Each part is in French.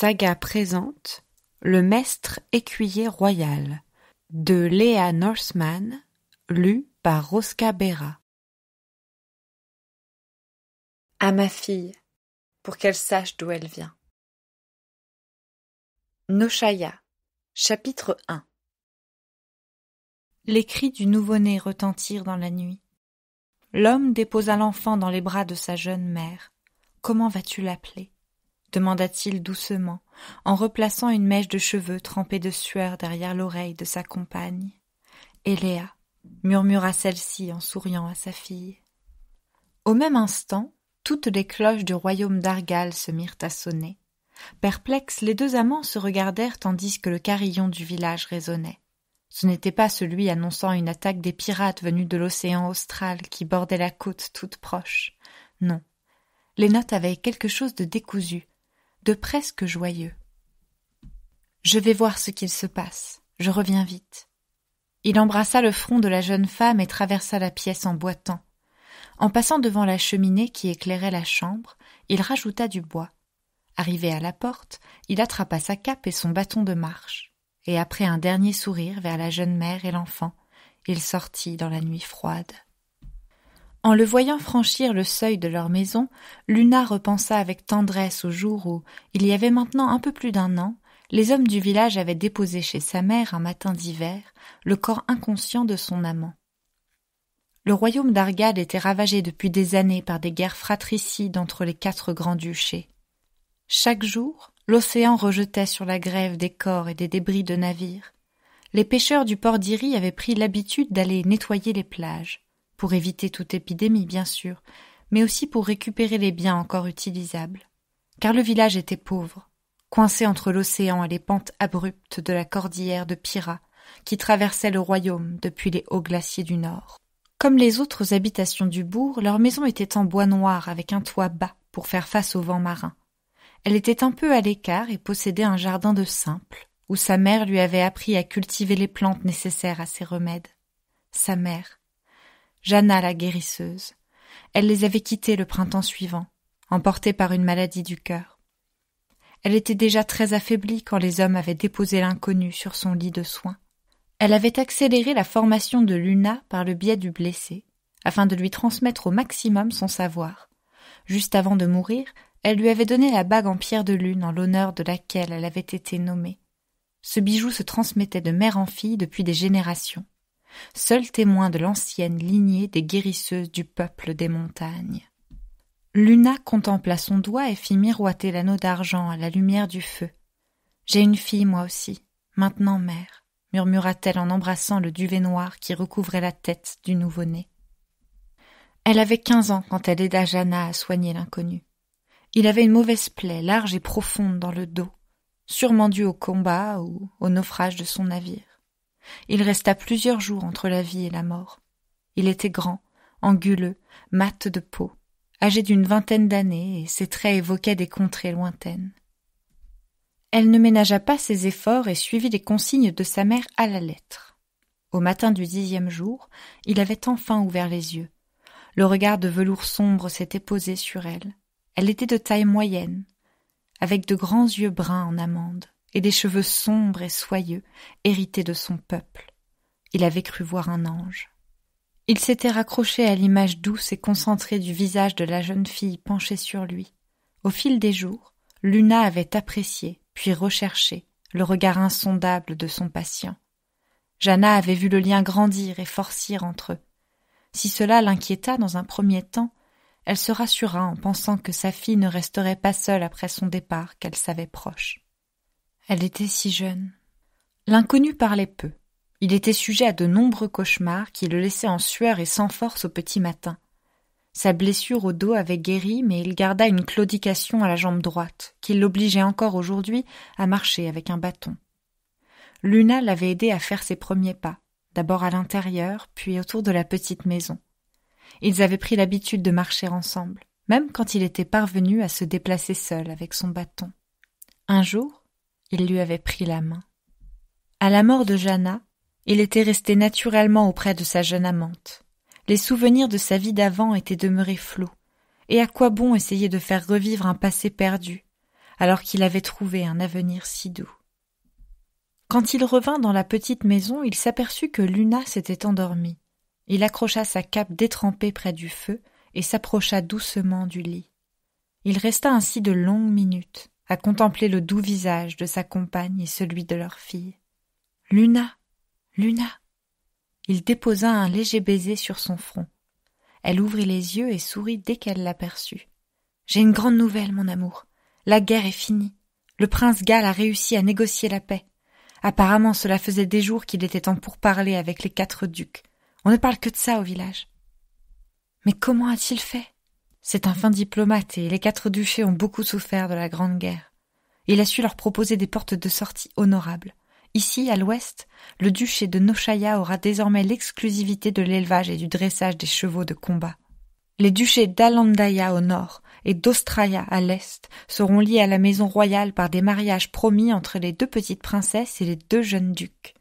saga présente Le Mestre écuyer royal de Léa Northman, lu par Rosca Bera. À ma fille, pour qu'elle sache d'où elle vient. Nochaya, chapitre 1 Les cris du nouveau-né retentirent dans la nuit. L'homme déposa l'enfant dans les bras de sa jeune mère. Comment vas-tu l'appeler demanda-t-il doucement, en replaçant une mèche de cheveux trempée de sueur derrière l'oreille de sa compagne. Et Léa, murmura celle-ci en souriant à sa fille. Au même instant, toutes les cloches du royaume d'Argal se mirent à sonner. Perplexes, les deux amants se regardèrent tandis que le carillon du village résonnait. Ce n'était pas celui annonçant une attaque des pirates venus de l'océan austral qui bordait la côte toute proche. Non. Les notes avaient quelque chose de décousu, de presque joyeux. Je vais voir ce qu'il se passe, je reviens vite. Il embrassa le front de la jeune femme et traversa la pièce en boitant. En passant devant la cheminée qui éclairait la chambre, il rajouta du bois. Arrivé à la porte, il attrapa sa cape et son bâton de marche, et après un dernier sourire vers la jeune mère et l'enfant, il sortit dans la nuit froide. En le voyant franchir le seuil de leur maison, Luna repensa avec tendresse au jour où, il y avait maintenant un peu plus d'un an, les hommes du village avaient déposé chez sa mère un matin d'hiver le corps inconscient de son amant. Le royaume d'Argade était ravagé depuis des années par des guerres fratricides entre les quatre grands-duchés. Chaque jour, l'océan rejetait sur la grève des corps et des débris de navires. Les pêcheurs du port d'Iri avaient pris l'habitude d'aller nettoyer les plages pour éviter toute épidémie bien sûr, mais aussi pour récupérer les biens encore utilisables. Car le village était pauvre, coincé entre l'océan et les pentes abruptes de la cordillère de Pira, qui traversait le royaume depuis les hauts glaciers du nord. Comme les autres habitations du bourg, leur maison était en bois noir avec un toit bas pour faire face au vent marin. Elle était un peu à l'écart et possédait un jardin de simple, où sa mère lui avait appris à cultiver les plantes nécessaires à ses remèdes. Sa mère, Jana, la guérisseuse. Elle les avait quittés le printemps suivant, emportée par une maladie du cœur. Elle était déjà très affaiblie quand les hommes avaient déposé l'inconnu sur son lit de soins. Elle avait accéléré la formation de Luna par le biais du blessé, afin de lui transmettre au maximum son savoir. Juste avant de mourir, elle lui avait donné la bague en pierre de lune en l'honneur de laquelle elle avait été nommée. Ce bijou se transmettait de mère en fille depuis des générations seul témoin de l'ancienne lignée des guérisseuses du peuple des montagnes. Luna contempla son doigt et fit miroiter l'anneau d'argent à la lumière du feu. J'ai une fille, moi aussi, maintenant mère, murmura-t-elle en embrassant le duvet noir qui recouvrait la tête du nouveau-né. Elle avait quinze ans quand elle aida Jana à soigner l'inconnu. Il avait une mauvaise plaie large et profonde dans le dos, sûrement due au combat ou au naufrage de son navire. Il resta plusieurs jours entre la vie et la mort. Il était grand, anguleux, mat de peau, âgé d'une vingtaine d'années, et ses traits évoquaient des contrées lointaines. Elle ne ménagea pas ses efforts et suivit les consignes de sa mère à la lettre. Au matin du dixième jour, il avait enfin ouvert les yeux. Le regard de velours sombre s'était posé sur elle. Elle était de taille moyenne, avec de grands yeux bruns en amande et des cheveux sombres et soyeux, hérités de son peuple. Il avait cru voir un ange. Il s'était raccroché à l'image douce et concentrée du visage de la jeune fille penchée sur lui. Au fil des jours, Luna avait apprécié, puis recherché, le regard insondable de son patient. Jana avait vu le lien grandir et forcir entre eux. Si cela l'inquiéta dans un premier temps, elle se rassura en pensant que sa fille ne resterait pas seule après son départ qu'elle savait proche. Elle était si jeune. L'inconnu parlait peu. Il était sujet à de nombreux cauchemars qui le laissaient en sueur et sans force au petit matin. Sa blessure au dos avait guéri, mais il garda une claudication à la jambe droite, qui l'obligeait encore aujourd'hui à marcher avec un bâton. Luna l'avait aidé à faire ses premiers pas, d'abord à l'intérieur, puis autour de la petite maison. Ils avaient pris l'habitude de marcher ensemble, même quand il était parvenu à se déplacer seul avec son bâton. Un jour, il lui avait pris la main. À la mort de Jana, il était resté naturellement auprès de sa jeune amante. Les souvenirs de sa vie d'avant étaient demeurés flous, et à quoi bon essayer de faire revivre un passé perdu, alors qu'il avait trouvé un avenir si doux. Quand il revint dans la petite maison, il s'aperçut que Luna s'était endormie. Il accrocha sa cape détrempée près du feu et s'approcha doucement du lit. Il resta ainsi de longues minutes, à contempler le doux visage de sa compagne et celui de leur fille. Luna. Luna. Il déposa un léger baiser sur son front. Elle ouvrit les yeux et sourit dès qu'elle l'aperçut. J'ai une grande nouvelle, mon amour. La guerre est finie. Le prince Gal a réussi à négocier la paix. Apparemment cela faisait des jours qu'il était en pourparlers avec les quatre ducs. On ne parle que de ça au village. Mais comment a t-il fait? C'est un fin diplomate et les quatre duchés ont beaucoup souffert de la Grande Guerre. Il a su leur proposer des portes de sortie honorables. Ici, à l'ouest, le duché de Nochaya aura désormais l'exclusivité de l'élevage et du dressage des chevaux de combat. Les duchés d'Alandaya au nord et d'Ostraya à l'est seront liés à la maison royale par des mariages promis entre les deux petites princesses et les deux jeunes ducs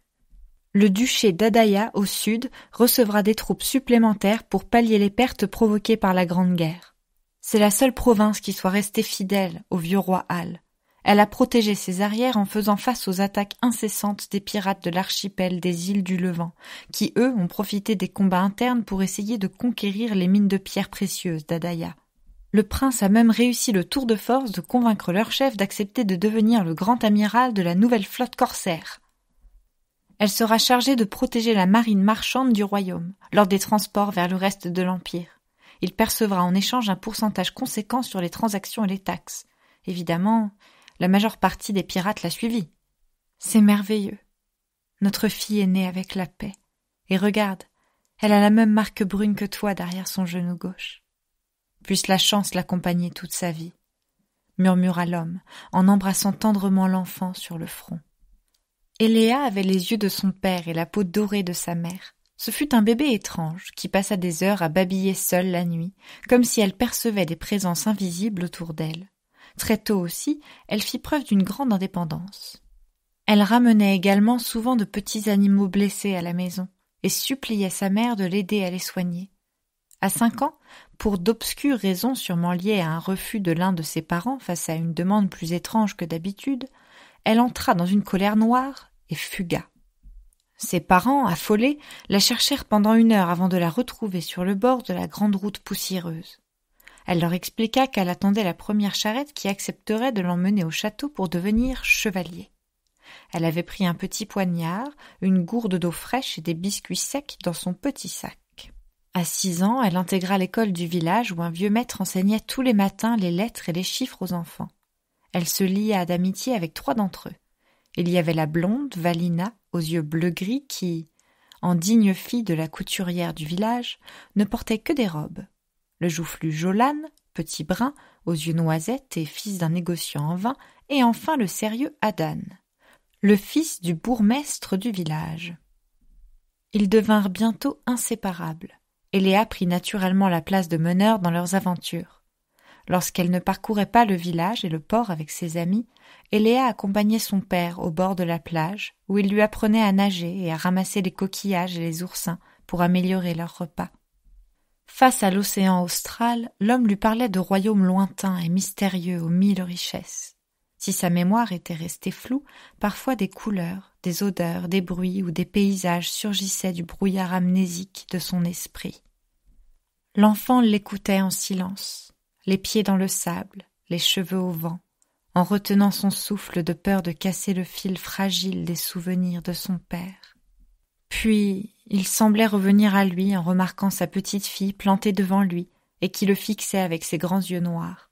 le duché d'Adaya au sud recevra des troupes supplémentaires pour pallier les pertes provoquées par la Grande Guerre. C'est la seule province qui soit restée fidèle au vieux roi Hal. Elle a protégé ses arrières en faisant face aux attaques incessantes des pirates de l'archipel des îles du Levant, qui eux ont profité des combats internes pour essayer de conquérir les mines de pierres précieuses d'Adaya. Le prince a même réussi le tour de force de convaincre leur chef d'accepter de devenir le grand amiral de la nouvelle flotte corsaire elle sera chargée de protéger la marine marchande du royaume lors des transports vers le reste de l'Empire. Il percevra en échange un pourcentage conséquent sur les transactions et les taxes. Évidemment, la majeure partie des pirates l'a suivi. C'est merveilleux. Notre fille est née avec la paix. Et regarde, elle a la même marque brune que toi derrière son genou gauche. Puisse la chance l'accompagner toute sa vie, murmura l'homme en embrassant tendrement l'enfant sur le front. Et avait les yeux de son père et la peau dorée de sa mère. Ce fut un bébé étrange qui passa des heures à babiller seule la nuit, comme si elle percevait des présences invisibles autour d'elle. Très tôt aussi, elle fit preuve d'une grande indépendance. Elle ramenait également souvent de petits animaux blessés à la maison et suppliait sa mère de l'aider à les soigner. À cinq ans, pour d'obscures raisons sûrement liées à un refus de l'un de ses parents face à une demande plus étrange que d'habitude, elle entra dans une colère noire et fuga. Ses parents, affolés, la cherchèrent pendant une heure avant de la retrouver sur le bord de la grande route poussiéreuse. Elle leur expliqua qu'elle attendait la première charrette qui accepterait de l'emmener au château pour devenir chevalier. Elle avait pris un petit poignard, une gourde d'eau fraîche et des biscuits secs dans son petit sac. À six ans, elle intégra l'école du village où un vieux maître enseignait tous les matins les lettres et les chiffres aux enfants. Elle se lia d'amitié avec trois d'entre eux. Il y avait la blonde, Valina, aux yeux bleu-gris, qui, en digne fille de la couturière du village, ne portait que des robes. Le joufflu Jolan, petit brun, aux yeux noisettes et fils d'un négociant en vin, et enfin le sérieux Adan, le fils du bourgmestre du village. Ils devinrent bientôt inséparables, et Léa prit naturellement la place de meneur dans leurs aventures. Lorsqu'elle ne parcourait pas le village et le port avec ses amis, Eléa accompagnait son père au bord de la plage, où il lui apprenait à nager et à ramasser les coquillages et les oursins pour améliorer leur repas. Face à l'océan austral, l'homme lui parlait de royaumes lointains et mystérieux aux mille richesses. Si sa mémoire était restée floue, parfois des couleurs, des odeurs, des bruits ou des paysages surgissaient du brouillard amnésique de son esprit. L'enfant l'écoutait en silence les pieds dans le sable, les cheveux au vent, en retenant son souffle de peur de casser le fil fragile des souvenirs de son père. Puis il semblait revenir à lui en remarquant sa petite fille plantée devant lui et qui le fixait avec ses grands yeux noirs.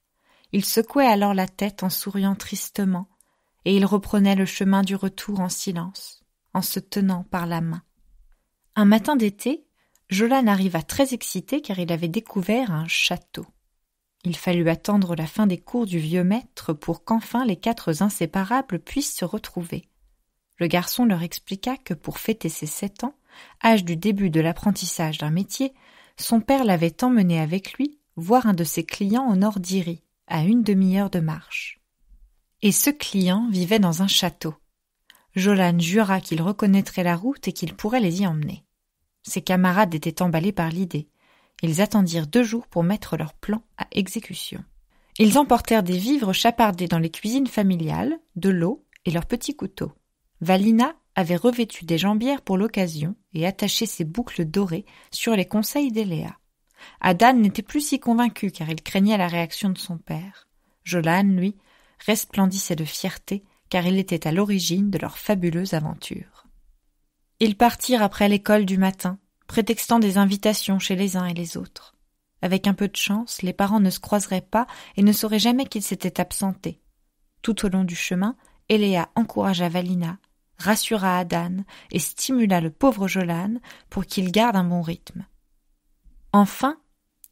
Il secouait alors la tête en souriant tristement, et il reprenait le chemin du retour en silence, en se tenant par la main. Un matin d'été, Jolan arriva très excité car il avait découvert un château. Il fallut attendre la fin des cours du vieux maître pour qu'enfin les quatre inséparables puissent se retrouver. Le garçon leur expliqua que pour fêter ses sept ans, âge du début de l'apprentissage d'un métier, son père l'avait emmené avec lui voir un de ses clients au nord à une demi-heure de marche. Et ce client vivait dans un château. Jolan jura qu'il reconnaîtrait la route et qu'il pourrait les y emmener. Ses camarades étaient emballés par l'idée. Ils attendirent deux jours pour mettre leur plan à exécution. Ils emportèrent des vivres chapardés dans les cuisines familiales, de l'eau et leurs petits couteaux. Valina avait revêtu des jambières pour l'occasion et attaché ses boucles dorées sur les conseils d'Eléa. Adan n'était plus si convaincu car il craignait la réaction de son père. Jolan, lui, resplendissait de fierté car il était à l'origine de leur fabuleuse aventure. Ils partirent après l'école du matin, prétextant des invitations chez les uns et les autres. Avec un peu de chance, les parents ne se croiseraient pas et ne sauraient jamais qu'ils s'étaient absentés. Tout au long du chemin, Eléa encouragea Valina, rassura Adan et stimula le pauvre Jolan pour qu'il garde un bon rythme. Enfin,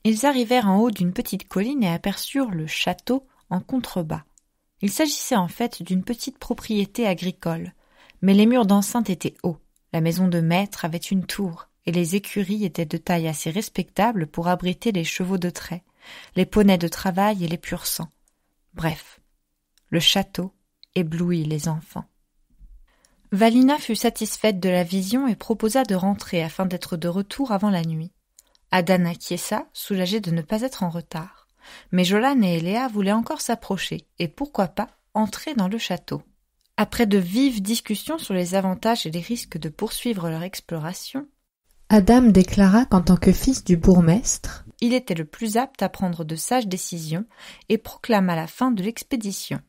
ils arrivèrent en haut d'une petite colline et aperçurent le château en contrebas. Il s'agissait en fait d'une petite propriété agricole, mais les murs d'enceinte étaient hauts. La maison de maître avait une tour, et les écuries étaient de taille assez respectable pour abriter les chevaux de trait, les poneys de travail et les purs sang. Bref, le château éblouit les enfants. Valina fut satisfaite de la vision et proposa de rentrer afin d'être de retour avant la nuit. Adana acquiesça, soulagée de ne pas être en retard. Mais Jolane et Eléa voulaient encore s'approcher et pourquoi pas entrer dans le château. Après de vives discussions sur les avantages et les risques de poursuivre leur exploration, Adam déclara qu'en tant que fils du bourgmestre, il était le plus apte à prendre de sages décisions et proclama la fin de l'expédition.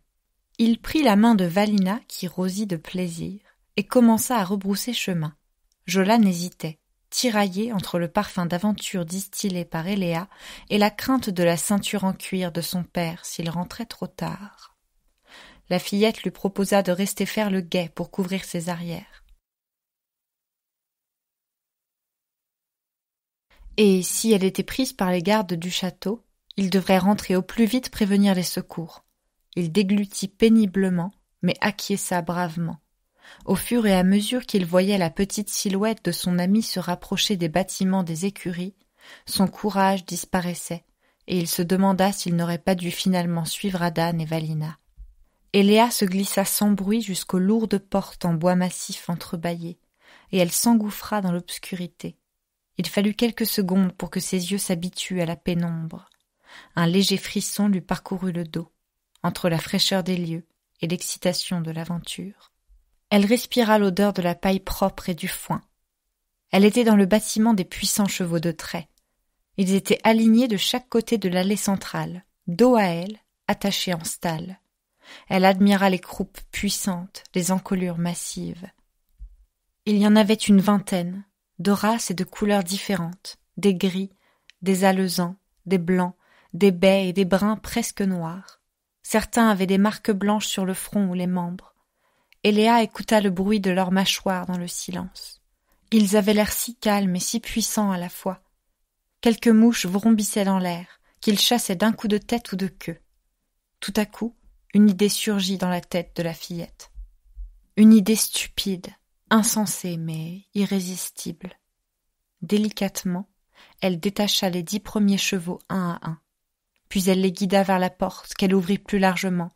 Il prit la main de Valina qui rosit de plaisir et commença à rebrousser chemin. Jola n'hésitait, tiraillé entre le parfum d'aventure distillé par Eléa et la crainte de la ceinture en cuir de son père s'il rentrait trop tard. La fillette lui proposa de rester faire le guet pour couvrir ses arrières. Et si elle était prise par les gardes du château, il devrait rentrer au plus vite prévenir les secours. Il déglutit péniblement, mais acquiesça bravement. Au fur et à mesure qu'il voyait la petite silhouette de son ami se rapprocher des bâtiments des écuries, son courage disparaissait, et il se demanda s'il n'aurait pas dû finalement suivre Adan et Valina. Et se glissa sans bruit jusqu'aux lourdes portes en bois massif entrebâillées, et elle s'engouffra dans l'obscurité. Il fallut quelques secondes pour que ses yeux s'habituent à la pénombre. Un léger frisson lui parcourut le dos, entre la fraîcheur des lieux et l'excitation de l'aventure. Elle respira l'odeur de la paille propre et du foin. Elle était dans le bâtiment des puissants chevaux de trait. Ils étaient alignés de chaque côté de l'allée centrale, dos à elle, attachés en stalles. Elle admira les croupes puissantes, les encolures massives. Il y en avait une vingtaine, de races et de couleurs différentes, des gris, des alezans, des blancs, des baies et des bruns presque noirs. Certains avaient des marques blanches sur le front ou les membres. Et écouta le bruit de leurs mâchoires dans le silence. Ils avaient l'air si calmes et si puissants à la fois. Quelques mouches vrombissaient dans l'air, qu'ils chassaient d'un coup de tête ou de queue. Tout à coup, une idée surgit dans la tête de la fillette. Une idée stupide, insensée mais irrésistible. Délicatement, elle détacha les dix premiers chevaux un à un. Puis elle les guida vers la porte, qu'elle ouvrit plus largement.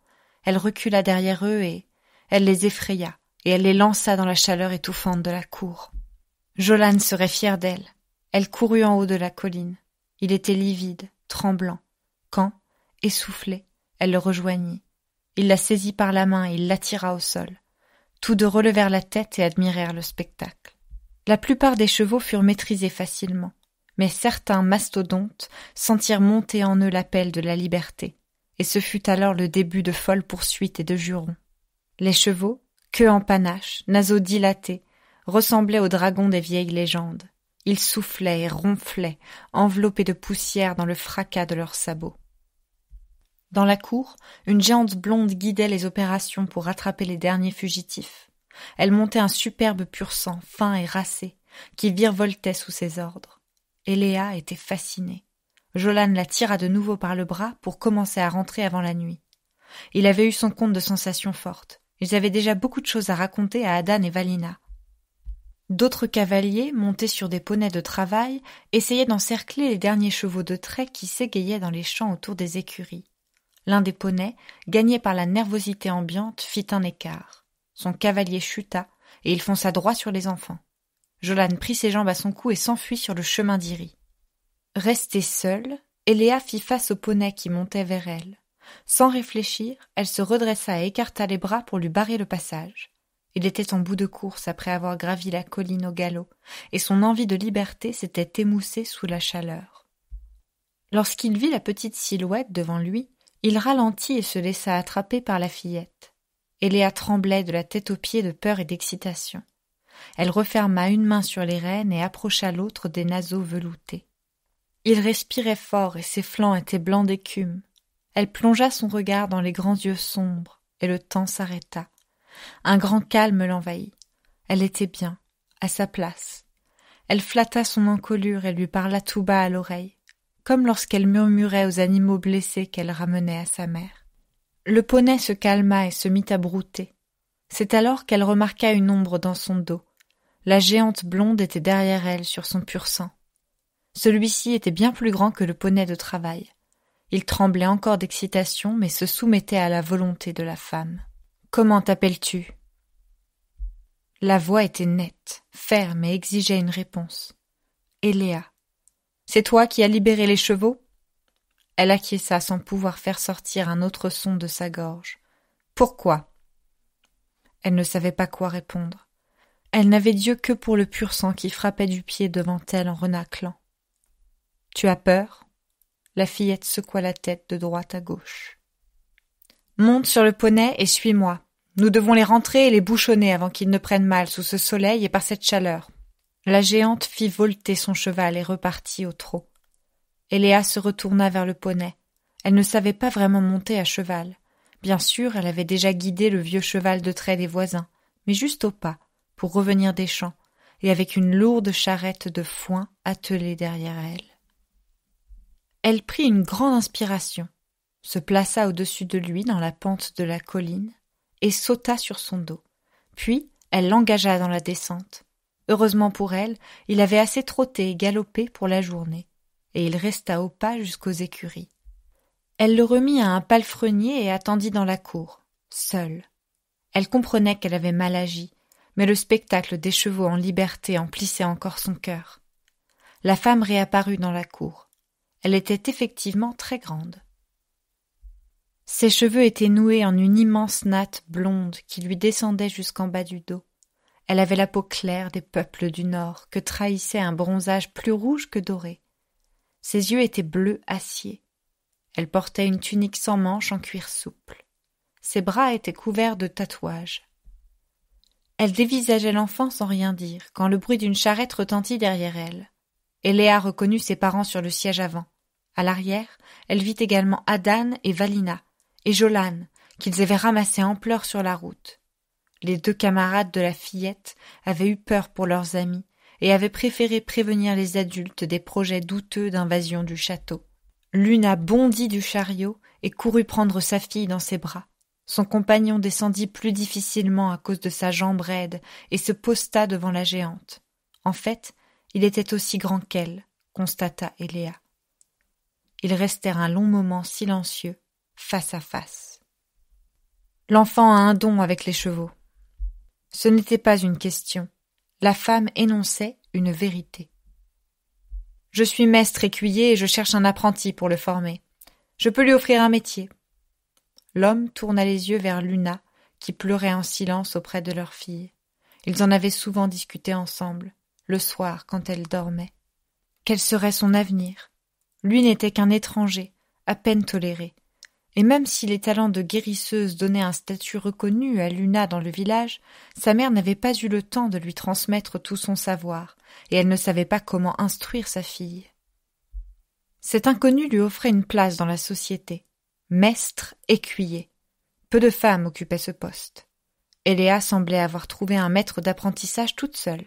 Elle recula derrière eux et elle les effraya, et elle les lança dans la chaleur étouffante de la cour. Jolane serait fière d'elle. Elle courut en haut de la colline. Il était livide, tremblant, quand, essoufflé, elle le rejoignit. Il la saisit par la main et il l'attira au sol. Tous deux relevèrent la tête et admirèrent le spectacle. La plupart des chevaux furent maîtrisés facilement, mais certains mastodontes sentirent monter en eux l'appel de la liberté, et ce fut alors le début de folles poursuites et de jurons. Les chevaux, queues en panache, naseaux dilatés, ressemblaient aux dragons des vieilles légendes. Ils soufflaient et ronflaient, enveloppés de poussière dans le fracas de leurs sabots. Dans la cour, une géante blonde guidait les opérations pour rattraper les derniers fugitifs. Elle montait un superbe pur-sang, fin et racé, qui virevoltait sous ses ordres. Et Léa était fascinée. Jolan la tira de nouveau par le bras pour commencer à rentrer avant la nuit. Il avait eu son compte de sensations fortes. Ils avaient déjà beaucoup de choses à raconter à Adan et Valina. D'autres cavaliers, montés sur des poneys de travail, essayaient d'encercler les derniers chevaux de trait qui s'égayaient dans les champs autour des écuries. L'un des poneys, gagné par la nervosité ambiante, fit un écart. Son cavalier chuta, et il fonça droit sur les enfants. Jolan prit ses jambes à son cou et s'enfuit sur le chemin d'Iri. Restée seule, Eléa fit face au poney qui montait vers elle. Sans réfléchir, elle se redressa et écarta les bras pour lui barrer le passage. Il était en bout de course après avoir gravi la colline au galop, et son envie de liberté s'était émoussée sous la chaleur. Lorsqu'il vit la petite silhouette devant lui, il ralentit et se laissa attraper par la fillette. Eléa tremblait de la tête aux pieds de peur et d'excitation. Elle referma une main sur les rênes et approcha l'autre des naseaux veloutés. Il respirait fort et ses flancs étaient blancs d'écume. Elle plongea son regard dans les grands yeux sombres, et le temps s'arrêta. Un grand calme l'envahit. Elle était bien, à sa place. Elle flatta son encolure et lui parla tout bas à l'oreille comme lorsqu'elle murmurait aux animaux blessés qu'elle ramenait à sa mère. Le poney se calma et se mit à brouter. C'est alors qu'elle remarqua une ombre dans son dos. La géante blonde était derrière elle sur son pur sang. Celui-ci était bien plus grand que le poney de travail. Il tremblait encore d'excitation, mais se soumettait à la volonté de la femme. Comment t'appelles-tu La voix était nette, ferme et exigeait une réponse. Eléa. C'est toi qui as libéré les chevaux Elle acquiesça sans pouvoir faire sortir un autre son de sa gorge. Pourquoi Elle ne savait pas quoi répondre. Elle n'avait Dieu que pour le pur sang qui frappait du pied devant elle en renaclant. Tu as peur La fillette secoua la tête de droite à gauche. Monte sur le poney et suis-moi. Nous devons les rentrer et les bouchonner avant qu'ils ne prennent mal sous ce soleil et par cette chaleur. La géante fit volter son cheval et repartit au trot. Eléa se retourna vers le poney. Elle ne savait pas vraiment monter à cheval. Bien sûr, elle avait déjà guidé le vieux cheval de trait des voisins, mais juste au pas, pour revenir des champs, et avec une lourde charrette de foin attelée derrière elle. Elle prit une grande inspiration, se plaça au-dessus de lui dans la pente de la colline, et sauta sur son dos. Puis, elle l'engagea dans la descente. Heureusement pour elle, il avait assez trotté et galopé pour la journée, et il resta au pas jusqu'aux écuries. Elle le remit à un palefrenier et attendit dans la cour, seule. Elle comprenait qu'elle avait mal agi, mais le spectacle des chevaux en liberté emplissait encore son cœur. La femme réapparut dans la cour. Elle était effectivement très grande. Ses cheveux étaient noués en une immense natte blonde qui lui descendait jusqu'en bas du dos. Elle avait la peau claire des peuples du Nord, que trahissait un bronzage plus rouge que doré. Ses yeux étaient bleus acier. Elle portait une tunique sans manches en cuir souple. Ses bras étaient couverts de tatouages. Elle dévisageait l'enfant sans rien dire, quand le bruit d'une charrette retentit derrière elle. Et Léa reconnut ses parents sur le siège avant. À l'arrière, elle vit également Adan et Valina, et Jolan, qu'ils avaient ramassés en pleurs sur la route. Les deux camarades de la fillette avaient eu peur pour leurs amis et avaient préféré prévenir les adultes des projets douteux d'invasion du château. L'une a bondi du chariot et courut prendre sa fille dans ses bras. Son compagnon descendit plus difficilement à cause de sa jambe raide et se posta devant la géante. En fait, il était aussi grand qu'elle, constata Eléa. Ils restèrent un long moment silencieux, face à face. L'enfant a un don avec les chevaux, ce n'était pas une question. La femme énonçait une vérité. Je suis maître écuyer et je cherche un apprenti pour le former. Je peux lui offrir un métier. L'homme tourna les yeux vers Luna, qui pleurait en silence auprès de leur fille. Ils en avaient souvent discuté ensemble, le soir quand elle dormait. Quel serait son avenir Lui n'était qu'un étranger, à peine toléré, et même si les talents de guérisseuse donnaient un statut reconnu à Luna dans le village, sa mère n'avait pas eu le temps de lui transmettre tout son savoir, et elle ne savait pas comment instruire sa fille. Cet inconnu lui offrait une place dans la société. maître écuyer. Peu de femmes occupaient ce poste. Et semblait avoir trouvé un maître d'apprentissage toute seule.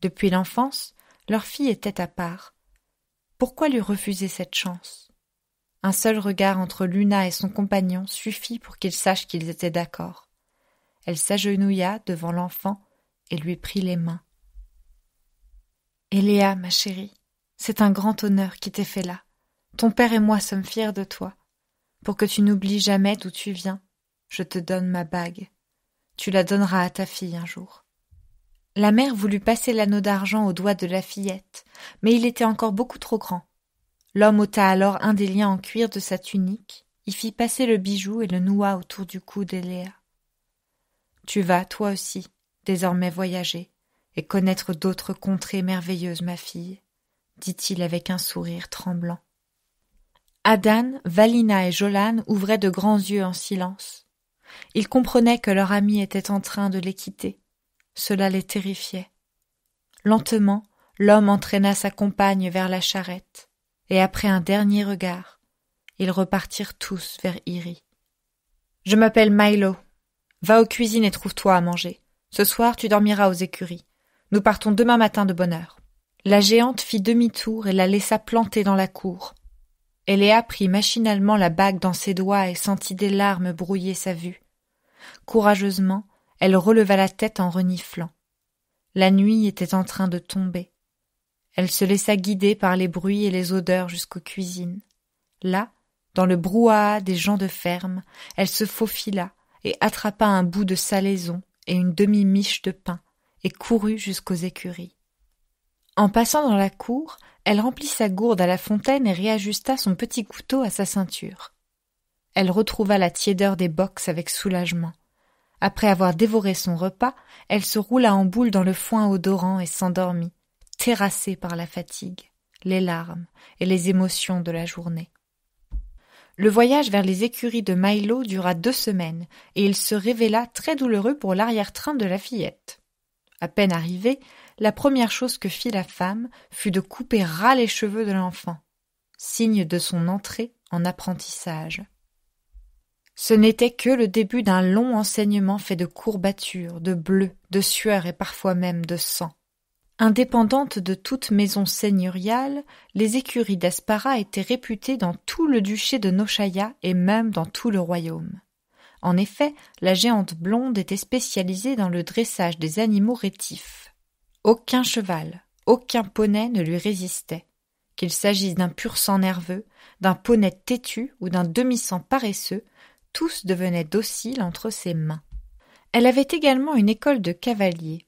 Depuis l'enfance, leur fille était à part. Pourquoi lui refuser cette chance? Un seul regard entre Luna et son compagnon suffit pour qu'il sachent qu'ils étaient d'accord. Elle s'agenouilla devant l'enfant et lui prit les mains. Eléa, ma chérie, c'est un grand honneur qui t'est fait là. Ton père et moi sommes fiers de toi. Pour que tu n'oublies jamais d'où tu viens, je te donne ma bague. Tu la donneras à ta fille un jour. La mère voulut passer l'anneau d'argent au doigt de la fillette, mais il était encore beaucoup trop grand. L'homme ôta alors un des liens en cuir de sa tunique, y fit passer le bijou et le noua autour du cou d'Eléa. Tu vas, toi aussi, désormais voyager, et connaître d'autres contrées merveilleuses, ma fille, dit-il avec un sourire tremblant. Adan, Valina et Jolane ouvraient de grands yeux en silence. Ils comprenaient que leur ami était en train de les quitter. Cela les terrifiait. Lentement, l'homme entraîna sa compagne vers la charrette et après un dernier regard, ils repartirent tous vers Iri. Je m'appelle Milo. Va aux cuisines et trouve-toi à manger. Ce soir, tu dormiras aux écuries. Nous partons demain matin de bonne heure. La géante fit demi-tour et la laissa planter dans la cour. Eléa prit machinalement la bague dans ses doigts et sentit des larmes brouiller sa vue. Courageusement, elle releva la tête en reniflant. La nuit était en train de tomber. Elle se laissa guider par les bruits et les odeurs jusqu'aux cuisines. Là, dans le brouhaha des gens de ferme, elle se faufila et attrapa un bout de salaison et une demi-miche de pain et courut jusqu'aux écuries. En passant dans la cour, elle remplit sa gourde à la fontaine et réajusta son petit couteau à sa ceinture. Elle retrouva la tiédeur des boxes avec soulagement. Après avoir dévoré son repas, elle se roula en boule dans le foin odorant et s'endormit, terrassé par la fatigue, les larmes et les émotions de la journée. Le voyage vers les écuries de Milo dura deux semaines, et il se révéla très douloureux pour l'arrière-train de la fillette. À peine arrivée, la première chose que fit la femme fut de couper ras les cheveux de l'enfant, signe de son entrée en apprentissage. Ce n'était que le début d'un long enseignement fait de courbatures, de bleus, de sueur et parfois même de sang. Indépendante de toute maison seigneuriale, les écuries d'Aspara étaient réputées dans tout le duché de Nochaya et même dans tout le royaume. En effet, la géante blonde était spécialisée dans le dressage des animaux rétifs. Aucun cheval, aucun poney ne lui résistait. Qu'il s'agisse d'un pur sang nerveux, d'un poney têtu ou d'un demi-sang paresseux, tous devenaient dociles entre ses mains. Elle avait également une école de cavaliers,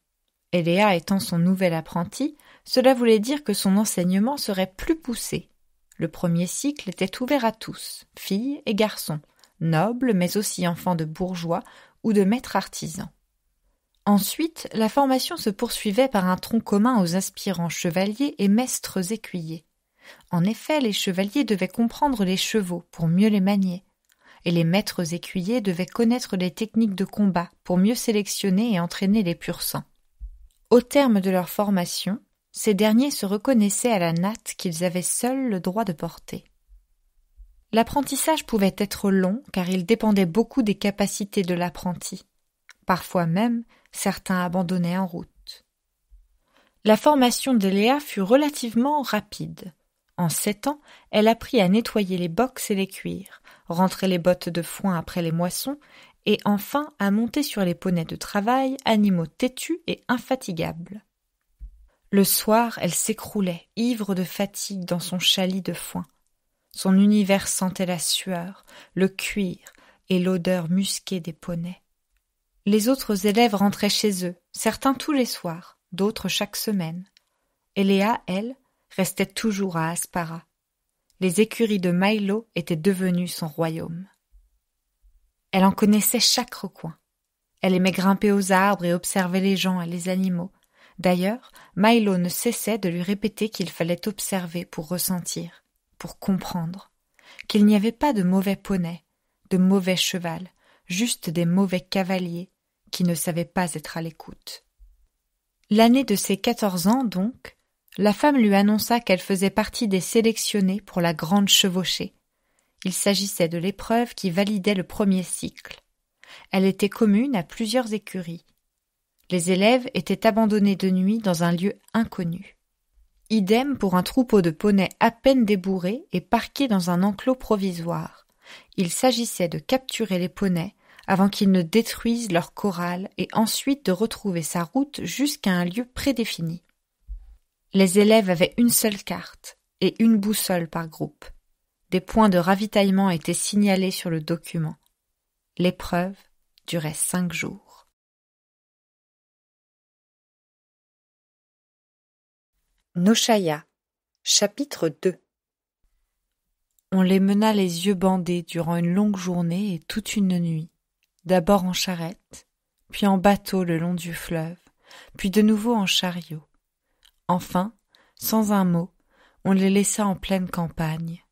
Eléa étant son nouvel apprenti, cela voulait dire que son enseignement serait plus poussé. Le premier cycle était ouvert à tous, filles et garçons, nobles mais aussi enfants de bourgeois ou de maîtres artisans. Ensuite, la formation se poursuivait par un tronc commun aux aspirants chevaliers et maîtres écuyers. En effet, les chevaliers devaient comprendre les chevaux pour mieux les manier, et les maîtres écuyers devaient connaître les techniques de combat pour mieux sélectionner et entraîner les purs sang au terme de leur formation, ces derniers se reconnaissaient à la natte qu'ils avaient seuls le droit de porter. L'apprentissage pouvait être long car il dépendait beaucoup des capacités de l'apprenti. Parfois même, certains abandonnaient en route. La formation d'Eléa fut relativement rapide. En sept ans, elle apprit à nettoyer les box et les cuirs, rentrer les bottes de foin après les moissons et enfin à monter sur les poneys de travail, animaux têtus et infatigables. Le soir, elle s'écroulait, ivre de fatigue, dans son chalit de foin. Son univers sentait la sueur, le cuir et l'odeur musquée des poneys. Les autres élèves rentraient chez eux, certains tous les soirs, d'autres chaque semaine. Eléa, elle, restait toujours à Aspara. Les écuries de Milo étaient devenues son royaume. Elle en connaissait chaque recoin. Elle aimait grimper aux arbres et observer les gens et les animaux. D'ailleurs, Milo ne cessait de lui répéter qu'il fallait observer pour ressentir, pour comprendre, qu'il n'y avait pas de mauvais poney, de mauvais cheval, juste des mauvais cavaliers qui ne savaient pas être à l'écoute. L'année de ses quatorze ans, donc, la femme lui annonça qu'elle faisait partie des sélectionnés pour la grande chevauchée, il s'agissait de l'épreuve qui validait le premier cycle. Elle était commune à plusieurs écuries. Les élèves étaient abandonnés de nuit dans un lieu inconnu. Idem pour un troupeau de poneys à peine débourré, et parqué dans un enclos provisoire. Il s'agissait de capturer les poneys avant qu'ils ne détruisent leur corral et ensuite de retrouver sa route jusqu'à un lieu prédéfini. Les élèves avaient une seule carte et une boussole par groupe. Des points de ravitaillement étaient signalés sur le document. L'épreuve durait cinq jours. Nochaya, chapitre 2 On les mena les yeux bandés durant une longue journée et toute une nuit, d'abord en charrette, puis en bateau le long du fleuve, puis de nouveau en chariot. Enfin, sans un mot, on les laissa en pleine campagne,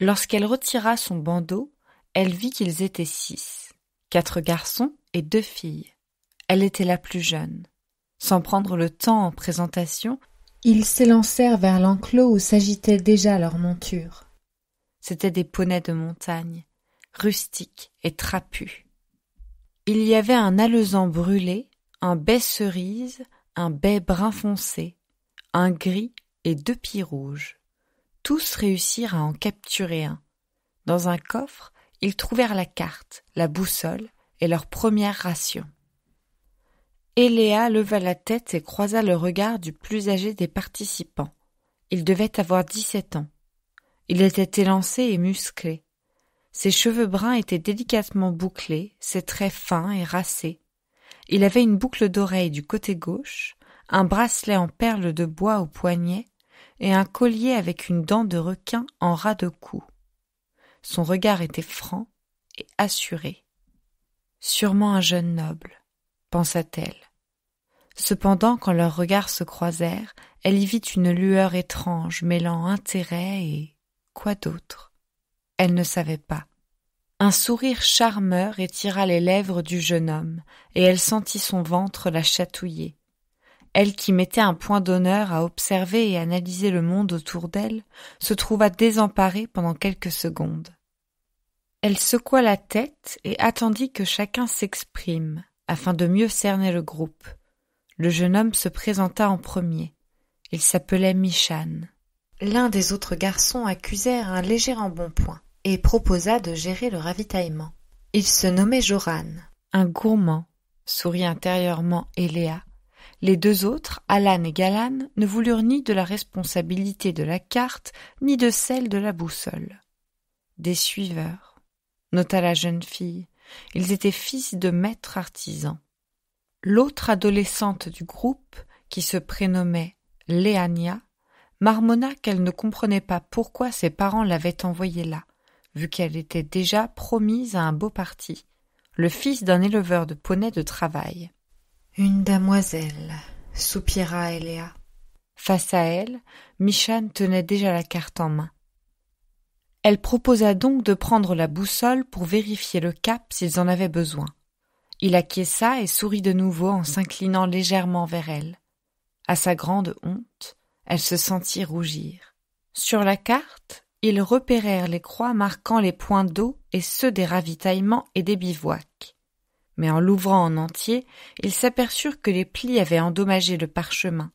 Lorsqu'elle retira son bandeau, elle vit qu'ils étaient six, quatre garçons et deux filles. Elle était la plus jeune. Sans prendre le temps en présentation, ils s'élancèrent vers l'enclos où s'agitaient déjà leurs montures. C'étaient des poneys de montagne, rustiques et trapus. Il y avait un alezan brûlé, un bai cerise, un bai brun foncé, un gris et deux pieds rouges tous réussirent à en capturer un. Dans un coffre, ils trouvèrent la carte, la boussole et leur première ration. Eléa leva la tête et croisa le regard du plus âgé des participants. Il devait avoir dix-sept ans. Il était élancé et musclé. Ses cheveux bruns étaient délicatement bouclés, ses traits fins et racés. Il avait une boucle d'oreille du côté gauche, un bracelet en perles de bois au poignet et un collier avec une dent de requin en ras de cou. Son regard était franc et assuré. Sûrement un jeune noble, pensa-t-elle. Cependant, quand leurs regards se croisèrent, elle y vit une lueur étrange mêlant intérêt et quoi d'autre. Elle ne savait pas. Un sourire charmeur étira les lèvres du jeune homme, et elle sentit son ventre la chatouiller elle qui mettait un point d'honneur à observer et analyser le monde autour d'elle, se trouva désemparée pendant quelques secondes. Elle secoua la tête et attendit que chacun s'exprime, afin de mieux cerner le groupe. Le jeune homme se présenta en premier. Il s'appelait Michan. L'un des autres garçons accusèrent un léger embonpoint et proposa de gérer le ravitaillement. Il se nommait Joran. Un gourmand, sourit intérieurement Eléa, les deux autres, Alan et Galan, ne voulurent ni de la responsabilité de la carte, ni de celle de la boussole. Des suiveurs, nota la jeune fille. Ils étaient fils de maîtres artisans. L'autre adolescente du groupe, qui se prénommait Léania, marmonna qu'elle ne comprenait pas pourquoi ses parents l'avaient envoyée là, vu qu'elle était déjà promise à un beau parti, le fils d'un éleveur de poneys de travail. Une damoiselle, soupira Eléa. Face à elle, Michane tenait déjà la carte en main. Elle proposa donc de prendre la boussole pour vérifier le cap s'ils en avaient besoin. Il acquiesça et sourit de nouveau en s'inclinant légèrement vers elle. À sa grande honte, elle se sentit rougir. Sur la carte, ils repérèrent les croix marquant les points d'eau et ceux des ravitaillements et des bivouacs mais en l'ouvrant en entier, ils s'aperçurent que les plis avaient endommagé le parchemin.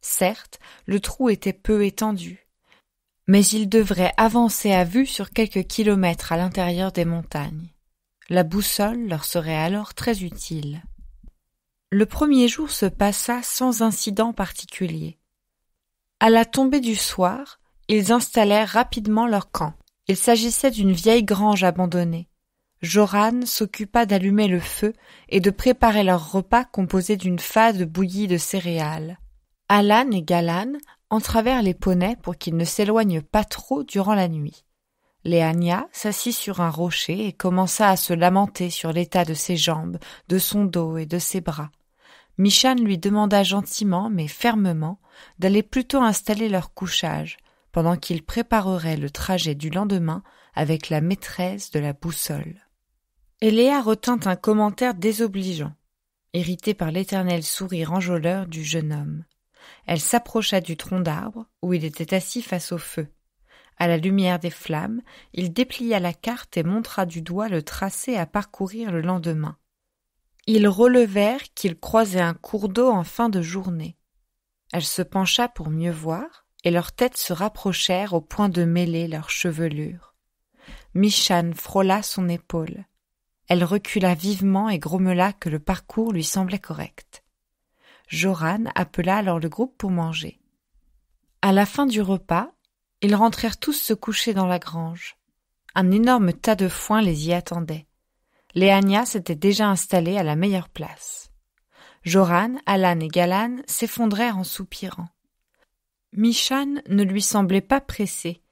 Certes, le trou était peu étendu, mais ils devraient avancer à vue sur quelques kilomètres à l'intérieur des montagnes. La boussole leur serait alors très utile. Le premier jour se passa sans incident particulier. À la tombée du soir, ils installèrent rapidement leur camp. Il s'agissait d'une vieille grange abandonnée, Joran s'occupa d'allumer le feu et de préparer leur repas composé d'une fade bouillie de céréales. Alan et Galan entravèrent les poneys pour qu'ils ne s'éloignent pas trop durant la nuit. Léania s'assit sur un rocher et commença à se lamenter sur l'état de ses jambes, de son dos et de ses bras. Michan lui demanda gentiment mais fermement d'aller plutôt installer leur couchage, pendant qu'il préparerait le trajet du lendemain avec la maîtresse de la boussole. Et Léa retint un commentaire désobligeant, irritée par l'éternel sourire enjôleur du jeune homme. Elle s'approcha du tronc d'arbre où il était assis face au feu. À la lumière des flammes, il déplia la carte et montra du doigt le tracé à parcourir le lendemain. Ils relevèrent qu'ils croisaient un cours d'eau en fin de journée. Elle se pencha pour mieux voir, et leurs têtes se rapprochèrent au point de mêler leurs chevelures. Michan frôla son épaule. Elle recula vivement et grommela que le parcours lui semblait correct. Joran appela alors le groupe pour manger. À la fin du repas, ils rentrèrent tous se coucher dans la grange. Un énorme tas de foin les y attendait. Léania s'était déjà installée à la meilleure place. Joran, Alan et Galan s'effondrèrent en soupirant. Michan ne lui semblait pas pressé,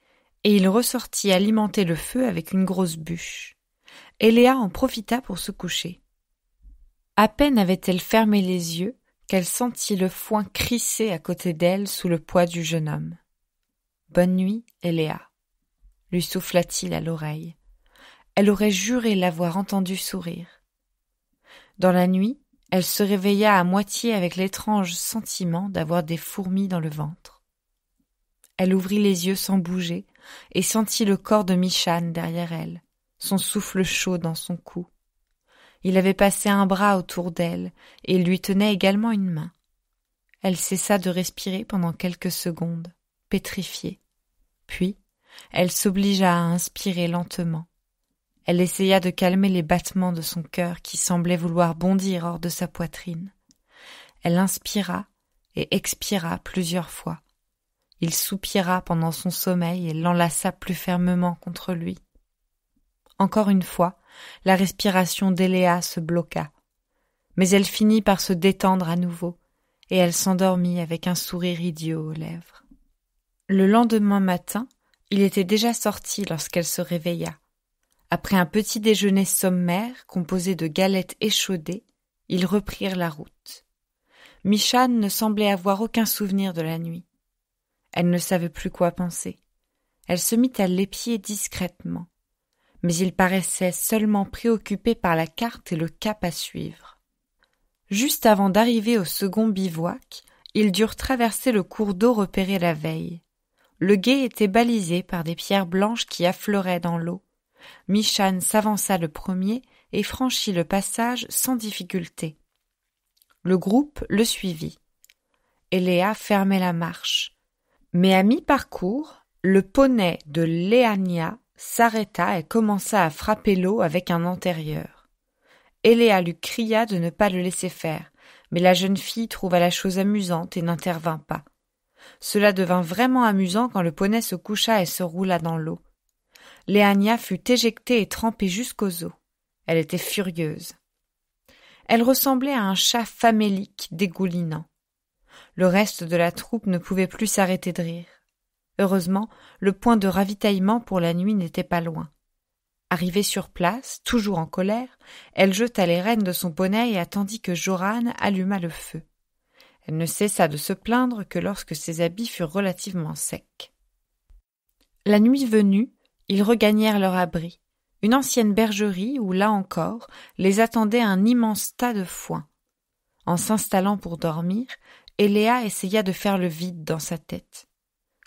et il ressortit alimenter le feu avec une grosse bûche et Léa en profita pour se coucher. À peine avait-elle fermé les yeux qu'elle sentit le foin crisser à côté d'elle sous le poids du jeune homme. Bonne nuit, Léa, lui souffla-t-il à l'oreille. Elle aurait juré l'avoir entendu sourire. Dans la nuit, elle se réveilla à moitié avec l'étrange sentiment d'avoir des fourmis dans le ventre. Elle ouvrit les yeux sans bouger et sentit le corps de Michane derrière elle son souffle chaud dans son cou. Il avait passé un bras autour d'elle et lui tenait également une main. Elle cessa de respirer pendant quelques secondes, pétrifiée. Puis, elle s'obligea à inspirer lentement. Elle essaya de calmer les battements de son cœur qui semblaient vouloir bondir hors de sa poitrine. Elle inspira et expira plusieurs fois. Il soupira pendant son sommeil et l'enlaça plus fermement contre lui. Encore une fois, la respiration d'Eléa se bloqua. Mais elle finit par se détendre à nouveau, et elle s'endormit avec un sourire idiot aux lèvres. Le lendemain matin, il était déjà sorti lorsqu'elle se réveilla. Après un petit déjeuner sommaire composé de galettes échaudées, ils reprirent la route. Michan ne semblait avoir aucun souvenir de la nuit. Elle ne savait plus quoi penser. Elle se mit à l'épier discrètement, mais il paraissait seulement préoccupé par la carte et le cap à suivre. Juste avant d'arriver au second bivouac, ils durent traverser le cours d'eau repéré la veille. Le gué était balisé par des pierres blanches qui affleuraient dans l'eau. Michan s'avança le premier et franchit le passage sans difficulté. Le groupe le suivit. Et fermait la marche. Mais à mi-parcours, le poney de Léania s'arrêta et commença à frapper l'eau avec un antérieur. Eléa lui cria de ne pas le laisser faire, mais la jeune fille trouva la chose amusante et n'intervint pas. Cela devint vraiment amusant quand le poney se coucha et se roula dans l'eau. Léania fut éjectée et trempée jusqu'aux os. Elle était furieuse. Elle ressemblait à un chat famélique dégoulinant. Le reste de la troupe ne pouvait plus s'arrêter de rire. Heureusement, le point de ravitaillement pour la nuit n'était pas loin. Arrivée sur place, toujours en colère, elle jeta les rênes de son poney et attendit que Joran alluma le feu. Elle ne cessa de se plaindre que lorsque ses habits furent relativement secs. La nuit venue, ils regagnèrent leur abri, une ancienne bergerie où, là encore, les attendait un immense tas de foin. En s'installant pour dormir, Eléa essaya de faire le vide dans sa tête.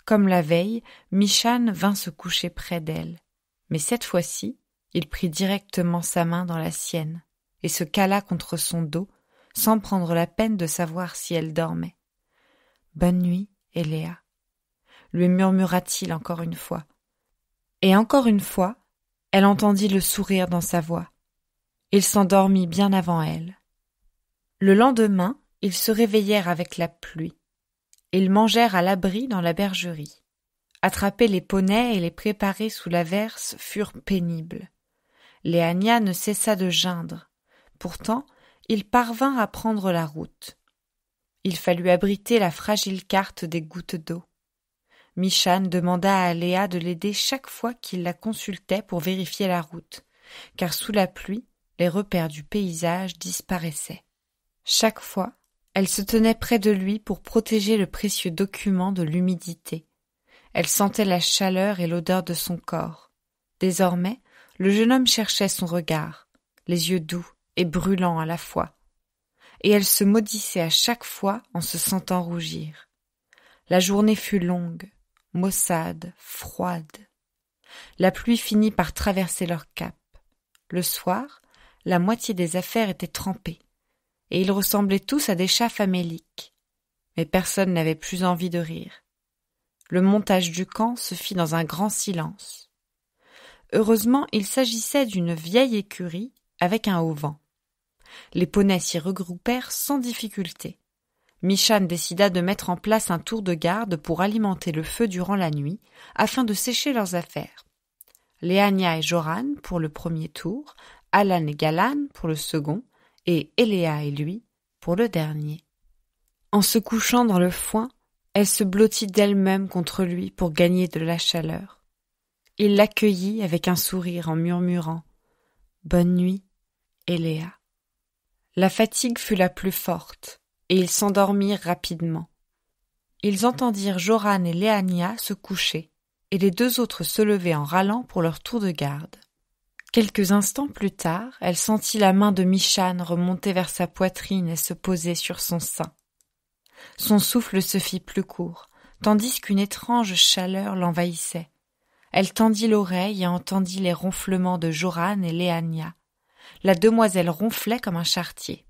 Comme la veille, Michan vint se coucher près d'elle. Mais cette fois-ci, il prit directement sa main dans la sienne et se cala contre son dos, sans prendre la peine de savoir si elle dormait. Bonne nuit, Eléa, lui murmura-t-il encore une fois. Et encore une fois, elle entendit le sourire dans sa voix. Il s'endormit bien avant elle. Le lendemain, ils se réveillèrent avec la pluie. Ils mangèrent à l'abri dans la bergerie. Attraper les poneys et les préparer sous l'averse furent pénibles. Léania ne cessa de geindre. Pourtant, il parvint à prendre la route. Il fallut abriter la fragile carte des gouttes d'eau. Michan demanda à Léa de l'aider chaque fois qu'il la consultait pour vérifier la route, car sous la pluie, les repères du paysage disparaissaient. Chaque fois, elle se tenait près de lui pour protéger le précieux document de l'humidité. Elle sentait la chaleur et l'odeur de son corps. Désormais, le jeune homme cherchait son regard, les yeux doux et brûlants à la fois. Et elle se maudissait à chaque fois en se sentant rougir. La journée fut longue, maussade, froide. La pluie finit par traverser leur cap. Le soir, la moitié des affaires était trempée et ils ressemblaient tous à des chats faméliques. Mais personne n'avait plus envie de rire. Le montage du camp se fit dans un grand silence. Heureusement, il s'agissait d'une vieille écurie avec un haut vent. Les poneys s'y regroupèrent sans difficulté. Michan décida de mettre en place un tour de garde pour alimenter le feu durant la nuit, afin de sécher leurs affaires. Léania et Joran pour le premier tour, Alan et Galan pour le second, et Eléa et lui pour le dernier. En se couchant dans le foin, elle se blottit d'elle-même contre lui pour gagner de la chaleur. Il l'accueillit avec un sourire en murmurant Bonne nuit, Eléa. La fatigue fut la plus forte, et ils s'endormirent rapidement. Ils entendirent Joran et Léania se coucher, et les deux autres se lever en râlant pour leur tour de garde. Quelques instants plus tard, elle sentit la main de Michan remonter vers sa poitrine et se poser sur son sein. Son souffle se fit plus court, tandis qu'une étrange chaleur l'envahissait. Elle tendit l'oreille et entendit les ronflements de Joran et Léania. La demoiselle ronflait comme un chartier.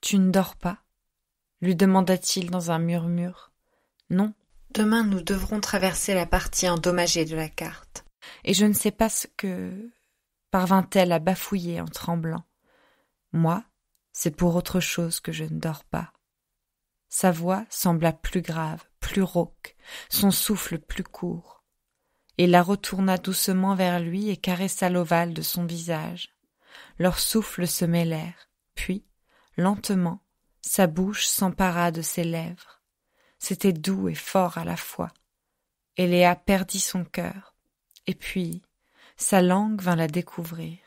Tu ne dors pas lui demanda-t-il dans un murmure. Non. Demain, nous devrons traverser la partie endommagée de la carte. Et je ne sais pas ce que parvint-elle à bafouiller en tremblant. Moi, c'est pour autre chose que je ne dors pas. Sa voix sembla plus grave, plus rauque, son souffle plus court. Et la retourna doucement vers lui et caressa l'ovale de son visage. Leurs souffles se mêlèrent, puis, lentement, sa bouche s'empara de ses lèvres. C'était doux et fort à la fois. Et Léa perdit son cœur. Et puis, sa langue vint la découvrir.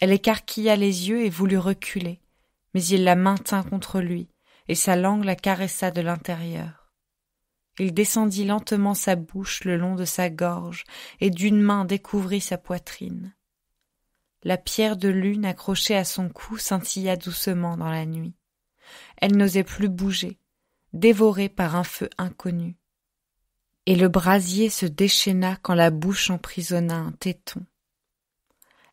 Elle écarquilla les yeux et voulut reculer, mais il la maintint contre lui, et sa langue la caressa de l'intérieur. Il descendit lentement sa bouche le long de sa gorge, et d'une main découvrit sa poitrine. La pierre de lune accrochée à son cou scintilla doucement dans la nuit. Elle n'osait plus bouger, dévorée par un feu inconnu et le brasier se déchaîna quand la bouche emprisonna un téton.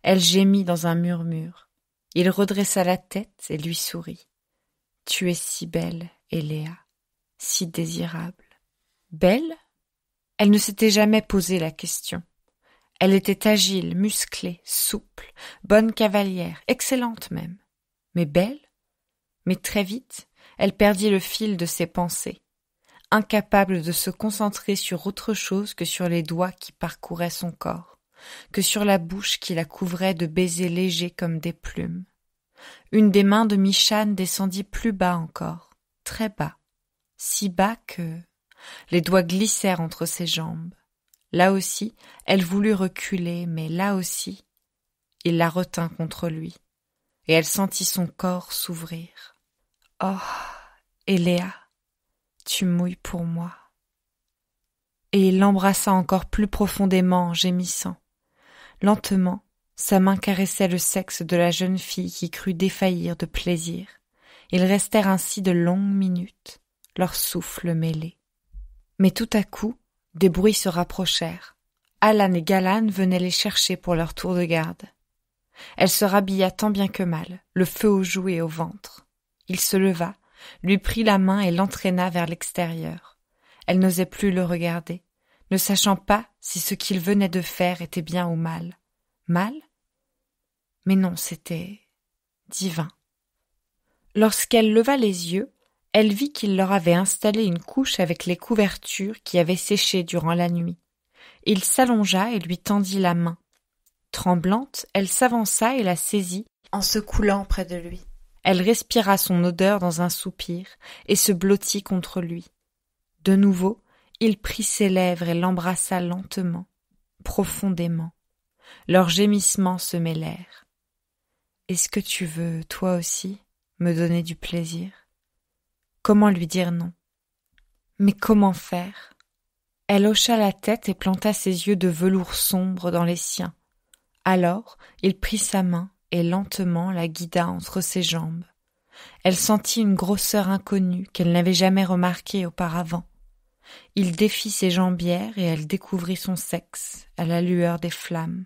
Elle gémit dans un murmure. Il redressa la tête et lui sourit. Tu es si belle, Eléa, si désirable. Belle Elle ne s'était jamais posé la question. Elle était agile, musclée, souple, bonne cavalière, excellente même. Mais belle Mais très vite, elle perdit le fil de ses pensées incapable de se concentrer sur autre chose que sur les doigts qui parcouraient son corps, que sur la bouche qui la couvrait de baisers légers comme des plumes. Une des mains de Michane descendit plus bas encore, très bas, si bas que les doigts glissèrent entre ses jambes. Là aussi, elle voulut reculer, mais là aussi, il la retint contre lui, et elle sentit son corps s'ouvrir. Oh. Et Léa tu mouilles pour moi. Et il l'embrassa encore plus profondément en gémissant. Lentement, sa main caressait le sexe de la jeune fille qui crut défaillir de plaisir. Ils restèrent ainsi de longues minutes, leurs souffles mêlés. Mais tout à coup, des bruits se rapprochèrent. Alan et Galan venaient les chercher pour leur tour de garde. Elle se rhabilla tant bien que mal, le feu aux joues et au ventre. Il se leva, lui prit la main et l'entraîna vers l'extérieur. Elle n'osait plus le regarder, ne sachant pas si ce qu'il venait de faire était bien ou mal. Mal Mais non, c'était divin. Lorsqu'elle leva les yeux, elle vit qu'il leur avait installé une couche avec les couvertures qui avaient séché durant la nuit. Il s'allongea et lui tendit la main. Tremblante, elle s'avança et la saisit en se coulant près de lui. Elle respira son odeur dans un soupir et se blottit contre lui. De nouveau, il prit ses lèvres et l'embrassa lentement, profondément. Leurs gémissements se mêlèrent. Est-ce que tu veux, toi aussi, me donner du plaisir Comment lui dire non Mais comment faire Elle hocha la tête et planta ses yeux de velours sombre dans les siens. Alors, il prit sa main et lentement la guida entre ses jambes. Elle sentit une grosseur inconnue qu'elle n'avait jamais remarquée auparavant. Il défit ses jambières et elle découvrit son sexe à la lueur des flammes.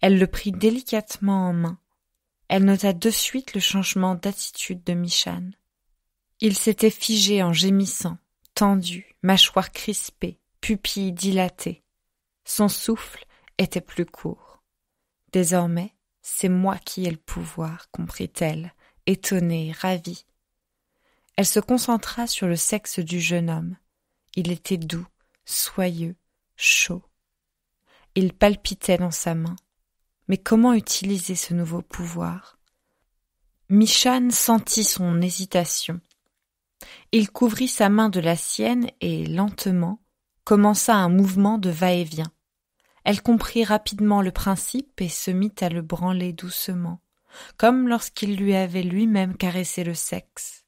Elle le prit délicatement en main. Elle nota de suite le changement d'attitude de Michan. Il s'était figé en gémissant, tendu, mâchoire crispée, pupille dilatée. Son souffle était plus court. Désormais, c'est moi qui ai le pouvoir, comprit-elle, étonnée, ravie. Elle se concentra sur le sexe du jeune homme. Il était doux, soyeux, chaud. Il palpitait dans sa main. Mais comment utiliser ce nouveau pouvoir Michan sentit son hésitation. Il couvrit sa main de la sienne et, lentement, commença un mouvement de va-et-vient. Elle comprit rapidement le principe et se mit à le branler doucement, comme lorsqu'il lui avait lui-même caressé le sexe.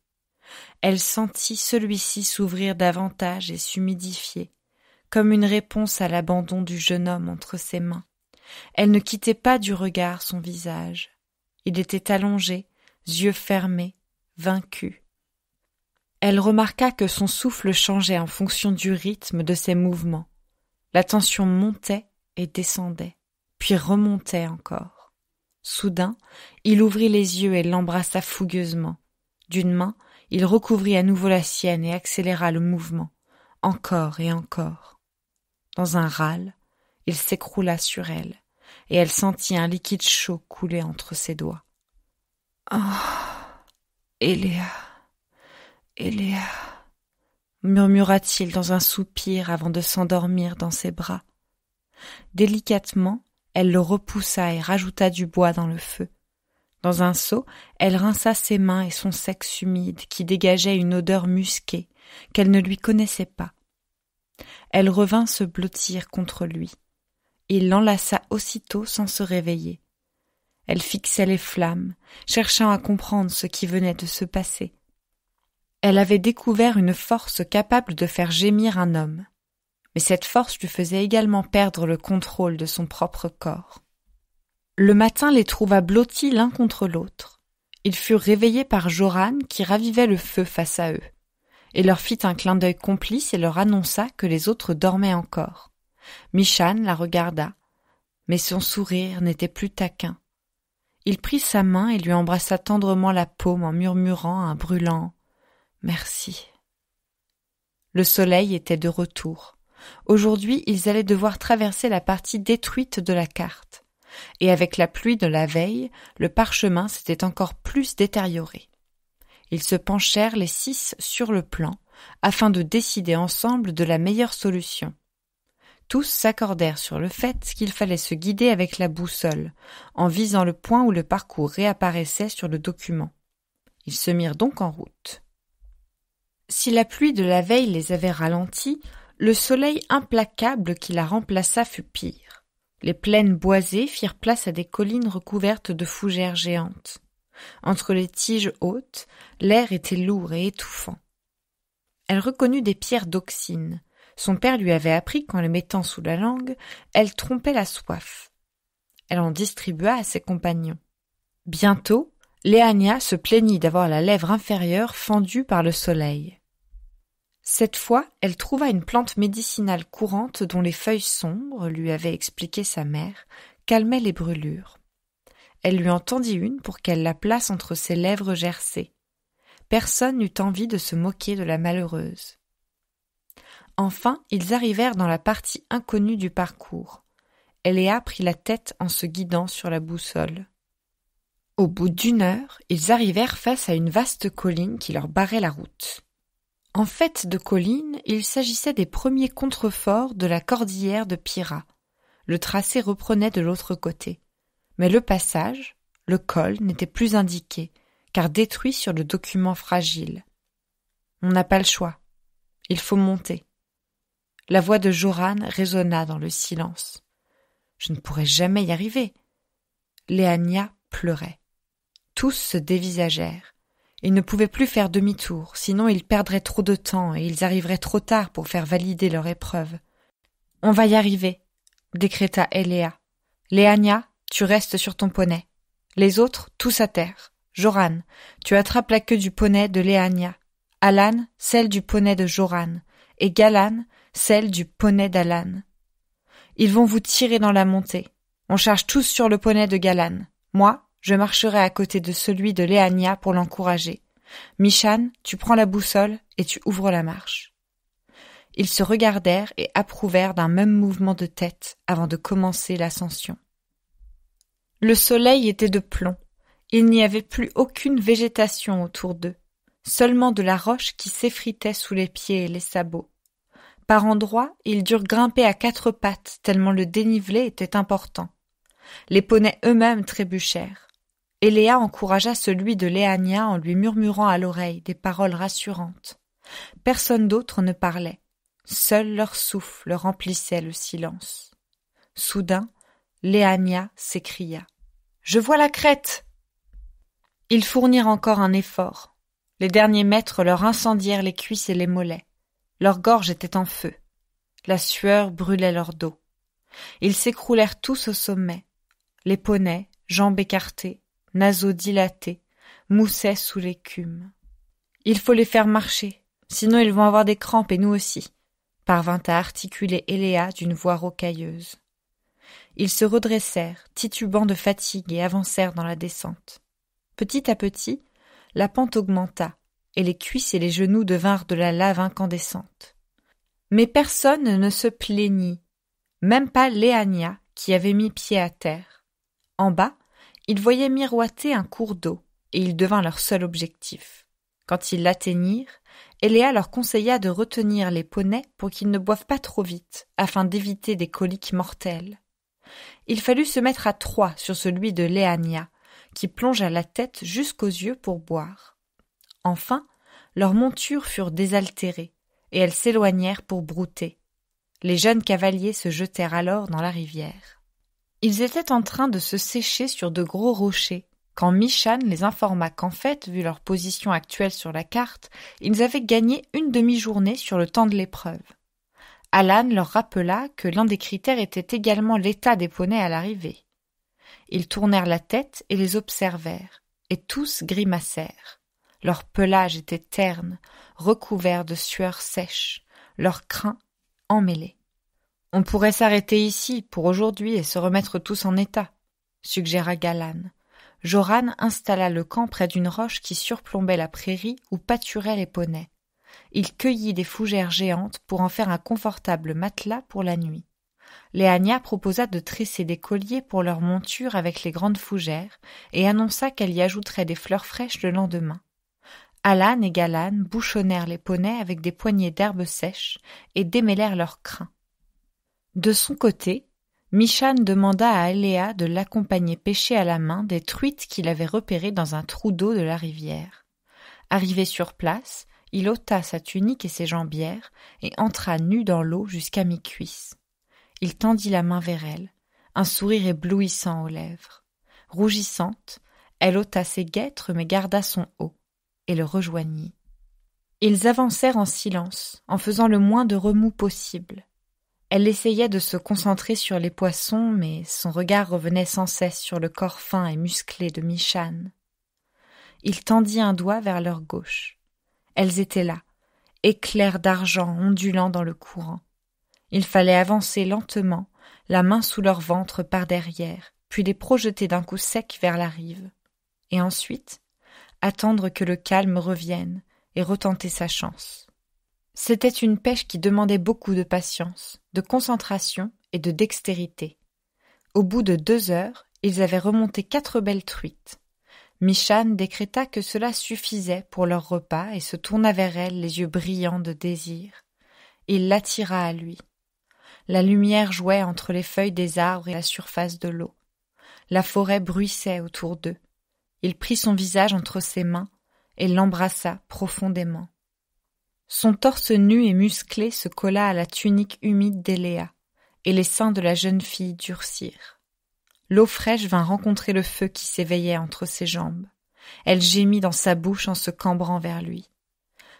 Elle sentit celui-ci s'ouvrir davantage et s'humidifier, comme une réponse à l'abandon du jeune homme entre ses mains. Elle ne quittait pas du regard son visage. Il était allongé, yeux fermés, vaincu. Elle remarqua que son souffle changeait en fonction du rythme de ses mouvements. La tension montait et descendait, puis remontait encore. Soudain, il ouvrit les yeux et l'embrassa fougueusement. D'une main, il recouvrit à nouveau la sienne et accéléra le mouvement, encore et encore. Dans un râle, il s'écroula sur elle, et elle sentit un liquide chaud couler entre ses doigts. Ah Eléa. Eléa. murmura t-il dans un soupir avant de s'endormir dans ses bras, Délicatement, elle le repoussa et rajouta du bois dans le feu. Dans un seau, elle rinça ses mains et son sexe humide qui dégageait une odeur musquée qu'elle ne lui connaissait pas. Elle revint se blottir contre lui. Il l'enlaça aussitôt sans se réveiller. Elle fixait les flammes, cherchant à comprendre ce qui venait de se passer. Elle avait découvert une force capable de faire gémir un homme mais cette force lui faisait également perdre le contrôle de son propre corps. Le matin les trouva blottis l'un contre l'autre. Ils furent réveillés par Joran qui ravivait le feu face à eux, et leur fit un clin d'œil complice et leur annonça que les autres dormaient encore. Michan la regarda, mais son sourire n'était plus taquin. Il prit sa main et lui embrassa tendrement la paume en murmurant un brûlant Merci. Le soleil était de retour. Aujourd'hui, ils allaient devoir traverser la partie détruite de la carte. Et avec la pluie de la veille, le parchemin s'était encore plus détérioré. Ils se penchèrent les six sur le plan, afin de décider ensemble de la meilleure solution. Tous s'accordèrent sur le fait qu'il fallait se guider avec la boussole, en visant le point où le parcours réapparaissait sur le document. Ils se mirent donc en route. Si la pluie de la veille les avait ralentis, le soleil implacable qui la remplaça fut pire. Les plaines boisées firent place à des collines recouvertes de fougères géantes. Entre les tiges hautes, l'air était lourd et étouffant. Elle reconnut des pierres d'auxine. Son père lui avait appris qu'en les mettant sous la langue, elle trompait la soif. Elle en distribua à ses compagnons. Bientôt, Léania se plaignit d'avoir la lèvre inférieure fendue par le soleil. Cette fois, elle trouva une plante médicinale courante dont les feuilles sombres, lui avait expliqué sa mère, calmaient les brûlures. Elle lui en tendit une pour qu'elle la place entre ses lèvres gercées. Personne n'eut envie de se moquer de la malheureuse. Enfin, ils arrivèrent dans la partie inconnue du parcours. Eléa prit la tête en se guidant sur la boussole. Au bout d'une heure, ils arrivèrent face à une vaste colline qui leur barrait la route. En fait de collines, il s'agissait des premiers contreforts de la cordillère de Pira. Le tracé reprenait de l'autre côté. Mais le passage, le col, n'était plus indiqué, car détruit sur le document fragile. On n'a pas le choix. Il faut monter. La voix de Joran résonna dans le silence. Je ne pourrai jamais y arriver. Léania pleurait. Tous se dévisagèrent. Ils ne pouvaient plus faire demi-tour, sinon ils perdraient trop de temps et ils arriveraient trop tard pour faire valider leur épreuve. On va y arriver, décréta Eléa. Léania, tu restes sur ton poney. Les autres, tous à terre. Joran, tu attrapes la queue du poney de Léania. Alan, celle du poney de Joran. Et Galan, celle du poney d'Alan. Ils vont vous tirer dans la montée. On charge tous sur le poney de Galan. Moi, je marcherai à côté de celui de Léania pour l'encourager. Michan, tu prends la boussole et tu ouvres la marche. Ils se regardèrent et approuvèrent d'un même mouvement de tête avant de commencer l'ascension. Le soleil était de plomb. Il n'y avait plus aucune végétation autour d'eux, seulement de la roche qui s'effritait sous les pieds et les sabots. Par endroits, ils durent grimper à quatre pattes tellement le dénivelé était important. Les poneys eux-mêmes trébuchèrent. Léa encouragea celui de Léania en lui murmurant à l'oreille des paroles rassurantes. Personne d'autre ne parlait. Seul leur souffle remplissait le silence. Soudain, Léania s'écria. Je vois la crête. Ils fournirent encore un effort. Les derniers maîtres leur incendièrent les cuisses et les mollets. Leur gorge était en feu. La sueur brûlait leur dos. Ils s'écroulèrent tous au sommet. Les poneys, jambes écartées, dilatés, moussaient sous l'écume. Il faut les faire marcher, sinon ils vont avoir des crampes et nous aussi, parvint à articuler Eléa d'une voix rocailleuse. Ils se redressèrent, titubant de fatigue, et avancèrent dans la descente. Petit à petit, la pente augmenta, et les cuisses et les genoux devinrent de la lave incandescente. Mais personne ne se plaignit, même pas Léania, qui avait mis pied à terre. En bas, ils voyaient miroiter un cours d'eau, et il devint leur seul objectif. Quand ils l'atteignirent, Eléa leur conseilla de retenir les poneys pour qu'ils ne boivent pas trop vite, afin d'éviter des coliques mortelles. Il fallut se mettre à trois sur celui de Léania, qui plongea la tête jusqu'aux yeux pour boire. Enfin, leurs montures furent désaltérées, et elles s'éloignèrent pour brouter. Les jeunes cavaliers se jetèrent alors dans la rivière. Ils étaient en train de se sécher sur de gros rochers, quand Michan les informa qu'en fait, vu leur position actuelle sur la carte, ils avaient gagné une demi-journée sur le temps de l'épreuve. Alan leur rappela que l'un des critères était également l'état des poneys à l'arrivée. Ils tournèrent la tête et les observèrent, et tous grimacèrent. Leur pelage était terne, recouvert de sueur sèche, leurs crins emmêlés. On pourrait s'arrêter ici, pour aujourd'hui, et se remettre tous en état, suggéra Galan. Joran installa le camp près d'une roche qui surplombait la prairie où pâturaient les poneys. Il cueillit des fougères géantes pour en faire un confortable matelas pour la nuit. Léania proposa de tresser des colliers pour leurs montures avec les grandes fougères et annonça qu'elle y ajouterait des fleurs fraîches le lendemain. Alan et Galan bouchonnèrent les poneys avec des poignées d'herbes sèches et démêlèrent leurs crins. De son côté, Michan demanda à Aléa de l'accompagner pêcher à la main des truites qu'il avait repérées dans un trou d'eau de la rivière. Arrivé sur place, il ôta sa tunique et ses jambières et entra nu dans l'eau jusqu'à mi-cuisse. Il tendit la main vers elle, un sourire éblouissant aux lèvres. Rougissante, elle ôta ses guêtres mais garda son haut et le rejoignit. Ils avancèrent en silence, en faisant le moins de remous possible. Elle essayait de se concentrer sur les poissons, mais son regard revenait sans cesse sur le corps fin et musclé de Michan. Il tendit un doigt vers leur gauche. Elles étaient là, éclairs d'argent ondulant dans le courant. Il fallait avancer lentement, la main sous leur ventre par derrière, puis les projeter d'un coup sec vers la rive. Et ensuite, attendre que le calme revienne et retenter sa chance. C'était une pêche qui demandait beaucoup de patience, de concentration et de dextérité. Au bout de deux heures, ils avaient remonté quatre belles truites. Michane décréta que cela suffisait pour leur repas et se tourna vers elle les yeux brillants de désir. Il l'attira à lui. La lumière jouait entre les feuilles des arbres et la surface de l'eau. La forêt bruissait autour d'eux. Il prit son visage entre ses mains et l'embrassa profondément. Son torse nu et musclé se colla à la tunique humide d'Eléa et les seins de la jeune fille durcirent. L'eau fraîche vint rencontrer le feu qui s'éveillait entre ses jambes. Elle gémit dans sa bouche en se cambrant vers lui.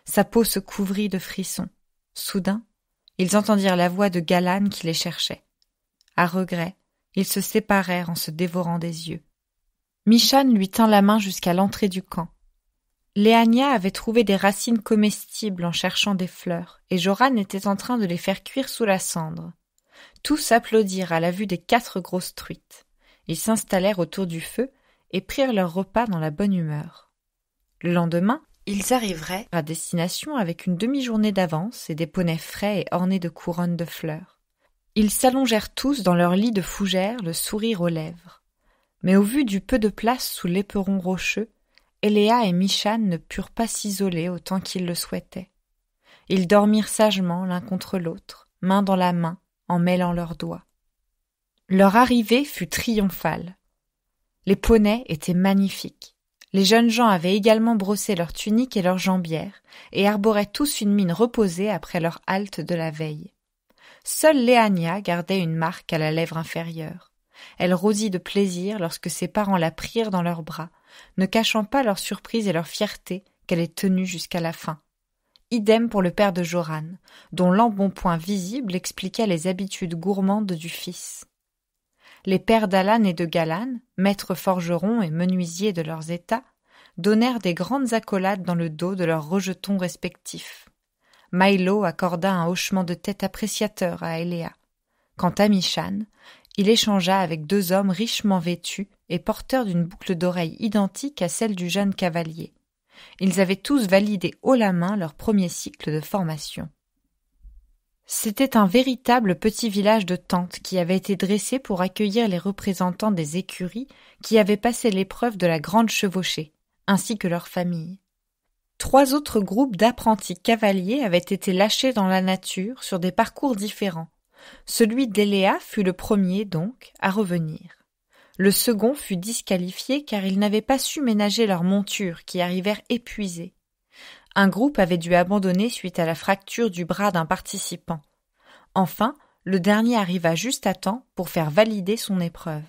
Sa peau se couvrit de frissons. Soudain, ils entendirent la voix de Galane qui les cherchait. À regret, ils se séparèrent en se dévorant des yeux. Michan lui tint la main jusqu'à l'entrée du camp, Léania avait trouvé des racines comestibles en cherchant des fleurs, et Joran était en train de les faire cuire sous la cendre. Tous applaudirent à la vue des quatre grosses truites. Ils s'installèrent autour du feu et prirent leur repas dans la bonne humeur. Le lendemain, ils arriveraient à destination avec une demi-journée d'avance et des poneys frais et ornés de couronnes de fleurs. Ils s'allongèrent tous dans leur lit de fougères, le sourire aux lèvres. Mais au vu du peu de place sous l'éperon rocheux, Eléa et Michan ne purent pas s'isoler autant qu'ils le souhaitaient. Ils dormirent sagement l'un contre l'autre, main dans la main, en mêlant leurs doigts. Leur arrivée fut triomphale. Les poneys étaient magnifiques. Les jeunes gens avaient également brossé leurs tuniques et leurs jambières, et arboraient tous une mine reposée après leur halte de la veille. Seule Léania gardait une marque à la lèvre inférieure. Elle rosit de plaisir lorsque ses parents la prirent dans leurs bras ne cachant pas leur surprise et leur fierté qu'elle est tenue jusqu'à la fin. Idem pour le père de Joran, dont l'embonpoint visible expliquait les habitudes gourmandes du fils. Les pères d'Alan et de Galan, maîtres forgerons et menuisiers de leurs états, donnèrent des grandes accolades dans le dos de leurs rejetons respectifs. Milo accorda un hochement de tête appréciateur à Eléa. Quant à Michan, il échangea avec deux hommes richement vêtus et porteurs d'une boucle d'oreille identique à celle du jeune cavalier. Ils avaient tous validé haut la main leur premier cycle de formation. C'était un véritable petit village de tentes qui avait été dressé pour accueillir les représentants des écuries qui avaient passé l'épreuve de la grande chevauchée, ainsi que leurs familles. Trois autres groupes d'apprentis cavaliers avaient été lâchés dans la nature sur des parcours différents, celui d'Eléa fut le premier, donc, à revenir. Le second fut disqualifié car ils n'avaient pas su ménager leurs montures qui arrivèrent épuisées. Un groupe avait dû abandonner suite à la fracture du bras d'un participant. Enfin, le dernier arriva juste à temps pour faire valider son épreuve.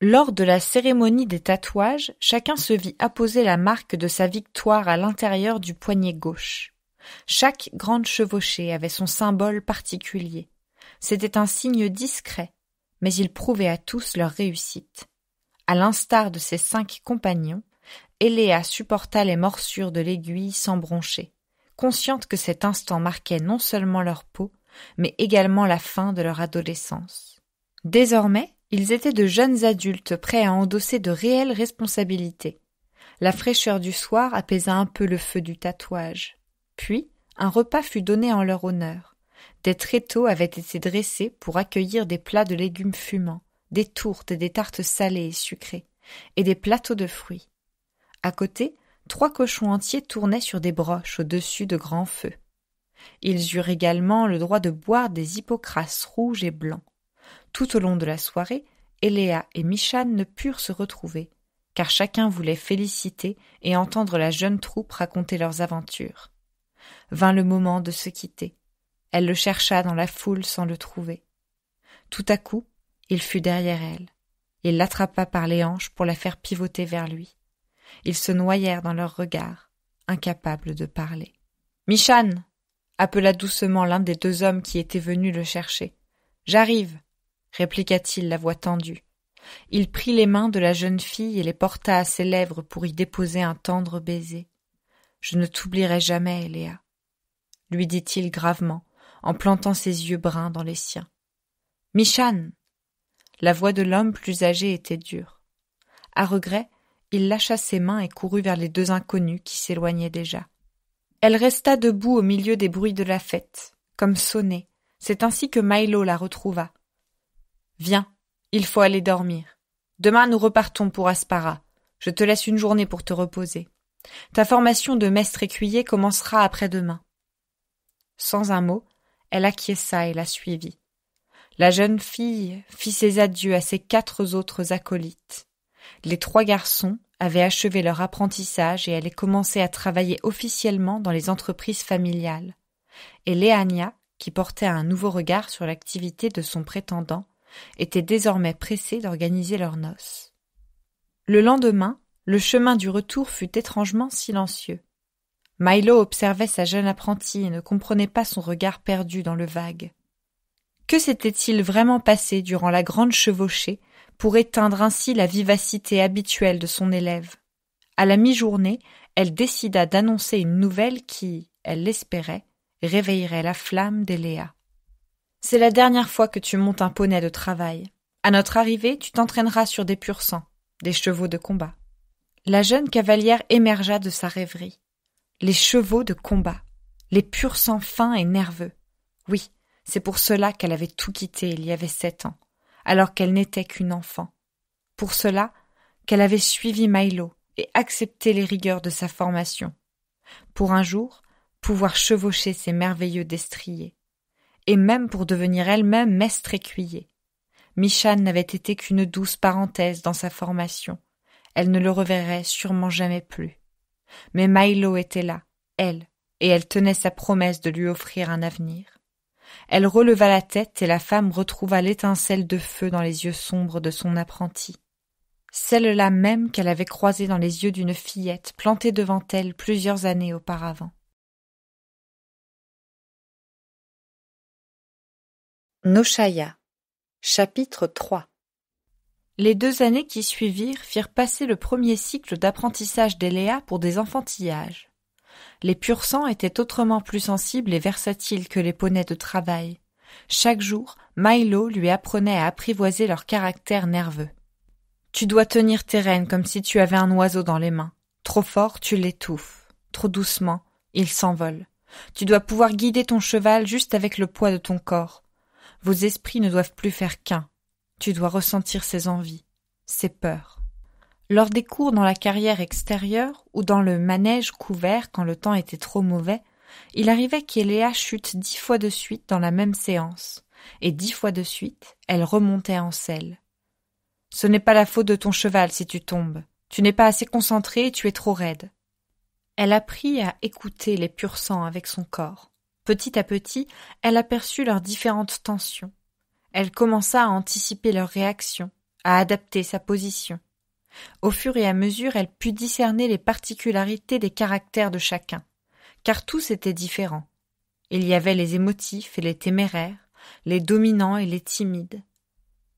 Lors de la cérémonie des tatouages, chacun se vit apposer la marque de sa victoire à l'intérieur du poignet gauche. Chaque grande chevauchée avait son symbole particulier c'était un signe discret, mais il prouvait à tous leur réussite. À l'instar de ses cinq compagnons, Eléa supporta les morsures de l'aiguille sans broncher, consciente que cet instant marquait non seulement leur peau, mais également la fin de leur adolescence. Désormais, ils étaient de jeunes adultes prêts à endosser de réelles responsabilités. La fraîcheur du soir apaisa un peu le feu du tatouage. Puis, un repas fut donné en leur honneur. Des tréteaux avaient été dressés pour accueillir des plats de légumes fumants, des tourtes et des tartes salées et sucrées, et des plateaux de fruits. À côté, trois cochons entiers tournaient sur des broches au-dessus de grands feux. Ils eurent également le droit de boire des hippocrates rouges et blancs. Tout au long de la soirée, Eléa et Michane ne purent se retrouver, car chacun voulait féliciter et entendre la jeune troupe raconter leurs aventures. Vint le moment de se quitter. Elle le chercha dans la foule sans le trouver. Tout à coup, il fut derrière elle. Il l'attrapa par les hanches pour la faire pivoter vers lui. Ils se noyèrent dans leurs regards, incapables de parler. Michan appela doucement l'un des deux hommes qui étaient venus le chercher. J'arrive répliqua-t-il la voix tendue. Il prit les mains de la jeune fille et les porta à ses lèvres pour y déposer un tendre baiser. Je ne t'oublierai jamais, Léa, lui dit-il gravement, en plantant ses yeux bruns dans les siens. Michan La voix de l'homme plus âgé était dure. À regret, il lâcha ses mains et courut vers les deux inconnus qui s'éloignaient déjà. Elle resta debout au milieu des bruits de la fête, comme sonnée. C'est ainsi que Milo la retrouva. Viens, il faut aller dormir. Demain nous repartons pour Aspara. Je te laisse une journée pour te reposer. Ta formation de maître écuyer commencera après-demain. Sans un mot, elle acquiesça et la suivit. La jeune fille fit ses adieux à ses quatre autres acolytes. Les trois garçons avaient achevé leur apprentissage et allaient commencer à travailler officiellement dans les entreprises familiales. Et Léania, qui portait un nouveau regard sur l'activité de son prétendant, était désormais pressée d'organiser leurs noces. Le lendemain, le chemin du retour fut étrangement silencieux. Milo observait sa jeune apprentie et ne comprenait pas son regard perdu dans le vague. Que s'était-il vraiment passé durant la grande chevauchée pour éteindre ainsi la vivacité habituelle de son élève À la mi-journée, elle décida d'annoncer une nouvelle qui, elle l'espérait, réveillerait la flamme d'Eléa. C'est la dernière fois que tu montes un poney de travail. À notre arrivée, tu t'entraîneras sur des pur-sang, des chevaux de combat. La jeune cavalière émergea de sa rêverie. Les chevaux de combat. Les purs sans fin et nerveux. Oui, c'est pour cela qu'elle avait tout quitté il y avait sept ans, alors qu'elle n'était qu'une enfant. Pour cela qu'elle avait suivi Milo et accepté les rigueurs de sa formation. Pour un jour, pouvoir chevaucher ces merveilleux destriers. Et même pour devenir elle-même maître écuyer. Michane n'avait été qu'une douce parenthèse dans sa formation. Elle ne le reverrait sûrement jamais plus. Mais Milo était là, elle, et elle tenait sa promesse de lui offrir un avenir. Elle releva la tête et la femme retrouva l'étincelle de feu dans les yeux sombres de son apprenti. Celle-là même qu'elle avait croisée dans les yeux d'une fillette plantée devant elle plusieurs années auparavant. chapitre 3 les deux années qui suivirent firent passer le premier cycle d'apprentissage Léa pour des enfantillages. Les purs sang étaient autrement plus sensibles et versatiles que les poneys de travail. Chaque jour, Milo lui apprenait à apprivoiser leur caractère nerveux. Tu dois tenir tes rênes comme si tu avais un oiseau dans les mains. Trop fort, tu l'étouffes. Trop doucement, il s'envole. Tu dois pouvoir guider ton cheval juste avec le poids de ton corps. Vos esprits ne doivent plus faire qu'un. Tu dois ressentir ses envies, ses peurs. Lors des cours dans la carrière extérieure ou dans le manège couvert quand le temps était trop mauvais, il arrivait qu'Eléa chute dix fois de suite dans la même séance, et dix fois de suite, elle remontait en selle. Ce n'est pas la faute de ton cheval si tu tombes. Tu n'es pas assez concentré et tu es trop raide. Elle apprit à écouter les pur sangs avec son corps. Petit à petit, elle aperçut leurs différentes tensions, elle commença à anticiper leurs réactions, à adapter sa position. Au fur et à mesure, elle put discerner les particularités des caractères de chacun, car tous étaient différents. Il y avait les émotifs et les téméraires, les dominants et les timides.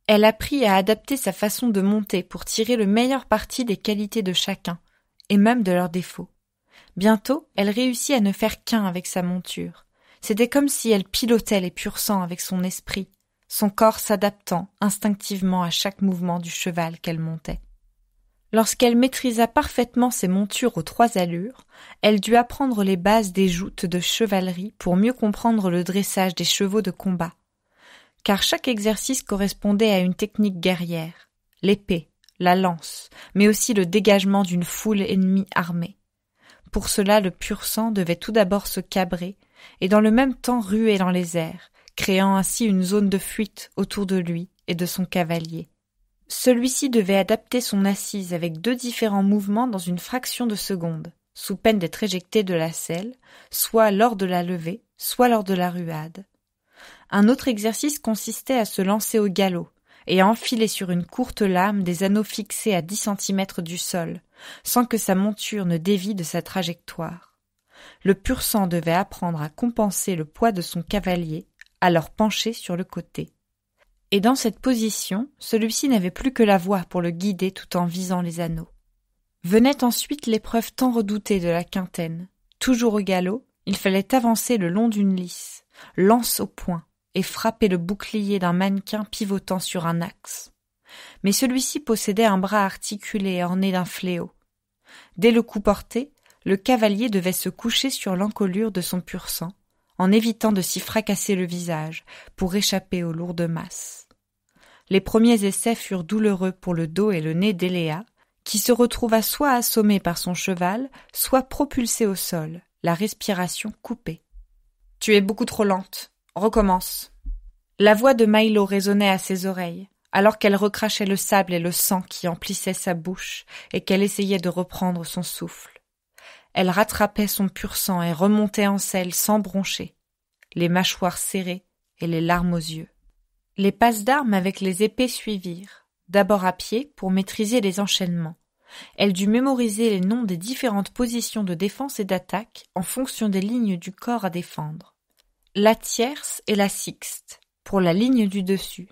Elle apprit à adapter sa façon de monter pour tirer le meilleur parti des qualités de chacun, et même de leurs défauts. Bientôt, elle réussit à ne faire qu'un avec sa monture. C'était comme si elle pilotait les pur-sang avec son esprit, son corps s'adaptant instinctivement à chaque mouvement du cheval qu'elle montait. Lorsqu'elle maîtrisa parfaitement ses montures aux trois allures, elle dut apprendre les bases des joutes de chevalerie pour mieux comprendre le dressage des chevaux de combat. Car chaque exercice correspondait à une technique guerrière, l'épée, la lance, mais aussi le dégagement d'une foule ennemie armée. Pour cela, le pur sang devait tout d'abord se cabrer, et dans le même temps ruer dans les airs, créant ainsi une zone de fuite autour de lui et de son cavalier. Celui-ci devait adapter son assise avec deux différents mouvements dans une fraction de seconde, sous peine d'être éjecté de la selle, soit lors de la levée, soit lors de la ruade. Un autre exercice consistait à se lancer au galop et à enfiler sur une courte lame des anneaux fixés à dix centimètres du sol, sans que sa monture ne dévie de sa trajectoire. Le pur sang devait apprendre à compenser le poids de son cavalier alors penché sur le côté. Et dans cette position, celui-ci n'avait plus que la voix pour le guider tout en visant les anneaux. Venait ensuite l'épreuve tant redoutée de la quintaine. Toujours au galop, il fallait avancer le long d'une lisse, lance au poing et frapper le bouclier d'un mannequin pivotant sur un axe. Mais celui-ci possédait un bras articulé orné d'un fléau. Dès le coup porté, le cavalier devait se coucher sur l'encolure de son pur sang, en évitant de s'y fracasser le visage pour échapper aux lourdes masses. Les premiers essais furent douloureux pour le dos et le nez d'Eléa, qui se retrouva soit assommée par son cheval, soit propulsée au sol, la respiration coupée. Tu es beaucoup trop lente. Recommence. La voix de Milo résonnait à ses oreilles, alors qu'elle recrachait le sable et le sang qui emplissaient sa bouche et qu'elle essayait de reprendre son souffle elle rattrapait son pur sang et remontait en selle sans broncher, les mâchoires serrées et les larmes aux yeux. Les passes d'armes avec les épées suivirent, d'abord à pied pour maîtriser les enchaînements. Elle dut mémoriser les noms des différentes positions de défense et d'attaque en fonction des lignes du corps à défendre. La tierce et la sixte, pour la ligne du dessus.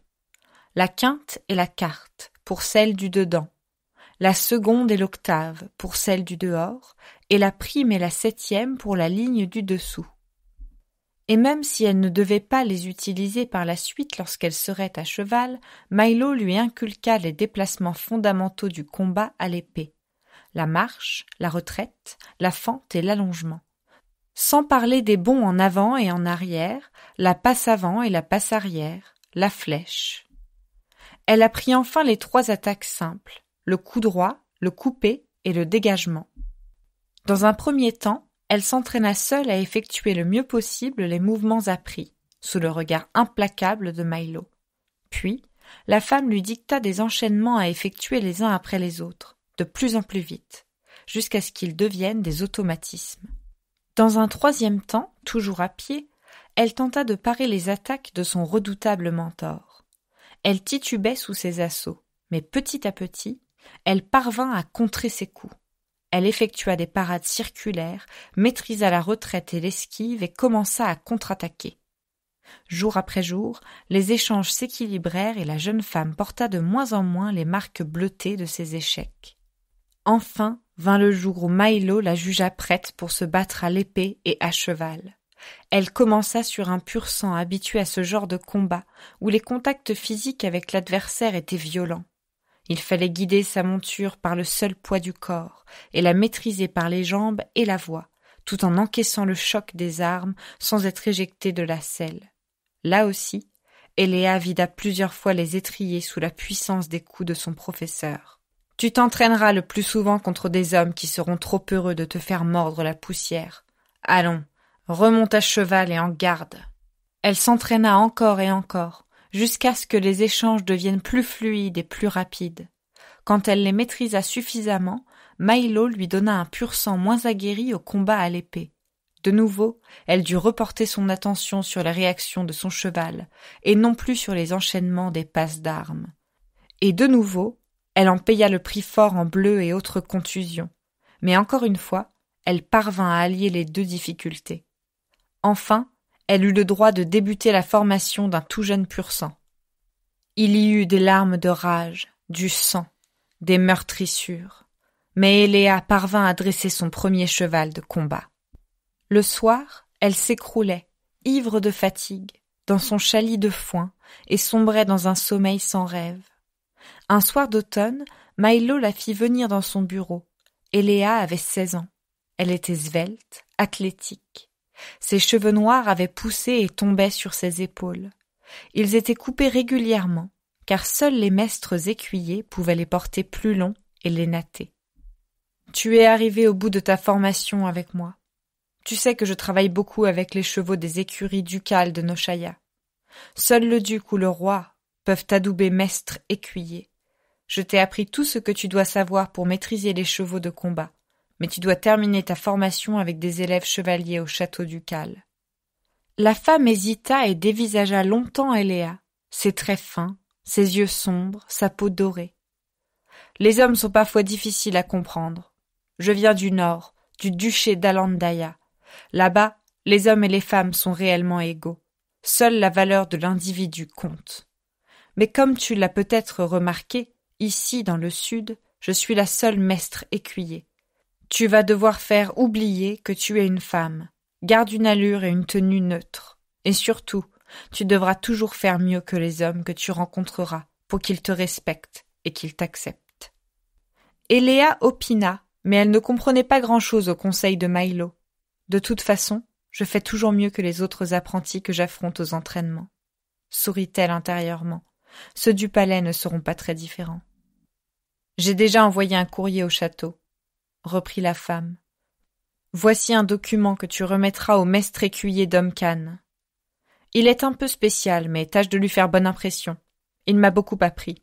La quinte et la carte, pour celle du dedans la seconde et l'octave pour celle du dehors, et la prime et la septième pour la ligne du dessous. Et même si elle ne devait pas les utiliser par la suite lorsqu'elle serait à cheval, Milo lui inculqua les déplacements fondamentaux du combat à l'épée la marche, la retraite, la fente et l'allongement. Sans parler des bonds en avant et en arrière, la passe avant et la passe arrière, la flèche. Elle apprit enfin les trois attaques simples le coup droit, le coupé et le dégagement. Dans un premier temps, elle s'entraîna seule à effectuer le mieux possible les mouvements appris, sous le regard implacable de Milo. Puis, la femme lui dicta des enchaînements à effectuer les uns après les autres, de plus en plus vite, jusqu'à ce qu'ils deviennent des automatismes. Dans un troisième temps, toujours à pied, elle tenta de parer les attaques de son redoutable mentor. Elle titubait sous ses assauts, mais petit à petit, elle parvint à contrer ses coups. Elle effectua des parades circulaires, maîtrisa la retraite et l'esquive et commença à contre-attaquer. Jour après jour, les échanges s'équilibrèrent et la jeune femme porta de moins en moins les marques bleutées de ses échecs. Enfin vint le jour où Milo la jugea prête pour se battre à l'épée et à cheval. Elle commença sur un pur sang habitué à ce genre de combat, où les contacts physiques avec l'adversaire étaient violents. Il fallait guider sa monture par le seul poids du corps, et la maîtriser par les jambes et la voix, tout en encaissant le choc des armes sans être éjecté de la selle. Là aussi, Eléa vida plusieurs fois les étriers sous la puissance des coups de son professeur. Tu t'entraîneras le plus souvent contre des hommes qui seront trop heureux de te faire mordre la poussière. Allons, remonte à cheval et en garde. Elle s'entraîna encore et encore, jusqu'à ce que les échanges deviennent plus fluides et plus rapides. Quand elle les maîtrisa suffisamment, Milo lui donna un pur sang moins aguerri au combat à l'épée. De nouveau, elle dut reporter son attention sur la réaction de son cheval, et non plus sur les enchaînements des passes d'armes. Et de nouveau, elle en paya le prix fort en bleu et autres contusions. Mais encore une fois, elle parvint à allier les deux difficultés. Enfin, elle eut le droit de débuter la formation d'un tout jeune pur-sang. Il y eut des larmes de rage, du sang, des meurtrissures, mais Eléa parvint à dresser son premier cheval de combat. Le soir, elle s'écroulait, ivre de fatigue, dans son chalit de foin et sombrait dans un sommeil sans rêve. Un soir d'automne, Milo la fit venir dans son bureau. Eléa avait seize ans. Elle était svelte, athlétique. Ses cheveux noirs avaient poussé et tombaient sur ses épaules. Ils étaient coupés régulièrement, car seuls les maîtres écuyers pouvaient les porter plus longs et les natter. Tu es arrivé au bout de ta formation avec moi. Tu sais que je travaille beaucoup avec les chevaux des écuries ducales de Nochaya. Seul le duc ou le roi peuvent adouber maître écuyer. Je t'ai appris tout ce que tu dois savoir pour maîtriser les chevaux de combat, mais tu dois terminer ta formation avec des élèves chevaliers au château ducal. La femme hésita et dévisagea longtemps Eléa, ses traits fins, ses yeux sombres, sa peau dorée. Les hommes sont parfois difficiles à comprendre. Je viens du nord, du duché d'Alandaya. Là-bas, les hommes et les femmes sont réellement égaux. Seule la valeur de l'individu compte. Mais comme tu l'as peut-être remarqué, ici, dans le sud, je suis la seule maître écuyer. Tu vas devoir faire oublier que tu es une femme. Garde une allure et une tenue neutre. Et surtout, tu devras toujours faire mieux que les hommes que tu rencontreras pour qu'ils te respectent et qu'ils t'acceptent. Et Léa opina, mais elle ne comprenait pas grand-chose au conseil de Milo. De toute façon, je fais toujours mieux que les autres apprentis que j'affronte aux entraînements. Sourit-elle intérieurement. Ceux du palais ne seront pas très différents. J'ai déjà envoyé un courrier au château reprit la femme. Voici un document que tu remettras au maître écuyer d'Homme-Cannes. Il est un peu spécial, mais tâche de lui faire bonne impression. Il m'a beaucoup appris.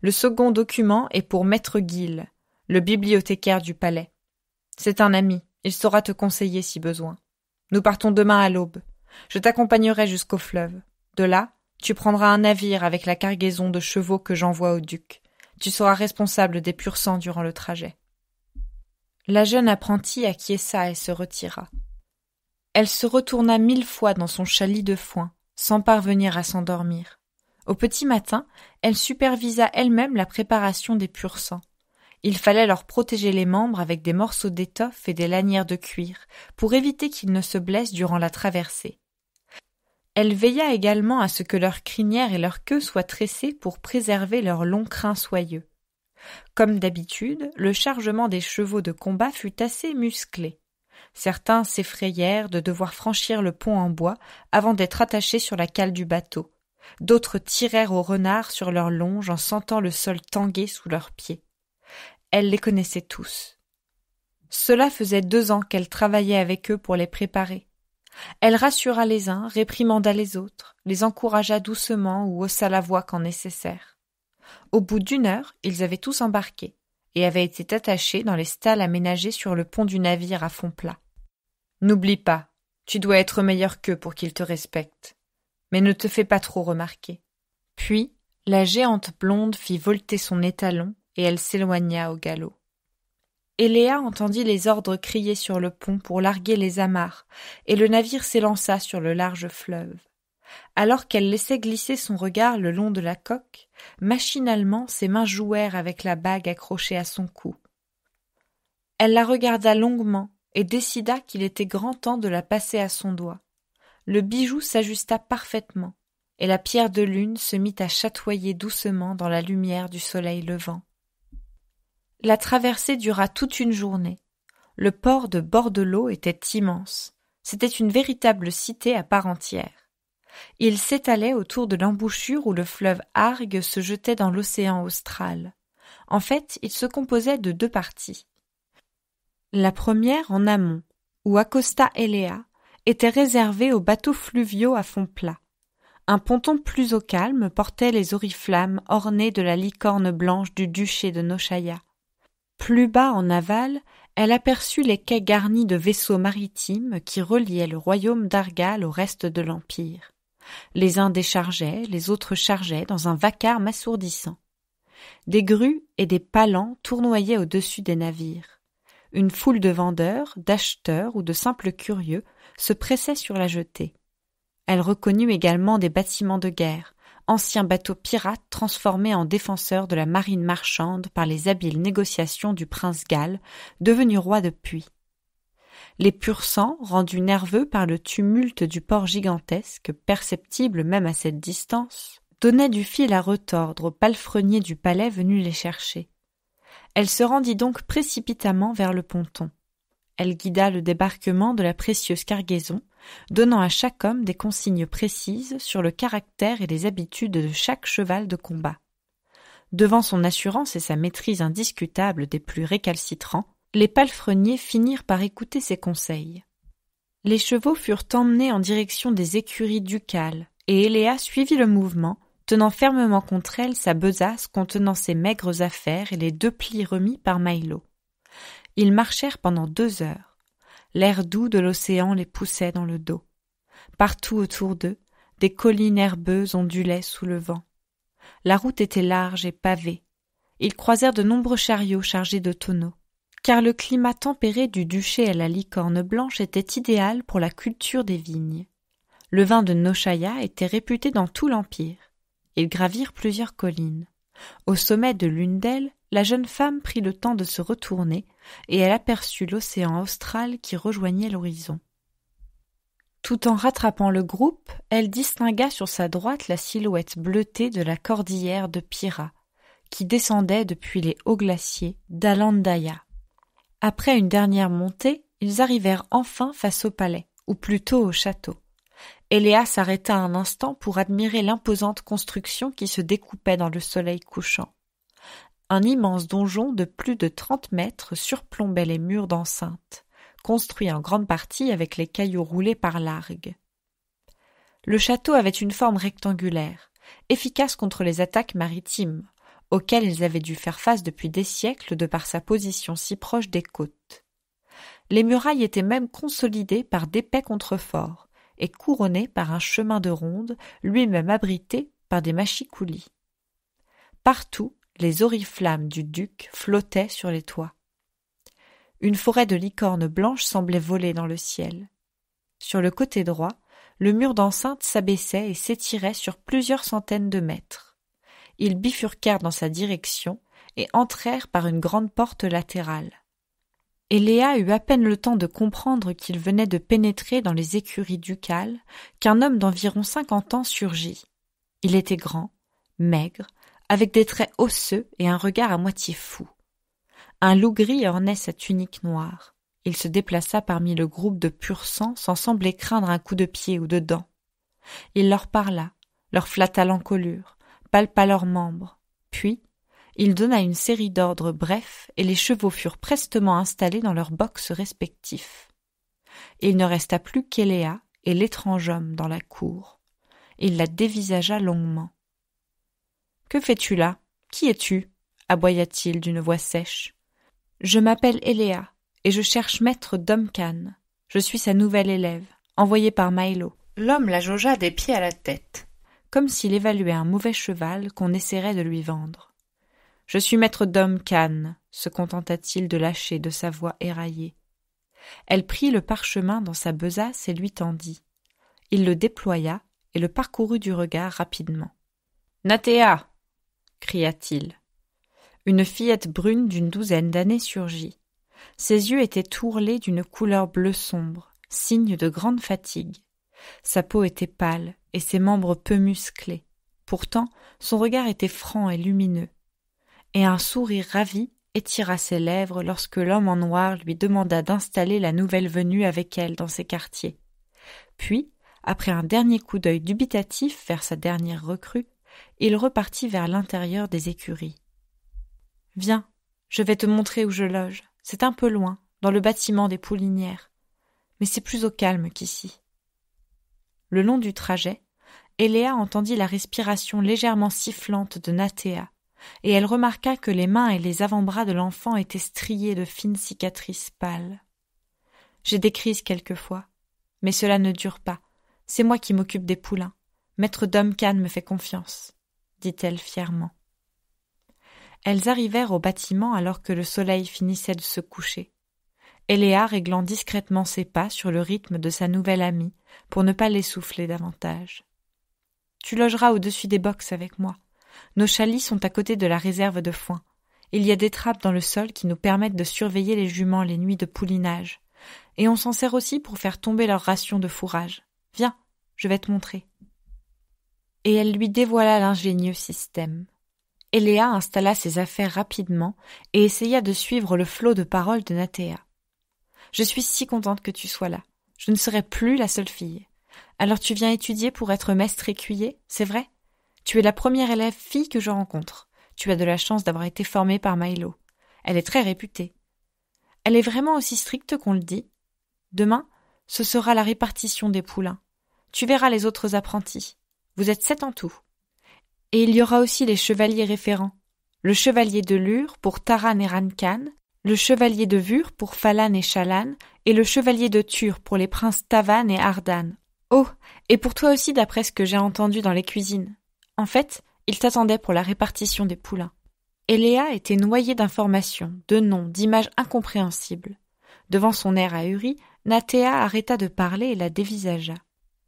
Le second document est pour maître Gill, le bibliothécaire du palais. C'est un ami, il saura te conseiller si besoin. Nous partons demain à l'aube. Je t'accompagnerai jusqu'au fleuve. De là, tu prendras un navire avec la cargaison de chevaux que j'envoie au duc. Tu seras responsable des pur-sang durant le trajet. La jeune apprentie acquiesça et se retira. Elle se retourna mille fois dans son chalit de foin, sans parvenir à s'endormir. Au petit matin, elle supervisa elle-même la préparation des pur-sang. Il fallait leur protéger les membres avec des morceaux d'étoffe et des lanières de cuir, pour éviter qu'ils ne se blessent durant la traversée. Elle veilla également à ce que leurs crinières et leurs queues soient tressées pour préserver leurs longs crins soyeux. Comme d'habitude, le chargement des chevaux de combat fut assez musclé. Certains s'effrayèrent de devoir franchir le pont en bois avant d'être attachés sur la cale du bateau. D'autres tirèrent au renard sur leur longe en sentant le sol tanguer sous leurs pieds. Elle les connaissait tous. Cela faisait deux ans qu'elle travaillait avec eux pour les préparer. Elle rassura les uns, réprimanda les autres, les encouragea doucement ou haussa la voix quand nécessaire. Au bout d'une heure, ils avaient tous embarqué et avaient été attachés dans les stalles aménagées sur le pont du navire à fond plat. N'oublie pas, tu dois être meilleur qu'eux pour qu'ils te respectent. Mais ne te fais pas trop remarquer. Puis, la géante blonde fit volter son étalon et elle s'éloigna au galop. Eléa entendit les ordres crier sur le pont pour larguer les amarres, et le navire s'élança sur le large fleuve. Alors qu'elle laissait glisser son regard le long de la coque, Machinalement ses mains jouèrent avec la bague accrochée à son cou. Elle la regarda longuement et décida qu'il était grand temps de la passer à son doigt. Le bijou s'ajusta parfaitement, et la pierre de lune se mit à chatoyer doucement dans la lumière du soleil levant. La traversée dura toute une journée. Le port de Bordelot était immense. C'était une véritable cité à part entière. Il s'étalait autour de l'embouchure où le fleuve Argue se jetait dans l'océan austral. En fait, il se composait de deux parties. La première en amont, où Acosta Elea était réservée aux bateaux fluviaux à fond plat. Un ponton plus au calme portait les oriflammes ornées de la licorne blanche du duché de Nochaya. Plus bas en aval, elle aperçut les quais garnis de vaisseaux maritimes qui reliaient le royaume d'Argal au reste de l'Empire. Les uns déchargeaient, les autres chargeaient dans un vacarme assourdissant. Des grues et des palans tournoyaient au-dessus des navires. Une foule de vendeurs, d'acheteurs ou de simples curieux se pressait sur la jetée. Elle reconnut également des bâtiments de guerre, anciens bateaux pirates transformés en défenseurs de la marine marchande par les habiles négociations du prince Gall, devenu roi depuis les purs sang rendus nerveux par le tumulte du port gigantesque, perceptible même à cette distance, donnaient du fil à retordre aux palefreniers du palais venus les chercher. Elle se rendit donc précipitamment vers le ponton. Elle guida le débarquement de la précieuse cargaison, donnant à chaque homme des consignes précises sur le caractère et les habitudes de chaque cheval de combat. Devant son assurance et sa maîtrise indiscutable des plus récalcitrants, les palefreniers finirent par écouter ses conseils. Les chevaux furent emmenés en direction des écuries ducales, et Eléa suivit le mouvement, tenant fermement contre elle sa besace contenant ses maigres affaires et les deux plis remis par Milo. Ils marchèrent pendant deux heures. L'air doux de l'océan les poussait dans le dos. Partout autour d'eux, des collines herbeuses ondulaient sous le vent. La route était large et pavée. Ils croisèrent de nombreux chariots chargés de tonneaux car le climat tempéré du duché à la licorne blanche était idéal pour la culture des vignes. Le vin de Noshaya était réputé dans tout l'Empire. Ils gravirent plusieurs collines. Au sommet de l'une d'elles, la jeune femme prit le temps de se retourner, et elle aperçut l'océan austral qui rejoignait l'horizon. Tout en rattrapant le groupe, elle distingua sur sa droite la silhouette bleutée de la cordillère de Pira, qui descendait depuis les hauts glaciers d'Alandaya. Après une dernière montée, ils arrivèrent enfin face au palais, ou plutôt au château. Eléa s'arrêta un instant pour admirer l'imposante construction qui se découpait dans le soleil couchant. Un immense donjon de plus de trente mètres surplombait les murs d'enceinte, construit en grande partie avec les cailloux roulés par largue. Le château avait une forme rectangulaire, efficace contre les attaques maritimes, auquel ils avaient dû faire face depuis des siècles de par sa position si proche des côtes. Les murailles étaient même consolidées par d'épais contreforts et couronnées par un chemin de ronde, lui-même abrité par des machicoulis. Partout, les oriflammes du duc flottaient sur les toits. Une forêt de licornes blanches semblait voler dans le ciel. Sur le côté droit, le mur d'enceinte s'abaissait et s'étirait sur plusieurs centaines de mètres ils bifurquèrent dans sa direction et entrèrent par une grande porte latérale. Et Léa eut à peine le temps de comprendre qu'ils venaient de pénétrer dans les écuries ducales qu'un homme d'environ cinquante ans surgit. Il était grand, maigre, avec des traits osseux et un regard à moitié fou. Un loup gris ornait sa tunique noire. Il se déplaça parmi le groupe de pur sang sans sembler craindre un coup de pied ou de dent. Il leur parla, leur flatta l'encolure, palpa leurs membres. Puis, il donna une série d'ordres brefs et les chevaux furent prestement installés dans leurs boxes respectifs. Il ne resta plus qu'Eléa et l'étrange homme dans la cour. Il la dévisagea longuement. Que fais-tu là Qui es-tu aboya-t-il d'une voix sèche. Je m'appelle Eléa et je cherche maître Duncan. Je suis sa nouvelle élève, envoyée par Milo. L'homme la jaugea des pieds à la tête comme s'il évaluait un mauvais cheval qu'on essaierait de lui vendre. Je suis maître d'homme Cannes, se contenta-t-il de lâcher de sa voix éraillée. Elle prit le parchemin dans sa besace et lui tendit. Il le déploya et le parcourut du regard rapidement. Nathéa cria-t-il. Une fillette brune d'une douzaine d'années surgit. Ses yeux étaient tourlés d'une couleur bleu sombre, signe de grande fatigue. Sa peau était pâle et ses membres peu musclés. Pourtant, son regard était franc et lumineux. Et un sourire ravi étira ses lèvres lorsque l'homme en noir lui demanda d'installer la nouvelle venue avec elle dans ses quartiers. Puis, après un dernier coup d'œil dubitatif vers sa dernière recrue, il repartit vers l'intérieur des écuries. Viens, je vais te montrer où je loge. C'est un peu loin, dans le bâtiment des poulinières. Mais c'est plus au calme qu'ici. Le long du trajet, Eléa entendit la respiration légèrement sifflante de Nathéa et elle remarqua que les mains et les avant-bras de l'enfant étaient striés de fines cicatrices pâles. J'ai des crises quelquefois, mais cela ne dure pas. C'est moi qui m'occupe des poulains. Maître Duncan me fait confiance, dit-elle fièrement. Elles arrivèrent au bâtiment alors que le soleil finissait de se coucher. Eléa réglant discrètement ses pas sur le rythme de sa nouvelle amie pour ne pas l'essouffler davantage. Tu logeras au-dessus des boxes avec moi. Nos chalits sont à côté de la réserve de foin. Il y a des trappes dans le sol qui nous permettent de surveiller les juments les nuits de poulinage. Et on s'en sert aussi pour faire tomber leur ration de fourrage. Viens, je vais te montrer. Et elle lui dévoila l'ingénieux système. Eléa installa ses affaires rapidement et essaya de suivre le flot de paroles de Nathéa. Je suis si contente que tu sois là. Je ne serai plus la seule fille. Alors tu viens étudier pour être maître écuyer, c'est vrai Tu es la première élève fille que je rencontre. Tu as de la chance d'avoir été formée par Milo. Elle est très réputée. Elle est vraiment aussi stricte qu'on le dit. Demain, ce sera la répartition des poulains. Tu verras les autres apprentis. Vous êtes sept en tout. Et il y aura aussi les chevaliers référents. Le chevalier de Lure pour Taran et Rankan, le chevalier de Vure pour Falan et Chalan, et le chevalier de Tur pour les princes Tavan et Ardan. Oh, et pour toi aussi d'après ce que j'ai entendu dans les cuisines. En fait, ils t'attendaient pour la répartition des poulains. Et était noyée d'informations, de noms, d'images incompréhensibles. Devant son air ahuri, Nathéa arrêta de parler et la dévisagea.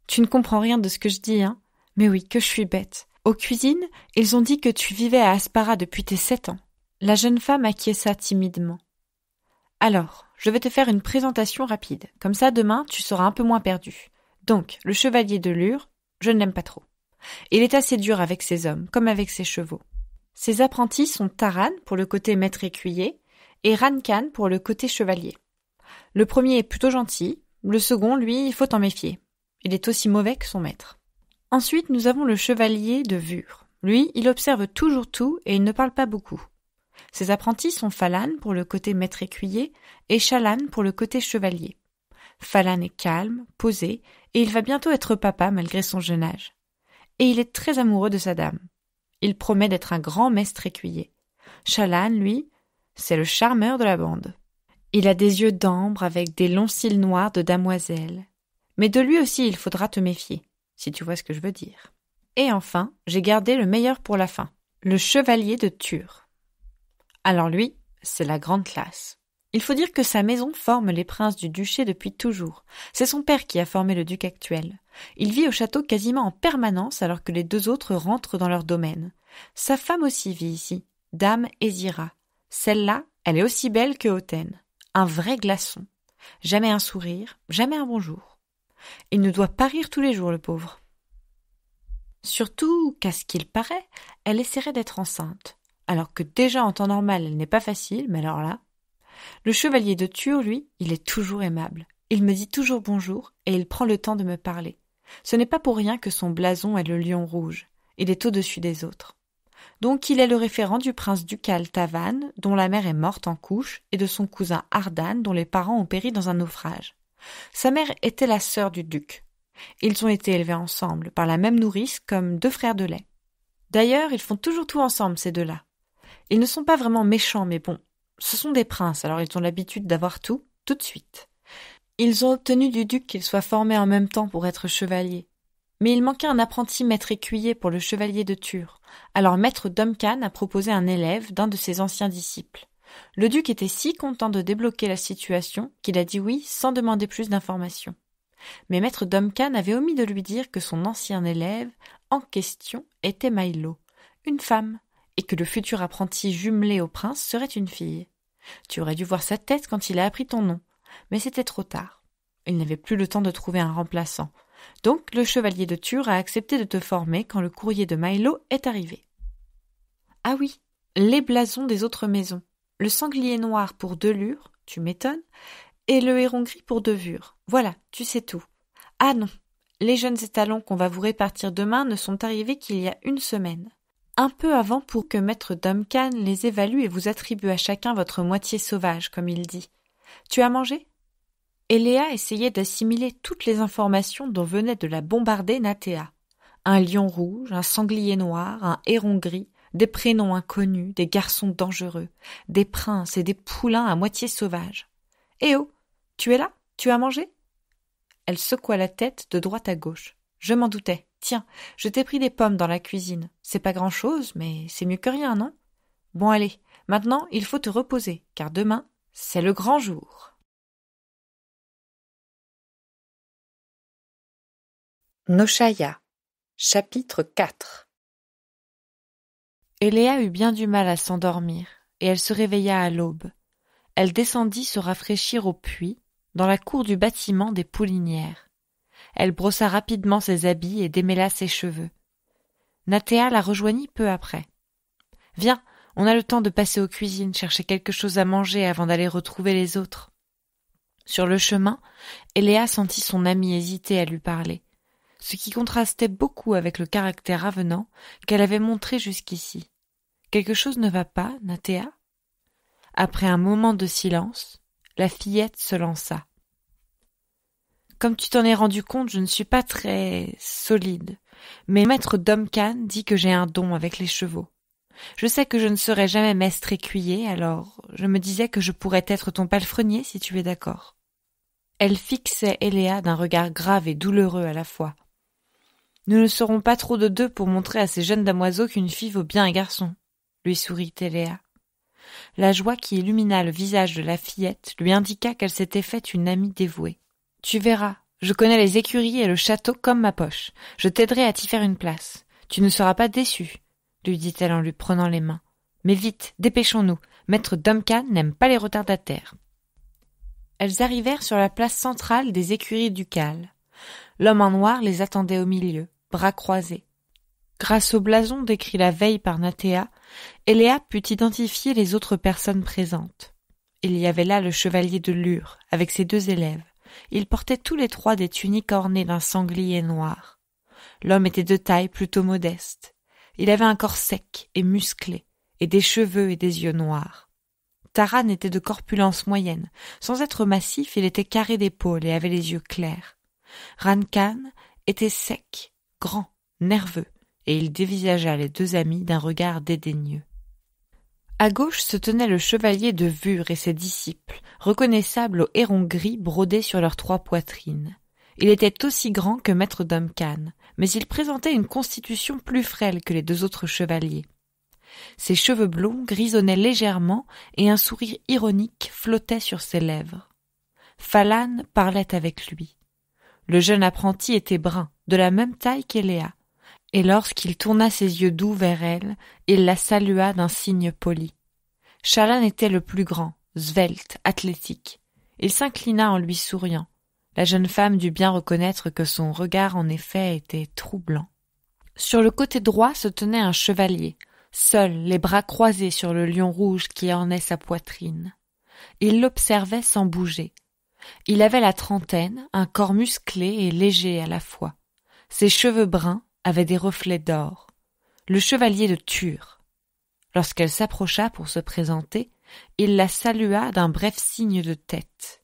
Tu ne comprends rien de ce que je dis, hein Mais oui, que je suis bête. Aux cuisines, ils ont dit que tu vivais à Aspara depuis tes sept ans. La jeune femme acquiesça timidement. Alors, je vais te faire une présentation rapide. Comme ça, demain, tu seras un peu moins perdu. Donc, le chevalier de Lure, je ne l'aime pas trop. Il est assez dur avec ses hommes, comme avec ses chevaux. Ses apprentis sont Taran pour le côté maître écuyer et Rankan pour le côté chevalier. Le premier est plutôt gentil, le second, lui, il faut en méfier. Il est aussi mauvais que son maître. Ensuite, nous avons le chevalier de Vure. Lui, il observe toujours tout et il ne parle pas beaucoup. Ses apprentis sont Falan pour le côté maître écuyer et Chalan pour le côté chevalier. Falan est calme, posé, et il va bientôt être papa malgré son jeune âge. Et il est très amoureux de sa dame. Il promet d'être un grand maître écuyer. Chalan, lui, c'est le charmeur de la bande. Il a des yeux d'ambre avec des longs cils noirs de damoiselle. Mais de lui aussi il faudra te méfier, si tu vois ce que je veux dire. Et enfin, j'ai gardé le meilleur pour la fin, le chevalier de Tur. Alors lui, c'est la grande classe. Il faut dire que sa maison forme les princes du duché depuis toujours. C'est son père qui a formé le duc actuel. Il vit au château quasiment en permanence alors que les deux autres rentrent dans leur domaine. Sa femme aussi vit ici, Dame Ezira. Celle-là, elle est aussi belle que hautaine. Un vrai glaçon. Jamais un sourire, jamais un bonjour. Il ne doit pas rire tous les jours, le pauvre. Surtout qu'à ce qu'il paraît, elle essaierait d'être enceinte alors que déjà en temps normal elle n'est pas facile, mais alors là. Le chevalier de Thur, lui, il est toujours aimable. Il me dit toujours bonjour, et il prend le temps de me parler. Ce n'est pas pour rien que son blason est le lion rouge. Il est au-dessus des autres. Donc il est le référent du prince ducal Tavan, dont la mère est morte en couche, et de son cousin Ardan, dont les parents ont péri dans un naufrage. Sa mère était la sœur du duc. Ils ont été élevés ensemble, par la même nourrice, comme deux frères de lait. D'ailleurs, ils font toujours tout ensemble, ces deux-là. Ils ne sont pas vraiment méchants, mais bon, ce sont des princes, alors ils ont l'habitude d'avoir tout, tout de suite. Ils ont obtenu du duc qu'ils soient formé en même temps pour être chevalier. Mais il manquait un apprenti maître écuyer pour le chevalier de Tur. Alors maître Domcan a proposé un élève d'un de ses anciens disciples. Le duc était si content de débloquer la situation qu'il a dit oui sans demander plus d'informations. Mais maître Domcan avait omis de lui dire que son ancien élève en question était Milo, une femme et que le futur apprenti jumelé au prince serait une fille. Tu aurais dû voir sa tête quand il a appris ton nom, mais c'était trop tard. Il n'avait plus le temps de trouver un remplaçant. Donc le chevalier de Tur a accepté de te former quand le courrier de Milo est arrivé. Ah oui, les blasons des autres maisons. Le sanglier noir pour Delure, tu m'étonnes, et le héron gris pour Devure. Voilà, tu sais tout. Ah non, les jeunes étalons qu'on va vous répartir demain ne sont arrivés qu'il y a une semaine un peu avant pour que maître Duncan les évalue et vous attribue à chacun votre moitié sauvage, comme il dit. Tu as mangé? Et Léa essayait d'assimiler toutes les informations dont venait de la bombarder Nathéa. Un lion rouge, un sanglier noir, un héron gris, des prénoms inconnus, des garçons dangereux, des princes et des poulains à moitié sauvages. Eh oh. Tu es là? Tu as mangé? Elle secoua la tête de droite à gauche. Je m'en doutais. Tiens, je t'ai pris des pommes dans la cuisine. C'est pas grand-chose, mais c'est mieux que rien, non Bon allez, maintenant il faut te reposer, car demain, c'est le grand jour. chapitre 4 Eléa eut bien du mal à s'endormir, et elle se réveilla à l'aube. Elle descendit se rafraîchir au puits, dans la cour du bâtiment des poulinières. Elle brossa rapidement ses habits et démêla ses cheveux. Nathéa la rejoignit peu après. Viens, on a le temps de passer aux cuisines, chercher quelque chose à manger avant d'aller retrouver les autres. Sur le chemin, Eléa sentit son amie hésiter à lui parler, ce qui contrastait beaucoup avec le caractère avenant qu'elle avait montré jusqu'ici. Quelque chose ne va pas, Nathéa ?» Après un moment de silence, la fillette se lança. Comme tu t'en es rendu compte, je ne suis pas très solide. Mais maître Duncan dit que j'ai un don avec les chevaux. Je sais que je ne serai jamais maître écuyer, alors je me disais que je pourrais être ton palefrenier si tu es d'accord. Elle fixait Eléa d'un regard grave et douloureux à la fois. Nous ne serons pas trop de deux pour montrer à ces jeunes damoiseaux qu'une fille vaut bien un garçon, lui sourit Eléa. La joie qui illumina le visage de la fillette lui indiqua qu'elle s'était faite une amie dévouée. Tu verras, je connais les écuries et le château comme ma poche. Je t'aiderai à t'y faire une place. Tu ne seras pas déçu, lui dit-elle en lui prenant les mains. Mais vite, dépêchons-nous. Maître Duncan n'aime pas les retardataires. Elles arrivèrent sur la place centrale des écuries ducales. L'homme en noir les attendait au milieu, bras croisés. Grâce au blason décrit la veille par Nathéa, Eléa put identifier les autres personnes présentes. Il y avait là le chevalier de Lure, avec ses deux élèves, ils portaient tous les trois des tuniques ornées d'un sanglier noir. L'homme était de taille plutôt modeste. Il avait un corps sec et musclé, et des cheveux et des yeux noirs. Taran était de corpulence moyenne. Sans être massif, il était carré d'épaules et avait les yeux clairs. Rankan était sec, grand, nerveux, et il dévisagea les deux amis d'un regard dédaigneux. À gauche se tenait le chevalier de Vure et ses disciples, reconnaissables aux hérons gris brodés sur leurs trois poitrines. Il était aussi grand que maître Duncan, mais il présentait une constitution plus frêle que les deux autres chevaliers. Ses cheveux blonds grisonnaient légèrement et un sourire ironique flottait sur ses lèvres. Falan parlait avec lui. Le jeune apprenti était brun, de la même taille qu'Eléa, et lorsqu'il tourna ses yeux doux vers elle, il la salua d'un signe poli. Chalan était le plus grand, svelte, athlétique. Il s'inclina en lui souriant. La jeune femme dut bien reconnaître que son regard en effet était troublant. Sur le côté droit se tenait un chevalier, seul, les bras croisés sur le lion rouge qui ornait sa poitrine. Il l'observait sans bouger. Il avait la trentaine, un corps musclé et léger à la fois. Ses cheveux bruns, avait des reflets d'or, le chevalier de Ture. Lorsqu'elle s'approcha pour se présenter, il la salua d'un bref signe de tête.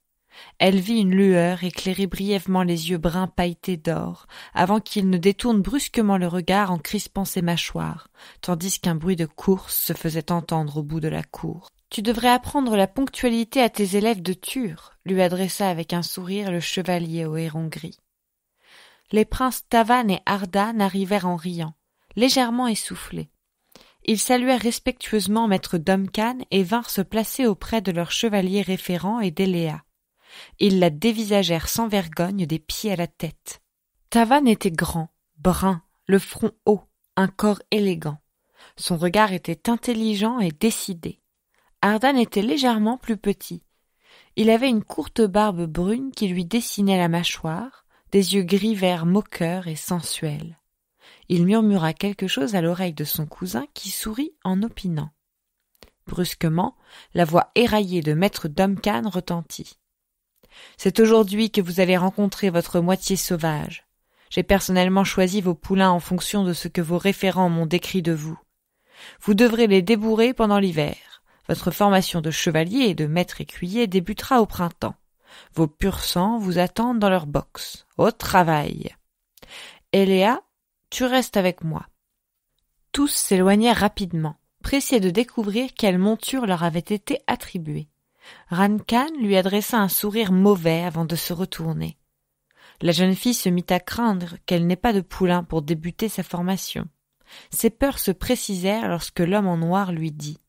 Elle vit une lueur éclairer brièvement les yeux bruns pailletés d'or, avant qu'il ne détourne brusquement le regard en crispant ses mâchoires, tandis qu'un bruit de course se faisait entendre au bout de la cour. Tu devrais apprendre la ponctualité à tes élèves de Tur, lui adressa avec un sourire le chevalier au héron gris les princes Tavan et Ardan arrivèrent en riant, légèrement essoufflés. Ils saluèrent respectueusement maître Duncan et vinrent se placer auprès de leur chevalier référent et d'Eléa. Ils la dévisagèrent sans vergogne des pieds à la tête. Tavan était grand, brun, le front haut, un corps élégant. Son regard était intelligent et décidé. Ardan était légèrement plus petit. Il avait une courte barbe brune qui lui dessinait la mâchoire, des yeux gris-vert moqueurs et sensuels. Il murmura quelque chose à l'oreille de son cousin qui sourit en opinant. Brusquement, la voix éraillée de maître Duncan retentit. C'est aujourd'hui que vous allez rencontrer votre moitié sauvage. J'ai personnellement choisi vos poulains en fonction de ce que vos référents m'ont décrit de vous. Vous devrez les débourrer pendant l'hiver. Votre formation de chevalier et de maître écuyer débutera au printemps. Vos purs sangs vous attendent dans leur boxe. Au travail. Eléa, tu restes avec moi. Tous s'éloignèrent rapidement, pressés de découvrir quelle monture leur avait été attribuée. Rankan lui adressa un sourire mauvais avant de se retourner. La jeune fille se mit à craindre qu'elle n'ait pas de poulain pour débuter sa formation. Ses peurs se précisèrent lorsque l'homme en noir lui dit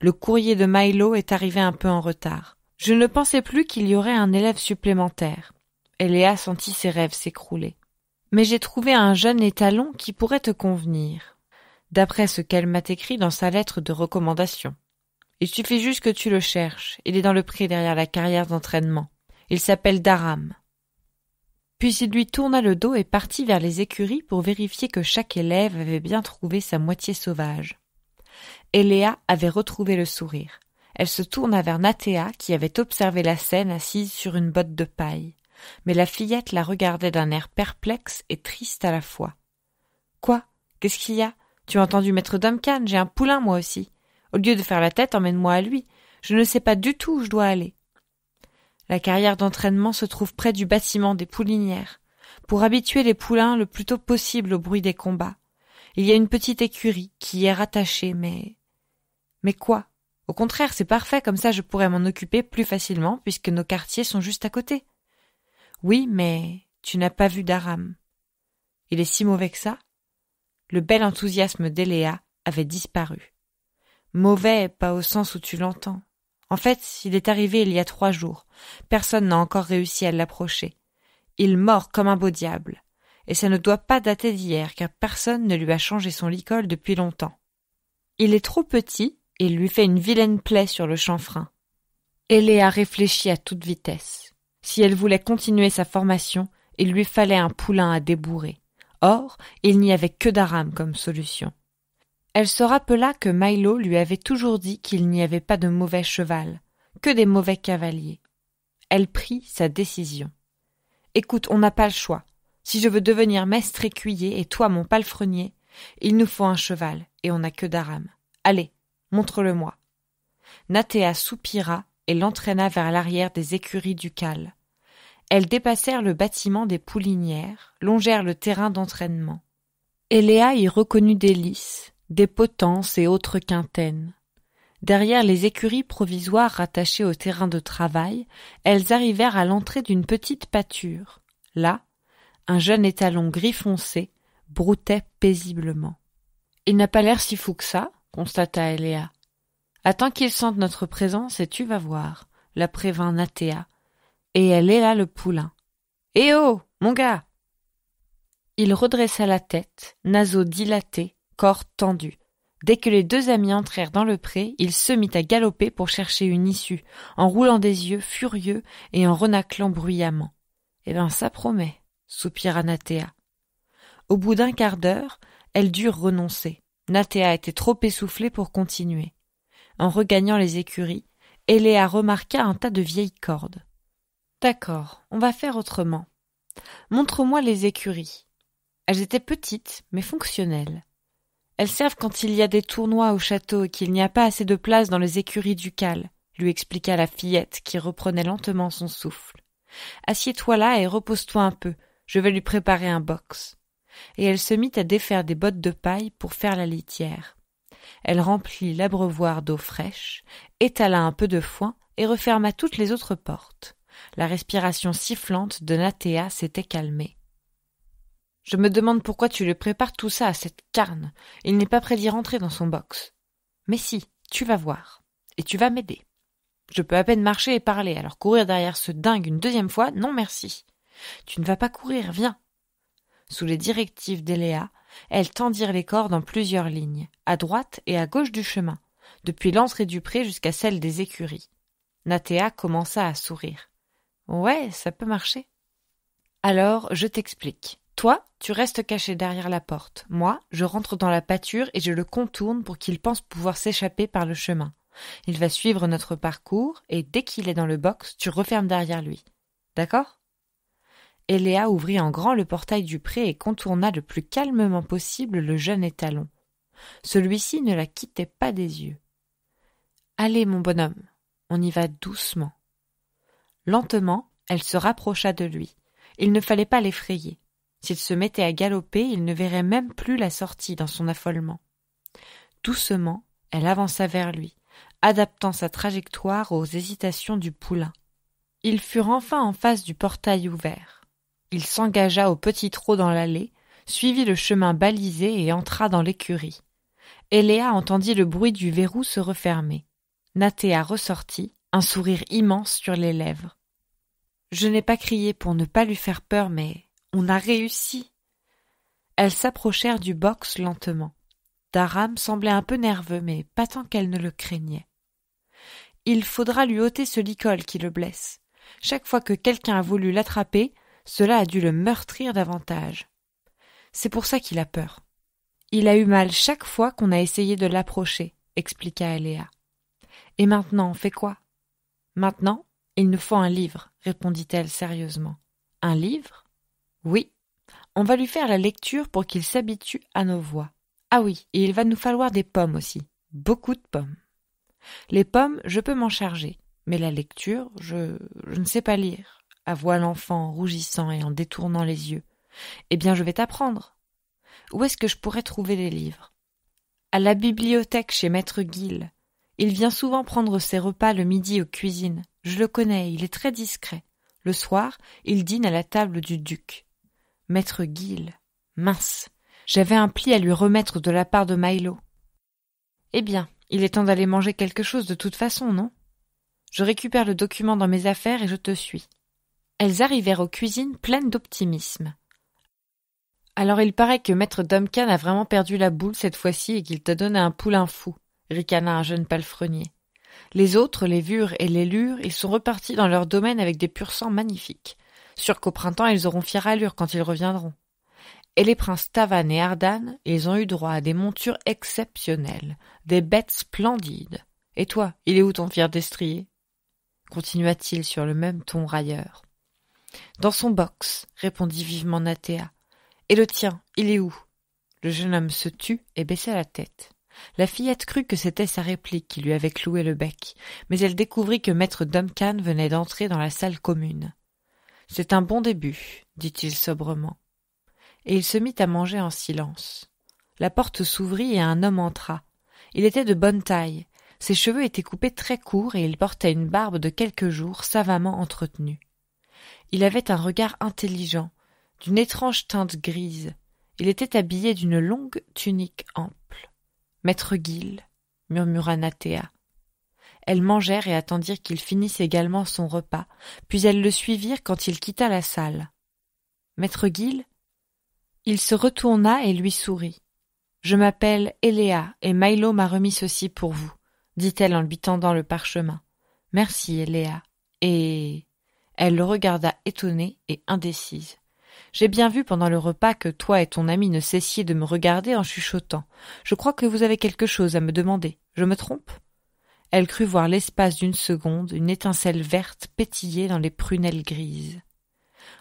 Le courrier de Milo est arrivé un peu en retard. Je ne pensais plus qu'il y aurait un élève supplémentaire et sentit ses rêves s'écrouler. Mais j'ai trouvé un jeune étalon qui pourrait te convenir, d'après ce qu'elle m'a écrit dans sa lettre de recommandation. Il suffit juste que tu le cherches, il est dans le prix derrière la carrière d'entraînement. Il s'appelle Daram. Puis il lui tourna le dos et partit vers les écuries pour vérifier que chaque élève avait bien trouvé sa moitié sauvage. Et avait retrouvé le sourire. Elle se tourna vers Nathéa qui avait observé la scène assise sur une botte de paille mais la fillette la regardait d'un air perplexe et triste à la fois. Quoi Qu'est-ce qu'il y a Tu as entendu maître Duncan, j'ai un poulain moi aussi. Au lieu de faire la tête, emmène-moi à lui. Je ne sais pas du tout où je dois aller. La carrière d'entraînement se trouve près du bâtiment des poulinières, pour habituer les poulains le plus tôt possible au bruit des combats. Il y a une petite écurie qui y est rattachée, mais. Mais quoi Au contraire, c'est parfait, comme ça je pourrais m'en occuper plus facilement puisque nos quartiers sont juste à côté. Oui, mais tu n'as pas vu d'Aram. Il est si mauvais que ça? Le bel enthousiasme d'Eléa avait disparu. Mauvais, pas au sens où tu l'entends. En fait, il est arrivé il y a trois jours. Personne n'a encore réussi à l'approcher. Il mord comme un beau diable. Et ça ne doit pas dater d'hier, car personne ne lui a changé son licol depuis longtemps. Il est trop petit et il lui fait une vilaine plaie sur le chanfrein. Eléa réfléchit à toute vitesse. Si elle voulait continuer sa formation, il lui fallait un poulain à débourrer. Or, il n'y avait que d'Aram comme solution. Elle se rappela que Milo lui avait toujours dit qu'il n'y avait pas de mauvais cheval, que des mauvais cavaliers. Elle prit sa décision. Écoute, on n'a pas le choix. Si je veux devenir maître écuyer et toi mon palefrenier, il nous faut un cheval, et on n'a que d'Aram. Allez, montre-le-moi. Nathéa soupira et l'entraîna vers l'arrière des écuries ducales. Elles dépassèrent le bâtiment des poulinières, longèrent le terrain d'entraînement. Eléa y reconnut des lys, des potences et autres quintaines. Derrière les écuries provisoires rattachées au terrain de travail, elles arrivèrent à l'entrée d'une petite pâture. Là, un jeune étalon gris foncé broutait paisiblement. Il n'a pas l'air si fou que ça, constata Eléa. Attends qu'ils sentent notre présence et tu vas voir, la prévint Nathéa. Et elle héla le poulain. Eh oh, mon gars Il redressa la tête, naseau dilaté, corps tendu. Dès que les deux amis entrèrent dans le pré, il se mit à galoper pour chercher une issue, en roulant des yeux furieux et en renaclant bruyamment. Eh ben, ça promet, soupira Nathéa. Au bout d'un quart d'heure, elles durent renoncer. Nathéa était trop essoufflée pour continuer en regagnant les écuries, Eléa remarqua un tas de vieilles cordes. D'accord, on va faire autrement. Montre-moi les écuries. Elles étaient petites, mais fonctionnelles. Elles servent quand il y a des tournois au château et qu'il n'y a pas assez de place dans les écuries ducales, lui expliqua la fillette qui reprenait lentement son souffle. Assieds-toi là et repose-toi un peu. Je vais lui préparer un box. Et elle se mit à défaire des bottes de paille pour faire la litière. Elle remplit l'abreuvoir d'eau fraîche, étala un peu de foin et referma toutes les autres portes. La respiration sifflante de Nathéa s'était calmée. Je me demande pourquoi tu le prépares tout ça à cette carne. Il n'est pas prêt d'y rentrer dans son box. Mais si, tu vas voir. Et tu vas m'aider. Je peux à peine marcher et parler, alors courir derrière ce dingue une deuxième fois, non merci. Tu ne vas pas courir, viens. Sous les directives d'Eléa, elles tendirent les cordes en plusieurs lignes, à droite et à gauche du chemin, depuis l'entrée du pré jusqu'à celle des écuries. Nathéa commença à sourire. Ouais, ça peut marcher. Alors, je t'explique. Toi, tu restes caché derrière la porte. Moi, je rentre dans la pâture et je le contourne pour qu'il pense pouvoir s'échapper par le chemin. Il va suivre notre parcours et dès qu'il est dans le box, tu refermes derrière lui. D'accord Léa ouvrit en grand le portail du pré et contourna le plus calmement possible le jeune étalon. Celui-ci ne la quittait pas des yeux. Allez, mon bonhomme, on y va doucement. Lentement, elle se rapprocha de lui. Il ne fallait pas l'effrayer. S'il se mettait à galoper, il ne verrait même plus la sortie dans son affolement. Doucement, elle avança vers lui, adaptant sa trajectoire aux hésitations du poulain. Ils furent enfin en face du portail ouvert. Il s'engagea au petit trot dans l'allée, suivit le chemin balisé et entra dans l'écurie. Eléa entendit le bruit du verrou se refermer. Nathéa ressortit, un sourire immense sur les lèvres. Je n'ai pas crié pour ne pas lui faire peur, mais on a réussi. Elles s'approchèrent du box lentement. Daram semblait un peu nerveux, mais pas tant qu'elle ne le craignait. Il faudra lui ôter ce licol qui le blesse. Chaque fois que quelqu'un a voulu l'attraper, cela a dû le meurtrir davantage. C'est pour ça qu'il a peur. Il a eu mal chaque fois qu'on a essayé de l'approcher, expliqua Eléa. Et maintenant, on fait quoi Maintenant, il nous faut un livre, répondit-elle sérieusement. Un livre Oui. On va lui faire la lecture pour qu'il s'habitue à nos voix. Ah oui, et il va nous falloir des pommes aussi. Beaucoup de pommes. Les pommes, je peux m'en charger, mais la lecture, je, je ne sais pas lire avoua l'enfant rougissant et en détournant les yeux. Eh bien, je vais t'apprendre. Où est-ce que je pourrais trouver les livres À la bibliothèque chez Maître Guil. Il vient souvent prendre ses repas le midi aux cuisines. Je le connais, il est très discret. Le soir, il dîne à la table du duc. Maître Guil. Mince. J'avais un pli à lui remettre de la part de Milo. Eh bien, il est temps d'aller manger quelque chose de toute façon, non? Je récupère le document dans mes affaires et je te suis. Elles arrivèrent aux cuisines pleines d'optimisme. Alors il paraît que maître Duncan a vraiment perdu la boule cette fois-ci et qu'il te donne un poulain fou, ricana un jeune palefrenier. Les autres, les vures et les lures, ils sont repartis dans leur domaine avec des pur sang magnifiques. Sûr qu'au printemps, ils auront fière allure quand ils reviendront. Et les princes Tavan et Ardan, ils ont eu droit à des montures exceptionnelles, des bêtes splendides. Et toi, il est où ton fier destrier continua-t-il sur le même ton railleur. Dans son box, répondit vivement Nathéa. « Et le tien, il est où Le jeune homme se tut et baissa la tête. La fillette crut que c'était sa réplique qui lui avait cloué le bec, mais elle découvrit que maître Duncan venait d'entrer dans la salle commune. C'est un bon début, dit-il sobrement. Et il se mit à manger en silence. La porte s'ouvrit et un homme entra. Il était de bonne taille. Ses cheveux étaient coupés très courts et il portait une barbe de quelques jours savamment entretenue. Il avait un regard intelligent, d'une étrange teinte grise. Il était habillé d'une longue tunique ample. Maître Gill murmura Nathéa. Elles mangèrent et attendirent qu'il finisse également son repas, puis elles le suivirent quand il quitta la salle. Maître Guil Il se retourna et lui sourit. Je m'appelle Eléa et Milo m'a remis ceci pour vous, dit-elle en lui tendant le parchemin. Merci, Eléa. Et. Elle le regarda étonnée et indécise. J'ai bien vu pendant le repas que toi et ton ami ne cessiez de me regarder en chuchotant. Je crois que vous avez quelque chose à me demander. Je me trompe? Elle crut voir l'espace d'une seconde une étincelle verte pétiller dans les prunelles grises.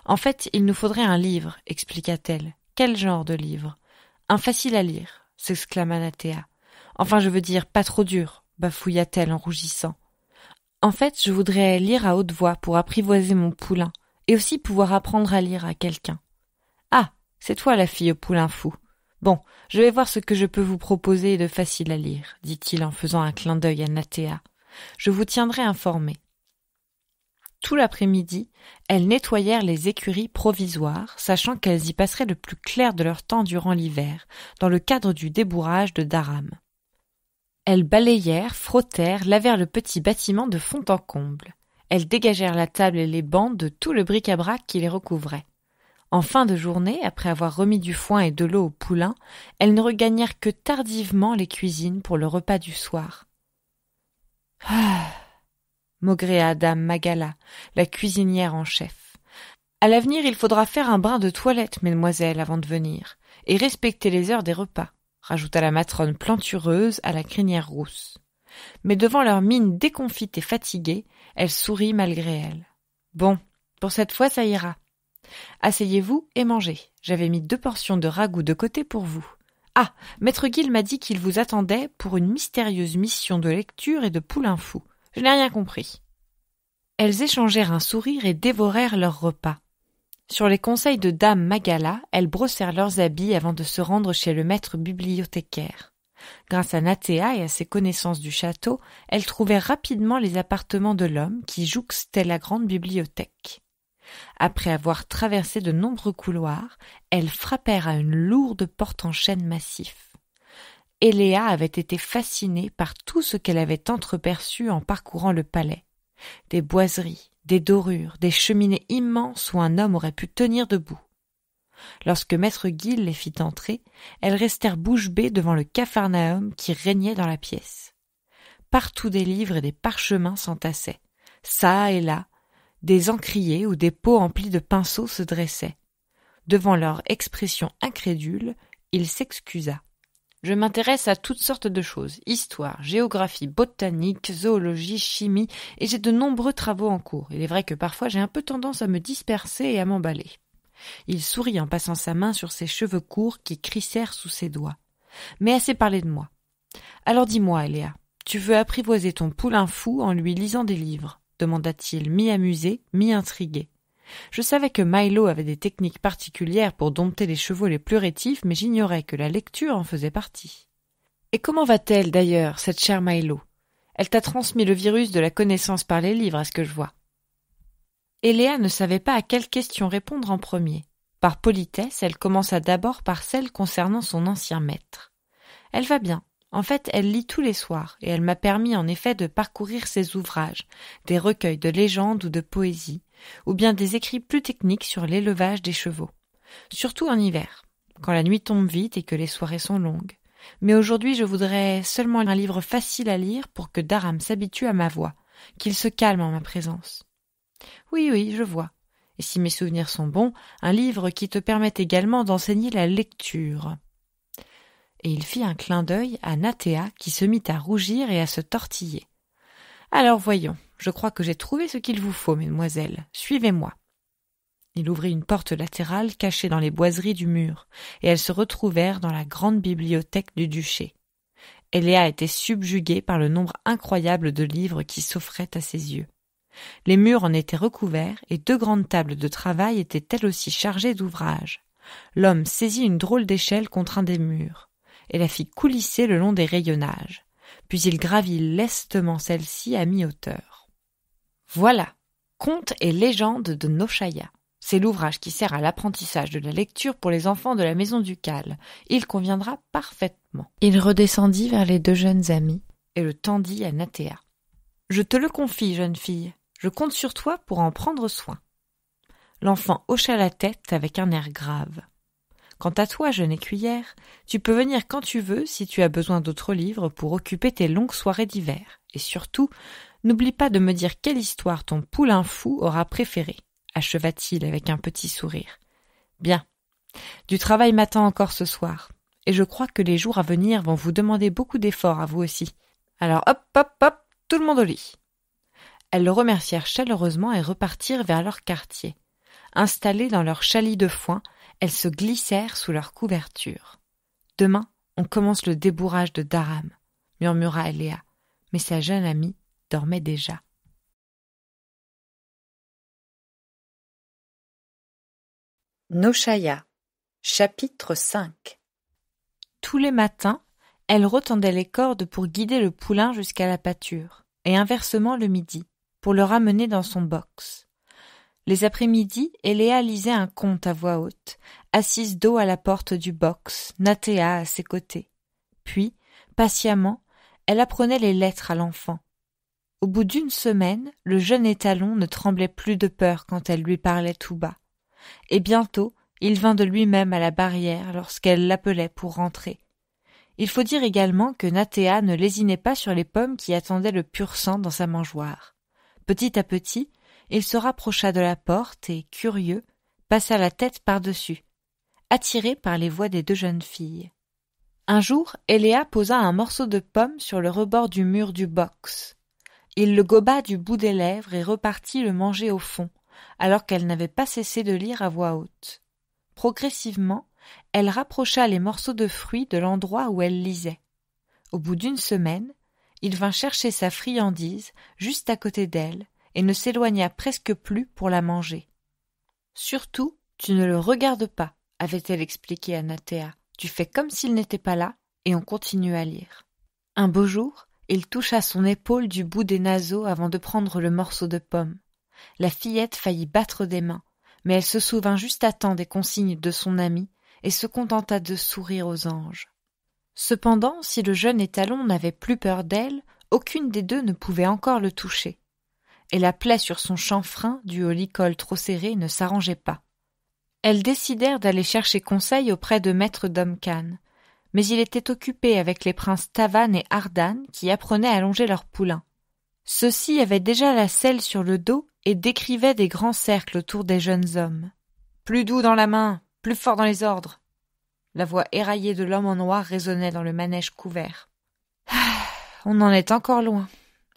En fait, il nous faudrait un livre, expliqua-t-elle. Quel genre de livre Un facile à lire, s'exclama Nathéa. « Enfin, je veux dire, pas trop dur, bafouilla-t-elle en rougissant. En fait, je voudrais lire à haute voix pour apprivoiser mon poulain, et aussi pouvoir apprendre à lire à quelqu'un. Ah, c'est toi la fille au poulain fou. Bon, je vais voir ce que je peux vous proposer de facile à lire, dit-il en faisant un clin d'œil à Natéa. Je vous tiendrai informé. Tout l'après-midi, elles nettoyèrent les écuries provisoires, sachant qu'elles y passeraient le plus clair de leur temps durant l'hiver, dans le cadre du débourrage de Daram. Elles balayèrent, frottèrent, lavèrent le petit bâtiment de fond en comble. Elles dégagèrent la table et les bancs de tout le bric-à-brac qui les recouvrait. En fin de journée, après avoir remis du foin et de l'eau au poulain, elles ne regagnèrent que tardivement les cuisines pour le repas du soir. Ah maugréa Dame Magala, la cuisinière en chef. À l'avenir, il faudra faire un brin de toilette, mesdemoiselles, avant de venir, et respecter les heures des repas rajouta la matrone plantureuse à la crinière rousse. Mais devant leur mine déconfite et fatiguée, elle sourit malgré elle. Bon, pour cette fois ça ira. Asseyez-vous et mangez. J'avais mis deux portions de ragoût de côté pour vous. Ah, maître Guil m'a dit qu'il vous attendait pour une mystérieuse mission de lecture et de poulain fou. Je n'ai rien compris. Elles échangèrent un sourire et dévorèrent leur repas. Sur les conseils de dame Magala, elles brossèrent leurs habits avant de se rendre chez le maître bibliothécaire. Grâce à Nathéa et à ses connaissances du château, elles trouvèrent rapidement les appartements de l'homme qui jouxtait la grande bibliothèque. Après avoir traversé de nombreux couloirs, elles frappèrent à une lourde porte en chêne massif. Eléa avait été fascinée par tout ce qu'elle avait entreperçu en parcourant le palais. Des boiseries, des dorures, des cheminées immenses où un homme aurait pu tenir debout. Lorsque maître Guil les fit entrer, elles restèrent bouche bée devant le capharnaüm qui régnait dans la pièce. Partout des livres et des parchemins s'entassaient. Ça et là, des encriers ou des pots emplis de pinceaux se dressaient. Devant leur expression incrédule, il s'excusa. Je m'intéresse à toutes sortes de choses, histoire, géographie, botanique, zoologie, chimie, et j'ai de nombreux travaux en cours. Il est vrai que parfois j'ai un peu tendance à me disperser et à m'emballer. Il sourit en passant sa main sur ses cheveux courts qui crissèrent sous ses doigts. Mais assez parlé de moi. Alors dis-moi, Eléa, tu veux apprivoiser ton poulain fou en lui lisant des livres demanda-t-il, mi-amusé, mi-intrigué. Je savais que Milo avait des techniques particulières pour dompter les chevaux les plus rétifs, mais j'ignorais que la lecture en faisait partie. Et comment va-t-elle d'ailleurs, cette chère Milo Elle t'a transmis le virus de la connaissance par les livres, à ce que je vois. Et ne savait pas à quelle question répondre en premier. Par politesse, elle commença d'abord par celle concernant son ancien maître. Elle va bien. En fait, elle lit tous les soirs, et elle m'a permis en effet de parcourir ses ouvrages, des recueils de légendes ou de poésie, ou bien des écrits plus techniques sur l'élevage des chevaux, surtout en hiver, quand la nuit tombe vite et que les soirées sont longues. Mais aujourd'hui je voudrais seulement un livre facile à lire pour que Daram s'habitue à ma voix, qu'il se calme en ma présence. Oui, oui, je vois. Et si mes souvenirs sont bons, un livre qui te permette également d'enseigner la lecture. Et il fit un clin d'œil à Nathéa qui se mit à rougir et à se tortiller. Alors voyons, je crois que j'ai trouvé ce qu'il vous faut, mesdemoiselles. Suivez-moi. Il ouvrit une porte latérale cachée dans les boiseries du mur, et elles se retrouvèrent dans la grande bibliothèque du duché. Eléa était subjuguée par le nombre incroyable de livres qui s'offraient à ses yeux. Les murs en étaient recouverts, et deux grandes tables de travail étaient elles aussi chargées d'ouvrages. L'homme saisit une drôle d'échelle contre un des murs, et la fit coulisser le long des rayonnages, puis il gravit lestement celle-ci à mi-hauteur. Voilà, Contes et légendes de Noshaïa. C'est l'ouvrage qui sert à l'apprentissage de la lecture pour les enfants de la maison ducale. Il conviendra parfaitement. Il redescendit vers les deux jeunes amis et le tendit à Nathéa. « Je te le confie, jeune fille. Je compte sur toi pour en prendre soin. L'enfant hocha la tête avec un air grave. Quant à toi, jeune écuyère, tu peux venir quand tu veux si tu as besoin d'autres livres pour occuper tes longues soirées d'hiver. Et surtout, N'oublie pas de me dire quelle histoire ton poulain fou aura préférée, acheva-t-il avec un petit sourire. Bien. Du travail m'attend encore ce soir, et je crois que les jours à venir vont vous demander beaucoup d'efforts à vous aussi. Alors hop, hop, hop, tout le monde au lit. Elles le remercièrent chaleureusement et repartirent vers leur quartier. Installées dans leur chalit de foin, elles se glissèrent sous leur couverture. Demain, on commence le débourrage de Daram, murmura Eléa, mais sa jeune amie dormait déjà. chapitre 5 Tous les matins, elle retendait les cordes pour guider le poulain jusqu'à la pâture, et inversement le midi, pour le ramener dans son box. Les après-midi, Eléa lisait un conte à voix haute, assise dos à la porte du box, Nathéa à ses côtés. Puis, patiemment, elle apprenait les lettres à l'enfant, au bout d'une semaine, le jeune étalon ne tremblait plus de peur quand elle lui parlait tout bas. Et bientôt, il vint de lui-même à la barrière lorsqu'elle l'appelait pour rentrer. Il faut dire également que Nathéa ne lésinait pas sur les pommes qui attendaient le pur sang dans sa mangeoire. Petit à petit, il se rapprocha de la porte et, curieux, passa la tête par-dessus, attiré par les voix des deux jeunes filles. Un jour, Eléa posa un morceau de pomme sur le rebord du mur du box. Il le goba du bout des lèvres et repartit le manger au fond, alors qu'elle n'avait pas cessé de lire à voix haute. Progressivement, elle rapprocha les morceaux de fruits de l'endroit où elle lisait. Au bout d'une semaine, il vint chercher sa friandise juste à côté d'elle et ne s'éloigna presque plus pour la manger. Surtout, tu ne le regardes pas, avait-elle expliqué à Nathéa. « Tu fais comme s'il n'était pas là et on continue à lire. Un beau jour, il toucha son épaule du bout des naseaux avant de prendre le morceau de pomme. La fillette faillit battre des mains, mais elle se souvint juste à temps des consignes de son amie et se contenta de sourire aux anges. Cependant, si le jeune étalon n'avait plus peur d'elle, aucune des deux ne pouvait encore le toucher. Et la plaie sur son chanfrein due au licol trop serré ne s'arrangeait pas. Elles décidèrent d'aller chercher conseil auprès de maître Duncan, mais il était occupé avec les princes Tavan et Ardan qui apprenaient à longer leurs poulains. Ceux-ci avaient déjà la selle sur le dos et décrivaient des grands cercles autour des jeunes hommes. Plus doux dans la main, plus fort dans les ordres. La voix éraillée de l'homme en noir résonnait dans le manège couvert. Ah, on en est encore loin,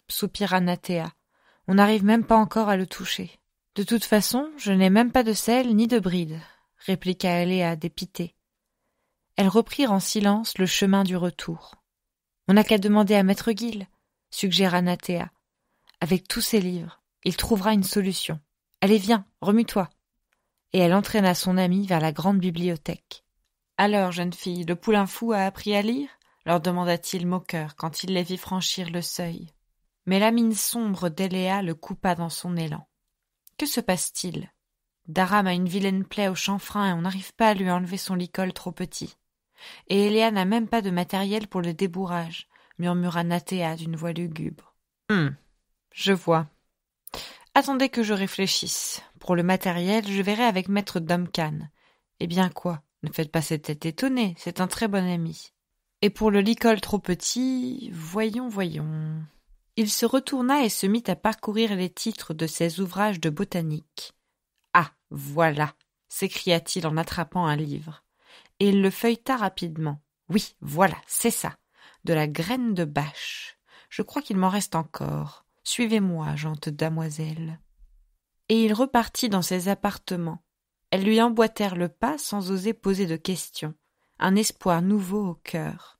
soupira Nathéa. « On n'arrive même pas encore à le toucher. De toute façon, je n'ai même pas de selle ni de bride, répliqua Aléa dépité elles reprirent en silence le chemin du retour. On n'a qu'à demander à Maître Guil, suggéra Nathéa. Avec tous ses livres, il trouvera une solution. Allez, viens, remue-toi. Et elle entraîna son amie vers la grande bibliothèque. Alors, jeune fille, le poulain fou a appris à lire leur demanda-t-il moqueur quand il les vit franchir le seuil. Mais la mine sombre d'Eléa le coupa dans son élan. Que se passe-t-il Daram a une vilaine plaie au chanfrein et on n'arrive pas à lui enlever son licol trop petit. Et Eléa n'a même pas de matériel pour le débourrage, murmura Nathéa d'une voix lugubre. Hum, je vois. Attendez que je réfléchisse. Pour le matériel, je verrai avec maître Duncan. Eh bien quoi Ne faites pas cette tête étonnée, c'est un très bon ami. Et pour le licol trop petit, voyons, voyons. Il se retourna et se mit à parcourir les titres de ses ouvrages de botanique. Ah, voilà s'écria-t-il en attrapant un livre et il le feuilleta rapidement. Oui, voilà, c'est ça. De la graine de bâche. Je crois qu'il m'en reste encore. Suivez-moi, gente damoiselle. Et il repartit dans ses appartements. Elles lui emboîtèrent le pas sans oser poser de questions, un espoir nouveau au cœur.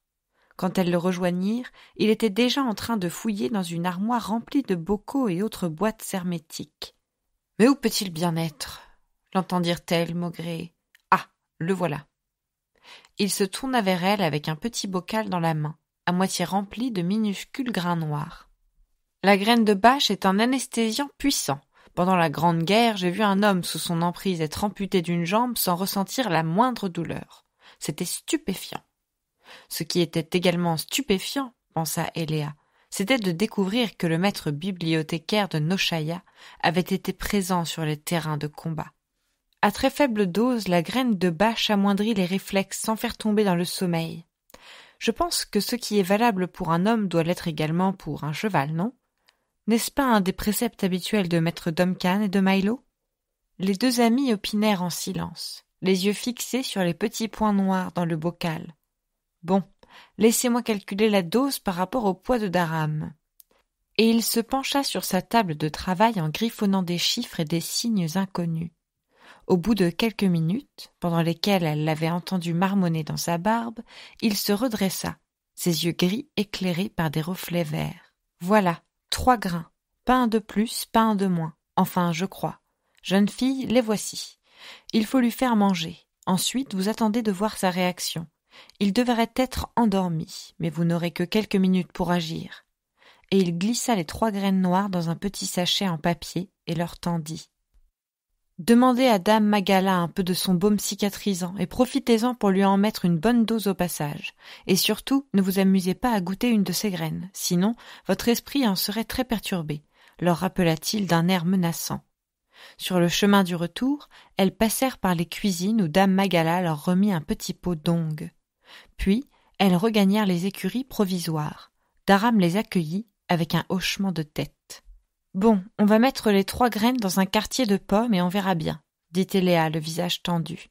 Quand elles le rejoignirent, il était déjà en train de fouiller dans une armoire remplie de bocaux et autres boîtes hermétiques. Mais où peut-il bien être l'entendirent-elles maugré, Ah, le voilà. Il se tourna vers elle avec un petit bocal dans la main, à moitié rempli de minuscules grains noirs. La graine de bâche est un anesthésiant puissant. Pendant la Grande Guerre, j'ai vu un homme sous son emprise être amputé d'une jambe sans ressentir la moindre douleur. C'était stupéfiant. Ce qui était également stupéfiant, pensa Eléa, c'était de découvrir que le maître bibliothécaire de Nochaya avait été présent sur les terrains de combat à très faible dose, la graine de bâche amoindrit les réflexes sans faire tomber dans le sommeil. Je pense que ce qui est valable pour un homme doit l'être également pour un cheval, non N'est-ce pas un des préceptes habituels de maître Duncan et de Milo Les deux amis opinèrent en silence, les yeux fixés sur les petits points noirs dans le bocal. Bon, laissez-moi calculer la dose par rapport au poids de Daram. Et il se pencha sur sa table de travail en griffonnant des chiffres et des signes inconnus. Au bout de quelques minutes, pendant lesquelles elle l'avait entendu marmonner dans sa barbe, il se redressa, ses yeux gris éclairés par des reflets verts. Voilà, trois grains. Pas un de plus, pas un de moins. Enfin, je crois. Jeune fille, les voici. Il faut lui faire manger. Ensuite, vous attendez de voir sa réaction. Il devrait être endormi, mais vous n'aurez que quelques minutes pour agir. Et il glissa les trois graines noires dans un petit sachet en papier et leur tendit. Demandez à dame Magala un peu de son baume cicatrisant et profitez-en pour lui en mettre une bonne dose au passage. Et surtout, ne vous amusez pas à goûter une de ses graines, sinon votre esprit en serait très perturbé, leur rappela-t-il d'un air menaçant. Sur le chemin du retour, elles passèrent par les cuisines où dame Magala leur remit un petit pot d'ongue. Puis, elles regagnèrent les écuries provisoires. Daram les accueillit avec un hochement de tête. Bon, on va mettre les trois graines dans un quartier de pommes et on verra bien, dit Eléa, le visage tendu.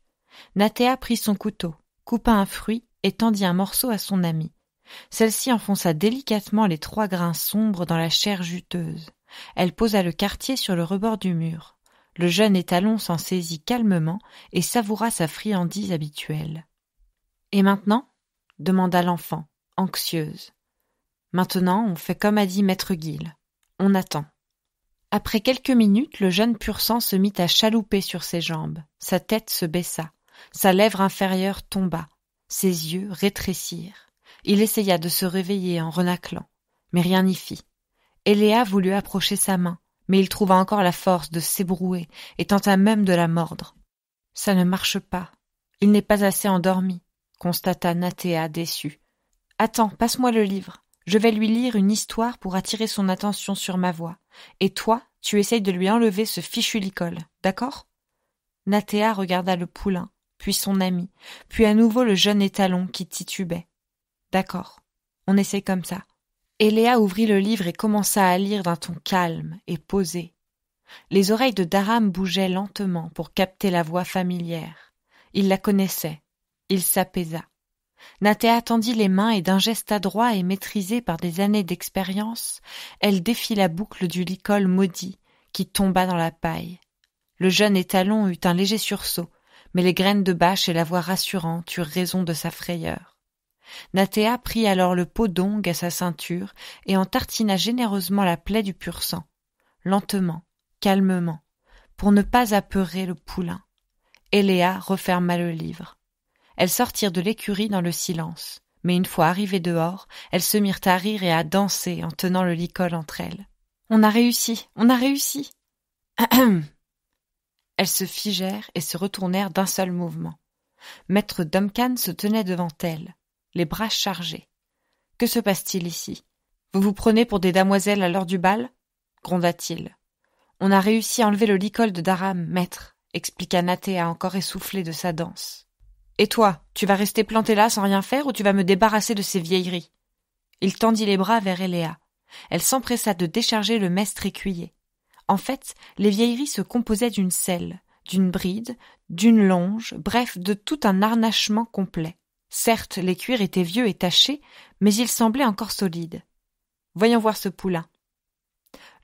Nathéa prit son couteau, coupa un fruit et tendit un morceau à son amie. Celle-ci enfonça délicatement les trois grains sombres dans la chair juteuse. Elle posa le quartier sur le rebord du mur. Le jeune étalon s'en saisit calmement et savoura sa friandise habituelle. Et maintenant demanda l'enfant, anxieuse. Maintenant, on fait comme a dit maître Guille, On attend. Après quelques minutes, le jeune pur-sang se mit à chalouper sur ses jambes, sa tête se baissa, sa lèvre inférieure tomba, ses yeux rétrécirent. Il essaya de se réveiller en renaclant, mais rien n'y fit. Eléa voulut approcher sa main, mais il trouva encore la force de s'ébrouer et tenta même de la mordre. Ça ne marche pas. Il n'est pas assez endormi, constata Nathéa, déçue. Attends, passe-moi le livre. Je vais lui lire une histoire pour attirer son attention sur ma voix. Et toi, tu essayes de lui enlever ce fichu licol, d'accord Nathéa regarda le poulain, puis son ami, puis à nouveau le jeune étalon qui titubait. D'accord, on essaie comme ça. Et Léa ouvrit le livre et commença à lire d'un ton calme et posé. Les oreilles de Daram bougeaient lentement pour capter la voix familière. Il la connaissait. Il s'apaisa. Nathéa tendit les mains et d'un geste adroit et maîtrisé par des années d'expérience, elle défit la boucle du licol maudit qui tomba dans la paille. Le jeune étalon eut un léger sursaut, mais les graines de bâche et la voix rassurante eurent raison de sa frayeur. Nathéa prit alors le pot d'ongue à sa ceinture et en tartina généreusement la plaie du pur sang, lentement, calmement, pour ne pas apeurer le poulain. Eléa referma le livre. Elles sortirent de l'écurie dans le silence, mais une fois arrivées dehors, elles se mirent à rire et à danser en tenant le licol entre elles. On a réussi, on a réussi. elles se figèrent et se retournèrent d'un seul mouvement. Maître Duncan se tenait devant elles, les bras chargés. Que se passe-t-il ici Vous vous prenez pour des damoiselles à l'heure du bal gronda-t-il. On a réussi à enlever le licol de Daram, maître, expliqua Nathéa encore essoufflée de sa danse. Et toi, tu vas rester planté là sans rien faire ou tu vas me débarrasser de ces vieilleries Il tendit les bras vers Eléa. Elle s'empressa de décharger le mestre écuyer. En fait, les vieilleries se composaient d'une selle, d'une bride, d'une longe, bref, de tout un harnachement complet. Certes, les cuirs étaient vieux et tachés, mais ils semblaient encore solides. Voyons voir ce poulain.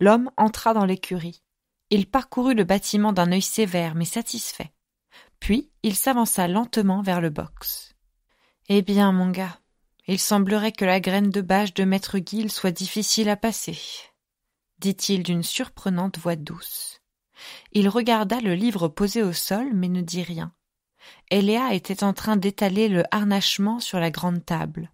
L'homme entra dans l'écurie. Il parcourut le bâtiment d'un œil sévère mais satisfait. Puis il s'avança lentement vers le box. Eh bien, mon gars, il semblerait que la graine de bâche de maître Guil soit difficile à passer, dit-il d'une surprenante voix douce. Il regarda le livre posé au sol, mais ne dit rien. Eléa était en train d'étaler le harnachement sur la grande table.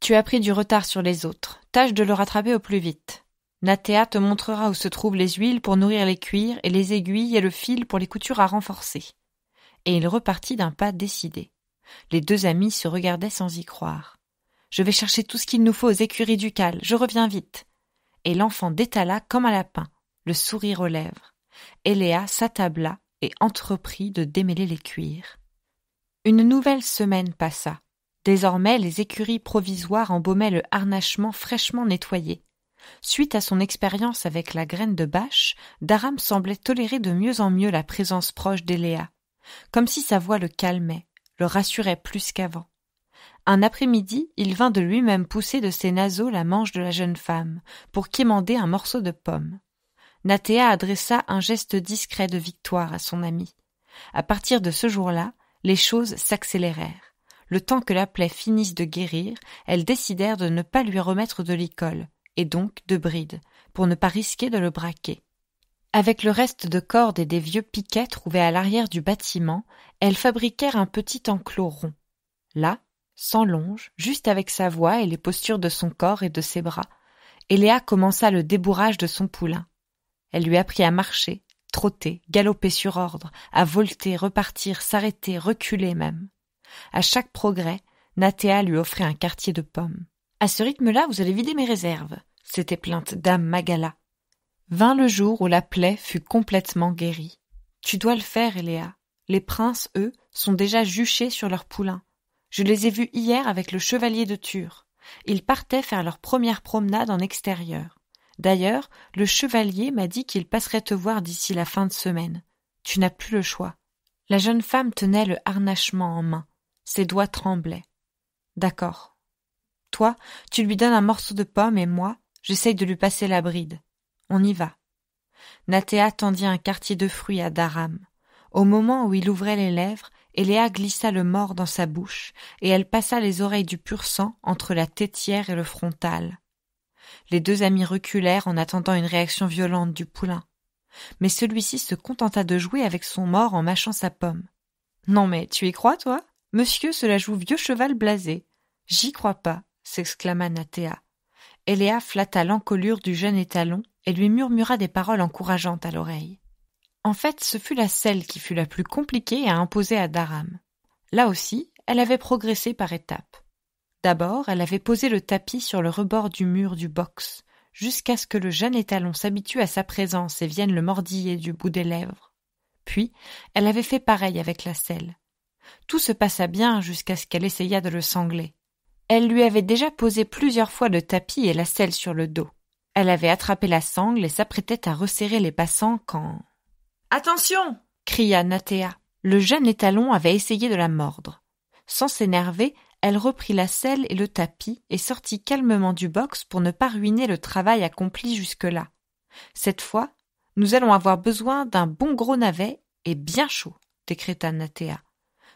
Tu as pris du retard sur les autres. Tâche de le rattraper au plus vite. Nathéa te montrera où se trouvent les huiles pour nourrir les cuirs et les aiguilles et le fil pour les coutures à renforcer et il repartit d'un pas décidé. Les deux amis se regardaient sans y croire. Je vais chercher tout ce qu'il nous faut aux écuries ducales, je reviens vite. Et l'enfant détala comme un lapin, le sourire aux lèvres. Eléa s'attabla et entreprit de démêler les cuirs. Une nouvelle semaine passa. Désormais, les écuries provisoires embaumaient le harnachement fraîchement nettoyé. Suite à son expérience avec la graine de bâche, Daram semblait tolérer de mieux en mieux la présence proche d'Eléa, comme si sa voix le calmait, le rassurait plus qu'avant. Un après-midi, il vint de lui-même pousser de ses naseaux la manche de la jeune femme pour quémander un morceau de pomme. Nathéa adressa un geste discret de victoire à son ami. À partir de ce jour-là, les choses s'accélérèrent. Le temps que la plaie finisse de guérir, elles décidèrent de ne pas lui remettre de l'école et donc de bride, pour ne pas risquer de le braquer. Avec le reste de cordes et des vieux piquets trouvés à l'arrière du bâtiment, elles fabriquèrent un petit enclos rond. Là, sans longe, juste avec sa voix et les postures de son corps et de ses bras, Eléa commença le débourrage de son poulain. Elle lui apprit à marcher, trotter, galoper sur ordre, à volter, repartir, s'arrêter, reculer même. À chaque progrès, Nathéa lui offrait un quartier de pommes. À ce rythme-là, vous allez vider mes réserves, c'était plainte Dame Magala Vint le jour où la plaie fut complètement guérie. Tu dois le faire, Eléa. Les princes, eux, sont déjà juchés sur leurs poulains. Je les ai vus hier avec le chevalier de Tur. Ils partaient faire leur première promenade en extérieur. D'ailleurs, le chevalier m'a dit qu'il passerait te voir d'ici la fin de semaine. Tu n'as plus le choix. La jeune femme tenait le harnachement en main. Ses doigts tremblaient. D'accord. Toi, tu lui donnes un morceau de pomme et moi, j'essaye de lui passer la bride. On y va. Nathéa tendit un quartier de fruits à Daram. Au moment où il ouvrait les lèvres, Eléa glissa le mort dans sa bouche, et elle passa les oreilles du pur sang entre la tétière et le frontal. Les deux amis reculèrent en attendant une réaction violente du poulain. Mais celui-ci se contenta de jouer avec son mort en mâchant sa pomme. Non mais tu y crois, toi Monsieur, cela joue vieux cheval blasé. J'y crois pas, s'exclama Nathéa. Eléa flatta l'encolure du jeune étalon et lui murmura des paroles encourageantes à l'oreille. En fait, ce fut la selle qui fut la plus compliquée à imposer à Daram. Là aussi, elle avait progressé par étapes. D'abord, elle avait posé le tapis sur le rebord du mur du box, jusqu'à ce que le jeune étalon s'habitue à sa présence et vienne le mordiller du bout des lèvres. Puis, elle avait fait pareil avec la selle. Tout se passa bien jusqu'à ce qu'elle essayât de le sangler. Elle lui avait déjà posé plusieurs fois le tapis et la selle sur le dos. Elle avait attrapé la sangle et s'apprêtait à resserrer les passants quand... Attention! cria Nathéa. Le jeune étalon avait essayé de la mordre. Sans s'énerver, elle reprit la selle et le tapis et sortit calmement du box pour ne pas ruiner le travail accompli jusque-là. Cette fois, nous allons avoir besoin d'un bon gros navet et bien chaud, décréta Nathéa.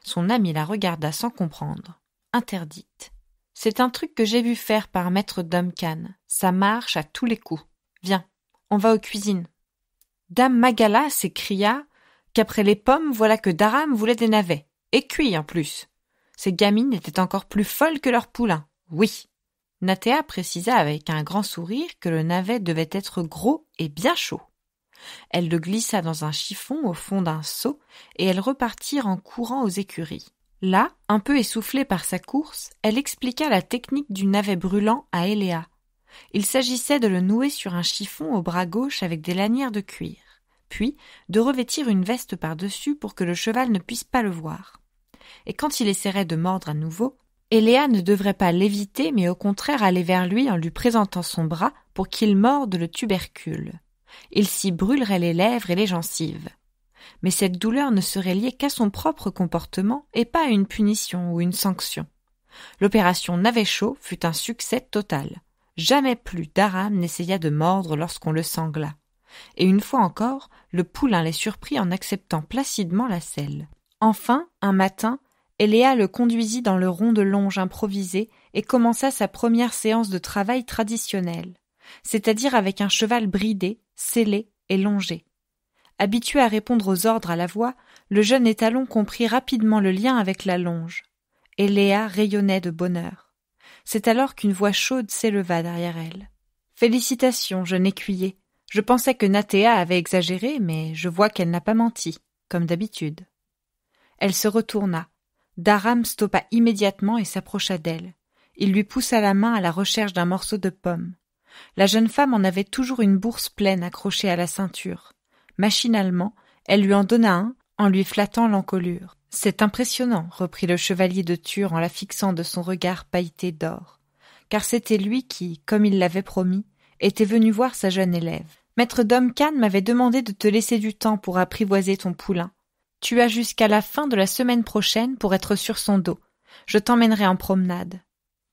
Son amie la regarda sans comprendre. Interdite. C'est un truc que j'ai vu faire par maître Duncan. Ça marche à tous les coups. Viens, on va aux cuisines. Dame Magala s'écria qu'après les pommes, voilà que Daram voulait des navets. Et cuits en plus. Ces gamines étaient encore plus folles que leurs poulains, Oui. Nathéa précisa avec un grand sourire que le navet devait être gros et bien chaud. Elle le glissa dans un chiffon au fond d'un seau, et elles repartirent en courant aux écuries. Là, un peu essoufflée par sa course, elle expliqua la technique du navet brûlant à Eléa. Il s'agissait de le nouer sur un chiffon au bras gauche avec des lanières de cuir, puis de revêtir une veste par-dessus pour que le cheval ne puisse pas le voir. Et quand il essaierait de mordre à nouveau, Eléa ne devrait pas l'éviter, mais au contraire aller vers lui en lui présentant son bras pour qu'il morde le tubercule. Il s'y brûlerait les lèvres et les gencives mais cette douleur ne serait liée qu'à son propre comportement et pas à une punition ou une sanction. L'opération Navéchaud fut un succès total. Jamais plus d'Aram n'essaya de mordre lorsqu'on le sangla. Et une fois encore, le poulain les surprit en acceptant placidement la selle. Enfin, un matin, Eléa le conduisit dans le rond de longe improvisé et commença sa première séance de travail traditionnelle, c'est-à-dire avec un cheval bridé, scellé et longé. Habitué à répondre aux ordres à la voix, le jeune étalon comprit rapidement le lien avec la longe. Et Léa rayonnait de bonheur. C'est alors qu'une voix chaude s'éleva derrière elle. Félicitations, jeune écuyer. Je pensais que Nathéa avait exagéré, mais je vois qu'elle n'a pas menti, comme d'habitude. Elle se retourna. Daram stoppa immédiatement et s'approcha d'elle. Il lui poussa la main à la recherche d'un morceau de pomme. La jeune femme en avait toujours une bourse pleine accrochée à la ceinture. Machinalement, elle lui en donna un, en lui flattant l'encolure. C'est impressionnant, reprit le chevalier de Tur, en la fixant de son regard pailleté d'or, car c'était lui qui, comme il l'avait promis, était venu voir sa jeune élève. Maître Cannes m'avait demandé de te laisser du temps pour apprivoiser ton poulain. Tu as jusqu'à la fin de la semaine prochaine pour être sur son dos. Je t'emmènerai en promenade.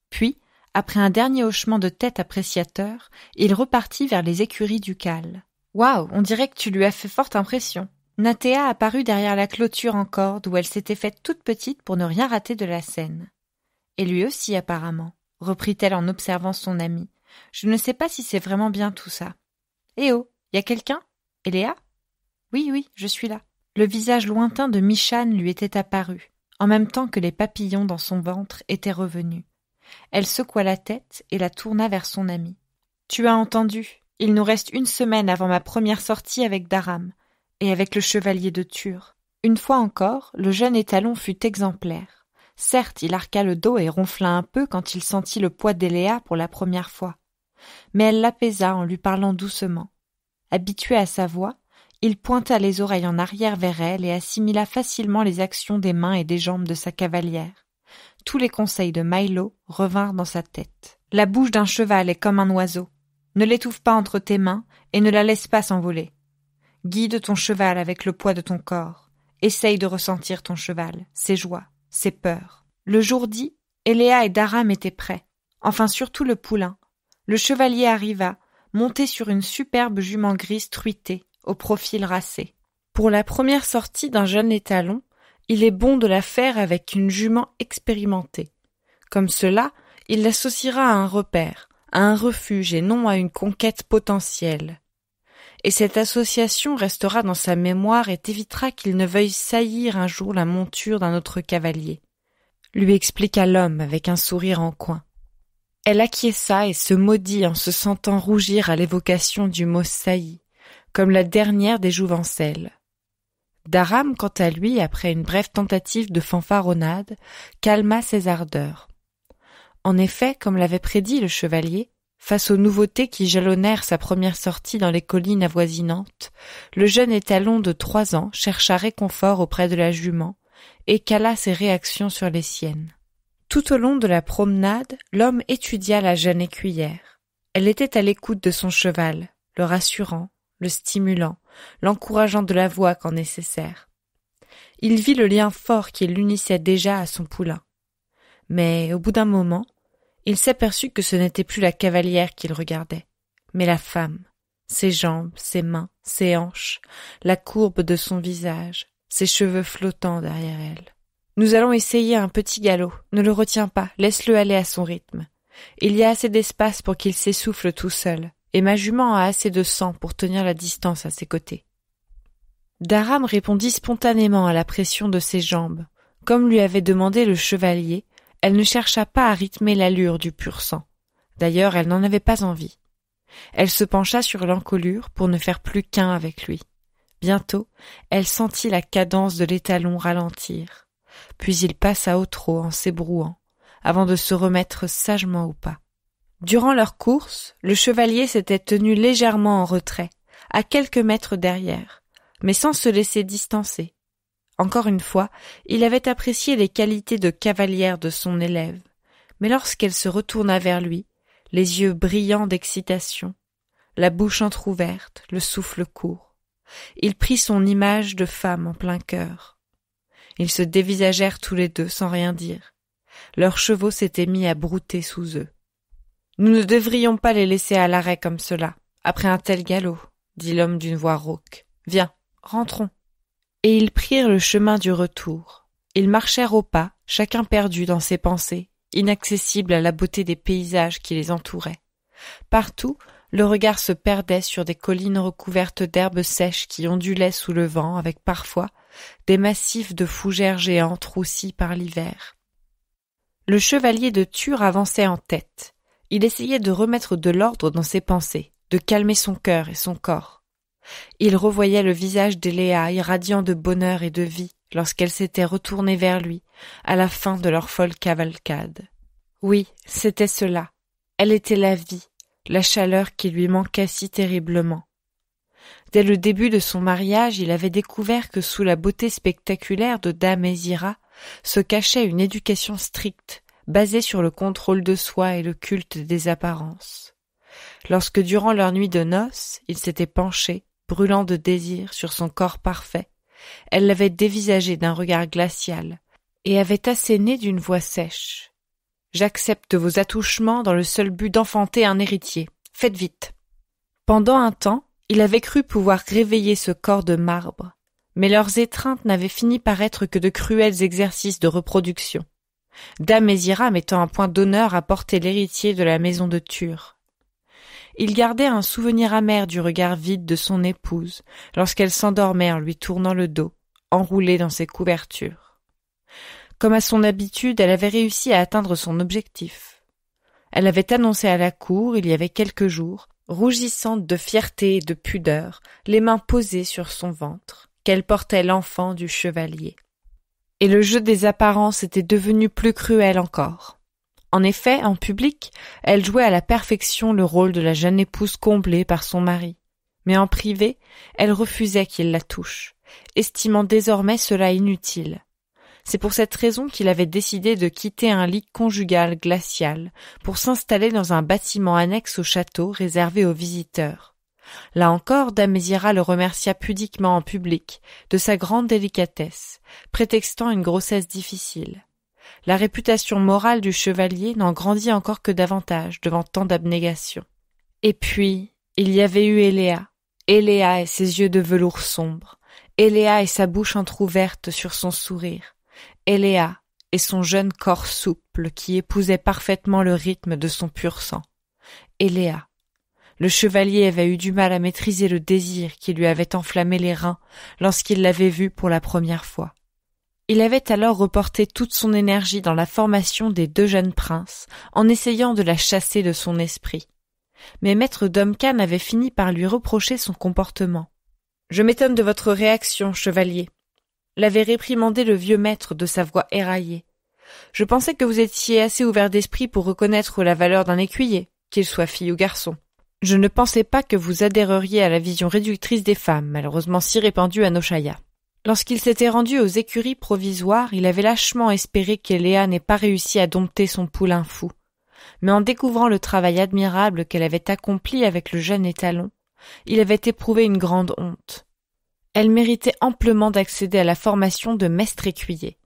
Puis, après un dernier hochement de tête appréciateur, il repartit vers les écuries ducales. Waouh, on dirait que tu lui as fait forte impression. Nathéa apparut derrière la clôture en corde où elle s'était faite toute petite pour ne rien rater de la scène. Et lui aussi apparemment, reprit-elle en observant son ami. Je ne sais pas si c'est vraiment bien tout ça. Eh oh, y a quelqu'un Eléa Oui, oui, je suis là. Le visage lointain de Michane lui était apparu, en même temps que les papillons dans son ventre étaient revenus. Elle secoua la tête et la tourna vers son ami. Tu as entendu il nous reste une semaine avant ma première sortie avec Daram, et avec le chevalier de Tur. Une fois encore, le jeune étalon fut exemplaire. Certes, il arqua le dos et ronfla un peu quand il sentit le poids d'Eléa pour la première fois. Mais elle l'apaisa en lui parlant doucement. Habitué à sa voix, il pointa les oreilles en arrière vers elle et assimila facilement les actions des mains et des jambes de sa cavalière. Tous les conseils de Milo revinrent dans sa tête. La bouche d'un cheval est comme un oiseau. Ne l'étouffe pas entre tes mains et ne la laisse pas s'envoler. Guide ton cheval avec le poids de ton corps. Essaye de ressentir ton cheval, ses joies, ses peurs. Le jour dit, Eléa et Daram étaient prêts, enfin surtout le poulain. Le chevalier arriva, monté sur une superbe jument grise truitée, au profil racé. Pour la première sortie d'un jeune étalon, il est bon de la faire avec une jument expérimentée. Comme cela, il l'associera à un repère, à un refuge et non à une conquête potentielle. Et cette association restera dans sa mémoire et évitera qu'il ne veuille saillir un jour la monture d'un autre cavalier. Lui expliqua l'homme avec un sourire en coin. Elle acquiesça et se maudit en se sentant rougir à l'évocation du mot saillie, comme la dernière des jouvencelles. Daram, quant à lui, après une brève tentative de fanfaronnade, calma ses ardeurs. En effet, comme l'avait prédit le chevalier, face aux nouveautés qui jalonnèrent sa première sortie dans les collines avoisinantes, le jeune étalon de trois ans chercha réconfort auprès de la jument, et cala ses réactions sur les siennes. Tout au long de la promenade, l'homme étudia la jeune écuyère. Elle était à l'écoute de son cheval, le rassurant, le stimulant, l'encourageant de la voix quand nécessaire. Il vit le lien fort qui l'unissait déjà à son poulain. Mais au bout d'un moment, il s'aperçut que ce n'était plus la cavalière qu'il regardait, mais la femme, ses jambes, ses mains, ses hanches, la courbe de son visage, ses cheveux flottants derrière elle. Nous allons essayer un petit galop. Ne le retiens pas, laisse-le aller à son rythme. Il y a assez d'espace pour qu'il s'essouffle tout seul, et ma jument a assez de sang pour tenir la distance à ses côtés. Daram répondit spontanément à la pression de ses jambes, comme lui avait demandé le chevalier, elle ne chercha pas à rythmer l'allure du pur sang. D'ailleurs, elle n'en avait pas envie. Elle se pencha sur l'encolure pour ne faire plus qu'un avec lui. Bientôt, elle sentit la cadence de l'étalon ralentir. Puis il passa au trot en s'ébrouant, avant de se remettre sagement au pas. Durant leur course, le chevalier s'était tenu légèrement en retrait, à quelques mètres derrière, mais sans se laisser distancer, encore une fois, il avait apprécié les qualités de cavalière de son élève, mais lorsqu'elle se retourna vers lui, les yeux brillants d'excitation, la bouche entr'ouverte, le souffle court, il prit son image de femme en plein cœur. Ils se dévisagèrent tous les deux sans rien dire. Leurs chevaux s'étaient mis à brouter sous eux. Nous ne devrions pas les laisser à l'arrêt comme cela, après un tel galop, dit l'homme d'une voix rauque. Viens, rentrons. Et ils prirent le chemin du retour. Ils marchèrent au pas, chacun perdu dans ses pensées, inaccessible à la beauté des paysages qui les entouraient. Partout, le regard se perdait sur des collines recouvertes d'herbes sèches qui ondulaient sous le vent avec parfois des massifs de fougères géantes roussies par l'hiver. Le chevalier de Tur avançait en tête. Il essayait de remettre de l'ordre dans ses pensées, de calmer son cœur et son corps. Il revoyait le visage d'Eléa irradiant de bonheur et de vie lorsqu'elle s'était retournée vers lui à la fin de leur folle cavalcade. Oui, c'était cela. Elle était la vie, la chaleur qui lui manquait si terriblement. Dès le début de son mariage, il avait découvert que sous la beauté spectaculaire de Dame Ezira se cachait une éducation stricte, basée sur le contrôle de soi et le culte des apparences. Lorsque durant leur nuit de noces, il s'était penché, brûlant de désir sur son corps parfait, elle l'avait dévisagé d'un regard glacial, et avait asséné d'une voix sèche. J'accepte vos attouchements dans le seul but d'enfanter un héritier. Faites vite. Pendant un temps, il avait cru pouvoir réveiller ce corps de marbre, mais leurs étreintes n'avaient fini par être que de cruels exercices de reproduction. Dame Ezira mettant un point d'honneur à porter l'héritier de la maison de Tur. Il gardait un souvenir amer du regard vide de son épouse lorsqu'elle s'endormait en lui tournant le dos, enroulée dans ses couvertures. Comme à son habitude, elle avait réussi à atteindre son objectif. Elle avait annoncé à la cour, il y avait quelques jours, rougissante de fierté et de pudeur, les mains posées sur son ventre, qu'elle portait l'enfant du chevalier. Et le jeu des apparences était devenu plus cruel encore. En effet, en public, elle jouait à la perfection le rôle de la jeune épouse comblée par son mari. Mais en privé, elle refusait qu'il la touche, estimant désormais cela inutile. C'est pour cette raison qu'il avait décidé de quitter un lit conjugal glacial pour s'installer dans un bâtiment annexe au château réservé aux visiteurs. Là encore, Damézira le remercia pudiquement en public de sa grande délicatesse, prétextant une grossesse difficile. La réputation morale du chevalier n'en grandit encore que davantage devant tant d'abnégation. Et puis, il y avait eu Eléa. Eléa et ses yeux de velours sombre. Eléa et sa bouche entr'ouverte sur son sourire. Eléa et son jeune corps souple qui épousait parfaitement le rythme de son pur sang. Eléa. Le chevalier avait eu du mal à maîtriser le désir qui lui avait enflammé les reins lorsqu'il l'avait vue pour la première fois. Il avait alors reporté toute son énergie dans la formation des deux jeunes princes, en essayant de la chasser de son esprit. Mais maître Duncan avait fini par lui reprocher son comportement. Je m'étonne de votre réaction, chevalier, l'avait réprimandé le vieux maître de sa voix éraillée. Je pensais que vous étiez assez ouvert d'esprit pour reconnaître la valeur d'un écuyer, qu'il soit fille ou garçon. Je ne pensais pas que vous adhéreriez à la vision réductrice des femmes, malheureusement si répandue à chayas. Lorsqu'il s'était rendu aux écuries provisoires, il avait lâchement espéré qu'Eléa n'ait pas réussi à dompter son poulain fou. Mais en découvrant le travail admirable qu'elle avait accompli avec le jeune étalon, il avait éprouvé une grande honte. Elle méritait amplement d'accéder à la formation de maître écuyer.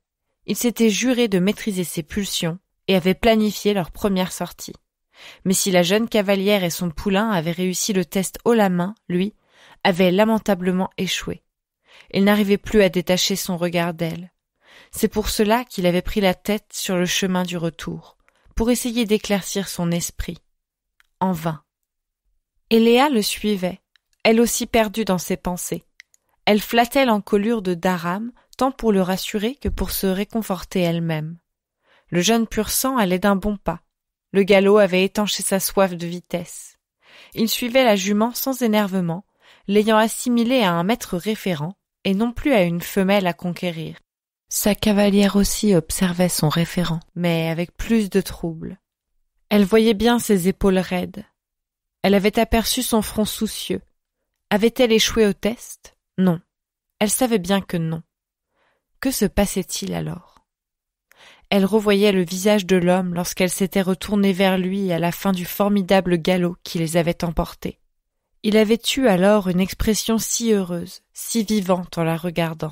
Il s'était juré de maîtriser ses pulsions et avait planifié leur première sortie. Mais si la jeune cavalière et son poulain avaient réussi le test haut la main, lui, avait lamentablement échoué. Il n'arrivait plus à détacher son regard d'elle. C'est pour cela qu'il avait pris la tête sur le chemin du retour, pour essayer d'éclaircir son esprit. En vain. Et Léa le suivait, elle aussi perdue dans ses pensées. Elle flattait l'encolure de Daram, tant pour le rassurer que pour se réconforter elle-même. Le jeune pur-sang allait d'un bon pas. Le galop avait étanché sa soif de vitesse. Il suivait la jument sans énervement, l'ayant assimilée à un maître référent, et non plus à une femelle à conquérir. Sa cavalière aussi observait son référent, mais avec plus de trouble. Elle voyait bien ses épaules raides. Elle avait aperçu son front soucieux. Avait-elle échoué au test Non. Elle savait bien que non. Que se passait-il alors Elle revoyait le visage de l'homme lorsqu'elle s'était retournée vers lui à la fin du formidable galop qui les avait emportés. Il avait eu alors une expression si heureuse, si vivante en la regardant.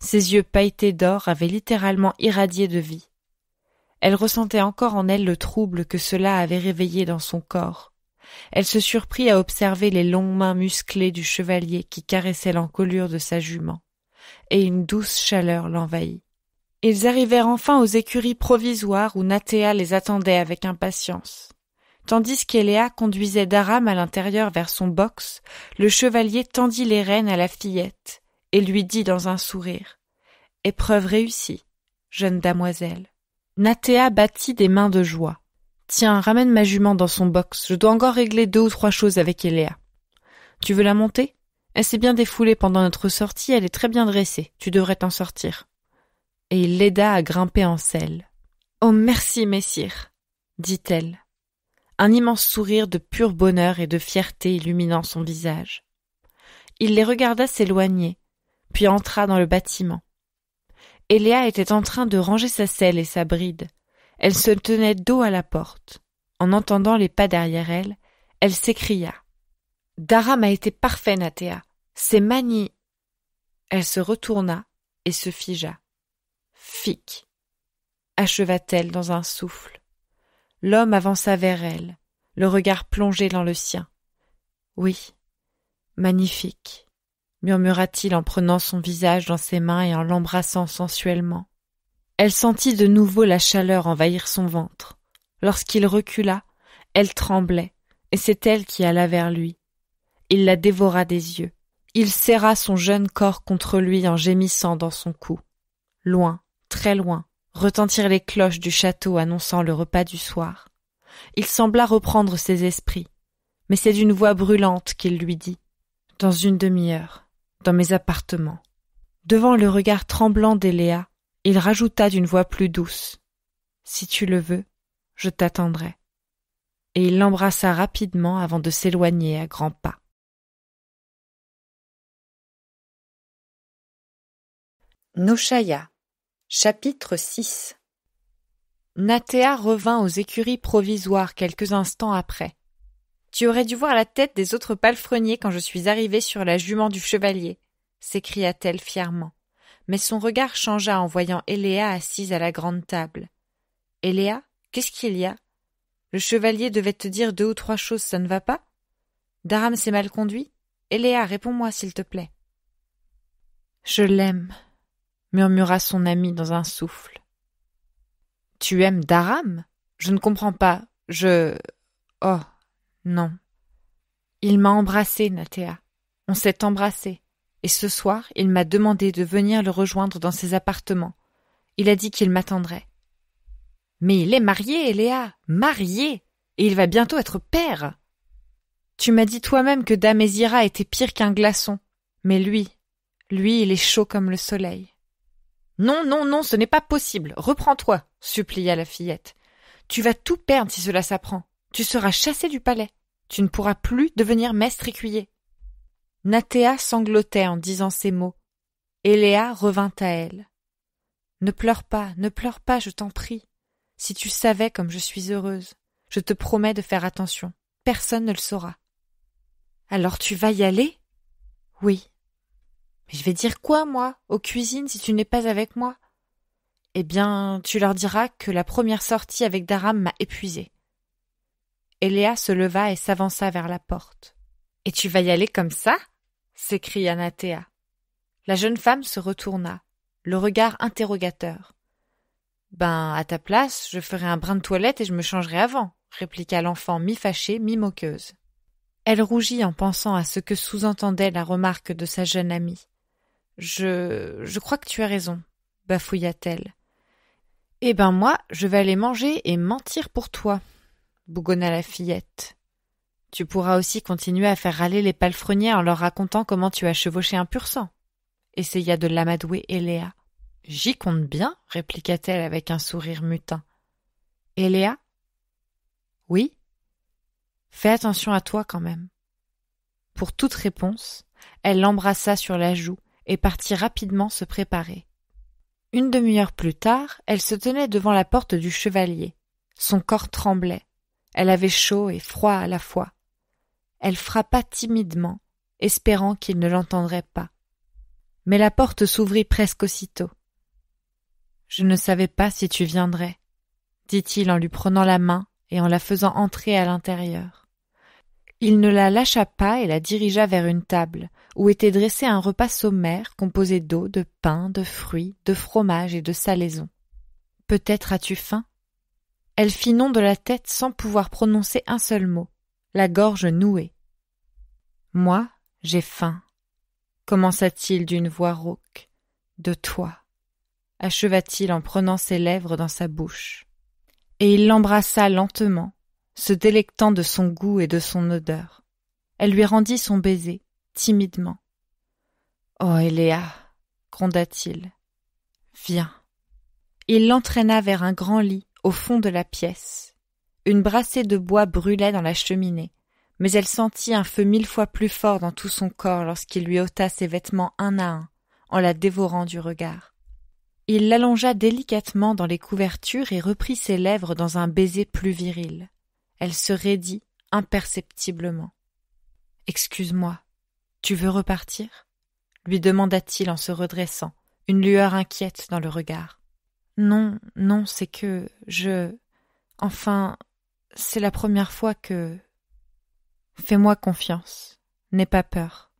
Ses yeux pailletés d'or avaient littéralement irradié de vie. Elle ressentait encore en elle le trouble que cela avait réveillé dans son corps. Elle se surprit à observer les longues mains musclées du chevalier qui caressait l'encolure de sa jument, et une douce chaleur l'envahit. Ils arrivèrent enfin aux écuries provisoires où Nathéa les attendait avec impatience. Tandis qu'Eléa conduisait Daram à l'intérieur vers son box, le chevalier tendit les rênes à la fillette et lui dit dans un sourire Épreuve réussie, jeune damoiselle. Nathéa battit des mains de joie. Tiens, ramène ma jument dans son box, je dois encore régler deux ou trois choses avec Eléa. Tu veux la monter Elle s'est bien défoulée pendant notre sortie, elle est très bien dressée, tu devrais t'en sortir. Et il l'aida à grimper en selle. Oh merci, messire, dit-elle un immense sourire de pur bonheur et de fierté illuminant son visage. Il les regarda s'éloigner, puis entra dans le bâtiment. Eléa était en train de ranger sa selle et sa bride. Elle se tenait dos à la porte. En entendant les pas derrière elle, elle s'écria. Daram a été parfait, Nathéa. C'est mani. Elle se retourna et se figea. Fic. acheva-t-elle dans un souffle. L'homme avança vers elle, le regard plongé dans le sien. Oui, magnifique, murmura-t-il en prenant son visage dans ses mains et en l'embrassant sensuellement. Elle sentit de nouveau la chaleur envahir son ventre. Lorsqu'il recula, elle tremblait, et c'est elle qui alla vers lui. Il la dévora des yeux. Il serra son jeune corps contre lui en gémissant dans son cou. Loin, très loin, retentirent les cloches du château annonçant le repas du soir. Il sembla reprendre ses esprits, mais c'est d'une voix brûlante qu'il lui dit Dans une demi-heure, dans mes appartements. Devant le regard tremblant d'Eléa, il rajouta d'une voix plus douce Si tu le veux, je t'attendrai. Et il l'embrassa rapidement avant de s'éloigner à grands pas. Chapitre 6 Nathéa revint aux écuries provisoires quelques instants après. Tu aurais dû voir la tête des autres palefreniers quand je suis arrivée sur la jument du chevalier, s'écria-t-elle fièrement. Mais son regard changea en voyant Eléa assise à la grande table. Eléa, qu'est-ce qu'il y a Le chevalier devait te dire deux ou trois choses, ça ne va pas Daram s'est mal conduit Eléa, réponds-moi, s'il te plaît. Je l'aime, murmura son ami dans un souffle. Tu aimes Daram Je ne comprends pas. Je. Oh, non. Il m'a embrassée, Nathéa. On s'est embrassés. Et ce soir, il m'a demandé de venir le rejoindre dans ses appartements. Il a dit qu'il m'attendrait. Mais il est marié, Léa Marié Et il va bientôt être père Tu m'as dit toi-même que Damésira était pire qu'un glaçon. Mais lui, lui, il est chaud comme le soleil. Non, non, non, ce n'est pas possible. Reprends-toi, supplia la fillette. Tu vas tout perdre si cela s'apprend. Tu seras chassé du palais. Tu ne pourras plus devenir maître écuyer. Nathéa sanglotait en disant ces mots, et Léa revint à elle. Ne pleure pas, ne pleure pas, je t'en prie. Si tu savais comme je suis heureuse, je te promets de faire attention. Personne ne le saura. Alors tu vas y aller? Oui, mais je vais dire quoi, moi, aux cuisines, si tu n'es pas avec moi Eh bien, tu leur diras que la première sortie avec Daram m'a épuisée. Et se leva et s'avança vers la porte. Et tu vas y aller comme ça s'écria Nathéa. La jeune femme se retourna, le regard interrogateur. Ben, à ta place, je ferai un brin de toilette et je me changerai avant, répliqua l'enfant mi-fâchée, mi-moqueuse. Elle rougit en pensant à ce que sous-entendait la remarque de sa jeune amie. Je. je crois que tu as raison, bafouilla-t-elle. Eh ben moi, je vais aller manger et mentir pour toi, bougonna la fillette. Tu pourras aussi continuer à faire râler les palefreniers en leur racontant comment tu as chevauché un pur sang. Essaya de l'amadouer Eléa. J'y compte bien, répliqua-t-elle avec un sourire mutin. Eléa Oui Fais attention à toi quand même. Pour toute réponse, elle l'embrassa sur la joue et partit rapidement se préparer. Une demi-heure plus tard, elle se tenait devant la porte du chevalier. Son corps tremblait. Elle avait chaud et froid à la fois. Elle frappa timidement, espérant qu'il ne l'entendrait pas. Mais la porte s'ouvrit presque aussitôt. Je ne savais pas si tu viendrais, dit-il en lui prenant la main et en la faisant entrer à l'intérieur. Il ne la lâcha pas et la dirigea vers une table, où était dressé un repas sommaire composé d'eau, de pain, de fruits, de fromage et de salaison. Peut-être as-tu faim Elle fit non de la tête sans pouvoir prononcer un seul mot, la gorge nouée. Moi, j'ai faim, commença-t-il d'une voix rauque. De toi, acheva-t-il en prenant ses lèvres dans sa bouche. Et il l'embrassa lentement, se délectant de son goût et de son odeur. Elle lui rendit son baiser, timidement. Oh, Eléa, gronda-t-il. Viens. Il l'entraîna vers un grand lit au fond de la pièce. Une brassée de bois brûlait dans la cheminée, mais elle sentit un feu mille fois plus fort dans tout son corps lorsqu'il lui ôta ses vêtements un à un, en la dévorant du regard. Il l'allongea délicatement dans les couvertures et reprit ses lèvres dans un baiser plus viril. Elle se raidit imperceptiblement. Excuse-moi, tu veux repartir lui demanda-t-il en se redressant, une lueur inquiète dans le regard. Non, non, c'est que je. Enfin, c'est la première fois que. Fais-moi confiance, n'aie pas peur.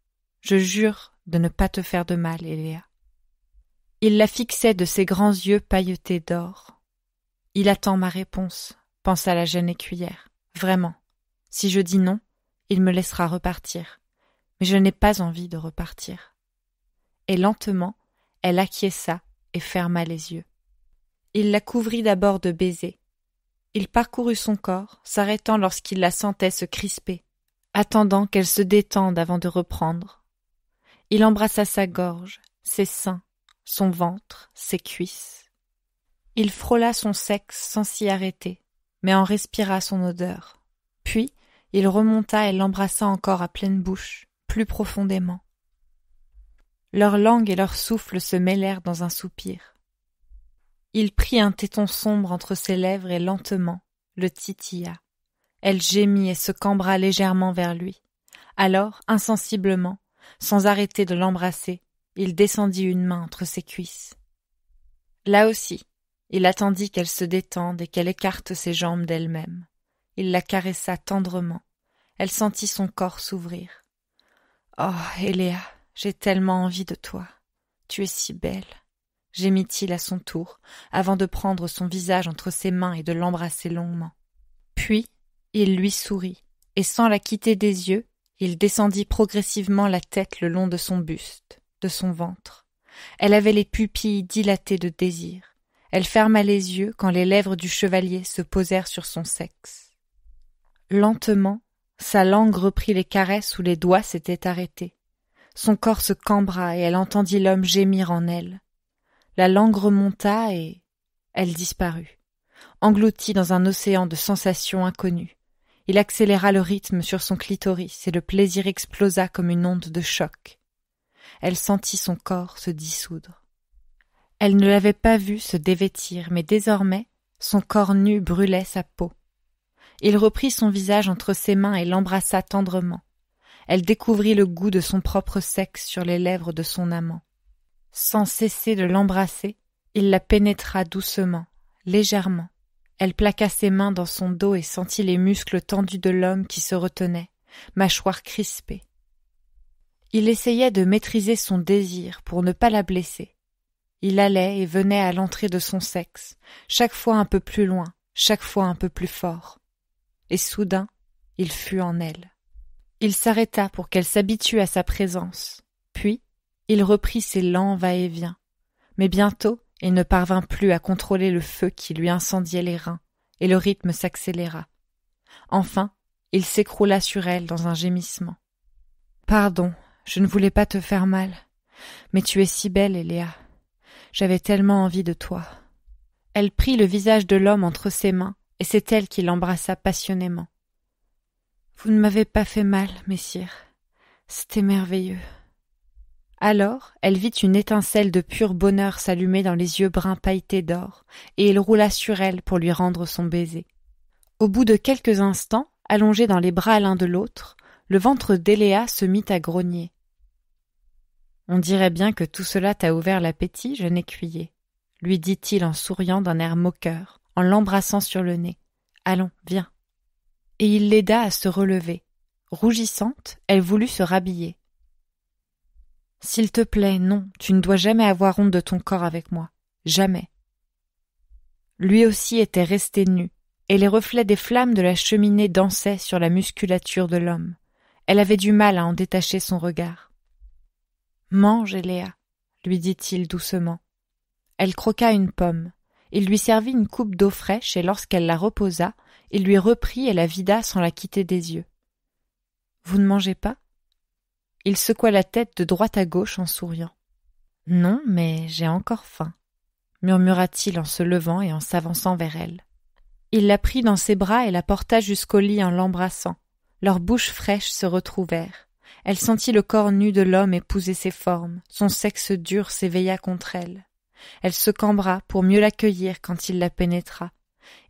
Je jure de ne pas te faire de mal, Eléa. Il la fixait de ses grands yeux pailletés d'or. Il attend ma réponse, pensa la jeune écuyère. Vraiment. Si je dis non, il me laissera repartir. Mais je n'ai pas envie de repartir. Et lentement, elle acquiesça et ferma les yeux. Il la couvrit d'abord de baisers. Il parcourut son corps, s'arrêtant lorsqu'il la sentait se crisper, attendant qu'elle se détende avant de reprendre. Il embrassa sa gorge, ses seins, son ventre, ses cuisses. Il frôla son sexe sans s'y arrêter, mais en respira son odeur. Puis il remonta et l'embrassa encore à pleine bouche, plus profondément. Leur langue et leur souffle se mêlèrent dans un soupir. Il prit un téton sombre entre ses lèvres et lentement le titilla. Elle gémit et se cambra légèrement vers lui. Alors, insensiblement, sans arrêter de l'embrasser, il descendit une main entre ses cuisses. Là aussi, il attendit qu'elle se détende et qu'elle écarte ses jambes d'elle-même. Il la caressa tendrement. Elle sentit son corps s'ouvrir. Oh, Eléa, j'ai tellement envie de toi. Tu es si belle. gémit-il à son tour, avant de prendre son visage entre ses mains et de l'embrasser longuement. Puis, il lui sourit, et sans la quitter des yeux, il descendit progressivement la tête le long de son buste, de son ventre. Elle avait les pupilles dilatées de désir. Elle ferma les yeux quand les lèvres du chevalier se posèrent sur son sexe. Lentement, sa langue reprit les caresses où les doigts s'étaient arrêtés. Son corps se cambra et elle entendit l'homme gémir en elle. La langue remonta et elle disparut, engloutie dans un océan de sensations inconnues. Il accéléra le rythme sur son clitoris et le plaisir explosa comme une onde de choc. Elle sentit son corps se dissoudre. Elle ne l'avait pas vu se dévêtir, mais désormais son corps nu brûlait sa peau. Il reprit son visage entre ses mains et l'embrassa tendrement. Elle découvrit le goût de son propre sexe sur les lèvres de son amant. Sans cesser de l'embrasser, il la pénétra doucement, légèrement. Elle plaqua ses mains dans son dos et sentit les muscles tendus de l'homme qui se retenait, mâchoire crispée. Il essayait de maîtriser son désir pour ne pas la blesser, il allait et venait à l'entrée de son sexe, chaque fois un peu plus loin, chaque fois un peu plus fort. Et soudain, il fut en elle. Il s'arrêta pour qu'elle s'habitue à sa présence, puis il reprit ses lents va-et-vient. Mais bientôt, il ne parvint plus à contrôler le feu qui lui incendiait les reins, et le rythme s'accéléra. Enfin, il s'écroula sur elle dans un gémissement. Pardon, je ne voulais pas te faire mal, mais tu es si belle, Eléa. J'avais tellement envie de toi. Elle prit le visage de l'homme entre ses mains, et c'est elle qui l'embrassa passionnément. Vous ne m'avez pas fait mal, messire. C'était merveilleux. Alors, elle vit une étincelle de pur bonheur s'allumer dans les yeux bruns pailletés d'or, et il roula sur elle pour lui rendre son baiser. Au bout de quelques instants, allongés dans les bras l'un de l'autre, le ventre d'Eléa se mit à grogner, on dirait bien que tout cela t'a ouvert l'appétit, jeune écuyer, lui dit-il en souriant d'un air moqueur, en l'embrassant sur le nez. Allons, viens. Et il l'aida à se relever. Rougissante, elle voulut se rhabiller. S'il te plaît, non, tu ne dois jamais avoir honte de ton corps avec moi. Jamais. Lui aussi était resté nu, et les reflets des flammes de la cheminée dansaient sur la musculature de l'homme. Elle avait du mal à en détacher son regard. Mange, Léa !» lui dit-il doucement. Elle croqua une pomme. Il lui servit une coupe d'eau fraîche et lorsqu'elle la reposa, il lui reprit et la vida sans la quitter des yeux. Vous ne mangez pas Il secoua la tête de droite à gauche en souriant. Non, mais j'ai encore faim, murmura-t-il en se levant et en s'avançant vers elle. Il la prit dans ses bras et la porta jusqu'au lit en l'embrassant. Leurs bouches fraîches se retrouvèrent. Elle sentit le corps nu de l'homme épouser ses formes, son sexe dur s'éveilla contre elle. Elle se cambra pour mieux l'accueillir quand il la pénétra,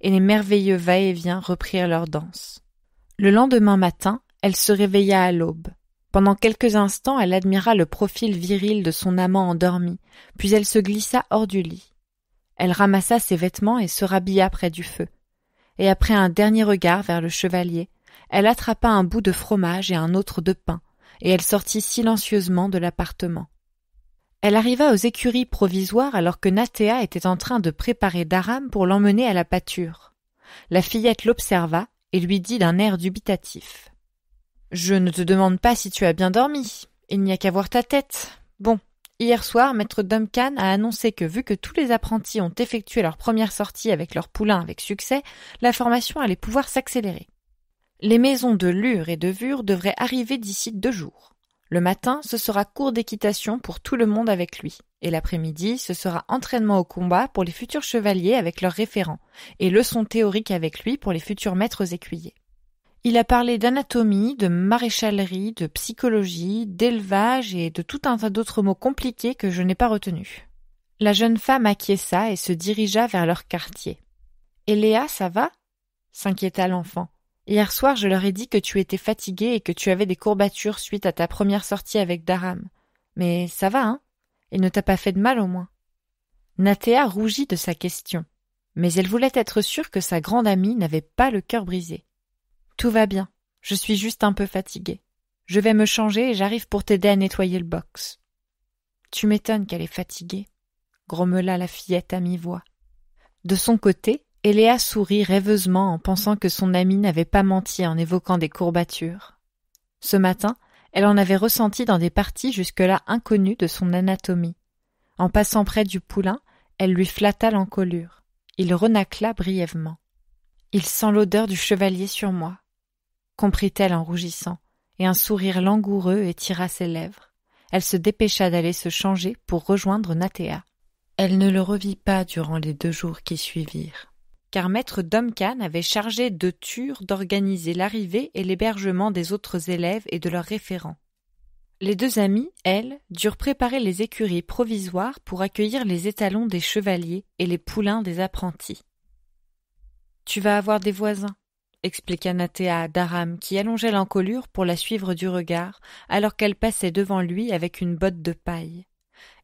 et les merveilleux va-et-vient reprirent leur danse. Le lendemain matin, elle se réveilla à l'aube. Pendant quelques instants, elle admira le profil viril de son amant endormi, puis elle se glissa hors du lit. Elle ramassa ses vêtements et se rhabilla près du feu. Et après un dernier regard vers le chevalier, elle attrapa un bout de fromage et un autre de pain, et elle sortit silencieusement de l'appartement. Elle arriva aux écuries provisoires alors que Nathéa était en train de préparer Daram pour l'emmener à la pâture. La fillette l'observa et lui dit d'un air dubitatif. Je ne te demande pas si tu as bien dormi. Il n'y a qu'à voir ta tête. Bon, Hier soir, maître Duncan a annoncé que vu que tous les apprentis ont effectué leur première sortie avec leur poulain avec succès, la formation allait pouvoir s'accélérer. Les maisons de Lure et de Vure devraient arriver d'ici deux jours. Le matin, ce sera cours d'équitation pour tout le monde avec lui, et l'après-midi, ce sera entraînement au combat pour les futurs chevaliers avec leurs référents, et leçons théoriques avec lui pour les futurs maîtres écuyers. Il a parlé d'anatomie, de maréchalerie, de psychologie, d'élevage et de tout un tas d'autres mots compliqués que je n'ai pas retenus. La jeune femme acquiesça et se dirigea vers leur quartier. Et Léa, ça va? s'inquiéta l'enfant. Hier soir je leur ai dit que tu étais fatiguée et que tu avais des courbatures suite à ta première sortie avec Daram. Mais ça va, hein? Il ne t'a pas fait de mal au moins. Nathéa rougit de sa question, mais elle voulait être sûre que sa grande amie n'avait pas le cœur brisé. Tout va bien, je suis juste un peu fatiguée. Je vais me changer et j'arrive pour t'aider à nettoyer le box. Tu m'étonnes qu'elle est fatiguée, grommela la fillette à mi-voix. De son côté, et Léa sourit rêveusement en pensant que son amie n'avait pas menti en évoquant des courbatures. Ce matin, elle en avait ressenti dans des parties jusque-là inconnues de son anatomie. En passant près du poulain, elle lui flatta l'encolure. Il renacla brièvement. Il sent l'odeur du chevalier sur moi, comprit-elle en rougissant, et un sourire langoureux étira ses lèvres. Elle se dépêcha d'aller se changer pour rejoindre Nathéa. Elle ne le revit pas durant les deux jours qui suivirent car maître Duncan avait chargé de Tur d'organiser l'arrivée et l'hébergement des autres élèves et de leurs référents. Les deux amies, elles, durent préparer les écuries provisoires pour accueillir les étalons des chevaliers et les poulains des apprentis. Tu vas avoir des voisins, expliqua Nathéa à Daram qui allongeait l'encolure pour la suivre du regard alors qu'elle passait devant lui avec une botte de paille.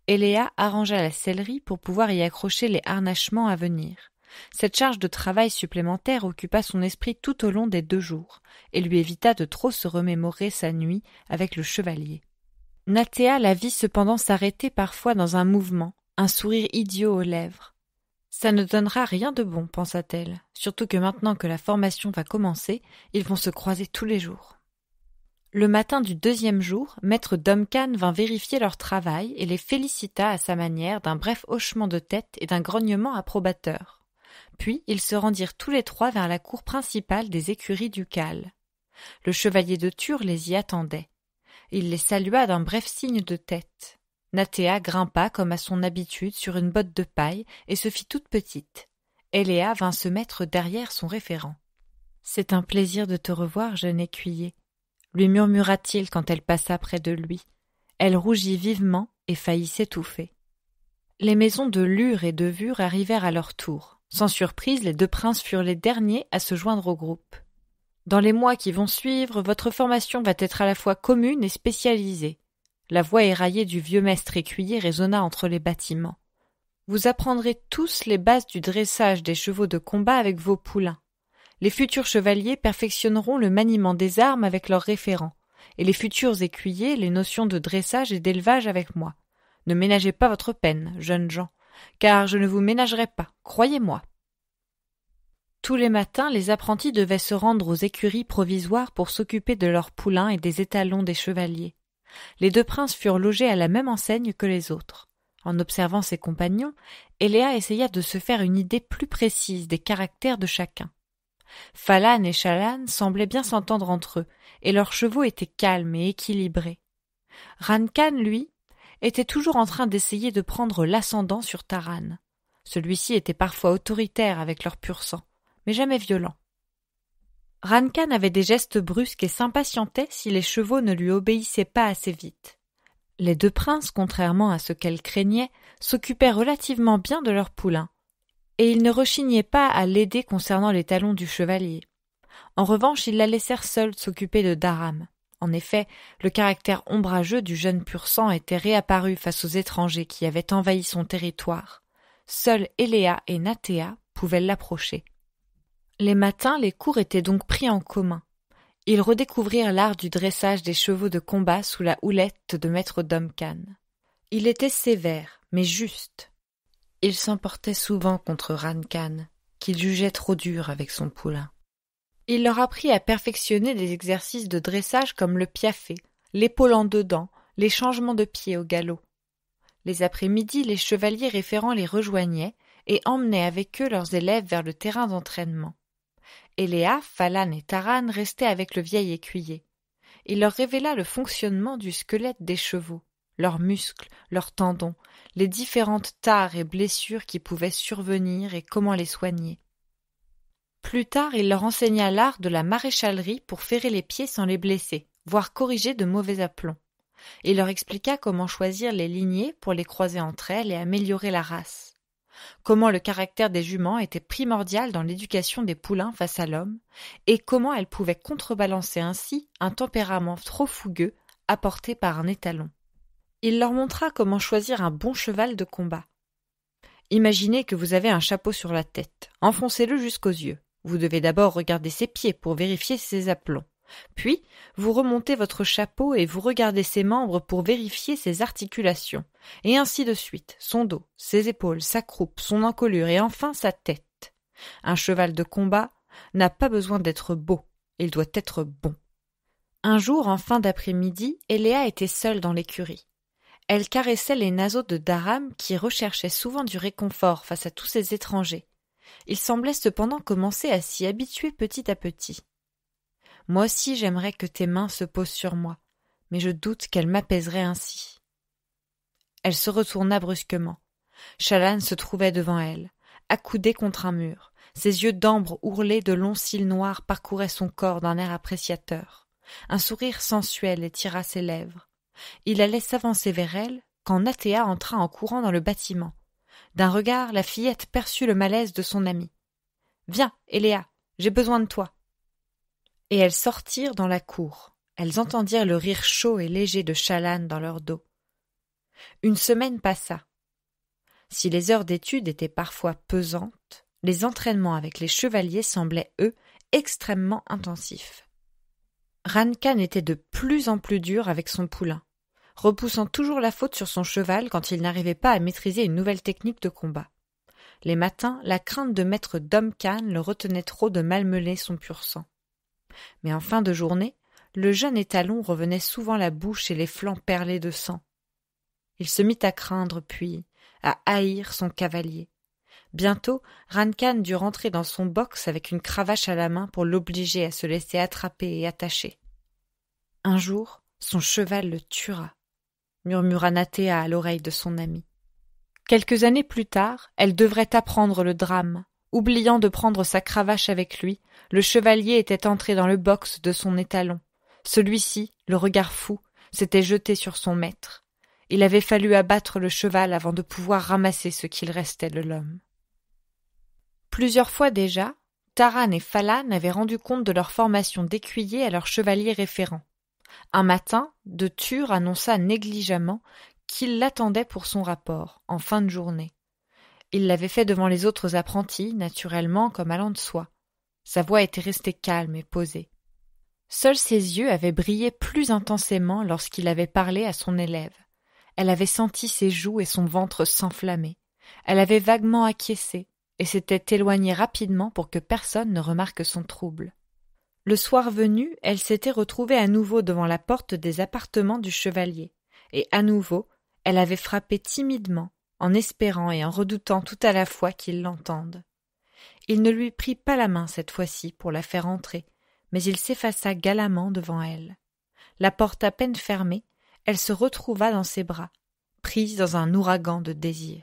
Eléa arrangea la sellerie pour pouvoir y accrocher les harnachements à venir. Cette charge de travail supplémentaire occupa son esprit tout au long des deux jours, et lui évita de trop se remémorer sa nuit avec le chevalier. Nathéa la vit cependant s'arrêter parfois dans un mouvement, un sourire idiot aux lèvres. Ça ne donnera rien de bon, pensa-t-elle, surtout que maintenant que la formation va commencer, ils vont se croiser tous les jours. Le matin du deuxième jour, maître Duncan vint vérifier leur travail et les félicita à sa manière d'un bref hochement de tête et d'un grognement approbateur. Puis ils se rendirent tous les trois vers la cour principale des écuries ducales. Le chevalier de Tur les y attendait. Il les salua d'un bref signe de tête. Nathéa grimpa comme à son habitude sur une botte de paille et se fit toute petite. Eléa vint se mettre derrière son référent. C'est un plaisir de te revoir, jeune écuyer, lui murmura-t-il quand elle passa près de lui. Elle rougit vivement et faillit s'étouffer. Les maisons de Lure et de Vure arrivèrent à leur tour. Sans surprise, les deux princes furent les derniers à se joindre au groupe. Dans les mois qui vont suivre, votre formation va être à la fois commune et spécialisée. La voix éraillée du vieux maître écuyer résonna entre les bâtiments. Vous apprendrez tous les bases du dressage des chevaux de combat avec vos poulains. Les futurs chevaliers perfectionneront le maniement des armes avec leurs référents, et les futurs écuyers les notions de dressage et d'élevage avec moi. Ne ménagez pas votre peine, jeunes gens car je ne vous ménagerai pas, croyez-moi. Tous les matins, les apprentis devaient se rendre aux écuries provisoires pour s'occuper de leurs poulains et des étalons des chevaliers. Les deux princes furent logés à la même enseigne que les autres. En observant ses compagnons, Eléa essaya de se faire une idée plus précise des caractères de chacun. Falan et Chalan semblaient bien s'entendre entre eux, et leurs chevaux étaient calmes et équilibrés. Rankan, lui, était toujours en train d'essayer de prendre l'ascendant sur Taran. Celui-ci était parfois autoritaire avec leur pur sang, mais jamais violent. Rancan avait des gestes brusques et s'impatientait si les chevaux ne lui obéissaient pas assez vite. Les deux princes, contrairement à ce qu'elle craignait, s'occupaient relativement bien de leur poulain, et ils ne rechignaient pas à l'aider concernant les talons du chevalier. En revanche, ils la laissèrent seule s'occuper de Daram, en effet, le caractère ombrageux du jeune pur sang était réapparu face aux étrangers qui avaient envahi son territoire. Seuls Eléa et Nathéa pouvaient l'approcher. Les matins, les cours étaient donc pris en commun. Ils redécouvrirent l'art du dressage des chevaux de combat sous la houlette de maître Duncan. Il était sévère, mais juste. Il s'emportait souvent contre Rancan, qu'il jugeait trop dur avec son poulain. Il leur apprit à perfectionner des exercices de dressage comme le piaffé, l'épaule en dedans, les changements de pied au galop. Les après-midi, les chevaliers référents les rejoignaient et emmenaient avec eux leurs élèves vers le terrain d'entraînement. Eléa, Falan et Taran restaient avec le vieil écuyer. Il leur révéla le fonctionnement du squelette des chevaux, leurs muscles, leurs tendons, les différentes tares et blessures qui pouvaient survenir et comment les soigner. Plus tard, il leur enseigna l'art de la maréchalerie pour ferrer les pieds sans les blesser, voire corriger de mauvais aplombs. Il leur expliqua comment choisir les lignées pour les croiser entre elles et améliorer la race. Comment le caractère des juments était primordial dans l'éducation des poulains face à l'homme, et comment elles pouvaient contrebalancer ainsi un tempérament trop fougueux apporté par un étalon. Il leur montra comment choisir un bon cheval de combat. Imaginez que vous avez un chapeau sur la tête, enfoncez-le jusqu'aux yeux. Vous devez d'abord regarder ses pieds pour vérifier ses aplombs. Puis, vous remontez votre chapeau et vous regardez ses membres pour vérifier ses articulations, et ainsi de suite, son dos, ses épaules, sa croupe, son encolure et enfin sa tête. Un cheval de combat n'a pas besoin d'être beau, il doit être bon. Un jour, en fin d'après-midi, Eléa était seule dans l'écurie. Elle caressait les naseaux de Daram qui recherchait souvent du réconfort face à tous ces étrangers, il semblait cependant commencer à s'y habituer petit à petit. Moi aussi j'aimerais que tes mains se posent sur moi, mais je doute qu'elles m'apaiseraient ainsi. Elle se retourna brusquement. Chalan se trouvait devant elle, accoudé contre un mur. Ses yeux d'ambre ourlés de longs cils noirs parcouraient son corps d'un air appréciateur. Un sourire sensuel étira ses lèvres. Il allait s'avancer vers elle quand Nathéa entra en courant dans le bâtiment, d'un regard, la fillette perçut le malaise de son amie. Viens, Eléa, j'ai besoin de toi. Et elles sortirent dans la cour. Elles entendirent le rire chaud et léger de Chalane dans leur dos. Une semaine passa. Si les heures d'étude étaient parfois pesantes, les entraînements avec les chevaliers semblaient, eux, extrêmement intensifs. Rankan était de plus en plus dur avec son poulain repoussant toujours la faute sur son cheval quand il n'arrivait pas à maîtriser une nouvelle technique de combat. Les matins, la crainte de maître Dom le retenait trop de malmener son pur sang. Mais en fin de journée, le jeune étalon revenait souvent la bouche et les flancs perlés de sang. Il se mit à craindre, puis à haïr son cavalier. Bientôt, Rankan dut rentrer dans son box avec une cravache à la main pour l'obliger à se laisser attraper et attacher. Un jour, son cheval le tuera murmura Nathéa à l'oreille de son amie. Quelques années plus tard, elle devrait apprendre le drame. Oubliant de prendre sa cravache avec lui, le chevalier était entré dans le box de son étalon. Celui-ci, le regard fou, s'était jeté sur son maître. Il avait fallu abattre le cheval avant de pouvoir ramasser ce qu'il restait de l'homme. Plusieurs fois déjà, Taran et Falan avaient rendu compte de leur formation d'écuyer à leur chevalier référent. Un matin, de Tur annonça négligemment qu'il l'attendait pour son rapport, en fin de journée. Il l'avait fait devant les autres apprentis, naturellement, comme allant de soi. Sa voix était restée calme et posée. Seuls ses yeux avaient brillé plus intensément lorsqu'il avait parlé à son élève. Elle avait senti ses joues et son ventre s'enflammer. Elle avait vaguement acquiescé et s'était éloignée rapidement pour que personne ne remarque son trouble. Le soir venu, elle s'était retrouvée à nouveau devant la porte des appartements du chevalier, et à nouveau elle avait frappé timidement, en espérant et en redoutant tout à la fois qu'il l'entende. Il ne lui prit pas la main cette fois-ci pour la faire entrer, mais il s'effaça galamment devant elle. La porte à peine fermée, elle se retrouva dans ses bras, prise dans un ouragan de désir.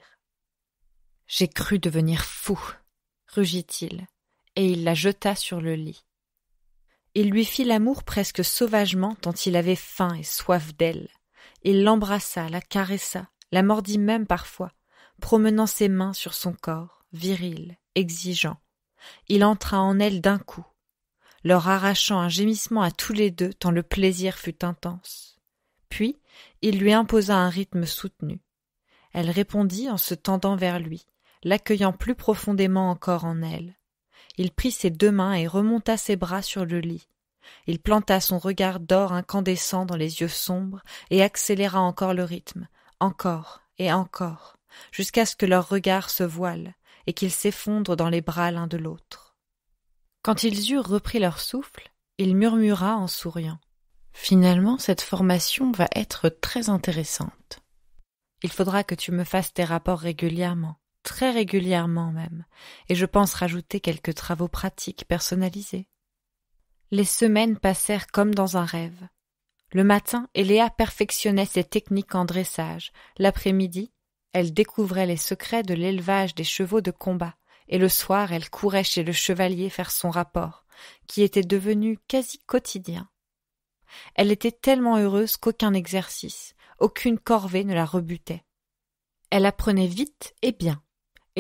J'ai cru devenir fou, rugit-il, et il la jeta sur le lit. Il lui fit l'amour presque sauvagement tant il avait faim et soif d'elle. Il l'embrassa, la caressa, la mordit même parfois, promenant ses mains sur son corps, viril, exigeant. Il entra en elle d'un coup, leur arrachant un gémissement à tous les deux tant le plaisir fut intense. Puis il lui imposa un rythme soutenu. Elle répondit en se tendant vers lui, l'accueillant plus profondément encore en elle. Il prit ses deux mains et remonta ses bras sur le lit. Il planta son regard d'or incandescent dans les yeux sombres et accéléra encore le rythme, encore et encore, jusqu'à ce que leurs regards se voilent et qu'ils s'effondrent dans les bras l'un de l'autre. Quand ils eurent repris leur souffle, il murmura en souriant. Finalement, cette formation va être très intéressante. Il faudra que tu me fasses tes rapports régulièrement très régulièrement même, et je pense rajouter quelques travaux pratiques personnalisés. Les semaines passèrent comme dans un rêve. Le matin, Eléa perfectionnait ses techniques en dressage. L'après-midi, elle découvrait les secrets de l'élevage des chevaux de combat, et le soir, elle courait chez le chevalier faire son rapport, qui était devenu quasi quotidien. Elle était tellement heureuse qu'aucun exercice, aucune corvée ne la rebutait. Elle apprenait vite et bien,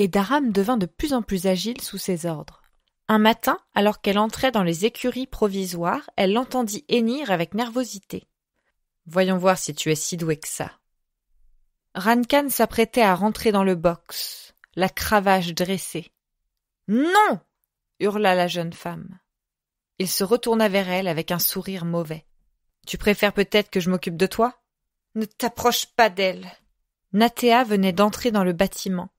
et Daram devint de plus en plus agile sous ses ordres. Un matin, alors qu'elle entrait dans les écuries provisoires, elle l'entendit hennir avec nervosité. Voyons voir si tu es si doué que ça. Rankan s'apprêtait à rentrer dans le box, la cravache dressée. Non hurla la jeune femme. Il se retourna vers elle avec un sourire mauvais. Tu préfères peut-être que je m'occupe de toi Ne t'approche pas d'elle. Nathéa venait d'entrer dans le bâtiment.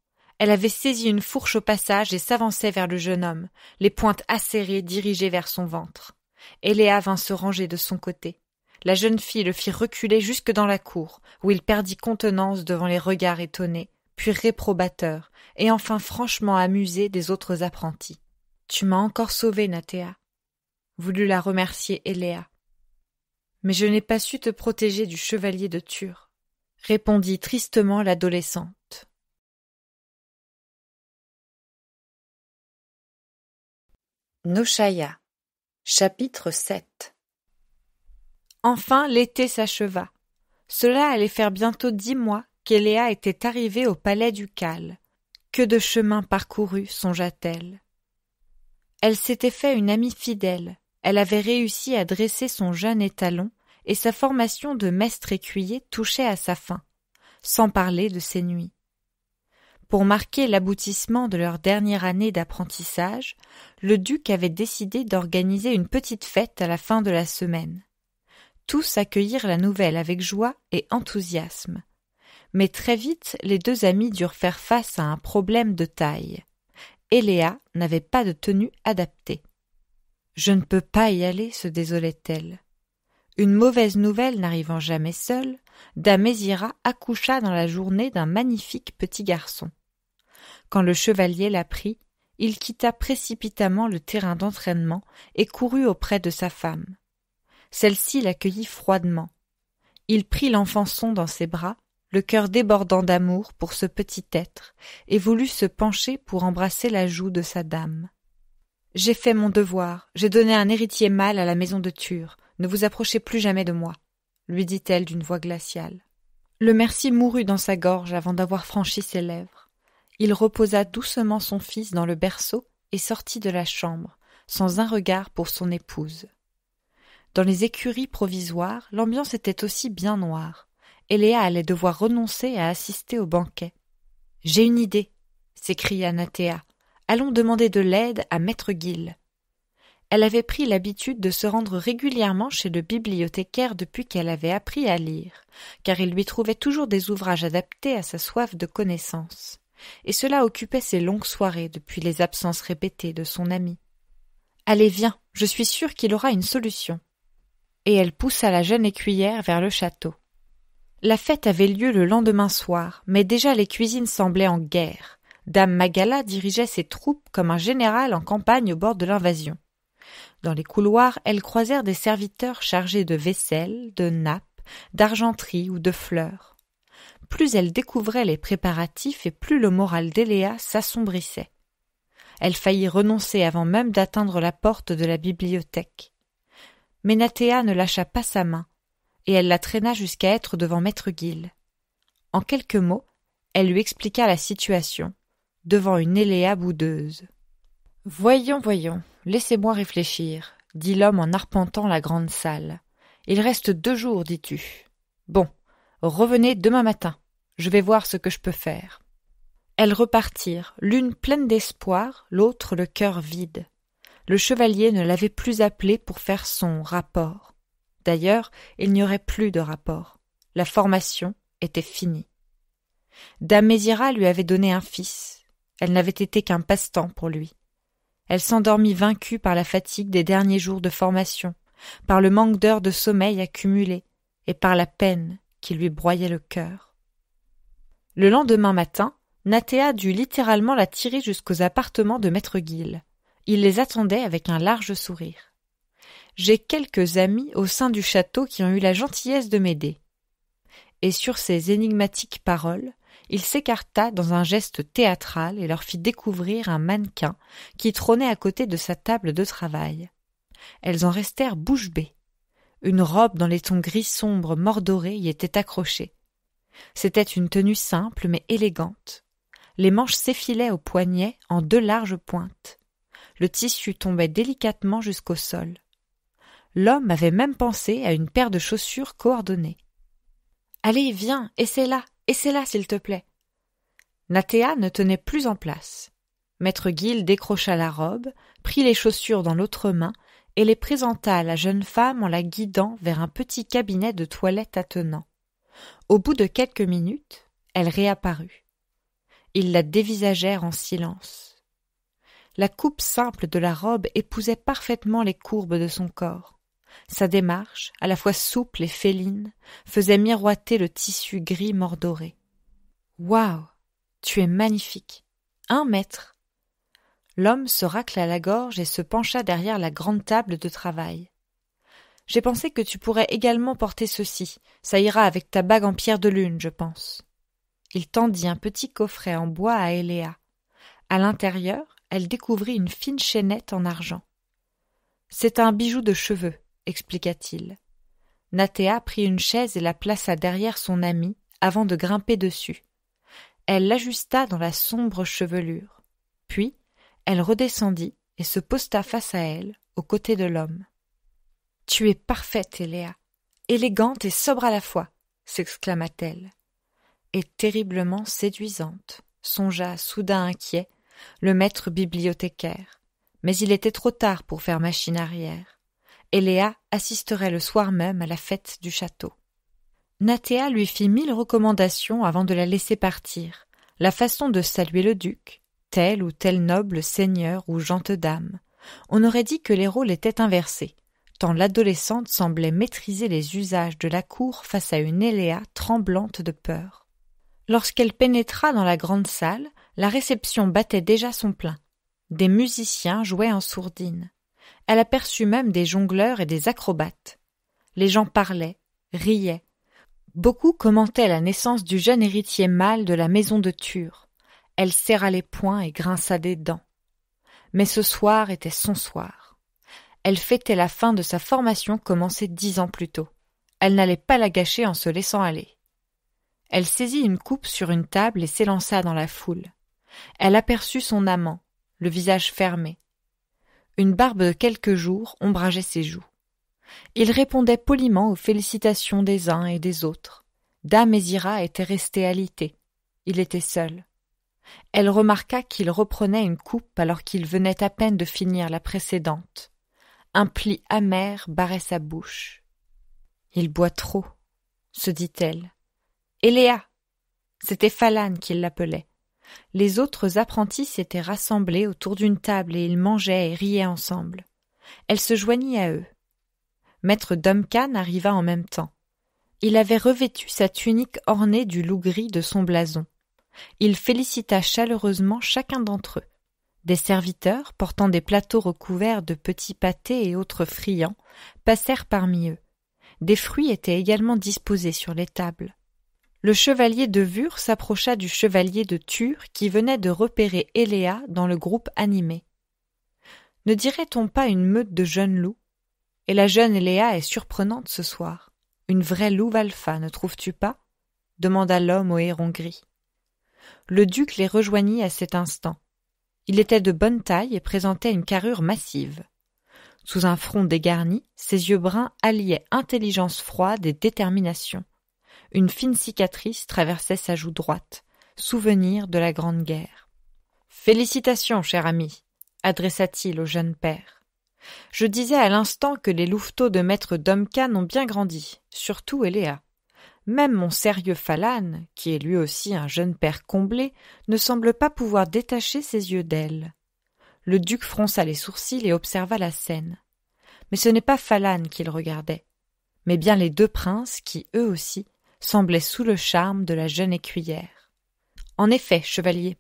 Elle avait saisi une fourche au passage et s'avançait vers le jeune homme, les pointes acérées dirigées vers son ventre. Eléa vint se ranger de son côté. La jeune fille le fit reculer jusque dans la cour, où il perdit contenance devant les regards étonnés, puis réprobateurs, et enfin franchement amusés des autres apprentis. Tu m'as encore sauvé, Nathéa. Voulut la remercier Eléa. Mais je n'ai pas su te protéger du chevalier de Tur, répondit tristement l'adolescente. vii Chapitre Enfin l'été s'acheva. Cela allait faire bientôt dix mois qu'Eléa était arrivée au palais du Cal. Que de chemins parcourus, songea-t-elle. Elle s'était fait une amie fidèle. Elle avait réussi à dresser son jeune étalon et sa formation de maître écuyer touchait à sa fin. Sans parler de ses nuits. Pour marquer l'aboutissement de leur dernière année d'apprentissage, le duc avait décidé d'organiser une petite fête à la fin de la semaine. Tous accueillirent la nouvelle avec joie et enthousiasme. Mais très vite, les deux amis durent faire face à un problème de taille. Eléa n'avait pas de tenue adaptée. Je ne peux pas y aller, se désolait-elle. Une mauvaise nouvelle n'arrivant jamais seule, Damésira accoucha dans la journée d'un magnifique petit garçon. Quand le chevalier l'apprit, il quitta précipitamment le terrain d'entraînement et courut auprès de sa femme. Celle-ci l'accueillit froidement. Il prit l'enfançon dans ses bras, le cœur débordant d'amour pour ce petit être, et voulut se pencher pour embrasser la joue de sa dame. J'ai fait mon devoir, j'ai donné un héritier mâle à la maison de Tur. Ne vous approchez plus jamais de moi, lui dit-elle d'une voix glaciale. Le merci mourut dans sa gorge avant d'avoir franchi ses lèvres. Il reposa doucement son fils dans le berceau et sortit de la chambre, sans un regard pour son épouse. Dans les écuries provisoires, l'ambiance était aussi bien noire, et Léa allait devoir renoncer à assister au banquet. J'ai une idée, s'écria Nathéa. Allons demander de l'aide à Maître Gill. Elle avait pris l'habitude de se rendre régulièrement chez le bibliothécaire depuis qu'elle avait appris à lire, car il lui trouvait toujours des ouvrages adaptés à sa soif de connaissance et cela occupait ses longues soirées depuis les absences répétées de son ami. Allez, viens, je suis sûre qu'il aura une solution. Et elle poussa la jeune écuyère vers le château. La fête avait lieu le lendemain soir, mais déjà les cuisines semblaient en guerre. Dame Magala dirigeait ses troupes comme un général en campagne au bord de l'invasion. Dans les couloirs, elles croisèrent des serviteurs chargés de vaisselle, de nappes, d'argenterie ou de fleurs plus elle découvrait les préparatifs et plus le moral d'Eléa s'assombrissait. Elle faillit renoncer avant même d'atteindre la porte de la bibliothèque. Mais Nathéa ne lâcha pas sa main, et elle la traîna jusqu'à être devant Maître Guil. En quelques mots, elle lui expliqua la situation, devant une Eléa boudeuse. Voyons, voyons, laissez-moi réfléchir, dit l'homme en arpentant la grande salle. Il reste deux jours, dis-tu. Bon, revenez demain matin. Je vais voir ce que je peux faire. Elles repartirent, l'une pleine d'espoir, l'autre le cœur vide. Le chevalier ne l'avait plus appelée pour faire son rapport. D'ailleurs, il n'y aurait plus de rapport. La formation était finie. Dame mézira lui avait donné un fils. Elle n'avait été qu'un passe-temps pour lui. Elle s'endormit vaincue par la fatigue des derniers jours de formation, par le manque d'heures de sommeil accumulées, et par la peine qui lui broyait le cœur. Le lendemain matin, Nathéa dut littéralement la tirer jusqu'aux appartements de Maître Gill. Il les attendait avec un large sourire. J'ai quelques amis au sein du château qui ont eu la gentillesse de m'aider. Et sur ces énigmatiques paroles, il s'écarta dans un geste théâtral et leur fit découvrir un mannequin qui trônait à côté de sa table de travail. Elles en restèrent bouche bée. Une robe dans les tons gris sombres mordorés y était accrochée, c'était une tenue simple mais élégante. Les manches s'effilaient aux poignets en deux larges pointes. Le tissu tombait délicatement jusqu'au sol. L'homme avait même pensé à une paire de chaussures coordonnées. Allez, viens, essaie-la, essaie-la, s'il te plaît. Nathéa ne tenait plus en place. Maître Gill décrocha la robe, prit les chaussures dans l'autre main et les présenta à la jeune femme en la guidant vers un petit cabinet de toilette attenant. Au bout de quelques minutes, elle réapparut. Ils la dévisagèrent en silence. La coupe simple de la robe épousait parfaitement les courbes de son corps. Sa démarche, à la fois souple et féline, faisait miroiter le tissu gris mordoré. Waouh Tu es magnifique Un mètre L'homme se racla la gorge et se pencha derrière la grande table de travail j'ai pensé que tu pourrais également porter ceci. Ça ira avec ta bague en pierre de lune, je pense. Il tendit un petit coffret en bois à Eléa. À l'intérieur, elle découvrit une fine chaînette en argent. C'est un bijou de cheveux, expliqua-t-il. Nathéa prit une chaise et la plaça derrière son amie avant de grimper dessus. Elle l'ajusta dans la sombre chevelure. Puis, elle redescendit et se posta face à elle, aux côtés de l'homme. Tu es parfaite, Eléa, élégante et sobre à la fois, s'exclama-t-elle. Et terriblement séduisante, songea soudain inquiet le maître bibliothécaire. Mais il était trop tard pour faire machine arrière. Eléa assisterait le soir même à la fête du château. Nathéa lui fit mille recommandations avant de la laisser partir, la façon de saluer le duc, tel ou tel noble seigneur ou gente dame. On aurait dit que les rôles étaient inversés tant l'adolescente semblait maîtriser les usages de la cour face à une Éléa tremblante de peur. Lorsqu'elle pénétra dans la grande salle, la réception battait déjà son plein. Des musiciens jouaient en sourdine. Elle aperçut même des jongleurs et des acrobates. Les gens parlaient, riaient. Beaucoup commentaient la naissance du jeune héritier mâle de la maison de Tur. Elle serra les poings et grinça des dents. Mais ce soir était son soir. Elle fêtait la fin de sa formation commencée dix ans plus tôt. Elle n'allait pas la gâcher en se laissant aller. Elle saisit une coupe sur une table et s'élança dans la foule. Elle aperçut son amant, le visage fermé. Une barbe de quelques jours ombrageait ses joues. Il répondait poliment aux félicitations des uns et des autres. Dame Ezira était restée alitée. Il était seul. Elle remarqua qu'il reprenait une coupe alors qu'il venait à peine de finir la précédente. Un pli amer barrait sa bouche. Il boit trop, se dit-elle. Léa ?» C'était Falan qui l'appelait. Les autres apprentis s'étaient rassemblés autour d'une table et ils mangeaient et riaient ensemble. Elle se joignit à eux. Maître Duncan arriva en même temps. Il avait revêtu sa tunique ornée du loup gris de son blason. Il félicita chaleureusement chacun d'entre eux. Des serviteurs, portant des plateaux recouverts de petits pâtés et autres friands, passèrent parmi eux. Des fruits étaient également disposés sur les tables. Le chevalier de Vure s'approcha du chevalier de Tur qui venait de repérer Eléa dans le groupe animé. Ne dirait-on pas une meute de jeunes loups Et la jeune Eléa est surprenante ce soir. Une vraie louve alpha, ne trouves-tu pas demanda l'homme au héron gris. Le duc les rejoignit à cet instant. Il était de bonne taille et présentait une carrure massive. Sous un front dégarni, ses yeux bruns alliaient intelligence froide et détermination. Une fine cicatrice traversait sa joue droite, souvenir de la Grande Guerre. Félicitations, cher ami, adressa-t-il au jeune père. Je disais à l'instant que les louveteaux de maître Duncan ont bien grandi, surtout Eléa. Même mon sérieux Falane, qui est lui aussi un jeune père comblé, ne semble pas pouvoir détacher ses yeux d'elle. Le duc fronça les sourcils et observa la scène. Mais ce n'est pas Falane qu'il regardait, mais bien les deux princes qui, eux aussi, semblaient sous le charme de la jeune écuyère. En effet, chevalier,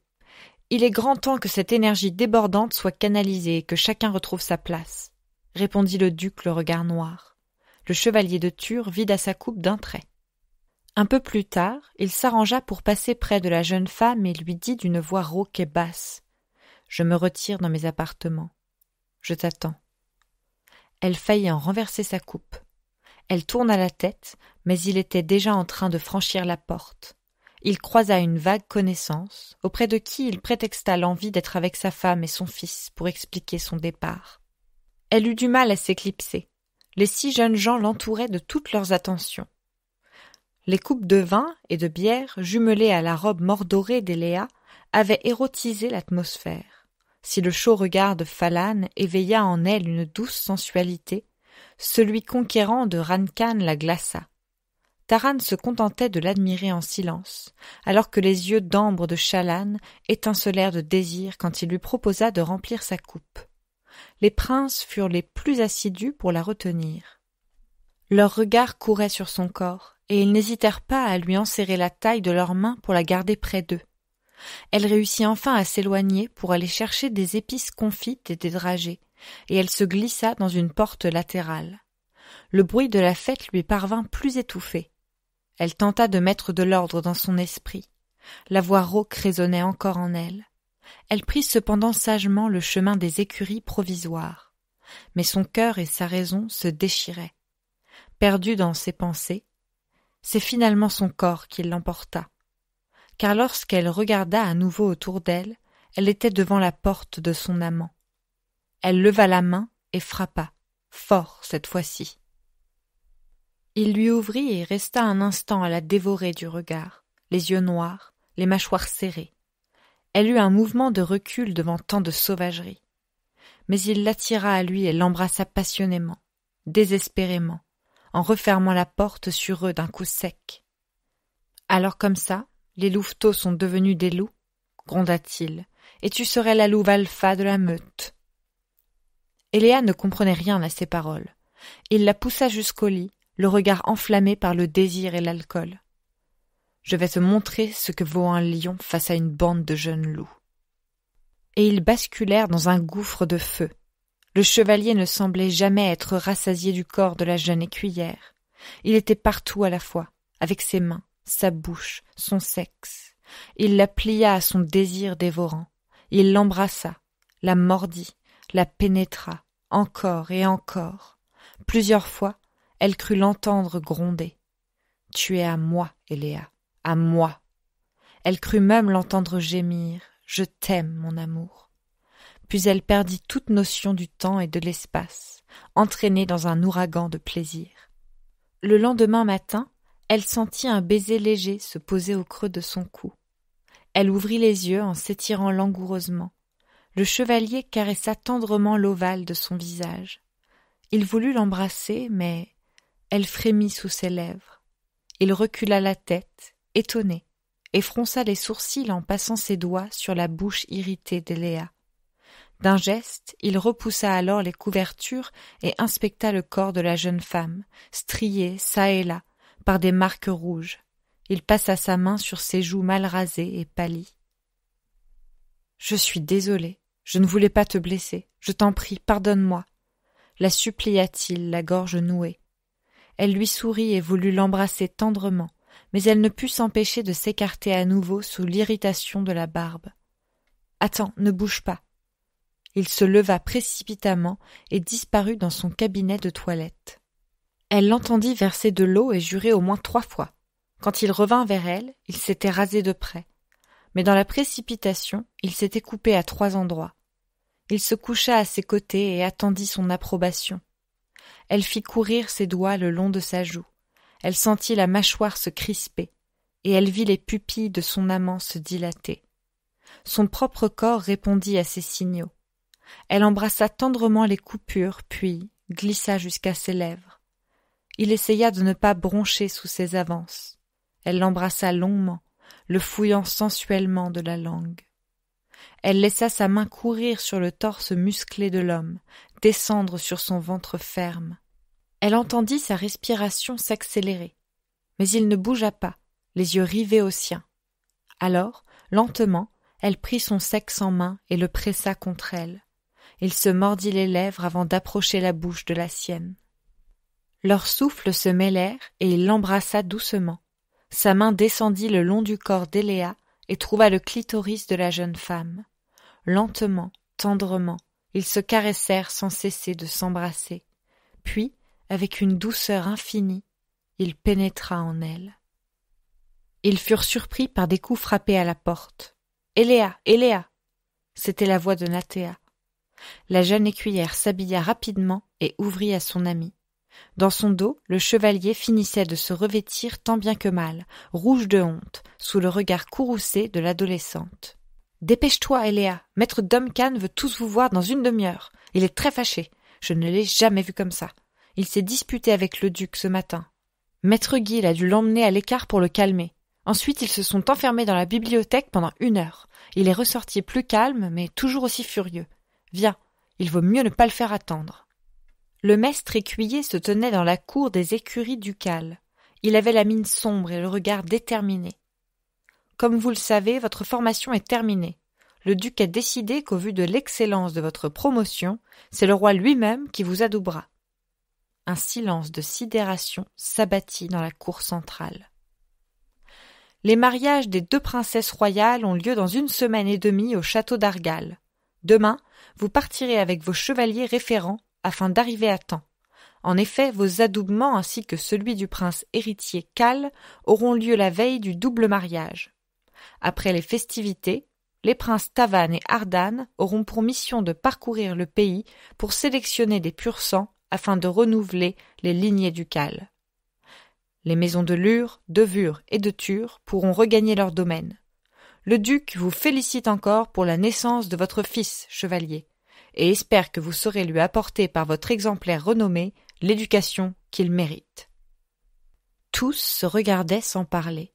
il est grand temps que cette énergie débordante soit canalisée et que chacun retrouve sa place, répondit le duc le regard noir. Le chevalier de Tur vide sa coupe d'un trait. Un peu plus tard, il s'arrangea pour passer près de la jeune femme et lui dit d'une voix rauque et basse. Je me retire dans mes appartements. Je t'attends. Elle faillit en renverser sa coupe. Elle tourna la tête, mais il était déjà en train de franchir la porte. Il croisa une vague connaissance, auprès de qui il prétexta l'envie d'être avec sa femme et son fils pour expliquer son départ. Elle eut du mal à s'éclipser. Les six jeunes gens l'entouraient de toutes leurs attentions. Les coupes de vin et de bière jumelées à la robe mordorée d'Eléa avaient érotisé l'atmosphère. Si le chaud regard de Falan éveilla en elle une douce sensualité, celui conquérant de Rancan la glaça. Taran se contentait de l'admirer en silence, alors que les yeux d'ambre de Chalan étincelèrent de désir quand il lui proposa de remplir sa coupe. Les princes furent les plus assidus pour la retenir. Leurs regards couraient sur son corps, et ils n'hésitèrent pas à lui enserrer la taille de leurs mains pour la garder près d'eux. Elle réussit enfin à s'éloigner pour aller chercher des épices confites et des dragées, et elle se glissa dans une porte latérale. Le bruit de la fête lui parvint plus étouffé. Elle tenta de mettre de l'ordre dans son esprit. La voix rauque résonnait encore en elle. Elle prit cependant sagement le chemin des écuries provisoires. Mais son cœur et sa raison se déchiraient. Perdue dans ses pensées, c'est finalement son corps qui l'emporta. Car lorsqu'elle regarda à nouveau autour d'elle, elle était devant la porte de son amant. Elle leva la main et frappa, fort cette fois-ci. Il lui ouvrit et resta un instant à la dévorer du regard, les yeux noirs, les mâchoires serrées. Elle eut un mouvement de recul devant tant de sauvagerie. Mais il l'attira à lui et l'embrassa passionnément, désespérément, en refermant la porte sur eux d'un coup sec. Alors comme ça, les louveteaux sont devenus des loups, gronda-t-il, et tu serais la louve alpha de la meute. Eléa ne comprenait rien à ces paroles. Il la poussa jusqu'au lit, le regard enflammé par le désir et l'alcool. Je vais te montrer ce que vaut un lion face à une bande de jeunes loups. Et ils basculèrent dans un gouffre de feu, le chevalier ne semblait jamais être rassasié du corps de la jeune écuyère. Il était partout à la fois, avec ses mains, sa bouche, son sexe. Il la plia à son désir dévorant. Il l'embrassa, la mordit, la pénétra, encore et encore. Plusieurs fois, elle crut l'entendre gronder. Tu es à moi, Eléa, à moi. Elle crut même l'entendre gémir. Je t'aime, mon amour puis elle perdit toute notion du temps et de l'espace, entraînée dans un ouragan de plaisir. Le lendemain matin, elle sentit un baiser léger se poser au creux de son cou. Elle ouvrit les yeux en s'étirant langoureusement. Le chevalier caressa tendrement l'ovale de son visage. Il voulut l'embrasser, mais elle frémit sous ses lèvres. Il recula la tête, étonné, et fronça les sourcils en passant ses doigts sur la bouche irritée d'Eléa. D'un geste, il repoussa alors les couvertures et inspecta le corps de la jeune femme, strié çà et là par des marques rouges. Il passa sa main sur ses joues mal rasées et pâlies. Je suis désolé, je ne voulais pas te blesser, je t'en prie, pardonne-moi. La supplia-t-il, la gorge nouée. Elle lui sourit et voulut l'embrasser tendrement, mais elle ne put s'empêcher de s'écarter à nouveau sous l'irritation de la barbe. Attends, ne bouge pas, il se leva précipitamment et disparut dans son cabinet de toilette. Elle l'entendit verser de l'eau et jurer au moins trois fois. Quand il revint vers elle, il s'était rasé de près. Mais dans la précipitation, il s'était coupé à trois endroits. Il se coucha à ses côtés et attendit son approbation. Elle fit courir ses doigts le long de sa joue. Elle sentit la mâchoire se crisper, et elle vit les pupilles de son amant se dilater. Son propre corps répondit à ses signaux. Elle embrassa tendrement les coupures, puis glissa jusqu'à ses lèvres. Il essaya de ne pas broncher sous ses avances. Elle l'embrassa longuement, le fouillant sensuellement de la langue. Elle laissa sa main courir sur le torse musclé de l'homme, descendre sur son ventre ferme. Elle entendit sa respiration s'accélérer. Mais il ne bougea pas, les yeux rivés aux siens. Alors, lentement, elle prit son sexe en main et le pressa contre elle il se mordit les lèvres avant d'approcher la bouche de la sienne. Leurs souffles se mêlèrent et il l'embrassa doucement. Sa main descendit le long du corps d'Eléa et trouva le clitoris de la jeune femme. Lentement, tendrement, ils se caressèrent sans cesser de s'embrasser. Puis, avec une douceur infinie, il pénétra en elle. Ils furent surpris par des coups frappés à la porte. Eléa, Eléa C'était la voix de Nathéa. La jeune écuyère s'habilla rapidement et ouvrit à son ami. Dans son dos, le chevalier finissait de se revêtir tant bien que mal, rouge de honte, sous le regard courroucé de l'adolescente. Dépêche-toi, Eléa. Maître Duncan veut tous vous voir dans une demi-heure. Il est très fâché. Je ne l'ai jamais vu comme ça. Il s'est disputé avec le duc ce matin. Maître Guil a dû l'emmener à l'écart pour le calmer. Ensuite, ils se sont enfermés dans la bibliothèque pendant une heure. Il est ressorti plus calme, mais toujours aussi furieux. Viens, il vaut mieux ne pas le faire attendre. Le maître écuyer se tenait dans la cour des écuries ducales. Il avait la mine sombre et le regard déterminé. Comme vous le savez, votre formation est terminée. Le duc a décidé qu'au vu de l'excellence de votre promotion, c'est le roi lui-même qui vous adoubera. Un silence de sidération s'abattit dans la cour centrale. Les mariages des deux princesses royales ont lieu dans une semaine et demie au château d'Argal. Demain, vous partirez avec vos chevaliers référents afin d'arriver à temps. En effet, vos adoubements ainsi que celui du prince héritier Cal auront lieu la veille du double mariage. Après les festivités, les princes Tavan et Ardan auront pour mission de parcourir le pays pour sélectionner des purs sangs afin de renouveler les lignées du ducales. Les maisons de Lure, de Vure et de Tur pourront regagner leur domaine. Le duc vous félicite encore pour la naissance de votre fils, chevalier, et espère que vous saurez lui apporter par votre exemplaire renommé l'éducation qu'il mérite. Tous se regardaient sans parler.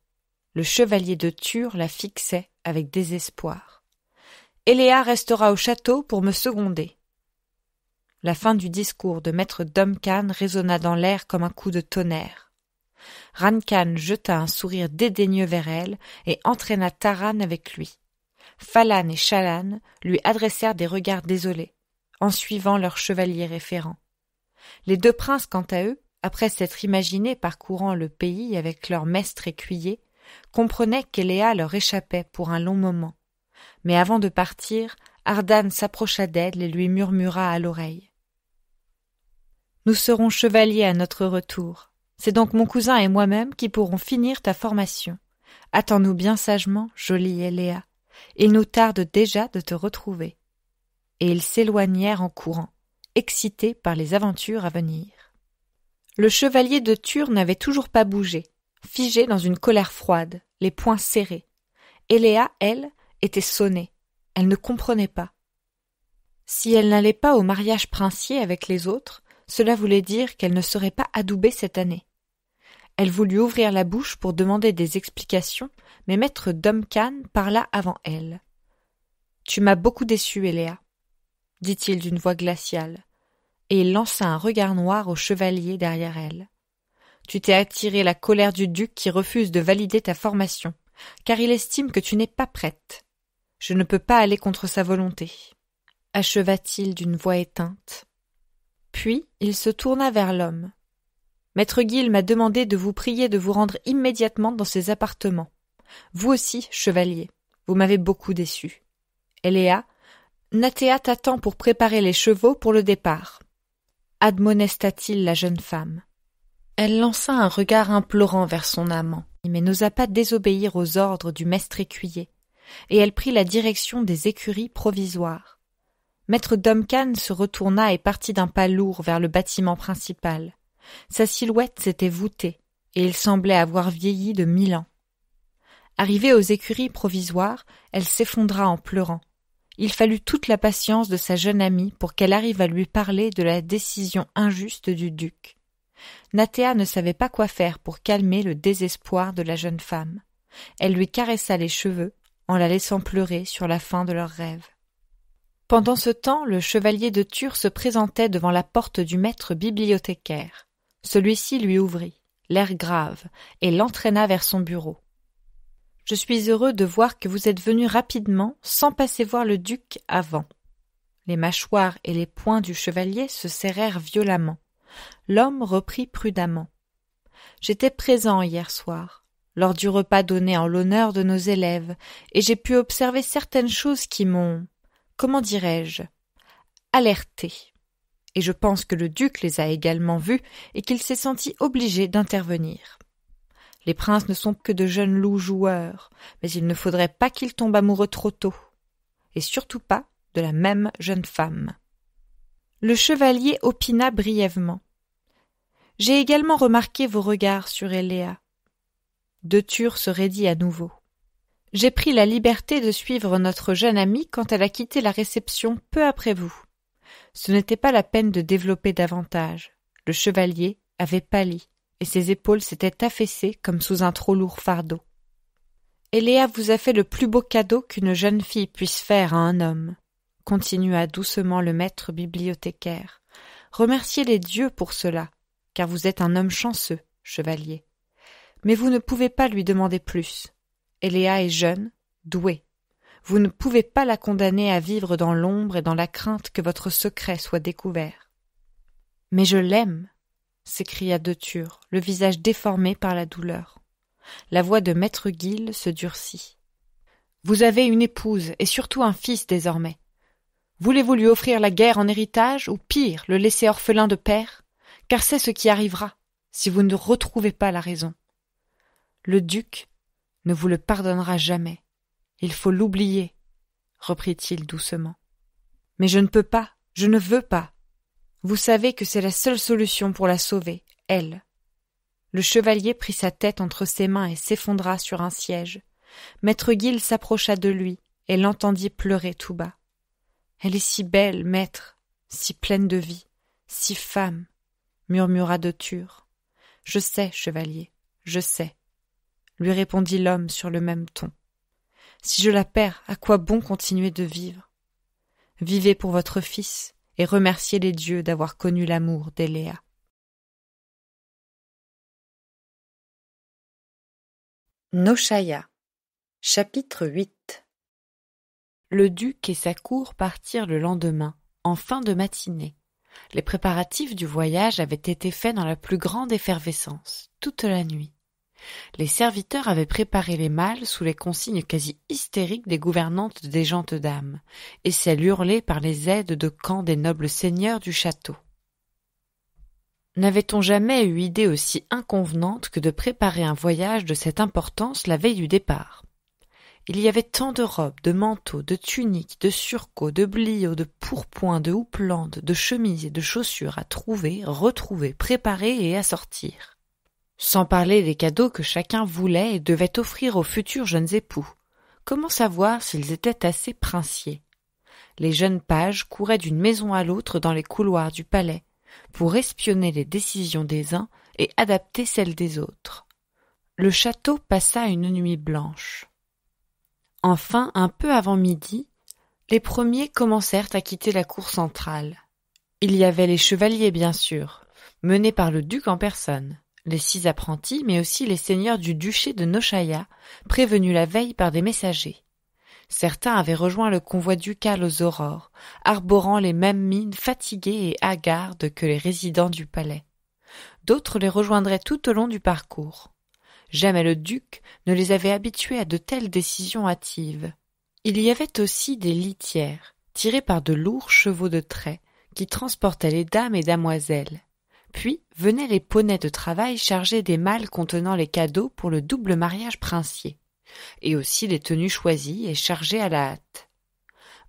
Le chevalier de Tur la fixait avec désespoir. Eléa restera au château pour me seconder. La fin du discours de maître Duncan résonna dans l'air comme un coup de tonnerre. Rancan jeta un sourire dédaigneux vers elle et entraîna Taran avec lui. Falan et Chalan lui adressèrent des regards désolés, en suivant leur chevalier référent. Les deux princes, quant à eux, après s'être imaginés parcourant le pays avec leur maître écuyer, comprenaient qu'Eléa leur échappait pour un long moment. Mais avant de partir, Ardan s'approcha d'elle et lui murmura à l'oreille. Nous serons chevaliers à notre retour. C'est donc mon cousin et moi-même qui pourrons finir ta formation. Attends-nous bien sagement, jolie Eléa. Il nous tarde déjà de te retrouver. Et ils s'éloignèrent en courant, excités par les aventures à venir. Le chevalier de Tur n'avait toujours pas bougé, figé dans une colère froide, les poings serrés. Eléa, elle, était sonnée. Elle ne comprenait pas. Si elle n'allait pas au mariage princier avec les autres, cela voulait dire qu'elle ne serait pas adoubée cette année. Elle voulut ouvrir la bouche pour demander des explications, mais maître Duncan parla avant elle. Tu m'as beaucoup déçu, Eléa, dit-il d'une voix glaciale, et il lança un regard noir au chevalier derrière elle. Tu t'es attiré la colère du duc qui refuse de valider ta formation, car il estime que tu n'es pas prête. Je ne peux pas aller contre sa volonté, acheva-t-il d'une voix éteinte. Puis il se tourna vers l'homme. Maître Guil m'a demandé de vous prier de vous rendre immédiatement dans ses appartements. Vous aussi, chevalier, vous m'avez beaucoup déçu. Eléa, Natéa t'attend pour préparer les chevaux pour le départ. Admonesta-t-il la jeune femme. Elle lança un regard implorant vers son amant, mais n'osa pas désobéir aux ordres du maître écuyer, et elle prit la direction des écuries provisoires. Maître Duncan se retourna et partit d'un pas lourd vers le bâtiment principal. Sa silhouette s'était voûtée, et il semblait avoir vieilli de mille ans. Arrivée aux écuries provisoires, elle s'effondra en pleurant. Il fallut toute la patience de sa jeune amie pour qu'elle arrive à lui parler de la décision injuste du duc. Nathéa ne savait pas quoi faire pour calmer le désespoir de la jeune femme. Elle lui caressa les cheveux en la laissant pleurer sur la fin de leur rêve. Pendant ce temps, le chevalier de Tur se présentait devant la porte du maître bibliothécaire. Celui-ci lui ouvrit, l'air grave, et l'entraîna vers son bureau. Je suis heureux de voir que vous êtes venu rapidement, sans passer voir le duc avant. Les mâchoires et les poings du chevalier se serrèrent violemment. L'homme reprit prudemment. J'étais présent hier soir, lors du repas donné en l'honneur de nos élèves, et j'ai pu observer certaines choses qui m'ont comment dirais-je, alertés. Et je pense que le duc les a également vus et qu'il s'est senti obligé d'intervenir. Les princes ne sont que de jeunes loups joueurs, mais il ne faudrait pas qu'ils tombent amoureux trop tôt, et surtout pas de la même jeune femme. Le chevalier opina brièvement. J'ai également remarqué vos regards sur Eléa. De Tur se raidit à nouveau. J'ai pris la liberté de suivre notre jeune amie quand elle a quitté la réception peu après vous. Ce n'était pas la peine de développer davantage. Le chevalier avait pâli, et ses épaules s'étaient affaissées comme sous un trop lourd fardeau. Eléa vous a fait le plus beau cadeau qu'une jeune fille puisse faire à un homme, continua doucement le maître bibliothécaire. Remerciez les dieux pour cela, car vous êtes un homme chanceux, chevalier. Mais vous ne pouvez pas lui demander plus. Eléa est jeune, douée. Vous ne pouvez pas la condamner à vivre dans l'ombre et dans la crainte que votre secret soit découvert. Mais je l'aime, s'écria De Ture, le visage déformé par la douleur. La voix de maître Guil se durcit. Vous avez une épouse et surtout un fils désormais. Voulez-vous lui offrir la guerre en héritage ou pire, le laisser orphelin de père Car c'est ce qui arrivera si vous ne retrouvez pas la raison. Le duc ne vous le pardonnera jamais. Il faut l'oublier, reprit-il doucement. Mais je ne peux pas, je ne veux pas. Vous savez que c'est la seule solution pour la sauver, elle. Le chevalier prit sa tête entre ses mains et s'effondra sur un siège. Maître Guil s'approcha de lui et l'entendit pleurer tout bas. Elle est si belle, maître, si pleine de vie, si femme, murmura de tur Je sais, chevalier, je sais lui répondit l'homme sur le même ton. Si je la perds, à quoi bon continuer de vivre? Vivez pour votre fils, et remerciez les dieux d'avoir connu l'amour d'Eléa. » Nochaya Chapitre 8 Le duc et sa cour partirent le lendemain, en fin de matinée. Les préparatifs du voyage avaient été faits dans la plus grande effervescence, toute la nuit. Les serviteurs avaient préparé les malles sous les consignes quasi hystériques des gouvernantes des gentes dames, et celles hurlées par les aides de camp des nobles seigneurs du château. N'avait-on jamais eu idée aussi inconvenante que de préparer un voyage de cette importance la veille du départ Il y avait tant de robes, de manteaux, de tuniques, de surcots, de bliots de pourpoints, de houppelandes, de chemises et de chaussures à trouver, retrouver, préparer et assortir. Sans parler des cadeaux que chacun voulait et devait offrir aux futurs jeunes époux. Comment savoir s'ils étaient assez princiers Les jeunes pages couraient d'une maison à l'autre dans les couloirs du palais pour espionner les décisions des uns et adapter celles des autres. Le château passa une nuit blanche. Enfin, un peu avant midi, les premiers commencèrent à quitter la cour centrale. Il y avait les chevaliers, bien sûr, menés par le duc en personne les six apprentis, mais aussi les seigneurs du duché de Nochaïa, prévenus la veille par des messagers. Certains avaient rejoint le convoi ducal aux aurores, arborant les mêmes mines fatiguées et hagardes que les résidents du palais. D'autres les rejoindraient tout au long du parcours. Jamais le duc ne les avait habitués à de telles décisions hâtives. Il y avait aussi des litières, tirées par de lourds chevaux de trait, qui transportaient les dames et damoiselles. Puis venaient les poneys de travail chargés des malles contenant les cadeaux pour le double mariage princier, et aussi les tenues choisies et chargées à la hâte.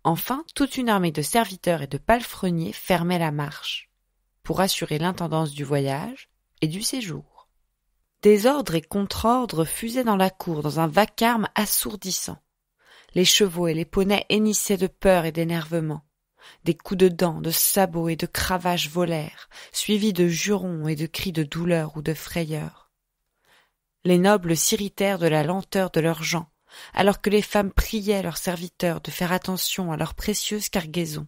Enfin, toute une armée de serviteurs et de palefreniers fermait la marche, pour assurer l'intendance du voyage et du séjour. Des ordres et contre ordres fusaient dans la cour dans un vacarme assourdissant. Les chevaux et les poneys hennissaient de peur et d'énervement. Des coups de dents, de sabots et de cravages volèrent, suivis de jurons et de cris de douleur ou de frayeur. Les nobles s'irritèrent de la lenteur de leurs gens, alors que les femmes priaient leurs serviteurs de faire attention à leur précieuse cargaison.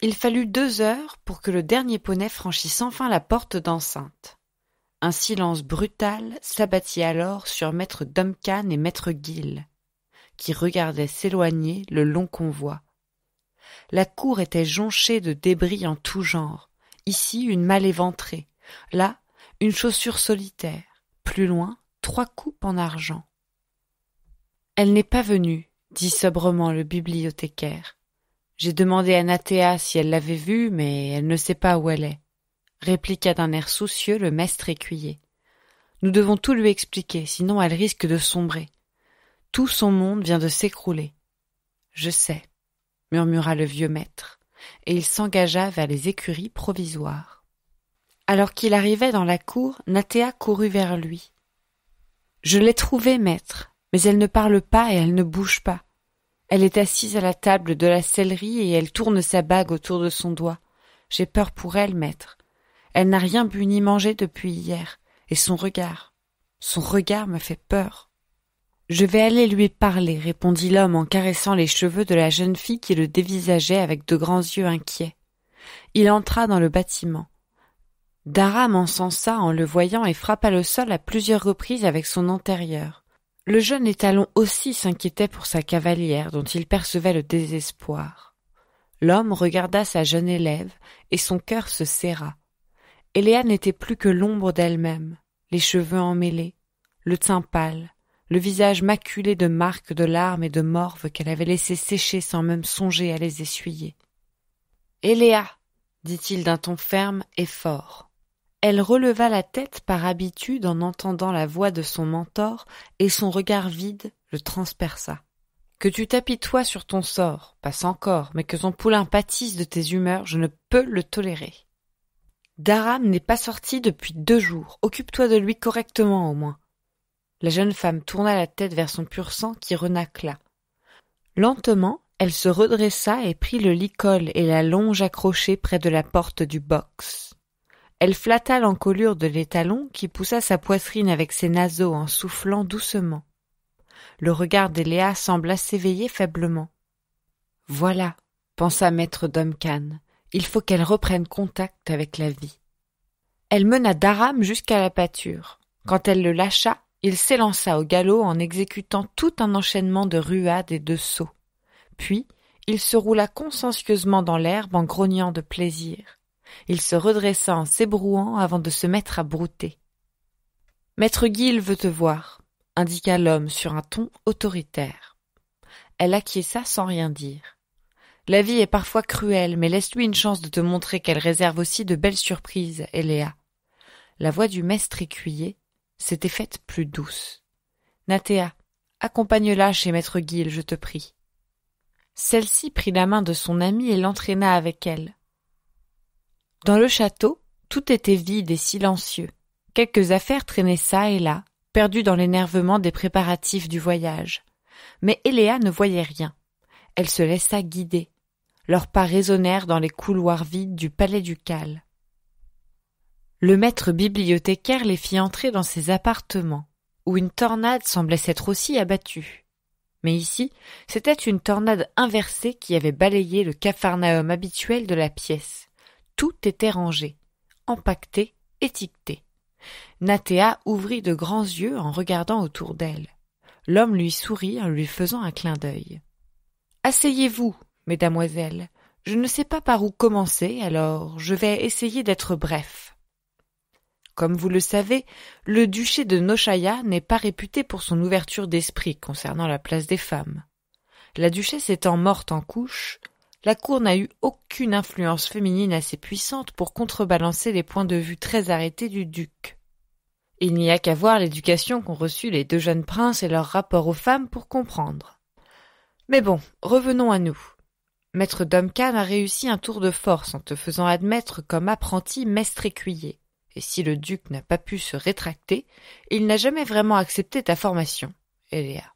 Il fallut deux heures pour que le dernier poney franchisse enfin la porte d'enceinte. Un silence brutal s'abattit alors sur maître Duncan et maître Gill, qui regardaient s'éloigner le long convoi, la cour était jonchée de débris en tout genre. Ici, une malle éventrée. Là, une chaussure solitaire. Plus loin, trois coupes en argent. Elle n'est pas venue, dit sobrement le bibliothécaire. J'ai demandé à Nathéa si elle l'avait vue, mais elle ne sait pas où elle est, répliqua d'un air soucieux le maître écuyer. Nous devons tout lui expliquer, sinon elle risque de sombrer. Tout son monde vient de s'écrouler. Je sais murmura le vieux maître, et il s'engagea vers les écuries provisoires. Alors qu'il arrivait dans la cour, Nathéa courut vers lui. Je l'ai trouvée, maître, mais elle ne parle pas et elle ne bouge pas. Elle est assise à la table de la sellerie et elle tourne sa bague autour de son doigt. J'ai peur pour elle, maître. Elle n'a rien bu ni mangé depuis hier, et son regard, son regard me fait peur. Je vais aller lui parler, répondit l'homme en caressant les cheveux de la jeune fille qui le dévisageait avec de grands yeux inquiets. Il entra dans le bâtiment. Dara m'encensa en le voyant et frappa le sol à plusieurs reprises avec son antérieur. Le jeune étalon aussi s'inquiétait pour sa cavalière dont il percevait le désespoir. L'homme regarda sa jeune élève et son cœur se serra. Eléa n'était plus que l'ombre d'elle-même, les cheveux emmêlés, le teint pâle, le visage maculé de marques de larmes et de morve qu'elle avait laissé sécher sans même songer à les essuyer. Eléa dit-il d'un ton ferme et fort. Elle releva la tête par habitude en entendant la voix de son mentor, et son regard vide le transperça. Que tu t'apitoies sur ton sort, passe encore, mais que son poulain pâtisse de tes humeurs, je ne peux le tolérer. Daram n'est pas sorti depuis deux jours. Occupe-toi de lui correctement au moins. La jeune femme tourna la tête vers son pur-sang qui renacla. Lentement, elle se redressa et prit le licol et la longe accrochée près de la porte du box. Elle flatta l'encolure de l'étalon qui poussa sa poitrine avec ses naseaux en soufflant doucement. Le regard d'Eléa sembla s'éveiller faiblement. Voilà, pensa maître Duncan, il faut qu'elle reprenne contact avec la vie. Elle mena Daram jusqu'à la pâture. Quand elle le lâcha, il s'élança au galop en exécutant tout un enchaînement de ruades et de sauts. Puis, il se roula consciencieusement dans l'herbe en grognant de plaisir. Il se redressa en s'ébrouant avant de se mettre à brouter. Maître Guil veut te voir, indiqua l'homme sur un ton autoritaire. Elle acquiesça sans rien dire. La vie est parfois cruelle, mais laisse-lui une chance de te montrer qu'elle réserve aussi de belles surprises, Eléa. La voix du maître écuyer s'était faite plus douce. Nathéa, accompagne-la chez maître Guil, je te prie. Celle-ci prit la main de son amie et l'entraîna avec elle. Dans le château, tout était vide et silencieux. Quelques affaires traînaient çà et là, perdues dans l'énervement des préparatifs du voyage. Mais Eléa ne voyait rien. Elle se laissa guider. Leurs pas résonnèrent dans les couloirs vides du palais ducal. Le maître bibliothécaire les fit entrer dans ses appartements, où une tornade semblait s'être aussi abattue. Mais ici, c'était une tornade inversée qui avait balayé le capharnaüm habituel de la pièce. Tout était rangé, empaqueté, étiqueté. Nathéa ouvrit de grands yeux en regardant autour d'elle. L'homme lui sourit en lui faisant un clin d'œil. Asseyez-vous, mesdamoiselles. Je ne sais pas par où commencer, alors je vais essayer d'être bref. Comme vous le savez, le duché de Nochaya n'est pas réputé pour son ouverture d'esprit concernant la place des femmes. La duchesse étant morte en couche, la cour n'a eu aucune influence féminine assez puissante pour contrebalancer les points de vue très arrêtés du duc. Il n'y a qu'à voir l'éducation qu'ont reçue les deux jeunes princes et leur rapport aux femmes pour comprendre. Mais bon, revenons à nous. Maître Duncan a réussi un tour de force en te faisant admettre comme apprenti maître écuyer et si le duc n'a pas pu se rétracter, il n'a jamais vraiment accepté ta formation, Eléa.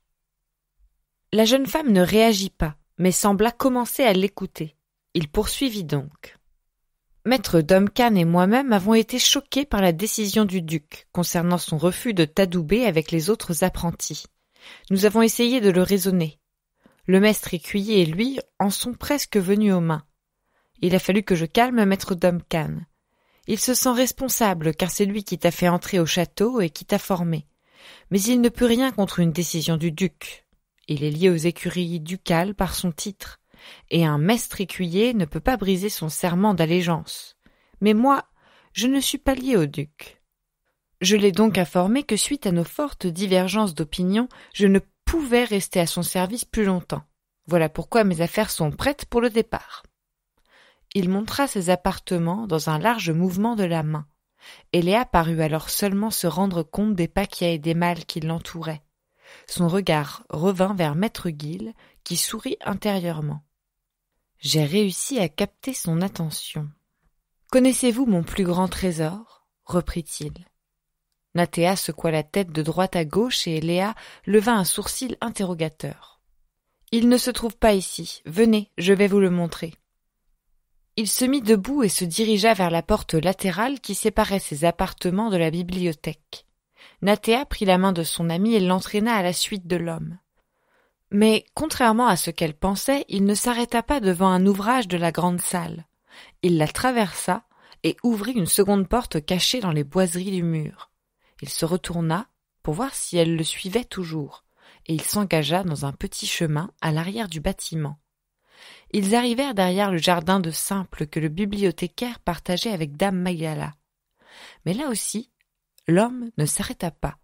La jeune femme ne réagit pas, mais sembla commencer à l'écouter. Il poursuivit donc. Maître Duncan et moi-même avons été choqués par la décision du duc concernant son refus de t'adouber avec les autres apprentis. Nous avons essayé de le raisonner. Le maître écuyer et lui en sont presque venus aux mains. Il a fallu que je calme maître Duncan, il se sent responsable car c'est lui qui t'a fait entrer au château et qui t'a formé. Mais il ne peut rien contre une décision du duc. Il est lié aux écuries ducales par son titre, et un maître écuyer ne peut pas briser son serment d'allégeance. Mais moi, je ne suis pas lié au duc. Je l'ai donc informé que suite à nos fortes divergences d'opinion, je ne pouvais rester à son service plus longtemps. Voilà pourquoi mes affaires sont prêtes pour le départ. Il montra ses appartements dans un large mouvement de la main. et parut alors seulement se rendre compte des paquets et des malles qui l'entouraient. Son regard revint vers Maître Gill qui sourit intérieurement. J'ai réussi à capter son attention. Connaissez-vous mon plus grand trésor reprit-il. Nathéa secoua la tête de droite à gauche et Léa leva un sourcil interrogateur. Il ne se trouve pas ici. Venez, je vais vous le montrer. Il se mit debout et se dirigea vers la porte latérale qui séparait ses appartements de la bibliothèque. Nathéa prit la main de son ami et l'entraîna à la suite de l'homme. Mais, contrairement à ce qu'elle pensait, il ne s'arrêta pas devant un ouvrage de la grande salle. Il la traversa et ouvrit une seconde porte cachée dans les boiseries du mur. Il se retourna pour voir si elle le suivait toujours, et il s'engagea dans un petit chemin à l'arrière du bâtiment. Ils arrivèrent derrière le jardin de simples que le bibliothécaire partageait avec dame Magala. Mais là aussi, l'homme ne s'arrêta pas.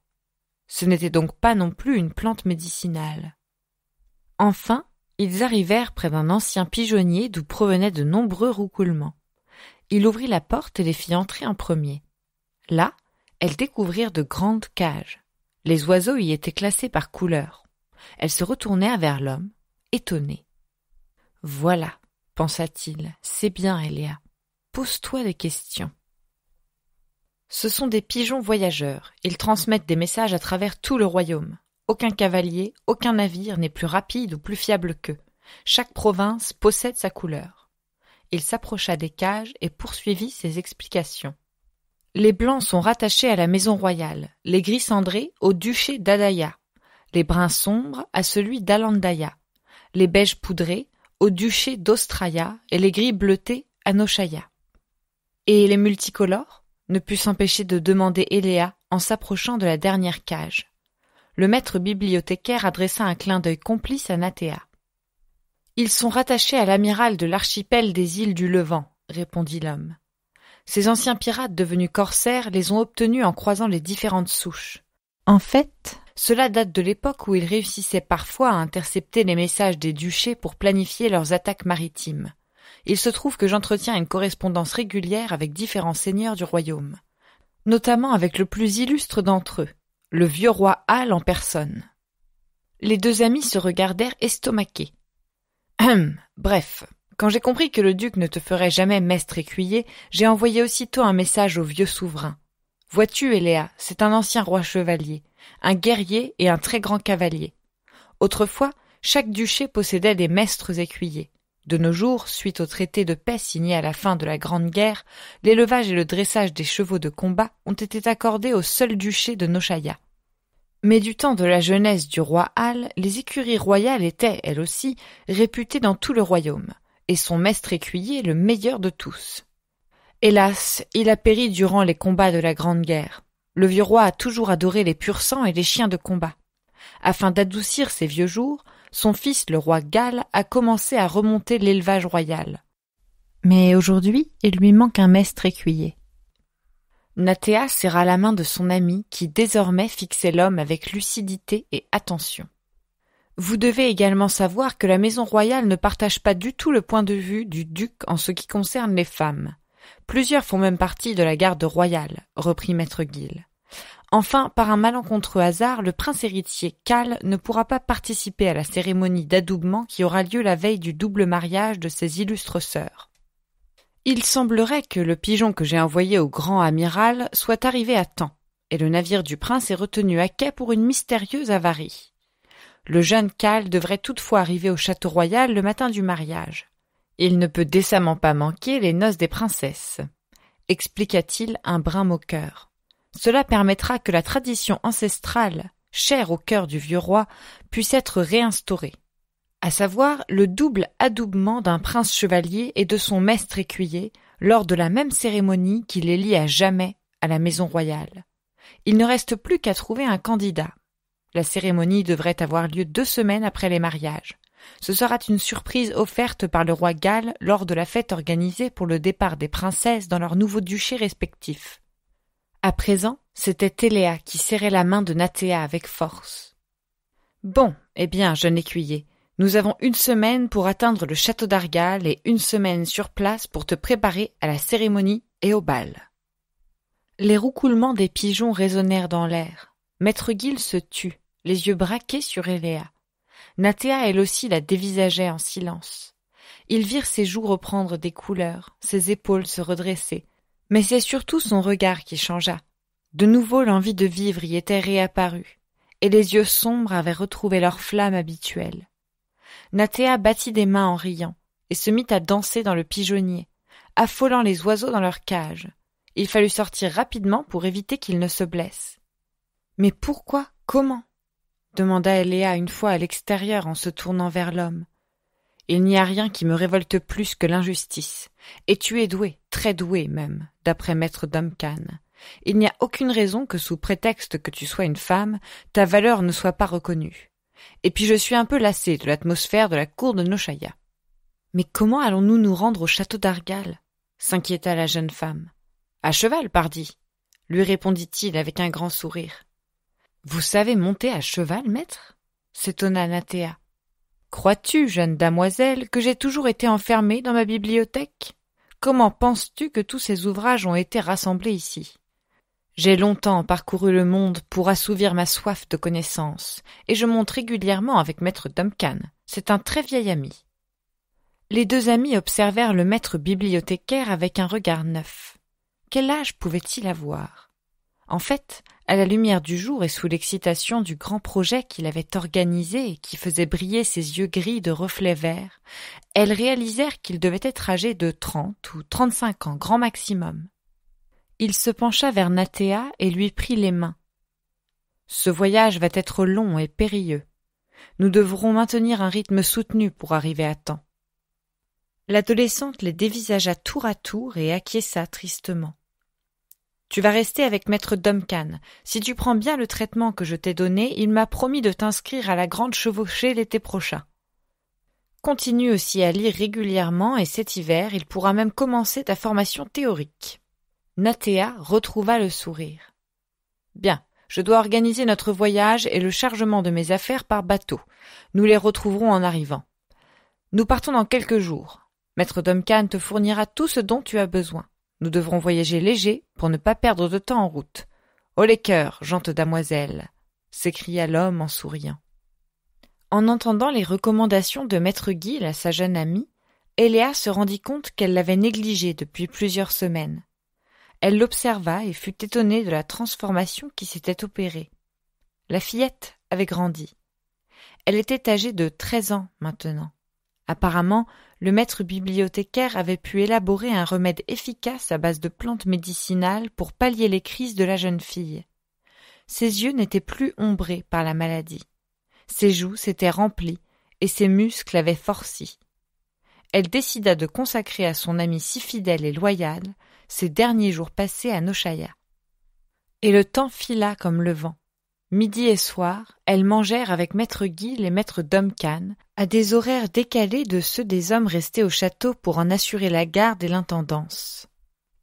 Ce n'était donc pas non plus une plante médicinale. Enfin, ils arrivèrent près d'un ancien pigeonnier d'où provenaient de nombreux roucoulements. Il ouvrit la porte et les fit entrer en premier. Là, elles découvrirent de grandes cages. Les oiseaux y étaient classés par couleur. Elles se retournèrent vers l'homme, étonnées. Voilà, pensa-t-il, c'est bien, Elia. Pose-toi des questions. Ce sont des pigeons voyageurs. Ils transmettent des messages à travers tout le royaume. Aucun cavalier, aucun navire n'est plus rapide ou plus fiable qu'eux. Chaque province possède sa couleur. Il s'approcha des cages et poursuivit ses explications. Les blancs sont rattachés à la maison royale, les gris cendrés au duché d'Adaya, les bruns sombres à celui d'Alandaya, les beiges poudrés au duché d'Ostraya et les gris bleutés à Nochaya. Et les multicolores ne put s'empêcher de demander Eléa en s'approchant de la dernière cage. Le maître bibliothécaire adressa un clin d'œil complice à Nathéa. « Ils sont rattachés à l'amiral de l'archipel des îles du Levant, répondit l'homme. Ces anciens pirates devenus corsaires les ont obtenus en croisant les différentes souches. En fait, cela date de l'époque où ils réussissaient parfois à intercepter les messages des duchés pour planifier leurs attaques maritimes. Il se trouve que j'entretiens une correspondance régulière avec différents seigneurs du royaume, notamment avec le plus illustre d'entre eux, le vieux roi Halle en personne. Les deux amis se regardèrent estomaqués. Bref, quand j'ai compris que le duc ne te ferait jamais mestre écuyer, j'ai envoyé aussitôt un message au vieux souverain, Vois-tu, Eléa, c'est un ancien roi chevalier, un guerrier et un très grand cavalier. Autrefois, chaque duché possédait des maîtres écuyers. De nos jours, suite au traité de paix signé à la fin de la Grande Guerre, l'élevage et le dressage des chevaux de combat ont été accordés au seul duché de Noshaïa. Mais du temps de la jeunesse du roi Hal, les écuries royales étaient, elles aussi, réputées dans tout le royaume, et son maître écuyer le meilleur de tous. Hélas, il a péri durant les combats de la Grande Guerre. Le vieux roi a toujours adoré les pur sangs et les chiens de combat. Afin d'adoucir ses vieux jours, son fils le roi Gal a commencé à remonter l'élevage royal. Mais aujourd'hui, il lui manque un maître écuyer. Nathéa serra la main de son ami qui désormais fixait l'homme avec lucidité et attention. Vous devez également savoir que la maison royale ne partage pas du tout le point de vue du duc en ce qui concerne les femmes. Plusieurs font même partie de la garde royale, reprit maître Gill. Enfin, par un malencontreux hasard, le prince héritier Cal ne pourra pas participer à la cérémonie d'adoubement qui aura lieu la veille du double mariage de ses illustres sœurs. Il semblerait que le pigeon que j'ai envoyé au grand amiral soit arrivé à temps, et le navire du prince est retenu à quai pour une mystérieuse avarie. Le jeune Cal devrait toutefois arriver au château royal le matin du mariage. Il ne peut décemment pas manquer les noces des princesses, expliqua-t-il un brin moqueur. Cela permettra que la tradition ancestrale, chère au cœur du vieux roi, puisse être réinstaurée, à savoir le double adoubement d'un prince chevalier et de son maître écuyer lors de la même cérémonie qui les lie à jamais à la maison royale. Il ne reste plus qu'à trouver un candidat. La cérémonie devrait avoir lieu deux semaines après les mariages. Ce sera une surprise offerte par le roi Gal lors de la fête organisée pour le départ des princesses dans leur nouveaux duché respectifs. À présent, c'était Téléa qui serrait la main de Nathéa avec force. Bon, eh bien, jeune écuyer, nous avons une semaine pour atteindre le château d'Argal et une semaine sur place pour te préparer à la cérémonie et au bal. Les roucoulements des pigeons résonnèrent dans l'air. Maître Gill se tut, les yeux braqués sur Eléa. Nathéa, elle aussi la dévisageait en silence. Ils virent ses joues reprendre des couleurs, ses épaules se redresser, mais c'est surtout son regard qui changea. De nouveau l'envie de vivre y était réapparue, et les yeux sombres avaient retrouvé leur flamme habituelle. Nathéa battit des mains en riant, et se mit à danser dans le pigeonnier, affolant les oiseaux dans leur cage. Il fallut sortir rapidement pour éviter qu'ils ne se blessent. Mais pourquoi Comment demanda Eléa une fois à l'extérieur en se tournant vers l'homme. Il n'y a rien qui me révolte plus que l'injustice. Et tu es doué, très doué même, d'après maître Duncan. Il n'y a aucune raison que sous prétexte que tu sois une femme, ta valeur ne soit pas reconnue. Et puis je suis un peu lassé de l'atmosphère de la cour de Nochaya. Mais comment allons-nous nous rendre au château d'Argal s'inquiéta la jeune femme. À cheval, pardi, lui répondit-il avec un grand sourire. Vous savez monter à cheval, maître? s'étonna Nathéa. Crois-tu, jeune damoiselle, que j'ai toujours été enfermée dans ma bibliothèque Comment penses-tu que tous ces ouvrages ont été rassemblés ici J'ai longtemps parcouru le monde pour assouvir ma soif de connaissances, et je monte régulièrement avec maître Duncan. C'est un très vieil ami. Les deux amis observèrent le maître bibliothécaire avec un regard neuf. Quel âge pouvait-il avoir en fait, à la lumière du jour et sous l'excitation du grand projet qu'il avait organisé et qui faisait briller ses yeux gris de reflets verts, elles réalisèrent qu'il devait être âgé de trente ou trente-cinq ans grand maximum. Il se pencha vers Nathéa et lui prit les mains. Ce voyage va être long et périlleux. Nous devrons maintenir un rythme soutenu pour arriver à temps. L'adolescente les dévisagea tour à tour et acquiesça tristement. Tu vas rester avec maître Duncan. Si tu prends bien le traitement que je t'ai donné, il m'a promis de t'inscrire à la grande chevauchée l'été prochain. Continue aussi à lire régulièrement et cet hiver, il pourra même commencer ta formation théorique. Nathéa retrouva le sourire. Bien, je dois organiser notre voyage et le chargement de mes affaires par bateau. Nous les retrouverons en arrivant. Nous partons dans quelques jours. Maître Duncan te fournira tout ce dont tu as besoin. Nous devrons voyager léger pour ne pas perdre de temps en route. Oh les cœurs, gentes d'amoiselle, s'écria l'homme en souriant. En entendant les recommandations de maître Guy à sa jeune amie, Eléa se rendit compte qu'elle l'avait négligé depuis plusieurs semaines. Elle l'observa et fut étonnée de la transformation qui s'était opérée. La fillette avait grandi. Elle était âgée de treize ans maintenant. Apparemment, le maître bibliothécaire avait pu élaborer un remède efficace à base de plantes médicinales pour pallier les crises de la jeune fille. Ses yeux n'étaient plus ombrés par la maladie. Ses joues s'étaient remplies et ses muscles avaient forci. Elle décida de consacrer à son ami si fidèle et loyal ses derniers jours passés à Nochaya. Et le temps fila comme le vent. Midi et soir, elles mangèrent avec maître Guy les Maîtres d'Omcan à des horaires décalés de ceux des hommes restés au château pour en assurer la garde et l'intendance.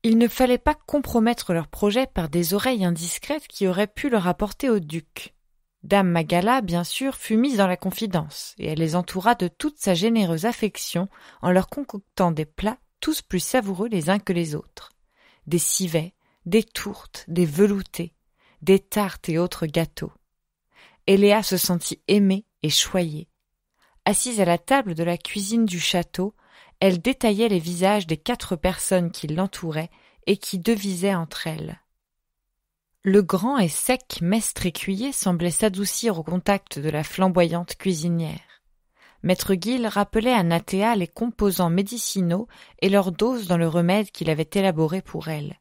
Il ne fallait pas compromettre leur projet par des oreilles indiscrètes qui auraient pu leur apporter au duc. Dame Magala, bien sûr, fut mise dans la confidence, et elle les entoura de toute sa généreuse affection en leur concoctant des plats tous plus savoureux les uns que les autres. Des civets, des tourtes, des veloutés, des tartes et autres gâteaux. Eléa se sentit aimée et choyée. Assise à la table de la cuisine du château, elle détaillait les visages des quatre personnes qui l'entouraient et qui devisaient entre elles. Le grand et sec maître écuyer semblait s'adoucir au contact de la flamboyante cuisinière. Maître Gill rappelait à Nathéa les composants médicinaux et leurs doses dans le remède qu'il avait élaboré pour elle.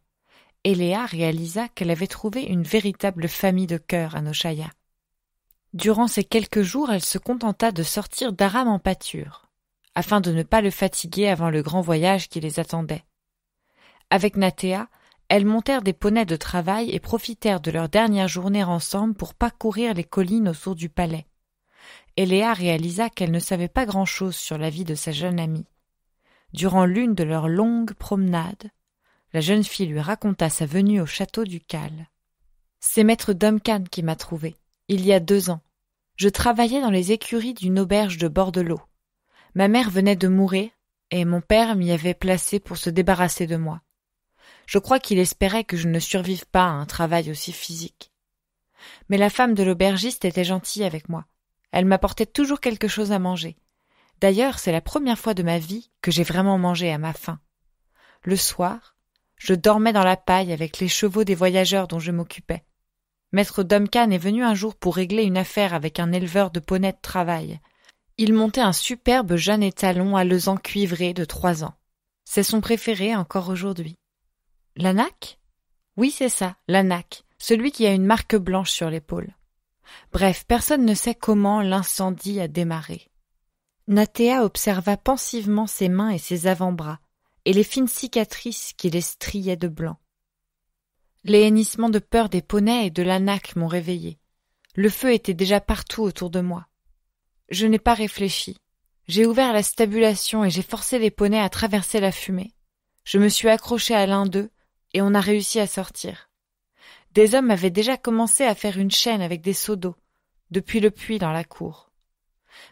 Eléa réalisa qu'elle avait trouvé une véritable famille de cœur à Noshaïa. Durant ces quelques jours, elle se contenta de sortir d'Aram en pâture, afin de ne pas le fatiguer avant le grand voyage qui les attendait. Avec Nathéa, elles montèrent des poneys de travail et profitèrent de leur dernière journée ensemble pour parcourir les collines autour du palais. Et réalisa qu'elle ne savait pas grand-chose sur la vie de sa jeune amie. Durant l'une de leurs longues promenades, la jeune fille lui raconta sa venue au château du Cal. C'est maître Duncan qui m'a trouvé, il y a deux ans. Je travaillais dans les écuries d'une auberge de bord de l'eau. Ma mère venait de mourir, et mon père m'y avait placé pour se débarrasser de moi. Je crois qu'il espérait que je ne survive pas à un travail aussi physique. Mais la femme de l'aubergiste était gentille avec moi. Elle m'apportait toujours quelque chose à manger. D'ailleurs, c'est la première fois de ma vie que j'ai vraiment mangé à ma faim. Le soir, je dormais dans la paille avec les chevaux des voyageurs dont je m'occupais. Maître Duncan est venu un jour pour régler une affaire avec un éleveur de poneys de travail. Il montait un superbe jeune étalon à cuivré de trois ans. C'est son préféré encore aujourd'hui. L'anak ?»« Oui, c'est ça, l'anak, celui qui a une marque blanche sur l'épaule. Bref, personne ne sait comment l'incendie a démarré. Nathéa observa pensivement ses mains et ses avant-bras, et les fines cicatrices qui les striaient de blanc. Les hennissements de peur des poneys et de l'anaque m'ont réveillé. Le feu était déjà partout autour de moi. Je n'ai pas réfléchi. J'ai ouvert la stabulation et j'ai forcé les poneys à traverser la fumée. Je me suis accroché à l'un d'eux et on a réussi à sortir. Des hommes avaient déjà commencé à faire une chaîne avec des seaux d'eau, depuis le puits dans la cour.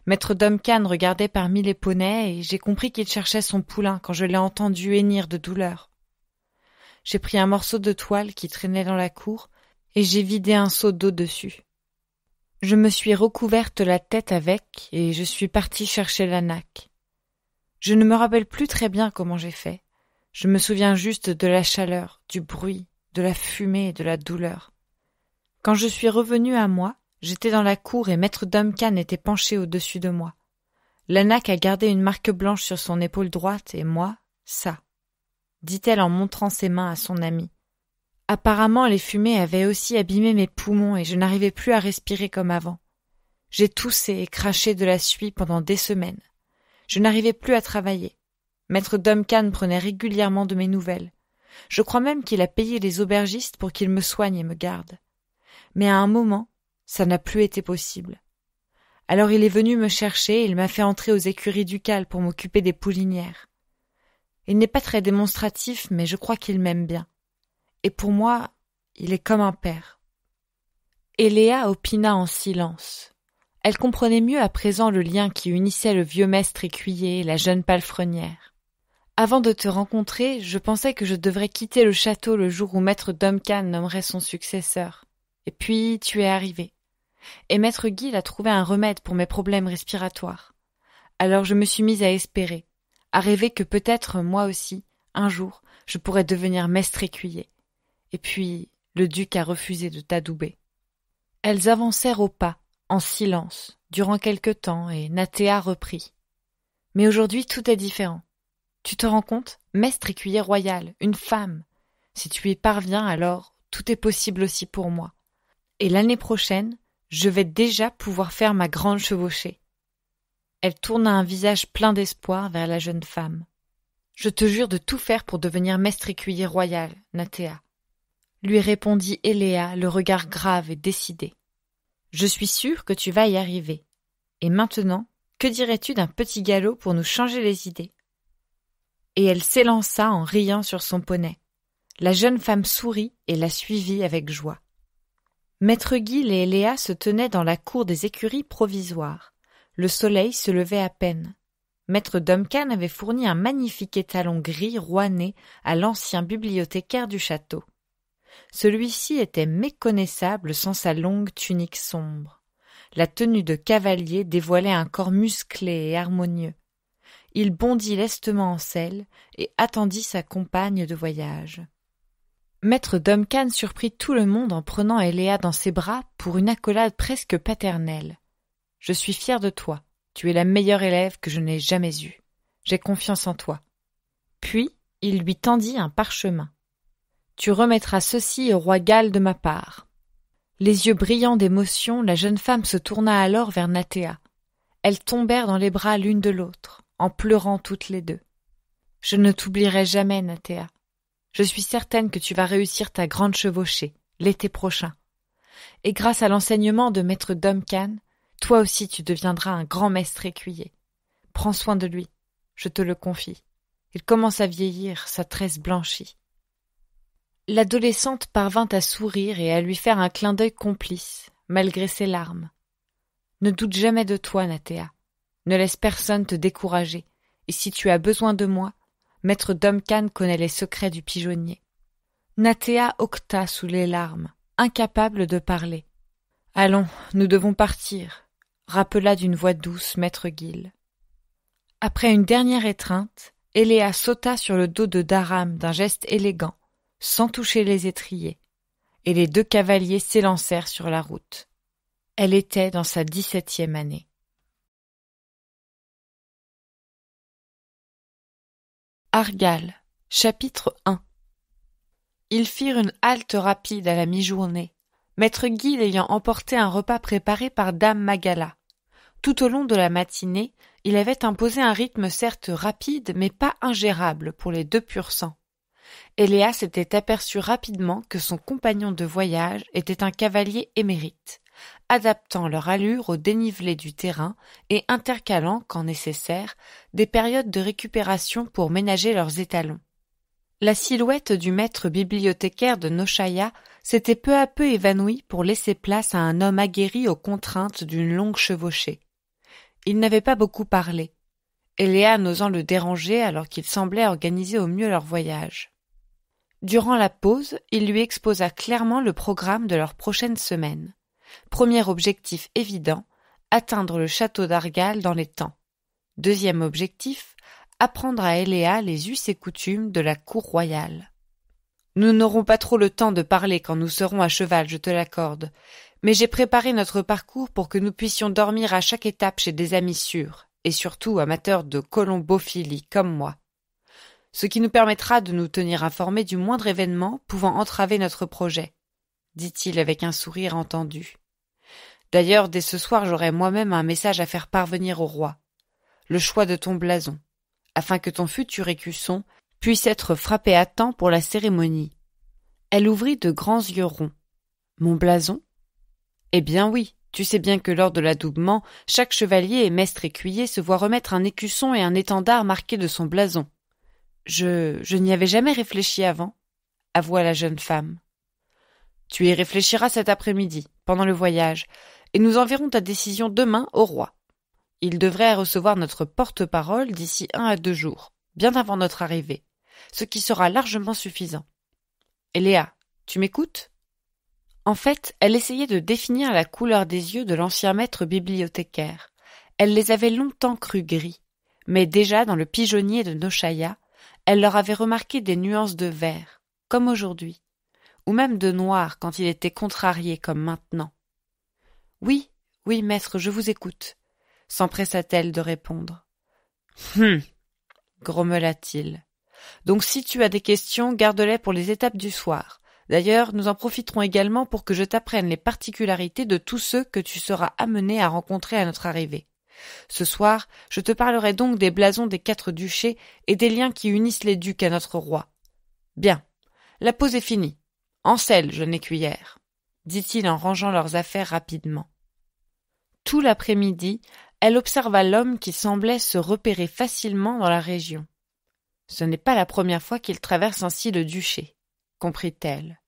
Maître Duncan regardait parmi les poneys et j'ai compris qu'il cherchait son poulain quand je l'ai entendu hennir de douleur. J'ai pris un morceau de toile qui traînait dans la cour et j'ai vidé un seau d'eau dessus. Je me suis recouverte la tête avec et je suis partie chercher la naque. Je ne me rappelle plus très bien comment j'ai fait. Je me souviens juste de la chaleur, du bruit, de la fumée et de la douleur. Quand je suis revenue à moi, J'étais dans la cour et maître Duncan était penché au-dessus de moi. L'anac a gardé une marque blanche sur son épaule droite et moi, ça, dit-elle en montrant ses mains à son ami. Apparemment, les fumées avaient aussi abîmé mes poumons et je n'arrivais plus à respirer comme avant. J'ai toussé et craché de la suie pendant des semaines. Je n'arrivais plus à travailler. Maître Duncan prenait régulièrement de mes nouvelles. Je crois même qu'il a payé les aubergistes pour qu'ils me soignent et me gardent. Mais à un moment, ça n'a plus été possible. Alors il est venu me chercher et il m'a fait entrer aux écuries ducales pour m'occuper des poulinières. Il n'est pas très démonstratif, mais je crois qu'il m'aime bien. Et pour moi, il est comme un père. Et Léa opina en silence. Elle comprenait mieux à présent le lien qui unissait le vieux maître écuyer et la jeune palefrenière. Avant de te rencontrer, je pensais que je devrais quitter le château le jour où maître Duncan nommerait son successeur. Et puis tu es arrivé et maître Guy a trouvé un remède pour mes problèmes respiratoires. Alors je me suis mise à espérer, à rêver que peut-être moi aussi, un jour, je pourrais devenir maître écuyer. Et puis le duc a refusé de t'adouber. Elles avancèrent au pas, en silence, durant quelque temps, et Nathéa reprit. Mais aujourd'hui tout est différent. Tu te rends compte? Maître écuyer royal, une femme. Si tu y parviens alors tout est possible aussi pour moi. Et l'année prochaine, je vais déjà pouvoir faire ma grande chevauchée. Elle tourna un visage plein d'espoir vers la jeune femme. Je te jure de tout faire pour devenir maître écuyer royal, Nathéa. Lui répondit Eléa, le regard grave et décidé. Je suis sûre que tu vas y arriver. Et maintenant, que dirais-tu d'un petit galop pour nous changer les idées Et elle s'élança en riant sur son poney. La jeune femme sourit et la suivit avec joie. Maître Guy et Léa se tenaient dans la cour des écuries provisoires. Le soleil se levait à peine. Maître Duncan avait fourni un magnifique étalon gris rouané à l'ancien bibliothécaire du château. Celui-ci était méconnaissable sans sa longue tunique sombre. La tenue de cavalier dévoilait un corps musclé et harmonieux. Il bondit lestement en selle et attendit sa compagne de voyage. Maître Duncan surprit tout le monde en prenant Eléa dans ses bras pour une accolade presque paternelle. Je suis fier de toi. Tu es la meilleure élève que je n'ai jamais eue. J'ai confiance en toi. Puis il lui tendit un parchemin. Tu remettras ceci au roi Gal de ma part. Les yeux brillants d'émotion, la jeune femme se tourna alors vers Nathéa. Elles tombèrent dans les bras l'une de l'autre, en pleurant toutes les deux. Je ne t'oublierai jamais, Nathéa. Je suis certaine que tu vas réussir ta grande chevauchée, l'été prochain. Et grâce à l'enseignement de maître Duncan, toi aussi tu deviendras un grand maître écuyer. Prends soin de lui, je te le confie. Il commence à vieillir, sa tresse blanchit. L'adolescente parvint à sourire et à lui faire un clin d'œil complice, malgré ses larmes. Ne doute jamais de toi, Nathéa. Ne laisse personne te décourager, et si tu as besoin de moi, Maître Duncan connaît les secrets du pigeonnier. Nathéa octa sous les larmes, incapable de parler. Allons, nous devons partir, rappela d'une voix douce Maître Gill. Après une dernière étreinte, Eléa sauta sur le dos de Daram d'un geste élégant, sans toucher les étriers, et les deux cavaliers s'élancèrent sur la route. Elle était dans sa dix-septième année. Argal, chapitre 1 Ils firent une halte rapide à la mi-journée, maître Guy ayant emporté un repas préparé par Dame Magala. Tout au long de la matinée, il avait imposé un rythme certes rapide mais pas ingérable pour les deux purs sangs. Eléa s'était aperçue rapidement que son compagnon de voyage était un cavalier émérite adaptant leur allure au dénivelé du terrain et intercalant, quand nécessaire, des périodes de récupération pour ménager leurs étalons. La silhouette du maître bibliothécaire de Noshaya s'était peu à peu évanouie pour laisser place à un homme aguerri aux contraintes d'une longue chevauchée. Il n'avait pas beaucoup parlé, et Léa n'osant le déranger alors qu'il semblait organiser au mieux leur voyage. Durant la pause, il lui exposa clairement le programme de leur prochaine semaine. Premier objectif évident, atteindre le château d'Argal dans les temps. Deuxième objectif, apprendre à Eléa les us et coutumes de la cour royale. Nous n'aurons pas trop le temps de parler quand nous serons à cheval, je te l'accorde, mais j'ai préparé notre parcours pour que nous puissions dormir à chaque étape chez des amis sûrs, et surtout amateurs de colombophilie comme moi. Ce qui nous permettra de nous tenir informés du moindre événement pouvant entraver notre projet, dit-il avec un sourire entendu. D'ailleurs, dès ce soir, j'aurai moi-même un message à faire parvenir au roi. Le choix de ton blason, afin que ton futur écusson puisse être frappé à temps pour la cérémonie. Elle ouvrit de grands yeux ronds. Mon blason Eh bien oui, tu sais bien que lors de l'adoubement, chaque chevalier et maître écuyer se voit remettre un écusson et un étendard marqués de son blason. Je. je n'y avais jamais réfléchi avant, avoua la jeune femme. Tu y réfléchiras cet après-midi, pendant le voyage et nous enverrons ta décision demain au roi. Il devrait recevoir notre porte-parole d'ici un à deux jours, bien avant notre arrivée, ce qui sera largement suffisant. Et Léa, tu m'écoutes En fait, elle essayait de définir la couleur des yeux de l'ancien maître bibliothécaire. Elle les avait longtemps crus gris, mais déjà dans le pigeonnier de Nochaya, elle leur avait remarqué des nuances de vert, comme aujourd'hui, ou même de noir quand il était contrarié comme maintenant. Oui, oui, maître, je vous écoute, s'empressa-t-elle de répondre. Hum grommela-t-il. Donc si tu as des questions, garde-les pour les étapes du soir. D'ailleurs, nous en profiterons également pour que je t'apprenne les particularités de tous ceux que tu seras amené à rencontrer à notre arrivée. Ce soir, je te parlerai donc des blasons des quatre duchés et des liens qui unissent les ducs à notre roi. Bien. La pause est finie. En selle, jeune écuyère dit-il en rangeant leurs affaires rapidement. Tout l'après-midi, elle observa l'homme qui semblait se repérer facilement dans la région. Ce n'est pas la première fois qu'il traverse ainsi le duché, comprit-elle.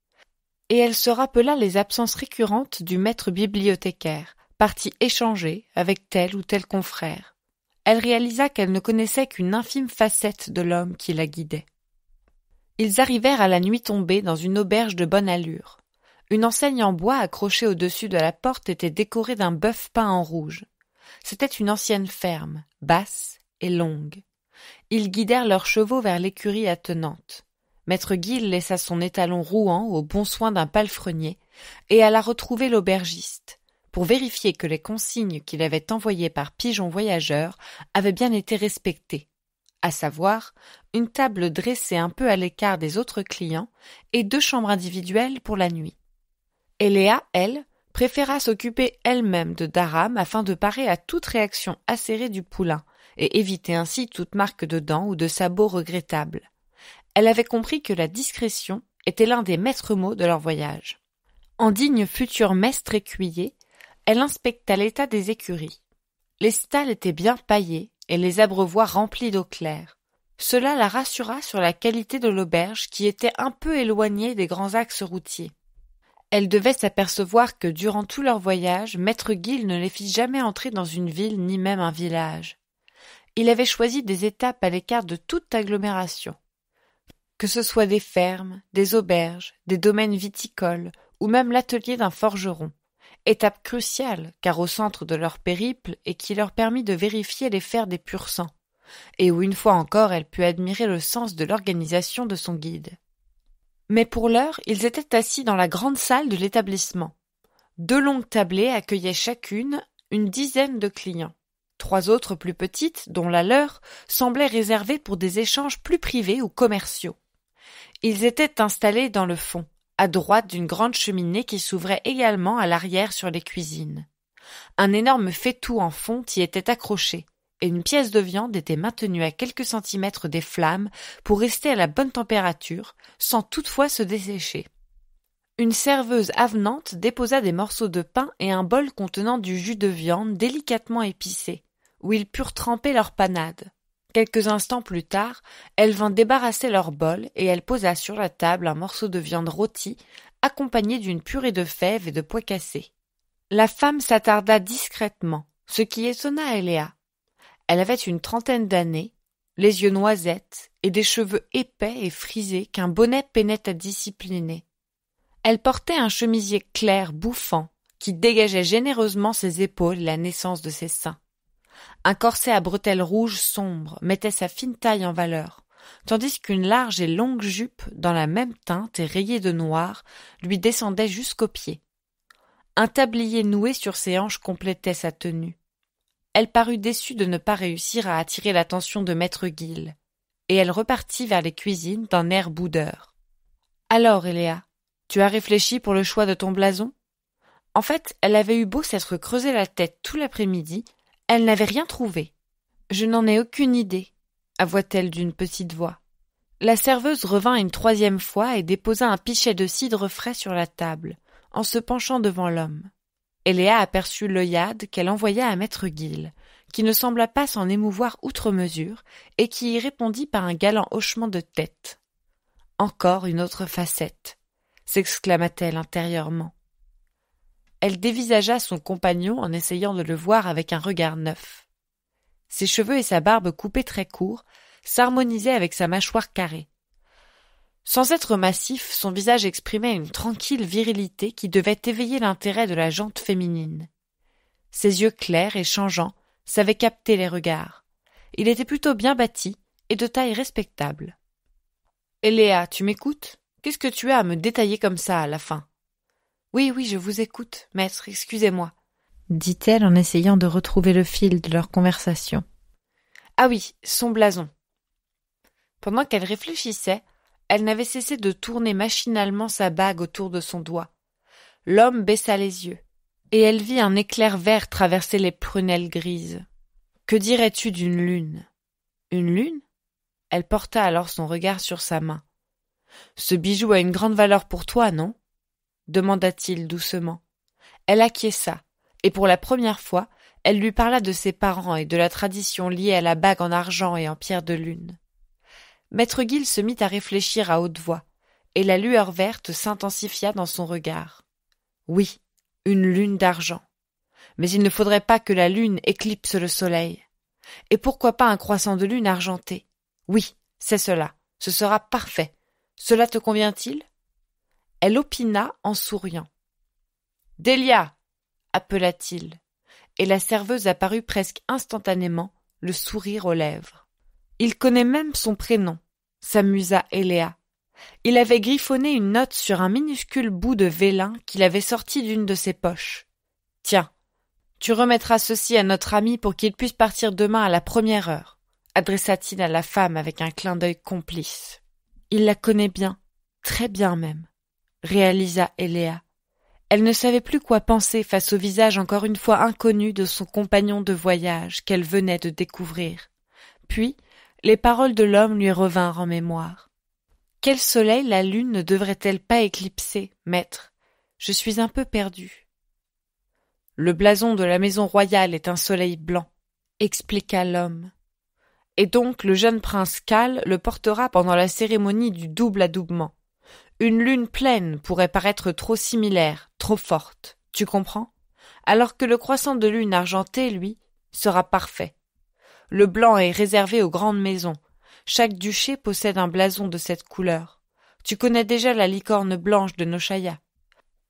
Et elle se rappela les absences récurrentes du maître bibliothécaire, parti échanger avec tel ou tel confrère. Elle réalisa qu'elle ne connaissait qu'une infime facette de l'homme qui la guidait. Ils arrivèrent à la nuit tombée dans une auberge de bonne allure. Une enseigne en bois accrochée au-dessus de la porte était décorée d'un bœuf peint en rouge. C'était une ancienne ferme, basse et longue. Ils guidèrent leurs chevaux vers l'écurie attenante. Maître Guil laissa son étalon rouant au bon soin d'un palefrenier et alla retrouver l'aubergiste pour vérifier que les consignes qu'il avait envoyées par pigeon voyageur avaient bien été respectées, à savoir une table dressée un peu à l'écart des autres clients et deux chambres individuelles pour la nuit. Léa, elle, préféra s'occuper elle-même de Daram afin de parer à toute réaction acérée du poulain et éviter ainsi toute marque de dents ou de sabots regrettables. Elle avait compris que la discrétion était l'un des maîtres mots de leur voyage. En digne futur maître écuyer, elle inspecta l'état des écuries. Les stalles étaient bien paillées et les abreuvoirs remplis d'eau claire. Cela la rassura sur la qualité de l'auberge qui était un peu éloignée des grands axes routiers. Elle devait s'apercevoir que durant tout leur voyage, maître Guill ne les fit jamais entrer dans une ville ni même un village. Il avait choisi des étapes à l'écart de toute agglomération. Que ce soit des fermes, des auberges, des domaines viticoles ou même l'atelier d'un forgeron. Étape cruciale, car au centre de leur périple et qui leur permit de vérifier les fers des pur-sang, et où une fois encore elle put admirer le sens de l'organisation de son guide. Mais pour l'heure, ils étaient assis dans la grande salle de l'établissement. Deux longues tablées accueillaient chacune une dizaine de clients. Trois autres plus petites, dont la leur, semblaient réservées pour des échanges plus privés ou commerciaux. Ils étaient installés dans le fond, à droite d'une grande cheminée qui s'ouvrait également à l'arrière sur les cuisines. Un énorme faitout en fonte y était accroché, et une pièce de viande était maintenue à quelques centimètres des flammes pour rester à la bonne température, sans toutefois se dessécher. Une serveuse avenante déposa des morceaux de pain et un bol contenant du jus de viande délicatement épicé, où ils purent tremper leur panade. Quelques instants plus tard, elle vint débarrasser leur bol et elle posa sur la table un morceau de viande rôtie, accompagné d'une purée de fèves et de pois cassés. La femme s'attarda discrètement, ce qui étonna Eléa, elle avait une trentaine d'années, les yeux noisettes et des cheveux épais et frisés qu'un bonnet peinait à discipliner. Elle portait un chemisier clair bouffant qui dégageait généreusement ses épaules la naissance de ses seins. Un corset à bretelles rouges sombres mettait sa fine taille en valeur, tandis qu'une large et longue jupe, dans la même teinte et rayée de noir, lui descendait jusqu'aux pieds. Un tablier noué sur ses hanches complétait sa tenue elle parut déçue de ne pas réussir à attirer l'attention de maître Gill, et elle repartit vers les cuisines d'un air boudeur. Alors, Eléa, tu as réfléchi pour le choix de ton blason? En fait, elle avait eu beau s'être creusé la tête tout l'après-midi, elle n'avait rien trouvé. Je n'en ai aucune idée, avoua-t-elle d'une petite voix. La serveuse revint une troisième fois et déposa un pichet de cidre frais sur la table, en se penchant devant l'homme. Et Léa aperçut l'œillade qu'elle envoya à maître Guil, qui ne sembla pas s'en émouvoir outre mesure, et qui y répondit par un galant hochement de tête. Encore une autre facette, s'exclama-t-elle intérieurement. Elle dévisagea son compagnon en essayant de le voir avec un regard neuf. Ses cheveux et sa barbe coupés très courts s'harmonisaient avec sa mâchoire carrée, sans être massif, son visage exprimait une tranquille virilité qui devait éveiller l'intérêt de la jante féminine. Ses yeux clairs et changeants savaient capter les regards. Il était plutôt bien bâti et de taille respectable. Et Léa, tu m'écoutes Qu'est-ce que tu as à me détailler comme ça à la fin Oui, oui, je vous écoute, maître, excusez-moi, dit-elle en essayant de retrouver le fil de leur conversation. Ah oui, son blason. Pendant qu'elle réfléchissait, elle n'avait cessé de tourner machinalement sa bague autour de son doigt. L'homme baissa les yeux, et elle vit un éclair vert traverser les prunelles grises. Que dirais-tu d'une lune Une lune Elle porta alors son regard sur sa main. Ce bijou a une grande valeur pour toi, non demanda-t-il doucement. Elle acquiesça, et pour la première fois, elle lui parla de ses parents et de la tradition liée à la bague en argent et en pierre de lune. Maître Gill se mit à réfléchir à haute voix, et la lueur verte s'intensifia dans son regard. Oui, une lune d'argent. Mais il ne faudrait pas que la lune éclipse le soleil. Et pourquoi pas un croissant de lune argenté Oui, c'est cela. Ce sera parfait. Cela te convient-il Elle opina en souriant. Delia appela-t-il, et la serveuse apparut presque instantanément, le sourire aux lèvres. Il connaît même son prénom, s'amusa Eléa. Il avait griffonné une note sur un minuscule bout de vélin qu'il avait sorti d'une de ses poches. Tiens, tu remettras ceci à notre ami pour qu'il puisse partir demain à la première heure, adressa-t-il à la femme avec un clin d'œil complice. Il la connaît bien, très bien même, réalisa Eléa. Elle ne savait plus quoi penser face au visage encore une fois inconnu de son compagnon de voyage qu'elle venait de découvrir. Puis, les paroles de l'homme lui revinrent en mémoire. Quel soleil la lune ne devrait-elle pas éclipser, maître Je suis un peu perdu. Le blason de la maison royale est un soleil blanc, expliqua l'homme. Et donc le jeune prince Cal le portera pendant la cérémonie du double adoubement. Une lune pleine pourrait paraître trop similaire, trop forte, tu comprends Alors que le croissant de lune argenté, lui, sera parfait, le blanc est réservé aux grandes maisons. Chaque duché possède un blason de cette couleur. Tu connais déjà la licorne blanche de Nochaya.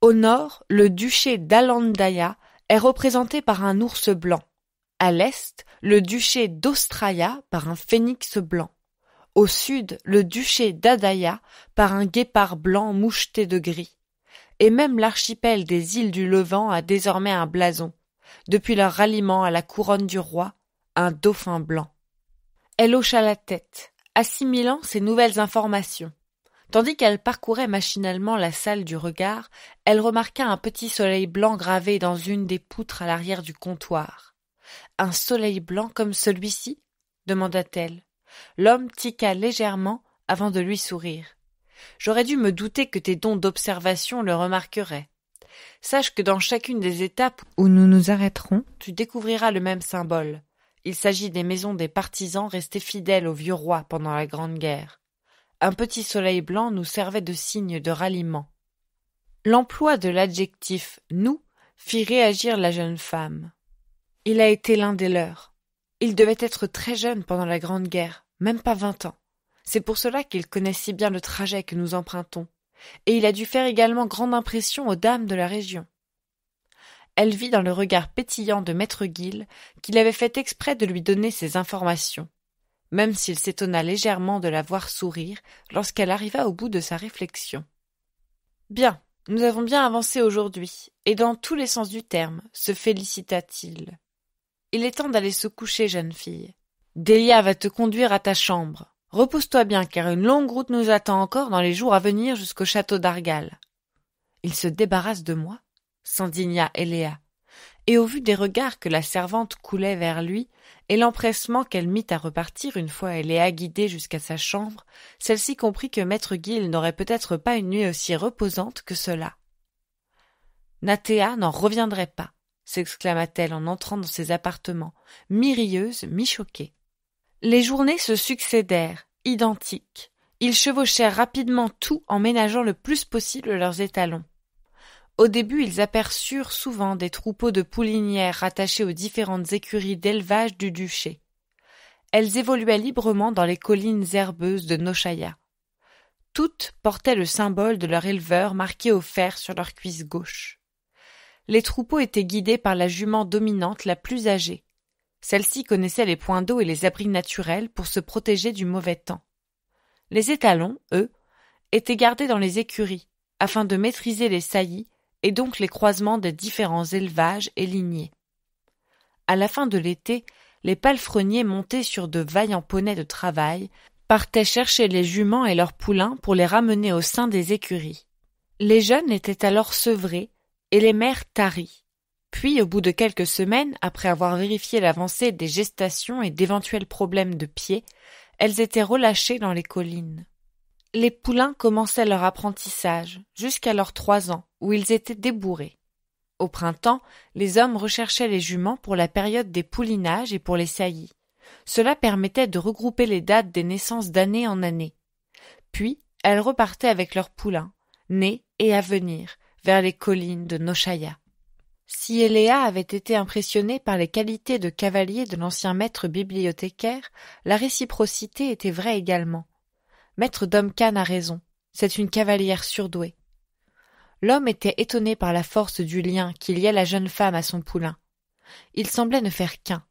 Au nord, le duché d'Alandaya est représenté par un ours blanc. À l'est, le duché d'Australia par un phénix blanc. Au sud, le duché d'Adaya par un guépard blanc moucheté de gris. Et même l'archipel des îles du Levant a désormais un blason. Depuis leur ralliement à la couronne du roi, un dauphin blanc. Elle hocha la tête, assimilant ces nouvelles informations. Tandis qu'elle parcourait machinalement la salle du regard, elle remarqua un petit soleil blanc gravé dans une des poutres à l'arrière du comptoir. Un soleil blanc comme celui-ci demanda-t-elle. L'homme tiqua légèrement avant de lui sourire. J'aurais dû me douter que tes dons d'observation le remarqueraient. Sache que dans chacune des étapes où nous nous arrêterons, tu découvriras le même symbole. Il s'agit des maisons des partisans restés fidèles au vieux roi pendant la Grande Guerre. Un petit soleil blanc nous servait de signe de ralliement. L'emploi de l'adjectif nous fit réagir la jeune femme. Il a été l'un des leurs. Il devait être très jeune pendant la Grande Guerre, même pas vingt ans. C'est pour cela qu'il connaît si bien le trajet que nous empruntons, et il a dû faire également grande impression aux dames de la région elle vit dans le regard pétillant de maître Gill qu'il avait fait exprès de lui donner ses informations, même s'il s'étonna légèrement de la voir sourire lorsqu'elle arriva au bout de sa réflexion. Bien, nous avons bien avancé aujourd'hui, et dans tous les sens du terme, se félicita-t-il. Il est temps d'aller se coucher, jeune fille. Delia va te conduire à ta chambre. Repose-toi bien, car une longue route nous attend encore dans les jours à venir jusqu'au château d'Argal. Il se débarrasse de moi s'indigna Eléa. Et au vu des regards que la servante coulait vers lui, et l'empressement qu'elle mit à repartir une fois Eléa guidée jusqu'à sa chambre, celle-ci comprit que maître Gill n'aurait peut-être pas une nuit aussi reposante que cela. Nathéa n'en reviendrait pas, s'exclama-t-elle en entrant dans ses appartements, mi-rieuse, mi-choquée. Les journées se succédèrent, identiques. Ils chevauchèrent rapidement tout en ménageant le plus possible leurs étalons. Au début, ils aperçurent souvent des troupeaux de poulinières rattachés aux différentes écuries d'élevage du duché. Elles évoluaient librement dans les collines herbeuses de Nochaya. Toutes portaient le symbole de leur éleveur marqué au fer sur leur cuisse gauche. Les troupeaux étaient guidés par la jument dominante la plus âgée. Celle-ci connaissait les points d'eau et les abris naturels pour se protéger du mauvais temps. Les étalons, eux, étaient gardés dans les écuries, afin de maîtriser les saillies et donc les croisements des différents élevages et lignées. À la fin de l'été, les palefreniers montés sur de vaillants poneys de travail partaient chercher les juments et leurs poulains pour les ramener au sein des écuries. Les jeunes étaient alors sevrés et les mères taries. Puis, au bout de quelques semaines, après avoir vérifié l'avancée des gestations et d'éventuels problèmes de pied, elles étaient relâchées dans les collines les poulains commençaient leur apprentissage jusqu'à leurs trois ans, où ils étaient débourrés. Au printemps, les hommes recherchaient les juments pour la période des poulinages et pour les saillies. Cela permettait de regrouper les dates des naissances d'année en année. Puis, elles repartaient avec leurs poulains, nés et à venir, vers les collines de Nochaya. Si Eléa avait été impressionnée par les qualités de cavalier de l'ancien maître bibliothécaire, la réciprocité était vraie également. Maître Duncan a raison, c'est une cavalière surdouée. L'homme était étonné par la force du lien qui liait la jeune femme à son poulain. Il semblait ne faire qu'un.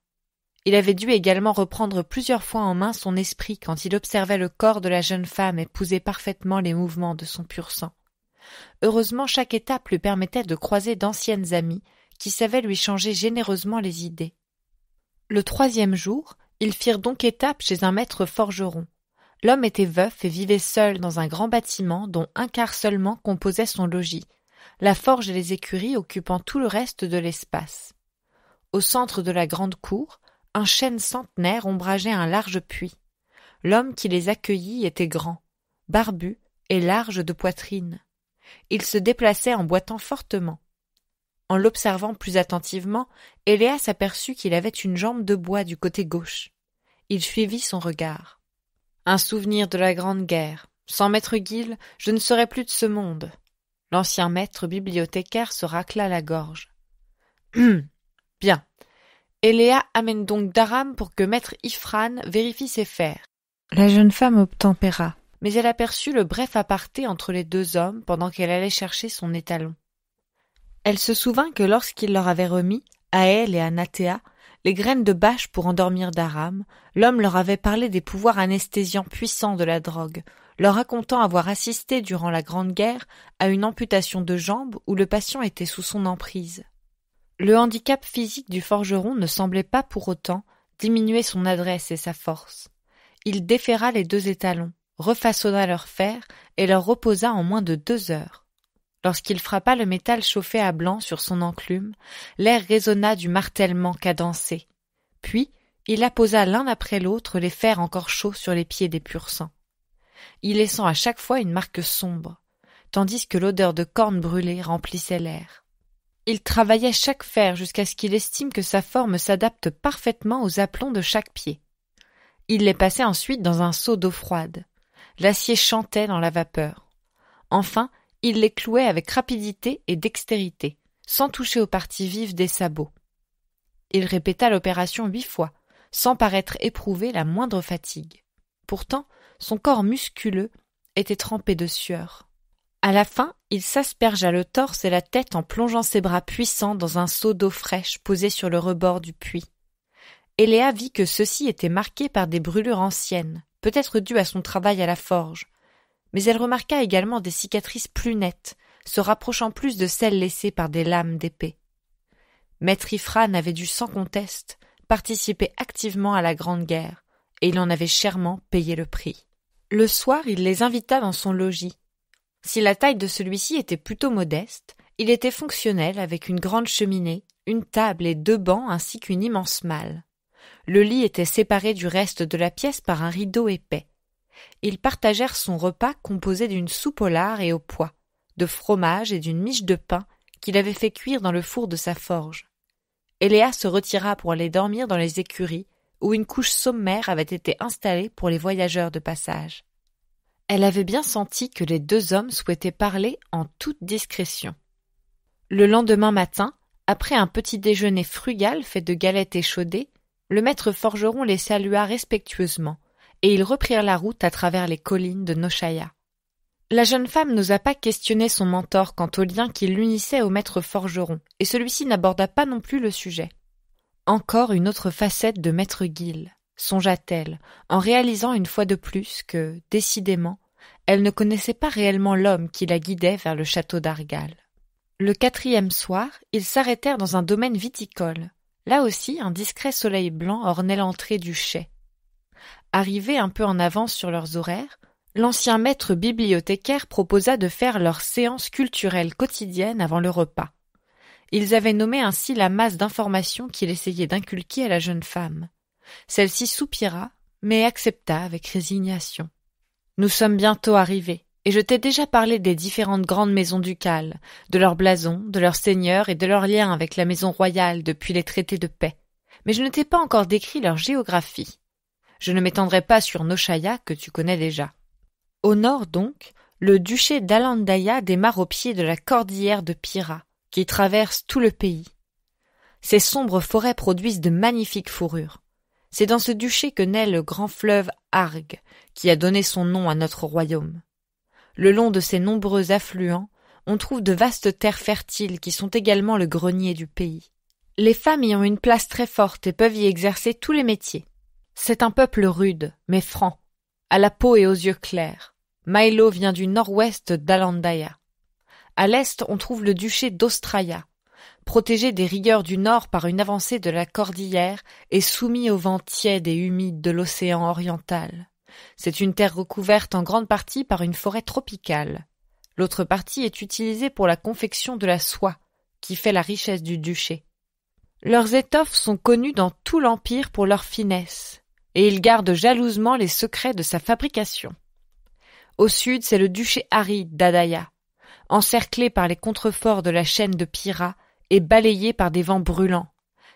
Il avait dû également reprendre plusieurs fois en main son esprit quand il observait le corps de la jeune femme épouser parfaitement les mouvements de son pur sang. Heureusement, chaque étape lui permettait de croiser d'anciennes amies qui savaient lui changer généreusement les idées. Le troisième jour, ils firent donc étape chez un maître forgeron, L'homme était veuf et vivait seul dans un grand bâtiment dont un quart seulement composait son logis, la forge et les écuries occupant tout le reste de l'espace. Au centre de la grande cour, un chêne centenaire ombrageait un large puits. L'homme qui les accueillit était grand, barbu et large de poitrine. Il se déplaçait en boitant fortement. En l'observant plus attentivement, Éléa s'aperçut qu'il avait une jambe de bois du côté gauche. Il suivit son regard. Un souvenir de la Grande Guerre. Sans maître Guil, je ne serais plus de ce monde. L'ancien maître bibliothécaire se racla la gorge. Hum. Bien. Eléa amène donc Daram pour que maître Ifran vérifie ses fers. La jeune femme obtempéra, mais elle aperçut le bref aparté entre les deux hommes pendant qu'elle allait chercher son étalon. Elle se souvint que lorsqu'il leur avait remis, à elle et à les graines de bâche pour endormir d'Aram, l'homme leur avait parlé des pouvoirs anesthésiants puissants de la drogue, leur racontant avoir assisté durant la Grande Guerre à une amputation de jambe où le patient était sous son emprise. Le handicap physique du forgeron ne semblait pas pour autant diminuer son adresse et sa force. Il déferra les deux étalons, refaçonna leur fer et leur reposa en moins de deux heures. Lorsqu'il frappa le métal chauffé à blanc sur son enclume, l'air résonna du martèlement cadencé. Puis, il apposa l'un après l'autre les fers encore chauds sur les pieds des pur sangs y laissant à chaque fois une marque sombre, tandis que l'odeur de cornes brûlées remplissait l'air. Il travaillait chaque fer jusqu'à ce qu'il estime que sa forme s'adapte parfaitement aux aplombs de chaque pied. Il les passait ensuite dans un seau d'eau froide. L'acier chantait dans la vapeur. Enfin, il les clouait avec rapidité et dextérité, sans toucher aux parties vives des sabots. Il répéta l'opération huit fois, sans paraître éprouver la moindre fatigue. Pourtant, son corps musculeux était trempé de sueur. À la fin, il s'aspergea le torse et la tête en plongeant ses bras puissants dans un seau d'eau fraîche posé sur le rebord du puits. Eléa vit que ceux-ci étaient marqués par des brûlures anciennes, peut-être dues à son travail à la forge, mais elle remarqua également des cicatrices plus nettes, se rapprochant plus de celles laissées par des lames d'épée. Maître Ifran avait dû sans conteste participer activement à la Grande Guerre, et il en avait chèrement payé le prix. Le soir, il les invita dans son logis. Si la taille de celui-ci était plutôt modeste, il était fonctionnel avec une grande cheminée, une table et deux bancs ainsi qu'une immense malle. Le lit était séparé du reste de la pièce par un rideau épais, ils partagèrent son repas composé d'une soupe au lard et au pois, de fromage et d'une miche de pain qu'il avait fait cuire dans le four de sa forge. Eléa se retira pour aller dormir dans les écuries, où une couche sommaire avait été installée pour les voyageurs de passage. Elle avait bien senti que les deux hommes souhaitaient parler en toute discrétion. Le lendemain matin, après un petit déjeuner frugal fait de galettes échaudées, le maître forgeron les salua respectueusement, et ils reprirent la route à travers les collines de Noshaïa. La jeune femme n'osa pas questionner son mentor quant au lien qui l'unissait au maître forgeron, et celui-ci n'aborda pas non plus le sujet. Encore une autre facette de maître Guil, songea-t-elle, en réalisant une fois de plus que, décidément, elle ne connaissait pas réellement l'homme qui la guidait vers le château d'Argal. Le quatrième soir, ils s'arrêtèrent dans un domaine viticole. Là aussi, un discret soleil blanc ornait l'entrée du chai, Arrivés un peu en avance sur leurs horaires, l'ancien maître bibliothécaire proposa de faire leur séance culturelle quotidienne avant le repas. Ils avaient nommé ainsi la masse d'informations qu'il essayait d'inculquer à la jeune femme. Celle-ci soupira, mais accepta avec résignation. Nous sommes bientôt arrivés, et je t'ai déjà parlé des différentes grandes maisons ducales, de leurs blasons, de leurs seigneurs et de leurs liens avec la maison royale depuis les traités de paix. Mais je ne t'ai pas encore décrit leur géographie je ne m'étendrai pas sur Noshaya, que tu connais déjà. Au nord donc, le duché d'Alandaya démarre au pied de la cordillère de Pira, qui traverse tout le pays. Ces sombres forêts produisent de magnifiques fourrures. C'est dans ce duché que naît le grand fleuve Argue, qui a donné son nom à notre royaume. Le long de ses nombreux affluents, on trouve de vastes terres fertiles qui sont également le grenier du pays. Les femmes y ont une place très forte et peuvent y exercer tous les métiers. C'est un peuple rude, mais franc, à la peau et aux yeux clairs. Milo vient du nord-ouest d'Alandaya. À l'est, on trouve le duché d'Australia, protégé des rigueurs du nord par une avancée de la cordillère et soumis aux vents tièdes et humides de l'océan oriental. C'est une terre recouverte en grande partie par une forêt tropicale. L'autre partie est utilisée pour la confection de la soie, qui fait la richesse du duché. Leurs étoffes sont connues dans tout l'Empire pour leur finesse et il garde jalousement les secrets de sa fabrication. Au sud, c'est le duché aride d'Adaya, encerclé par les contreforts de la chaîne de Pira et balayé par des vents brûlants.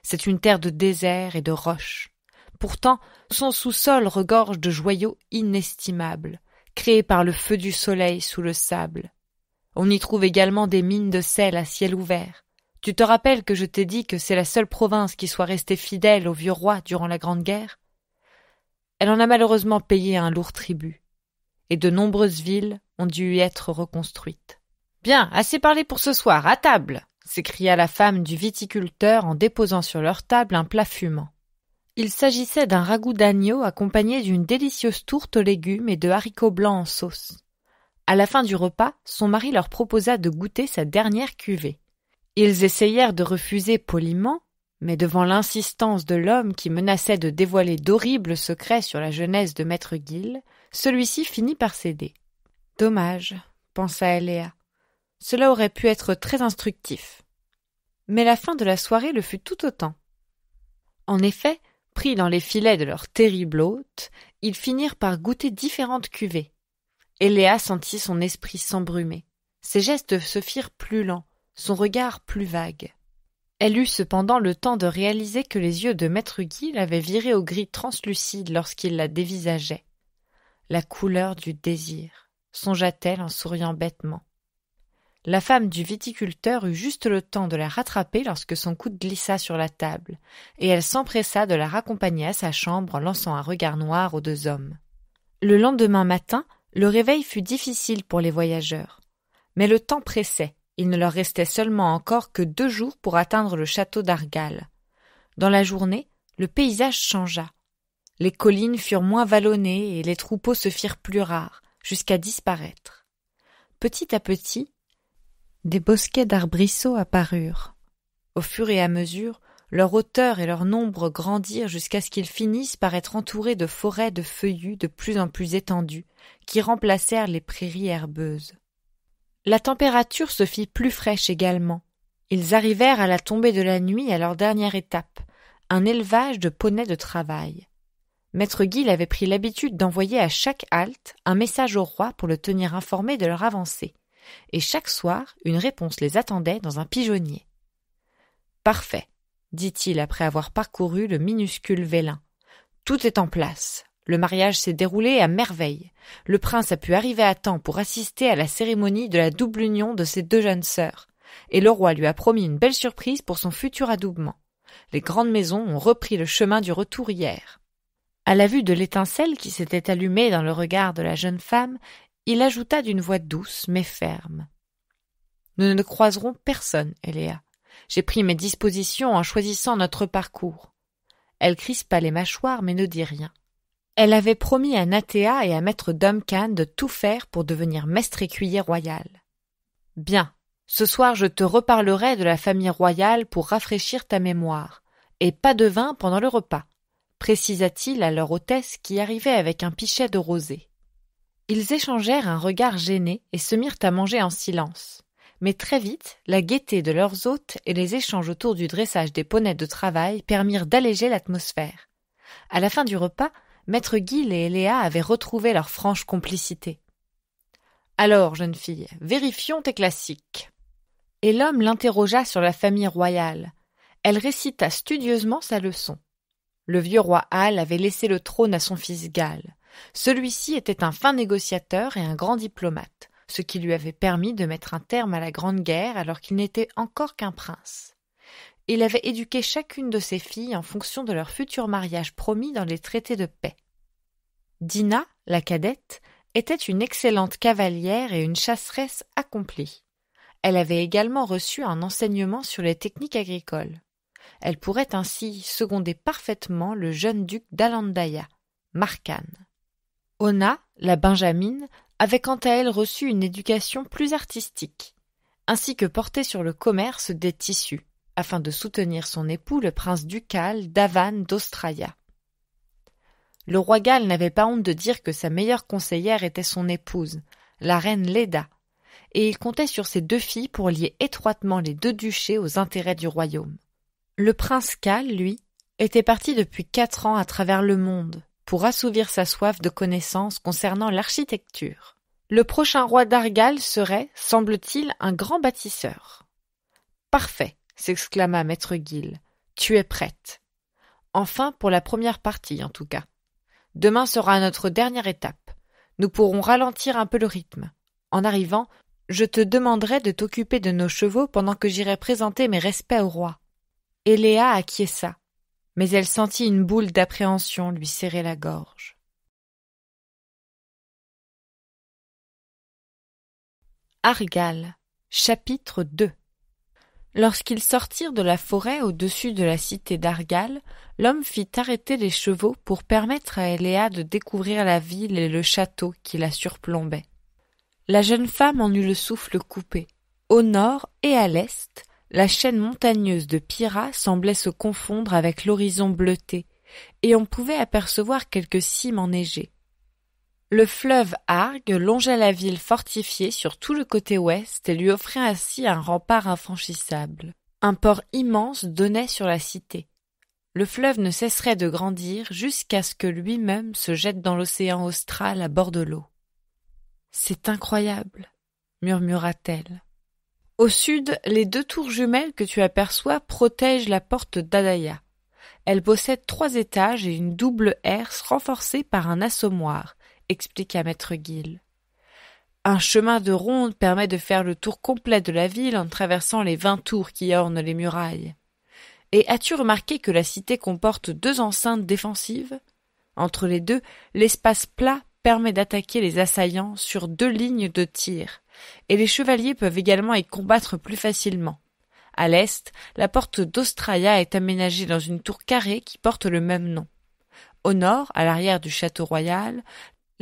C'est une terre de désert et de roches. Pourtant, son sous-sol regorge de joyaux inestimables, créés par le feu du soleil sous le sable. On y trouve également des mines de sel à ciel ouvert. Tu te rappelles que je t'ai dit que c'est la seule province qui soit restée fidèle au vieux roi durant la Grande Guerre elle en a malheureusement payé un lourd tribut, et de nombreuses villes ont dû y être reconstruites. Bien, assez parlé pour ce soir, à table s'écria la femme du viticulteur en déposant sur leur table un plat fumant. Il s'agissait d'un ragoût d'agneau accompagné d'une délicieuse tourte aux légumes et de haricots blancs en sauce. À la fin du repas, son mari leur proposa de goûter sa dernière cuvée. Ils essayèrent de refuser poliment, mais devant l'insistance de l'homme qui menaçait de dévoiler d'horribles secrets sur la jeunesse de Maître Gill, celui-ci finit par céder. Dommage, pensa Eléa. Cela aurait pu être très instructif. Mais la fin de la soirée le fut tout autant. En effet, pris dans les filets de leur terrible hôte, ils finirent par goûter différentes cuvées. Eléa sentit son esprit s'embrumer. Ses gestes se firent plus lents, son regard plus vague. Elle eut cependant le temps de réaliser que les yeux de maître Guy l'avaient viré au gris translucide lorsqu'il la dévisageait. La couleur du désir, songea-t-elle en souriant bêtement. La femme du viticulteur eut juste le temps de la rattraper lorsque son coude glissa sur la table, et elle s'empressa de la raccompagner à sa chambre en lançant un regard noir aux deux hommes. Le lendemain matin, le réveil fut difficile pour les voyageurs. Mais le temps pressait, il ne leur restait seulement encore que deux jours pour atteindre le château d'Argal. Dans la journée, le paysage changea. Les collines furent moins vallonnées et les troupeaux se firent plus rares, jusqu'à disparaître. Petit à petit, des bosquets d'arbrisseaux apparurent. Au fur et à mesure, leur hauteur et leur nombre grandirent jusqu'à ce qu'ils finissent par être entourés de forêts de feuillus de plus en plus étendues, qui remplacèrent les prairies herbeuses. La température se fit plus fraîche également. Ils arrivèrent à la tombée de la nuit à leur dernière étape, un élevage de poneys de travail. Maître Guy avait pris l'habitude d'envoyer à chaque halte un message au roi pour le tenir informé de leur avancée, et chaque soir une réponse les attendait dans un pigeonnier. Parfait, dit-il après avoir parcouru le minuscule vélin. Tout est en place. Le mariage s'est déroulé à merveille. Le prince a pu arriver à temps pour assister à la cérémonie de la double union de ses deux jeunes sœurs. Et le roi lui a promis une belle surprise pour son futur adoubement. Les grandes maisons ont repris le chemin du retour hier. À la vue de l'étincelle qui s'était allumée dans le regard de la jeune femme, il ajouta d'une voix douce mais ferme. Nous ne croiserons personne, Eléa. J'ai pris mes dispositions en choisissant notre parcours. Elle crispa les mâchoires mais ne dit rien. Elle avait promis à Nathéa et à maître Duncan de tout faire pour devenir maître écuyer royal. Bien, ce soir je te reparlerai de la famille royale pour rafraîchir ta mémoire, et pas de vin pendant le repas, précisa-t-il à leur hôtesse qui arrivait avec un pichet de rosée. Ils échangèrent un regard gêné et se mirent à manger en silence. Mais très vite, la gaieté de leurs hôtes et les échanges autour du dressage des poneys de travail permirent d'alléger l'atmosphère. À la fin du repas, Maître Guile et Eléa avaient retrouvé leur franche complicité. Alors, jeune fille, vérifions tes classiques. Et l'homme l'interrogea sur la famille royale. Elle récita studieusement sa leçon. Le vieux roi Hal avait laissé le trône à son fils Gal. Celui-ci était un fin négociateur et un grand diplomate, ce qui lui avait permis de mettre un terme à la Grande Guerre alors qu'il n'était encore qu'un prince. Il avait éduqué chacune de ses filles en fonction de leur futur mariage promis dans les traités de paix. Dina, la cadette, était une excellente cavalière et une chasseresse accomplie. Elle avait également reçu un enseignement sur les techniques agricoles. Elle pourrait ainsi seconder parfaitement le jeune duc d'Alandaya, Marcan. Ona, la Benjamine, avait quant à elle reçu une éducation plus artistique, ainsi que portée sur le commerce des tissus afin de soutenir son époux, le prince ducal d'Avan d'Australia. Le roi Gal n'avait pas honte de dire que sa meilleure conseillère était son épouse, la reine Leda, et il comptait sur ses deux filles pour lier étroitement les deux duchés aux intérêts du royaume. Le prince Cal, lui, était parti depuis quatre ans à travers le monde pour assouvir sa soif de connaissances concernant l'architecture. Le prochain roi d'Argal serait, semble-t-il, un grand bâtisseur. Parfait s'exclama maître Gill. Tu es prête. Enfin, pour la première partie, en tout cas. Demain sera notre dernière étape. Nous pourrons ralentir un peu le rythme. En arrivant, je te demanderai de t'occuper de nos chevaux pendant que j'irai présenter mes respects au roi. Et Léa acquiesça, mais elle sentit une boule d'appréhension lui serrer la gorge. Argal, chapitre 2 Lorsqu'ils sortirent de la forêt au-dessus de la cité d'Argal, l'homme fit arrêter les chevaux pour permettre à Eléa de découvrir la ville et le château qui la surplombaient. La jeune femme en eut le souffle coupé. Au nord et à l'est, la chaîne montagneuse de Pyrrha semblait se confondre avec l'horizon bleuté, et on pouvait apercevoir quelques cimes enneigées. Le fleuve Argue longeait la ville fortifiée sur tout le côté ouest et lui offrait ainsi un rempart infranchissable. Un port immense donnait sur la cité. Le fleuve ne cesserait de grandir jusqu'à ce que lui-même se jette dans l'océan austral à bord de l'eau. C'est incroyable, murmura-t-elle. Au sud, les deux tours jumelles que tu aperçois protègent la porte d'Adaya. Elle possède trois étages et une double herse renforcée par un assommoir, expliqua maître Gill. Un chemin de ronde permet de faire le tour complet de la ville en traversant les vingt tours qui ornent les murailles. Et as-tu remarqué que la cité comporte deux enceintes défensives Entre les deux, l'espace plat permet d'attaquer les assaillants sur deux lignes de tir, et les chevaliers peuvent également y combattre plus facilement. À l'est, la porte d'Australia est aménagée dans une tour carrée qui porte le même nom. Au nord, à l'arrière du château royal,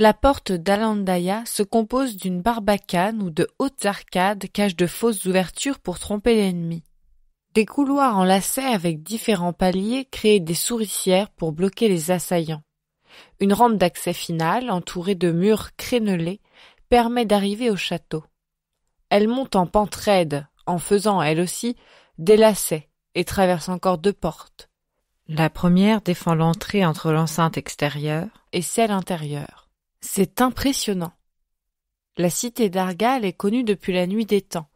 la porte d'Alandaya se compose d'une barbacane ou de hautes arcades cachent de fausses ouvertures pour tromper l'ennemi. Des couloirs en lacets avec différents paliers créent des souricières pour bloquer les assaillants. Une rampe d'accès finale, entourée de murs crénelés, permet d'arriver au château. Elle monte en pente raide, en faisant, elle aussi, des lacets, et traverse encore deux portes. La première défend l'entrée entre l'enceinte extérieure et celle intérieure. C'est impressionnant. La cité d'Argal est connue depuis la nuit des temps.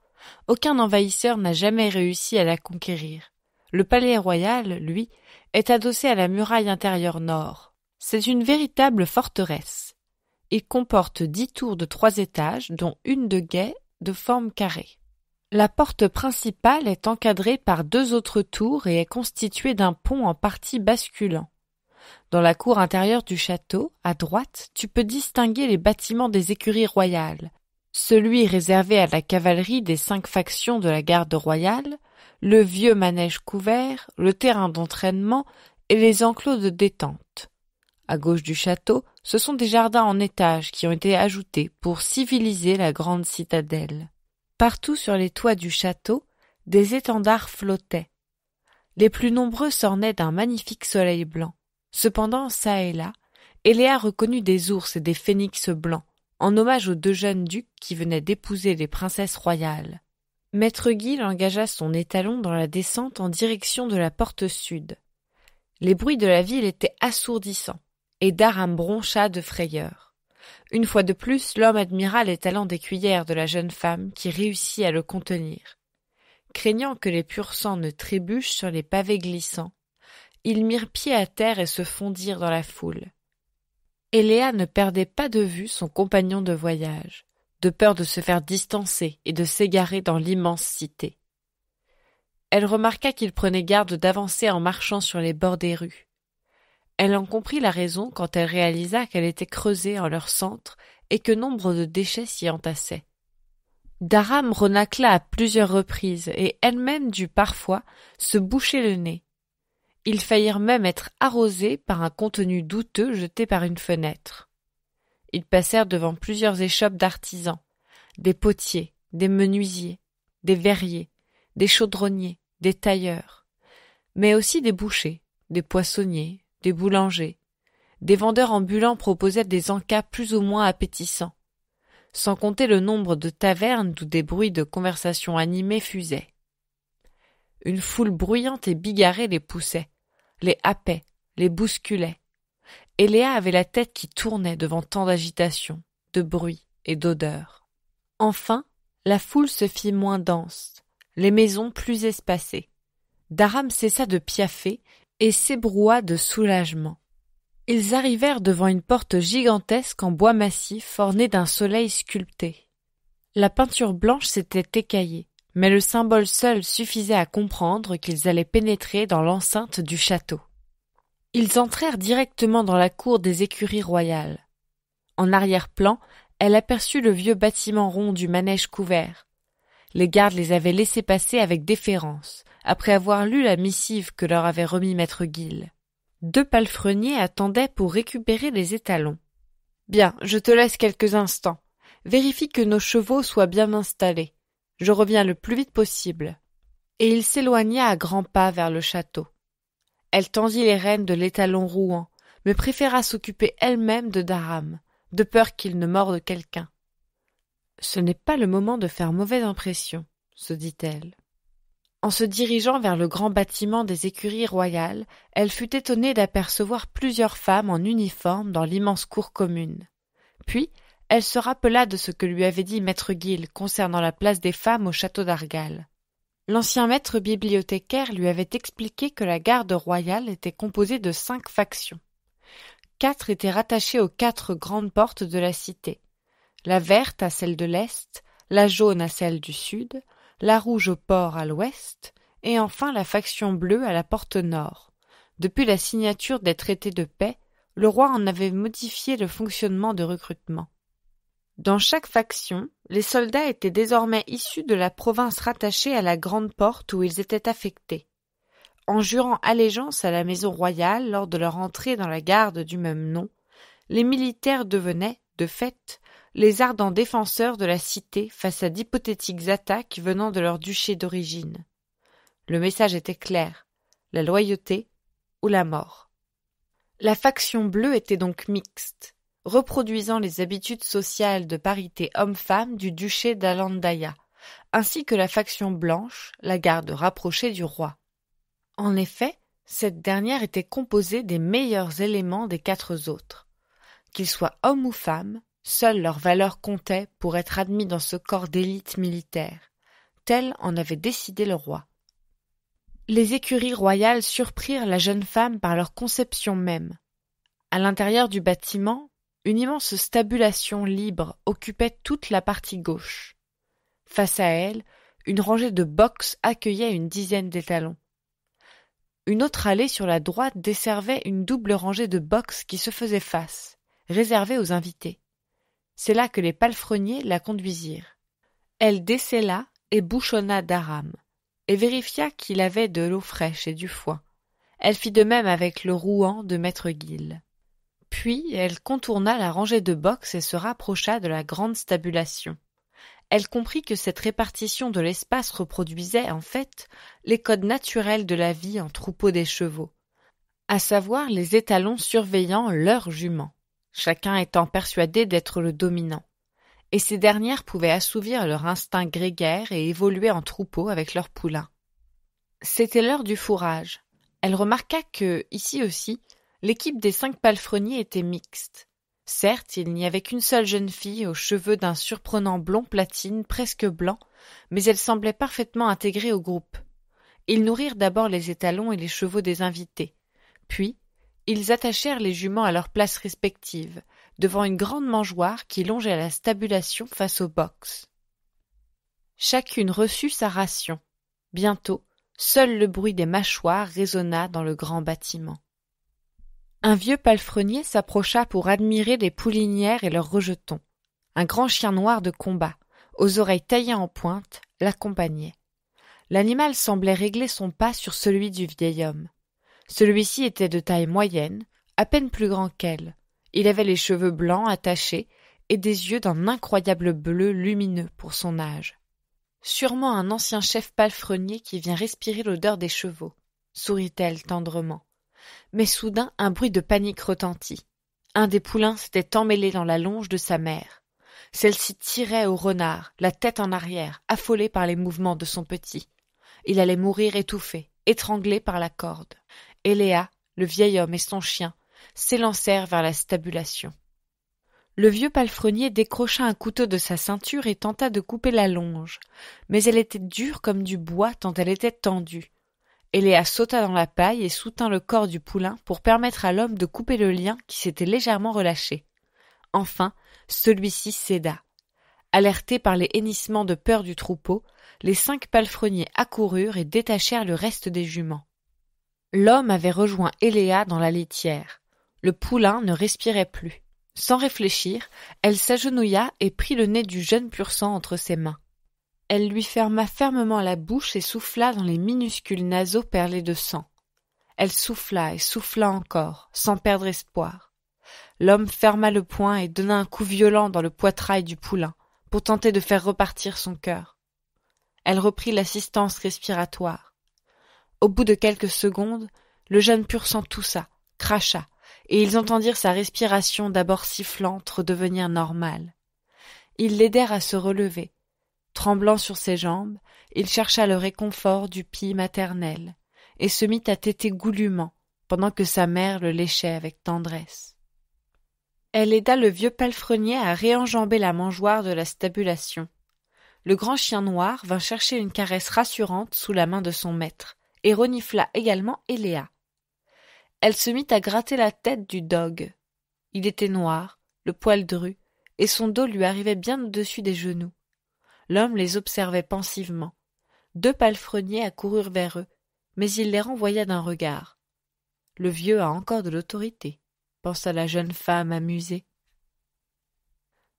Aucun envahisseur n'a jamais réussi à la conquérir. Le palais royal, lui, est adossé à la muraille intérieure nord. C'est une véritable forteresse. Il comporte dix tours de trois étages, dont une de guet de forme carrée. La porte principale est encadrée par deux autres tours et est constituée d'un pont en partie basculant. Dans la cour intérieure du château, à droite, tu peux distinguer les bâtiments des écuries royales, celui réservé à la cavalerie des cinq factions de la garde royale, le vieux manège couvert, le terrain d'entraînement et les enclos de détente. À gauche du château, ce sont des jardins en étage qui ont été ajoutés pour civiliser la grande citadelle. Partout sur les toits du château, des étendards flottaient. Les plus nombreux s'ornaient d'un magnifique soleil blanc. Cependant, çà et là, Eléa reconnut des ours et des phénix blancs, en hommage aux deux jeunes ducs qui venaient d'épouser les princesses royales. Maître Guil engagea son étalon dans la descente en direction de la porte sud. Les bruits de la ville étaient assourdissants, et Daram broncha de frayeur. Une fois de plus, l'homme admira les talents cuillères de la jeune femme qui réussit à le contenir. Craignant que les purs-sangs ne trébuchent sur les pavés glissants, ils mirent pied à terre et se fondirent dans la foule. Et ne perdait pas de vue son compagnon de voyage, de peur de se faire distancer et de s'égarer dans l'immense cité. Elle remarqua qu'il prenait garde d'avancer en marchant sur les bords des rues. Elle en comprit la raison quand elle réalisa qu'elle était creusée en leur centre et que nombre de déchets s'y entassaient. Daram renacla à plusieurs reprises et elle-même dut parfois se boucher le nez, ils faillirent même être arrosés par un contenu douteux jeté par une fenêtre. Ils passèrent devant plusieurs échoppes d'artisans, des potiers, des menuisiers, des verriers, des chaudronniers, des tailleurs, mais aussi des bouchers, des poissonniers, des boulangers. Des vendeurs ambulants proposaient des encas plus ou moins appétissants, sans compter le nombre de tavernes d'où des bruits de conversation animée fusaient. Une foule bruyante et bigarrée les poussait, les happait, les bousculait. Et Léa avait la tête qui tournait devant tant d'agitation, de bruit et d'odeur. Enfin, la foule se fit moins dense, les maisons plus espacées. Daram cessa de piaffer et s'ébroua de soulagement. Ils arrivèrent devant une porte gigantesque en bois massif ornée d'un soleil sculpté. La peinture blanche s'était écaillée, mais le symbole seul suffisait à comprendre qu'ils allaient pénétrer dans l'enceinte du château. Ils entrèrent directement dans la cour des écuries royales. En arrière-plan, elle aperçut le vieux bâtiment rond du manège couvert. Les gardes les avaient laissés passer avec déférence, après avoir lu la missive que leur avait remis maître Guil. Deux palefreniers attendaient pour récupérer les étalons. Bien, je te laisse quelques instants. Vérifie que nos chevaux soient bien installés. Je reviens le plus vite possible. Et il s'éloigna à grands pas vers le château. Elle tendit les rênes de l'étalon rouan, mais préféra s'occuper elle-même de Daram, de peur qu'il ne morde quelqu'un. Ce n'est pas le moment de faire mauvaise impression, se dit-elle. En se dirigeant vers le grand bâtiment des écuries royales, elle fut étonnée d'apercevoir plusieurs femmes en uniforme dans l'immense cour commune. Puis elle se rappela de ce que lui avait dit maître Guil concernant la place des femmes au château d'Argal. L'ancien maître bibliothécaire lui avait expliqué que la garde royale était composée de cinq factions. Quatre étaient rattachées aux quatre grandes portes de la cité. La verte à celle de l'est, la jaune à celle du sud, la rouge au port à l'ouest, et enfin la faction bleue à la porte nord. Depuis la signature des traités de paix, le roi en avait modifié le fonctionnement de recrutement. Dans chaque faction, les soldats étaient désormais issus de la province rattachée à la Grande Porte où ils étaient affectés, en jurant allégeance à la maison royale lors de leur entrée dans la garde du même nom, les militaires devenaient, de fait, les ardents défenseurs de la cité face à d'hypothétiques attaques venant de leur duché d'origine. Le message était clair la loyauté ou la mort. La faction bleue était donc mixte reproduisant les habitudes sociales de parité homme-femme du duché d'Alandaya, ainsi que la faction blanche, la garde rapprochée du roi. En effet, cette dernière était composée des meilleurs éléments des quatre autres. Qu'ils soient hommes ou femmes, seule leur valeur comptait pour être admis dans ce corps d'élite militaire. Tel en avait décidé le roi. Les écuries royales surprirent la jeune femme par leur conception même. À l'intérieur du bâtiment, une immense stabulation libre occupait toute la partie gauche. Face à elle, une rangée de boxes accueillait une dizaine d'étalons. Une autre allée sur la droite desservait une double rangée de boxes qui se faisaient face, réservée aux invités. C'est là que les palefreniers la conduisirent. Elle décella et bouchonna d'aram, et vérifia qu'il avait de l'eau fraîche et du foin. Elle fit de même avec le rouan de maître Guille. Puis elle contourna la rangée de boxes et se rapprocha de la grande stabulation. Elle comprit que cette répartition de l'espace reproduisait, en fait, les codes naturels de la vie en troupeau des chevaux, à savoir les étalons surveillant leurs juments, chacun étant persuadé d'être le dominant. Et ces dernières pouvaient assouvir leur instinct grégaire et évoluer en troupeau avec leurs poulains. C'était l'heure du fourrage. Elle remarqua que, ici aussi, L'équipe des cinq palefreniers était mixte. Certes, il n'y avait qu'une seule jeune fille aux cheveux d'un surprenant blond platine presque blanc, mais elle semblait parfaitement intégrée au groupe. Ils nourrirent d'abord les étalons et les chevaux des invités. Puis, ils attachèrent les juments à leurs places respectives, devant une grande mangeoire qui longeait la stabulation face aux box. Chacune reçut sa ration. Bientôt, seul le bruit des mâchoires résonna dans le grand bâtiment. Un vieux palefrenier s'approcha pour admirer les poulinières et leurs rejetons. Un grand chien noir de combat, aux oreilles taillées en pointe, l'accompagnait. L'animal semblait régler son pas sur celui du vieil homme. Celui-ci était de taille moyenne, à peine plus grand qu'elle. Il avait les cheveux blancs attachés et des yeux d'un incroyable bleu lumineux pour son âge. Sûrement un ancien chef palefrenier qui vient respirer l'odeur des chevaux, sourit-elle tendrement mais soudain un bruit de panique retentit. Un des poulains s'était emmêlé dans la longe de sa mère. Celle-ci tirait au renard, la tête en arrière, affolée par les mouvements de son petit. Il allait mourir étouffé, étranglé par la corde. Et Léa, le vieil homme et son chien s'élancèrent vers la stabulation. Le vieux palefrenier décrocha un couteau de sa ceinture et tenta de couper la longe, mais elle était dure comme du bois tant elle était tendue. Éléa sauta dans la paille et soutint le corps du poulain pour permettre à l'homme de couper le lien qui s'était légèrement relâché. Enfin, celui-ci céda. Alertés par les hennissements de peur du troupeau, les cinq palefreniers accoururent et détachèrent le reste des juments. L'homme avait rejoint Eléa dans la litière. Le poulain ne respirait plus. Sans réfléchir, elle s'agenouilla et prit le nez du jeune pur sang entre ses mains. Elle lui ferma fermement la bouche et souffla dans les minuscules naseaux perlés de sang. Elle souffla et souffla encore, sans perdre espoir. L'homme ferma le poing et donna un coup violent dans le poitrail du poulain, pour tenter de faire repartir son cœur. Elle reprit l'assistance respiratoire. Au bout de quelques secondes, le jeune pur sang toussa, cracha, et ils entendirent sa respiration d'abord sifflante redevenir normale. Ils l'aidèrent à se relever, Tremblant sur ses jambes, il chercha le réconfort du pied maternel, et se mit à téter goulûment, pendant que sa mère le léchait avec tendresse. Elle aida le vieux palefrenier à réenjamber la mangeoire de la stabulation. Le grand chien noir vint chercher une caresse rassurante sous la main de son maître, et renifla également Eléa. Elle se mit à gratter la tête du dogue. Il était noir, le poil dru, et son dos lui arrivait bien au-dessus des genoux. L'homme les observait pensivement. Deux palefreniers accoururent vers eux, mais il les renvoya d'un regard. Le vieux a encore de l'autorité, pensa la jeune femme amusée.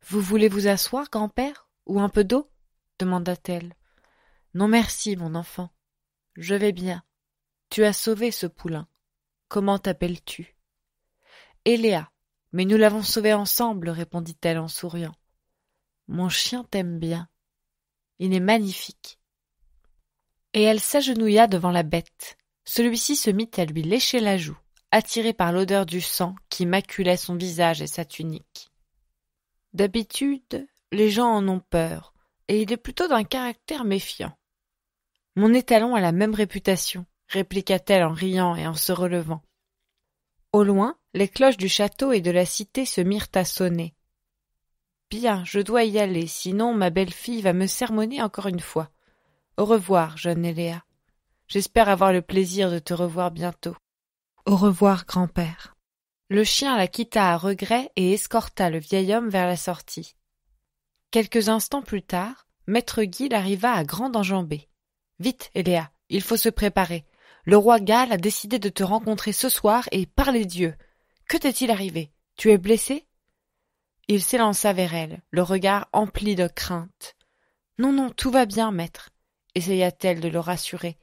Vous voulez vous asseoir, grand-père, ou un peu d'eau demanda-t-elle. Non merci, mon enfant. Je vais bien. Tu as sauvé ce poulain. Comment t'appelles-tu Eléa. Mais nous l'avons sauvé ensemble, répondit-elle en souriant. Mon chien t'aime bien. Il est magnifique. Et elle s'agenouilla devant la bête. Celui-ci se mit à lui lécher la joue, attiré par l'odeur du sang qui maculait son visage et sa tunique. D'habitude, les gens en ont peur, et il est plutôt d'un caractère méfiant. Mon étalon a la même réputation, répliqua-t-elle en riant et en se relevant. Au loin, les cloches du château et de la cité se mirent à sonner, Bien, je dois y aller, sinon ma belle-fille va me sermonner encore une fois. Au revoir, jeune Eléa. J'espère avoir le plaisir de te revoir bientôt. Au revoir, grand-père. Le chien la quitta à regret et escorta le vieil homme vers la sortie. Quelques instants plus tard, maître Guil arriva à grande enjambée. Vite, Eléa, il faut se préparer. Le roi Gall a décidé de te rencontrer ce soir et par les dieux. Que t'est-il arrivé Tu es blessé il s'élança vers elle, le regard empli de crainte. Non, non, tout va bien, maître, essaya-t-elle de le rassurer.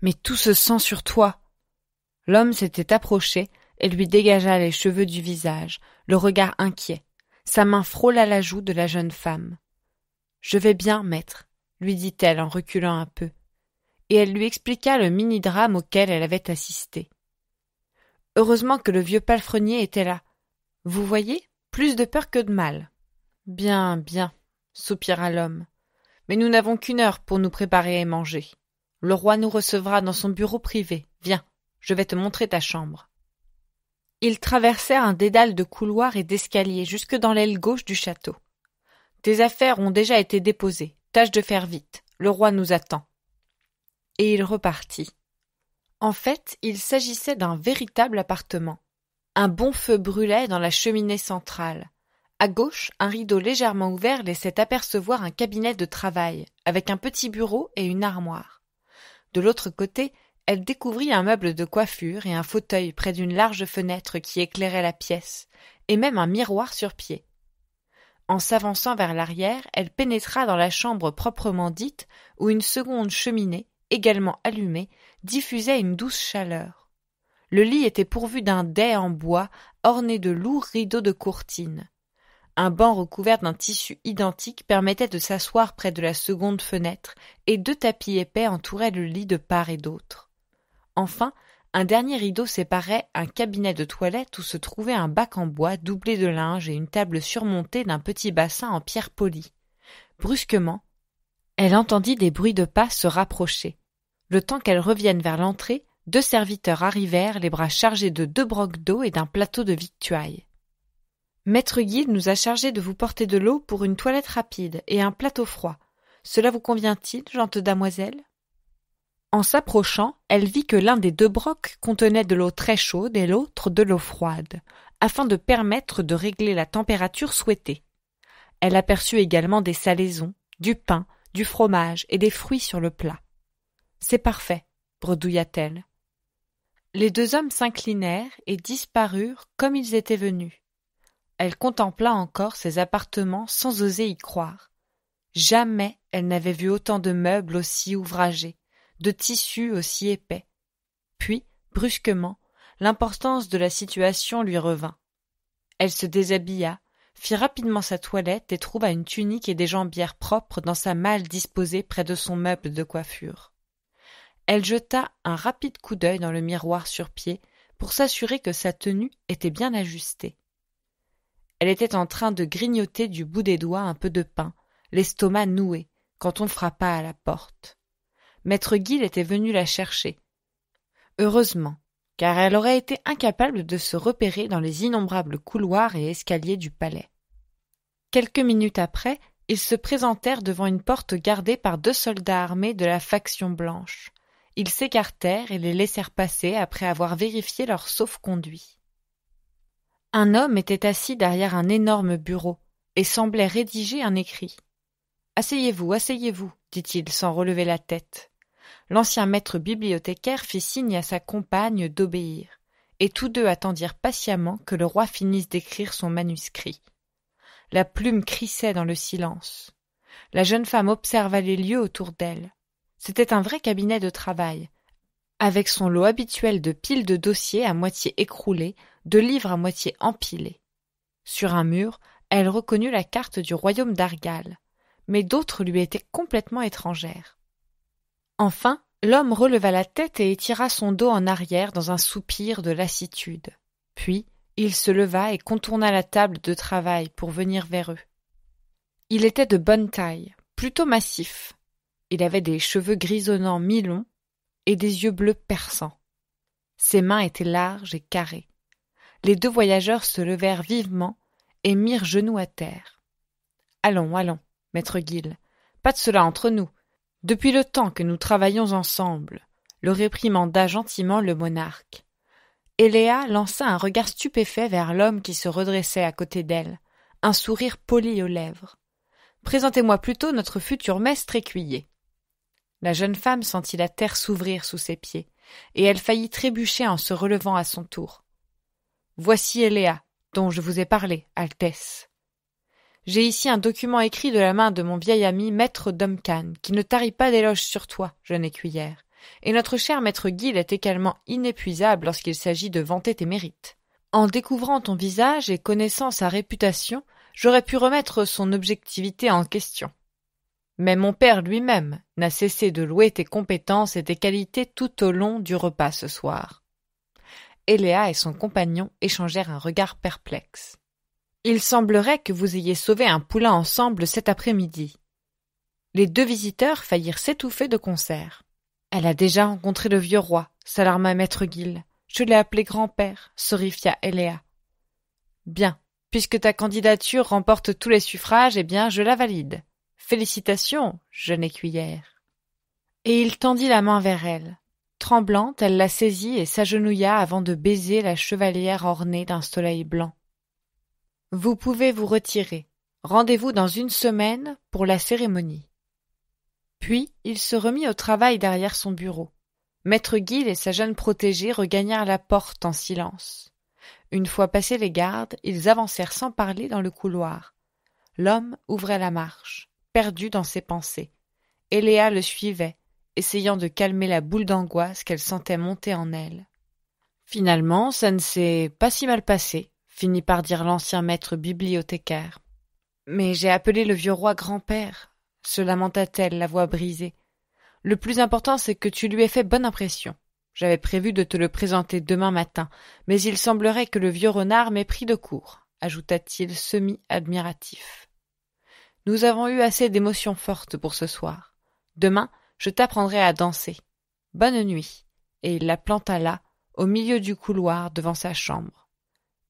Mais tout se sent sur toi. L'homme s'était approché et lui dégagea les cheveux du visage, le regard inquiet. Sa main frôla la joue de la jeune femme. Je vais bien, maître, lui dit-elle en reculant un peu. Et elle lui expliqua le mini-drame auquel elle avait assisté. Heureusement que le vieux palefrenier était là. Vous voyez plus de peur que de mal. Bien, bien, soupira l'homme. Mais nous n'avons qu'une heure pour nous préparer et manger. Le roi nous recevra dans son bureau privé. Viens, je vais te montrer ta chambre. Ils traversèrent un dédale de couloirs et d'escaliers jusque dans l'aile gauche du château. Tes affaires ont déjà été déposées. Tâche de faire vite. Le roi nous attend. Et il repartit. En fait, il s'agissait d'un véritable appartement, un bon feu brûlait dans la cheminée centrale. À gauche, un rideau légèrement ouvert laissait apercevoir un cabinet de travail, avec un petit bureau et une armoire. De l'autre côté, elle découvrit un meuble de coiffure et un fauteuil près d'une large fenêtre qui éclairait la pièce, et même un miroir sur pied. En s'avançant vers l'arrière, elle pénétra dans la chambre proprement dite, où une seconde cheminée, également allumée, diffusait une douce chaleur. Le lit était pourvu d'un dais en bois orné de lourds rideaux de courtine. Un banc recouvert d'un tissu identique permettait de s'asseoir près de la seconde fenêtre, et deux tapis épais entouraient le lit de part et d'autre. Enfin, un dernier rideau séparait un cabinet de toilette où se trouvait un bac en bois doublé de linge et une table surmontée d'un petit bassin en pierre polie. Brusquement, elle entendit des bruits de pas se rapprocher. Le temps qu'elle revienne vers l'entrée, deux serviteurs arrivèrent, les bras chargés de deux brocs d'eau et d'un plateau de victuailles. Maître Guide nous a chargé de vous porter de l'eau pour une toilette rapide et un plateau froid. Cela vous convient-il, gente damoiselle En s'approchant, elle vit que l'un des deux brocs contenait de l'eau très chaude et l'autre de l'eau froide, afin de permettre de régler la température souhaitée. Elle aperçut également des salaisons, du pain, du fromage et des fruits sur le plat. C'est parfait, bredouilla-t-elle. Les deux hommes s'inclinèrent et disparurent comme ils étaient venus. Elle contempla encore ces appartements sans oser y croire. Jamais elle n'avait vu autant de meubles aussi ouvragés, de tissus aussi épais. Puis, brusquement, l'importance de la situation lui revint. Elle se déshabilla, fit rapidement sa toilette et trouva une tunique et des jambières propres dans sa malle disposée près de son meuble de coiffure. Elle jeta un rapide coup d'œil dans le miroir sur pied pour s'assurer que sa tenue était bien ajustée. Elle était en train de grignoter du bout des doigts un peu de pain, l'estomac noué, quand on frappa à la porte. Maître Guil était venu la chercher. Heureusement, car elle aurait été incapable de se repérer dans les innombrables couloirs et escaliers du palais. Quelques minutes après, ils se présentèrent devant une porte gardée par deux soldats armés de la faction blanche. Ils s'écartèrent et les laissèrent passer après avoir vérifié leur sauf-conduit. Un homme était assis derrière un énorme bureau et semblait rédiger un écrit. Asseyez-vous, asseyez-vous, dit-il sans relever la tête. L'ancien maître bibliothécaire fit signe à sa compagne d'obéir, et tous deux attendirent patiemment que le roi finisse d'écrire son manuscrit. La plume crissait dans le silence. La jeune femme observa les lieux autour d'elle, c'était un vrai cabinet de travail, avec son lot habituel de piles de dossiers à moitié écroulés, de livres à moitié empilés. Sur un mur, elle reconnut la carte du royaume d'Argal, mais d'autres lui étaient complètement étrangères. Enfin, l'homme releva la tête et étira son dos en arrière dans un soupir de lassitude. Puis, il se leva et contourna la table de travail pour venir vers eux. Il était de bonne taille, plutôt massif, il avait des cheveux grisonnants mi-longs et des yeux bleus perçants. Ses mains étaient larges et carrées. Les deux voyageurs se levèrent vivement et mirent genoux à terre. Allons, allons, maître Guil, pas de cela entre nous. Depuis le temps que nous travaillons ensemble, le réprimanda gentiment le monarque. Léa lança un regard stupéfait vers l'homme qui se redressait à côté d'elle, un sourire poli aux lèvres. Présentez-moi plutôt notre futur maître écuyer. La jeune femme sentit la terre s'ouvrir sous ses pieds, et elle faillit trébucher en se relevant à son tour. Voici Eléa, dont je vous ai parlé, Altesse. J'ai ici un document écrit de la main de mon vieil ami maître Duncan, qui ne tarit pas d'éloges sur toi, jeune écuyère, et notre cher maître Guil est également inépuisable lorsqu'il s'agit de vanter tes mérites. En découvrant ton visage et connaissant sa réputation, j'aurais pu remettre son objectivité en question. Mais mon père lui-même n'a cessé de louer tes compétences et tes qualités tout au long du repas ce soir. Eléa et son compagnon échangèrent un regard perplexe. Il semblerait que vous ayez sauvé un poulain ensemble cet après-midi. Les deux visiteurs faillirent s'étouffer de concert. Elle a déjà rencontré le vieux roi, s'alarma maître Gill. Je l'ai appelé grand-père, sorifia Eléa. Bien, puisque ta candidature remporte tous les suffrages, eh bien, je la valide, Félicitations, jeune écuyère. Et il tendit la main vers elle. Tremblante, elle la saisit et s'agenouilla avant de baiser la chevalière ornée d'un soleil blanc. Vous pouvez vous retirer. Rendez-vous dans une semaine pour la cérémonie. Puis il se remit au travail derrière son bureau. Maître Guil et sa jeune protégée regagnèrent la porte en silence. Une fois passés les gardes, ils avancèrent sans parler dans le couloir. L'homme ouvrait la marche perdu dans ses pensées. Léa le suivait, essayant de calmer la boule d'angoisse qu'elle sentait monter en elle. Finalement, ça ne s'est pas si mal passé, finit par dire l'ancien maître bibliothécaire. Mais j'ai appelé le vieux roi grand-père, se lamenta-t-elle, la voix brisée. Le plus important, c'est que tu lui aies fait bonne impression. J'avais prévu de te le présenter demain matin, mais il semblerait que le vieux renard m'ait pris de court, ajouta-t-il semi-admiratif. Nous avons eu assez d'émotions fortes pour ce soir. Demain, je t'apprendrai à danser. Bonne nuit. Et il la planta là, au milieu du couloir, devant sa chambre.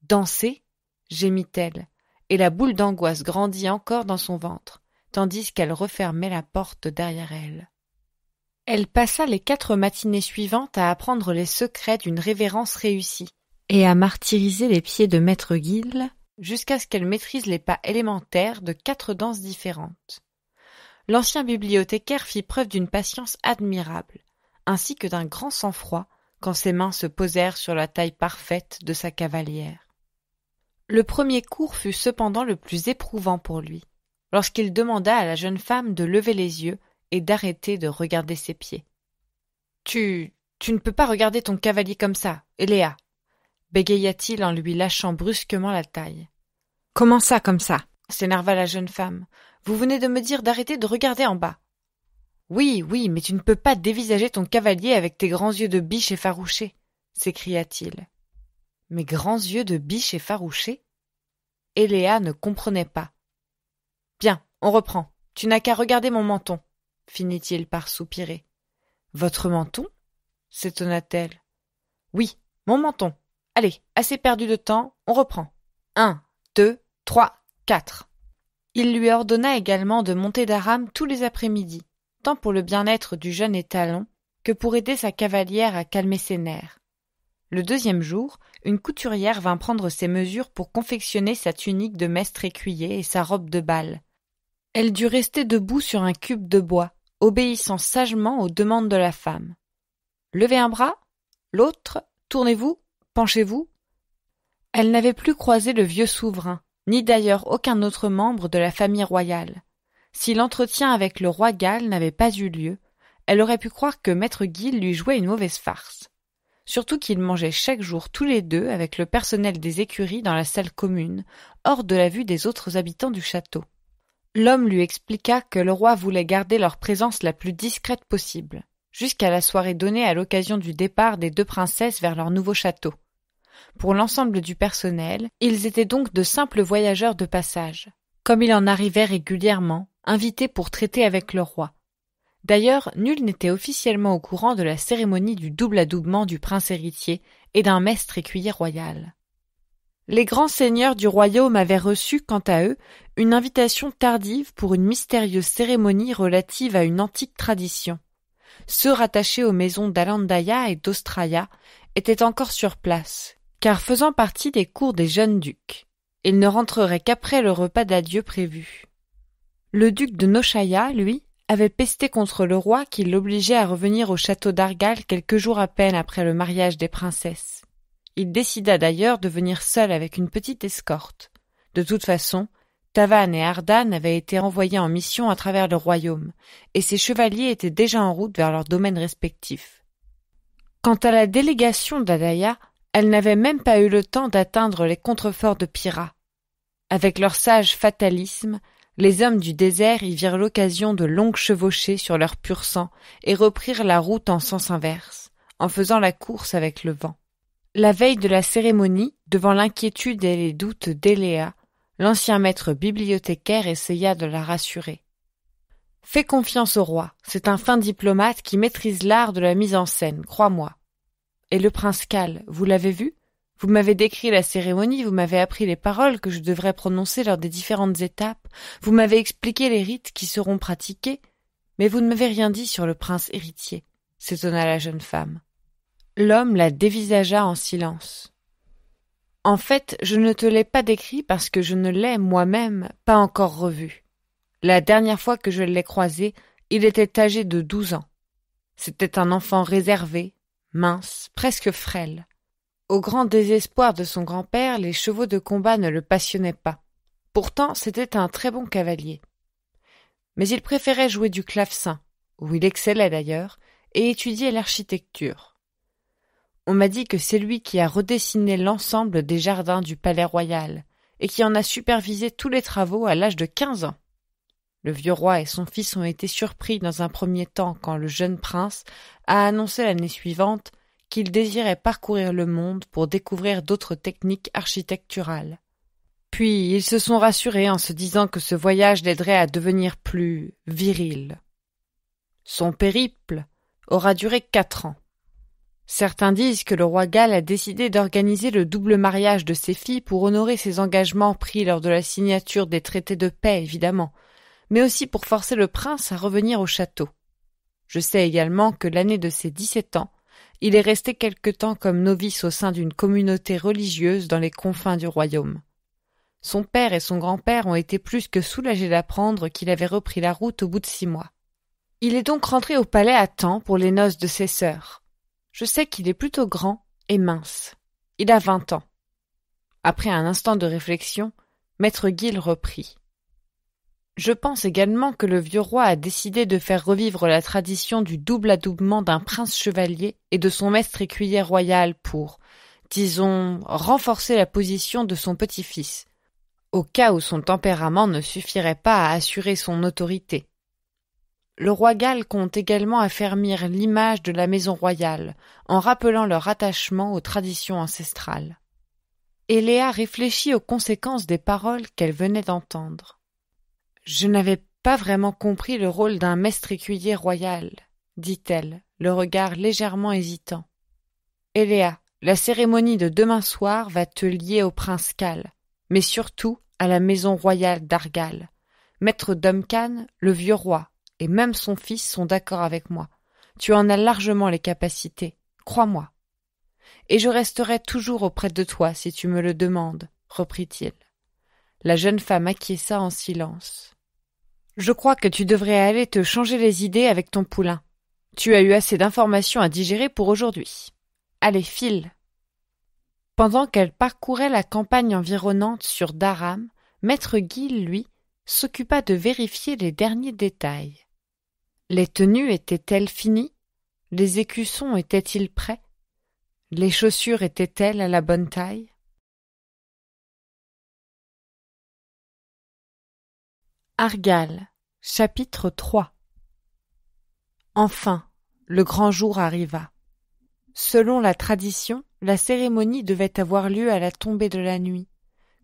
Danser gémit-elle, et la boule d'angoisse grandit encore dans son ventre, tandis qu'elle refermait la porte derrière elle. Elle passa les quatre matinées suivantes à apprendre les secrets d'une révérence réussie, et à martyriser les pieds de maître Guille, jusqu'à ce qu'elle maîtrise les pas élémentaires de quatre danses différentes. L'ancien bibliothécaire fit preuve d'une patience admirable, ainsi que d'un grand sang-froid quand ses mains se posèrent sur la taille parfaite de sa cavalière. Le premier cours fut cependant le plus éprouvant pour lui, lorsqu'il demanda à la jeune femme de lever les yeux et d'arrêter de regarder ses pieds. Tu tu ne peux pas regarder ton cavalier comme ça, Eléa, bégaya-t-il en lui lâchant brusquement la taille. Comment ça, comme ça s'énerva la jeune femme. Vous venez de me dire d'arrêter de regarder en bas. Oui, oui, mais tu ne peux pas dévisager ton cavalier avec tes grands yeux de biche effarouchée s'écria-t-il. Mes grands yeux de biche effarouchée ?» Eléa ne comprenait pas. Bien, on reprend. Tu n'as qu'à regarder mon menton, finit-il par soupirer. Votre menton s'étonna-t-elle. Oui, mon menton, Allez, assez perdu de temps, on reprend. Un, deux, trois, quatre. Il lui ordonna également de monter d'arame tous les après-midi, tant pour le bien-être du jeune étalon que pour aider sa cavalière à calmer ses nerfs. Le deuxième jour, une couturière vint prendre ses mesures pour confectionner sa tunique de maître écuyer et sa robe de bal. Elle dut rester debout sur un cube de bois, obéissant sagement aux demandes de la femme. Levez un bras, l'autre, tournez-vous, Penchez-vous. Elle n'avait plus croisé le vieux souverain, ni d'ailleurs aucun autre membre de la famille royale. Si l'entretien avec le roi Gall n'avait pas eu lieu, elle aurait pu croire que maître Guil lui jouait une mauvaise farce. Surtout qu'ils mangeaient chaque jour tous les deux avec le personnel des écuries dans la salle commune, hors de la vue des autres habitants du château. L'homme lui expliqua que le roi voulait garder leur présence la plus discrète possible, jusqu'à la soirée donnée à l'occasion du départ des deux princesses vers leur nouveau château, pour l'ensemble du personnel, ils étaient donc de simples voyageurs de passage, comme il en arrivait régulièrement, invités pour traiter avec le roi. D'ailleurs, nul n'était officiellement au courant de la cérémonie du double adoubement du prince héritier et d'un maître écuyer royal. Les grands seigneurs du royaume avaient reçu, quant à eux, une invitation tardive pour une mystérieuse cérémonie relative à une antique tradition. Ceux rattachés aux maisons d'Alandaya et d'Ostraya étaient encore sur place, car faisant partie des cours des jeunes ducs, il ne rentrerait qu'après le repas d'adieu prévu. Le duc de Nochaya, lui, avait pesté contre le roi qui l'obligeait à revenir au château d'Argal quelques jours à peine après le mariage des princesses. Il décida d'ailleurs de venir seul avec une petite escorte. De toute façon, Tavan et Ardan avaient été envoyés en mission à travers le royaume, et ses chevaliers étaient déjà en route vers leurs domaines respectifs. Quant à la délégation d'Adaya, elle n'avait même pas eu le temps d'atteindre les contreforts de Pira. Avec leur sage fatalisme, les hommes du désert y virent l'occasion de longues chevauchées sur leur pur sang et reprirent la route en sens inverse, en faisant la course avec le vent. La veille de la cérémonie, devant l'inquiétude et les doutes d'Eléa, l'ancien maître bibliothécaire essaya de la rassurer. Fais confiance au roi, c'est un fin diplomate qui maîtrise l'art de la mise en scène, crois-moi. Et le prince Cal, vous l'avez vu Vous m'avez décrit la cérémonie, vous m'avez appris les paroles que je devrais prononcer lors des différentes étapes, vous m'avez expliqué les rites qui seront pratiqués, mais vous ne m'avez rien dit sur le prince héritier, s'étonna la jeune femme. L'homme la dévisagea en silence. En fait, je ne te l'ai pas décrit parce que je ne l'ai moi-même pas encore revu. La dernière fois que je l'ai croisé, il était âgé de douze ans. C'était un enfant réservé, mince, presque frêle. Au grand désespoir de son grand-père, les chevaux de combat ne le passionnaient pas. Pourtant, c'était un très bon cavalier. Mais il préférait jouer du clavecin, où il excellait d'ailleurs, et étudier l'architecture. On m'a dit que c'est lui qui a redessiné l'ensemble des jardins du palais royal, et qui en a supervisé tous les travaux à l'âge de quinze ans. Le vieux roi et son fils ont été surpris dans un premier temps quand le jeune prince a annoncé l'année suivante qu'il désirait parcourir le monde pour découvrir d'autres techniques architecturales. Puis ils se sont rassurés en se disant que ce voyage l'aiderait à devenir plus viril. Son périple aura duré quatre ans. Certains disent que le roi Gall a décidé d'organiser le double mariage de ses filles pour honorer ses engagements pris lors de la signature des traités de paix, évidemment, mais aussi pour forcer le prince à revenir au château. Je sais également que l'année de ses dix-sept ans, il est resté quelque temps comme novice au sein d'une communauté religieuse dans les confins du royaume. Son père et son grand-père ont été plus que soulagés d'apprendre qu'il avait repris la route au bout de six mois. Il est donc rentré au palais à temps pour les noces de ses sœurs. Je sais qu'il est plutôt grand et mince. Il a vingt ans. Après un instant de réflexion, maître Gill reprit. Je pense également que le vieux roi a décidé de faire revivre la tradition du double adoubement d'un prince-chevalier et de son maître-écuyer royal pour, disons, renforcer la position de son petit-fils, au cas où son tempérament ne suffirait pas à assurer son autorité. Le roi Gal compte également affermir l'image de la maison royale, en rappelant leur attachement aux traditions ancestrales. Et Léa réfléchit aux conséquences des paroles qu'elle venait d'entendre. Je n'avais pas vraiment compris le rôle d'un maître écuyer royal, dit-elle, le regard légèrement hésitant. Eléa, la cérémonie de demain soir va te lier au prince Cal, mais surtout à la maison royale d'Argal. Maître Duncan, le vieux roi, et même son fils sont d'accord avec moi. Tu en as largement les capacités, crois-moi. Et je resterai toujours auprès de toi si tu me le demandes, reprit-il. La jeune femme acquiesça en silence. Je crois que tu devrais aller te changer les idées avec ton poulain. Tu as eu assez d'informations à digérer pour aujourd'hui. Allez, file. Pendant qu'elle parcourait la campagne environnante sur Daram, maître Guy, lui, s'occupa de vérifier les derniers détails. Les tenues étaient-elles finies Les écussons étaient-ils prêts Les chaussures étaient-elles à la bonne taille Argal, chapitre 3 Enfin, le grand jour arriva. Selon la tradition, la cérémonie devait avoir lieu à la tombée de la nuit,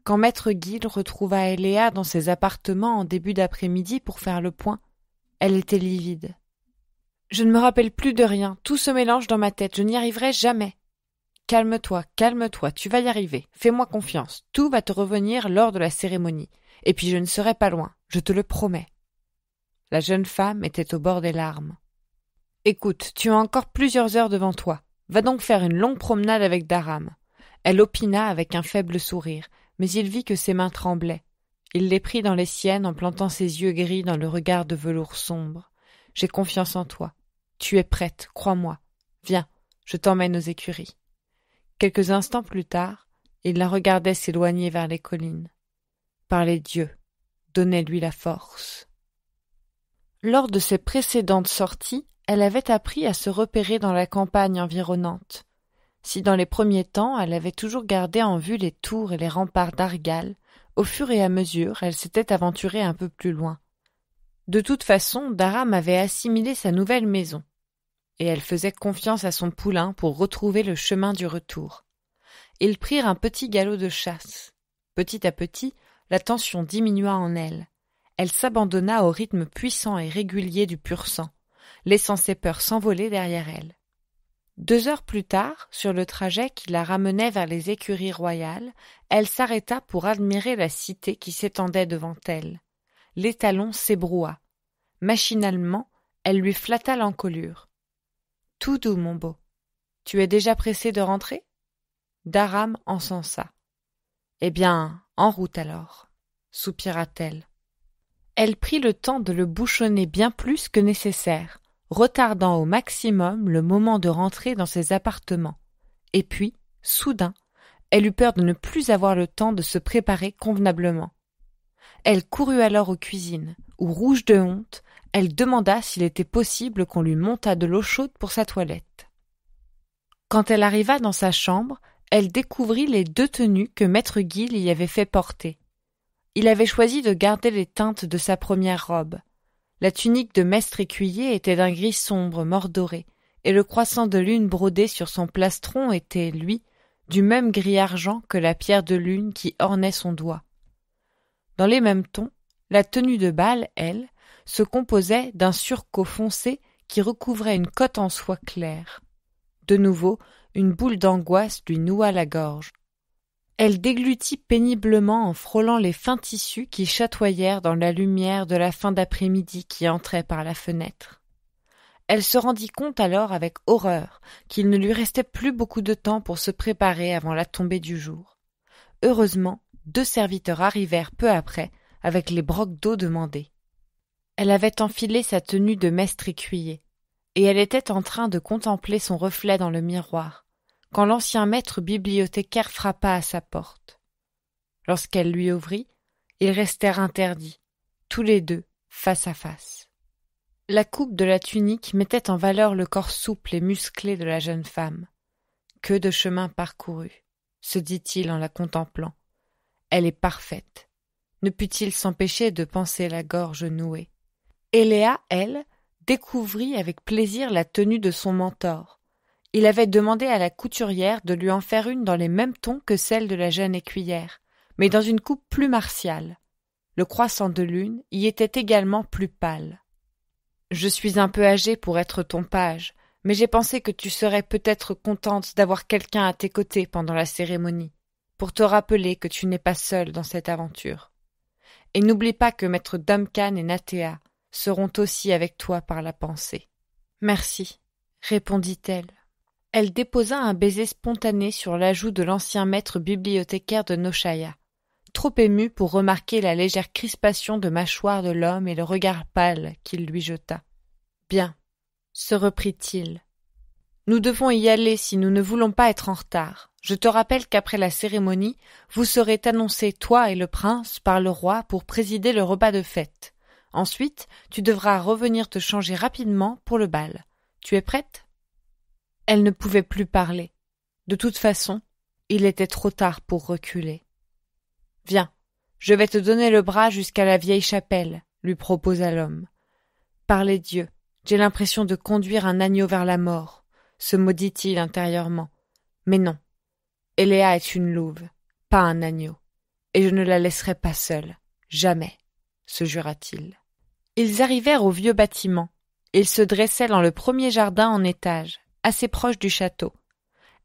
quand maître Guil retrouva Eléa dans ses appartements en début d'après-midi pour faire le point. Elle était livide. Je ne me rappelle plus de rien, tout se mélange dans ma tête, je n'y arriverai jamais. Calme-toi, calme-toi, tu vas y arriver, fais-moi confiance, tout va te revenir lors de la cérémonie et puis je ne serai pas loin, je te le promets. La jeune femme était au bord des larmes. Écoute, tu as encore plusieurs heures devant toi. Va donc faire une longue promenade avec Daram. Elle opina avec un faible sourire, mais il vit que ses mains tremblaient. Il les prit dans les siennes en plantant ses yeux gris dans le regard de velours sombre. J'ai confiance en toi. Tu es prête, crois-moi. Viens, je t'emmène aux écuries. Quelques instants plus tard, il la regardait s'éloigner vers les collines par les dieux, donnait-lui la force. Lors de ses précédentes sorties, elle avait appris à se repérer dans la campagne environnante. Si dans les premiers temps elle avait toujours gardé en vue les tours et les remparts d'Argal, au fur et à mesure elle s'était aventurée un peu plus loin. De toute façon, Daram avait assimilé sa nouvelle maison, et elle faisait confiance à son poulain pour retrouver le chemin du retour. Ils prirent un petit galop de chasse. Petit à petit, la tension diminua en elle. Elle s'abandonna au rythme puissant et régulier du pur sang, laissant ses peurs s'envoler derrière elle. Deux heures plus tard, sur le trajet qui la ramenait vers les écuries royales, elle s'arrêta pour admirer la cité qui s'étendait devant elle. L'étalon s'ébroua. Machinalement, elle lui flatta l'encolure. Tout doux, mon beau. Tu es déjà pressé de rentrer? Daram encensa. Eh bien, en route alors, soupira-t-elle. Elle prit le temps de le bouchonner bien plus que nécessaire, retardant au maximum le moment de rentrer dans ses appartements. Et puis, soudain, elle eut peur de ne plus avoir le temps de se préparer convenablement. Elle courut alors aux cuisines, où, rouge de honte, elle demanda s'il était possible qu'on lui montât de l'eau chaude pour sa toilette. Quand elle arriva dans sa chambre, elle découvrit les deux tenues que maître Guy y avait fait porter. Il avait choisi de garder les teintes de sa première robe. La tunique de maître écuyer était d'un gris sombre mordoré, et le croissant de lune brodé sur son plastron était, lui, du même gris argent que la pierre de lune qui ornait son doigt. Dans les mêmes tons, la tenue de bal, elle, se composait d'un surcot foncé qui recouvrait une cote en soie claire. De nouveau, une boule d'angoisse lui noua la gorge. Elle déglutit péniblement en frôlant les fins tissus qui chatoyèrent dans la lumière de la fin d'après-midi qui entrait par la fenêtre. Elle se rendit compte alors avec horreur qu'il ne lui restait plus beaucoup de temps pour se préparer avant la tombée du jour. Heureusement, deux serviteurs arrivèrent peu après avec les brocs d'eau demandés. Elle avait enfilé sa tenue de mestre écuyer, et elle était en train de contempler son reflet dans le miroir quand l'ancien maître bibliothécaire frappa à sa porte. Lorsqu'elle lui ouvrit, ils restèrent interdits, tous les deux, face à face. La coupe de la tunique mettait en valeur le corps souple et musclé de la jeune femme. Que de chemin parcouru, se dit-il en la contemplant. Elle est parfaite. Ne put-il s'empêcher de penser la gorge nouée. Et elle, découvrit avec plaisir la tenue de son mentor, il avait demandé à la couturière de lui en faire une dans les mêmes tons que celle de la jeune écuyère, mais dans une coupe plus martiale. Le croissant de lune y était également plus pâle. Je suis un peu âgé pour être ton page, mais j'ai pensé que tu serais peut-être contente d'avoir quelqu'un à tes côtés pendant la cérémonie, pour te rappeler que tu n'es pas seule dans cette aventure. Et n'oublie pas que maître Duncan et Nathéa seront aussi avec toi par la pensée. Merci, répondit-elle. Elle déposa un baiser spontané sur l'ajout de l'ancien maître bibliothécaire de Noshaya, trop ému pour remarquer la légère crispation de mâchoire de l'homme et le regard pâle qu'il lui jeta. Bien, se reprit-il. Nous devons y aller si nous ne voulons pas être en retard. Je te rappelle qu'après la cérémonie, vous serez annoncés, toi et le prince, par le roi pour présider le repas de fête. Ensuite, tu devras revenir te changer rapidement pour le bal. Tu es prête? Elle ne pouvait plus parler. De toute façon, il était trop tard pour reculer. Viens, je vais te donner le bras jusqu'à la vieille chapelle, lui proposa l'homme. Par les dieux, j'ai l'impression de conduire un agneau vers la mort, se maudit-il intérieurement. Mais non. Eléa est une louve, pas un agneau, et je ne la laisserai pas seule, jamais, se jura-t-il. Ils arrivèrent au vieux bâtiment. ils se dressaient dans le premier jardin en étage assez proche du château.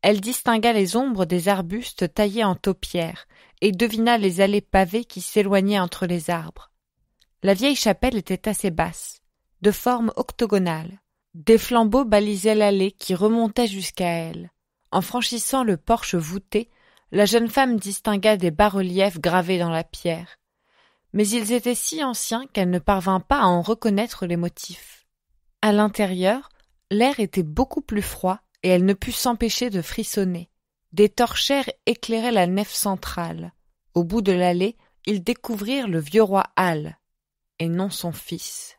Elle distingua les ombres des arbustes taillés en taupières, et devina les allées pavées qui s'éloignaient entre les arbres. La vieille chapelle était assez basse, de forme octogonale. Des flambeaux balisaient l'allée qui remontait jusqu'à elle. En franchissant le porche voûté, la jeune femme distingua des bas-reliefs gravés dans la pierre. Mais ils étaient si anciens qu'elle ne parvint pas à en reconnaître les motifs. À l'intérieur, L'air était beaucoup plus froid, et elle ne put s'empêcher de frissonner. Des torchères éclairaient la nef centrale. Au bout de l'allée, ils découvrirent le vieux roi Hal, et non son fils.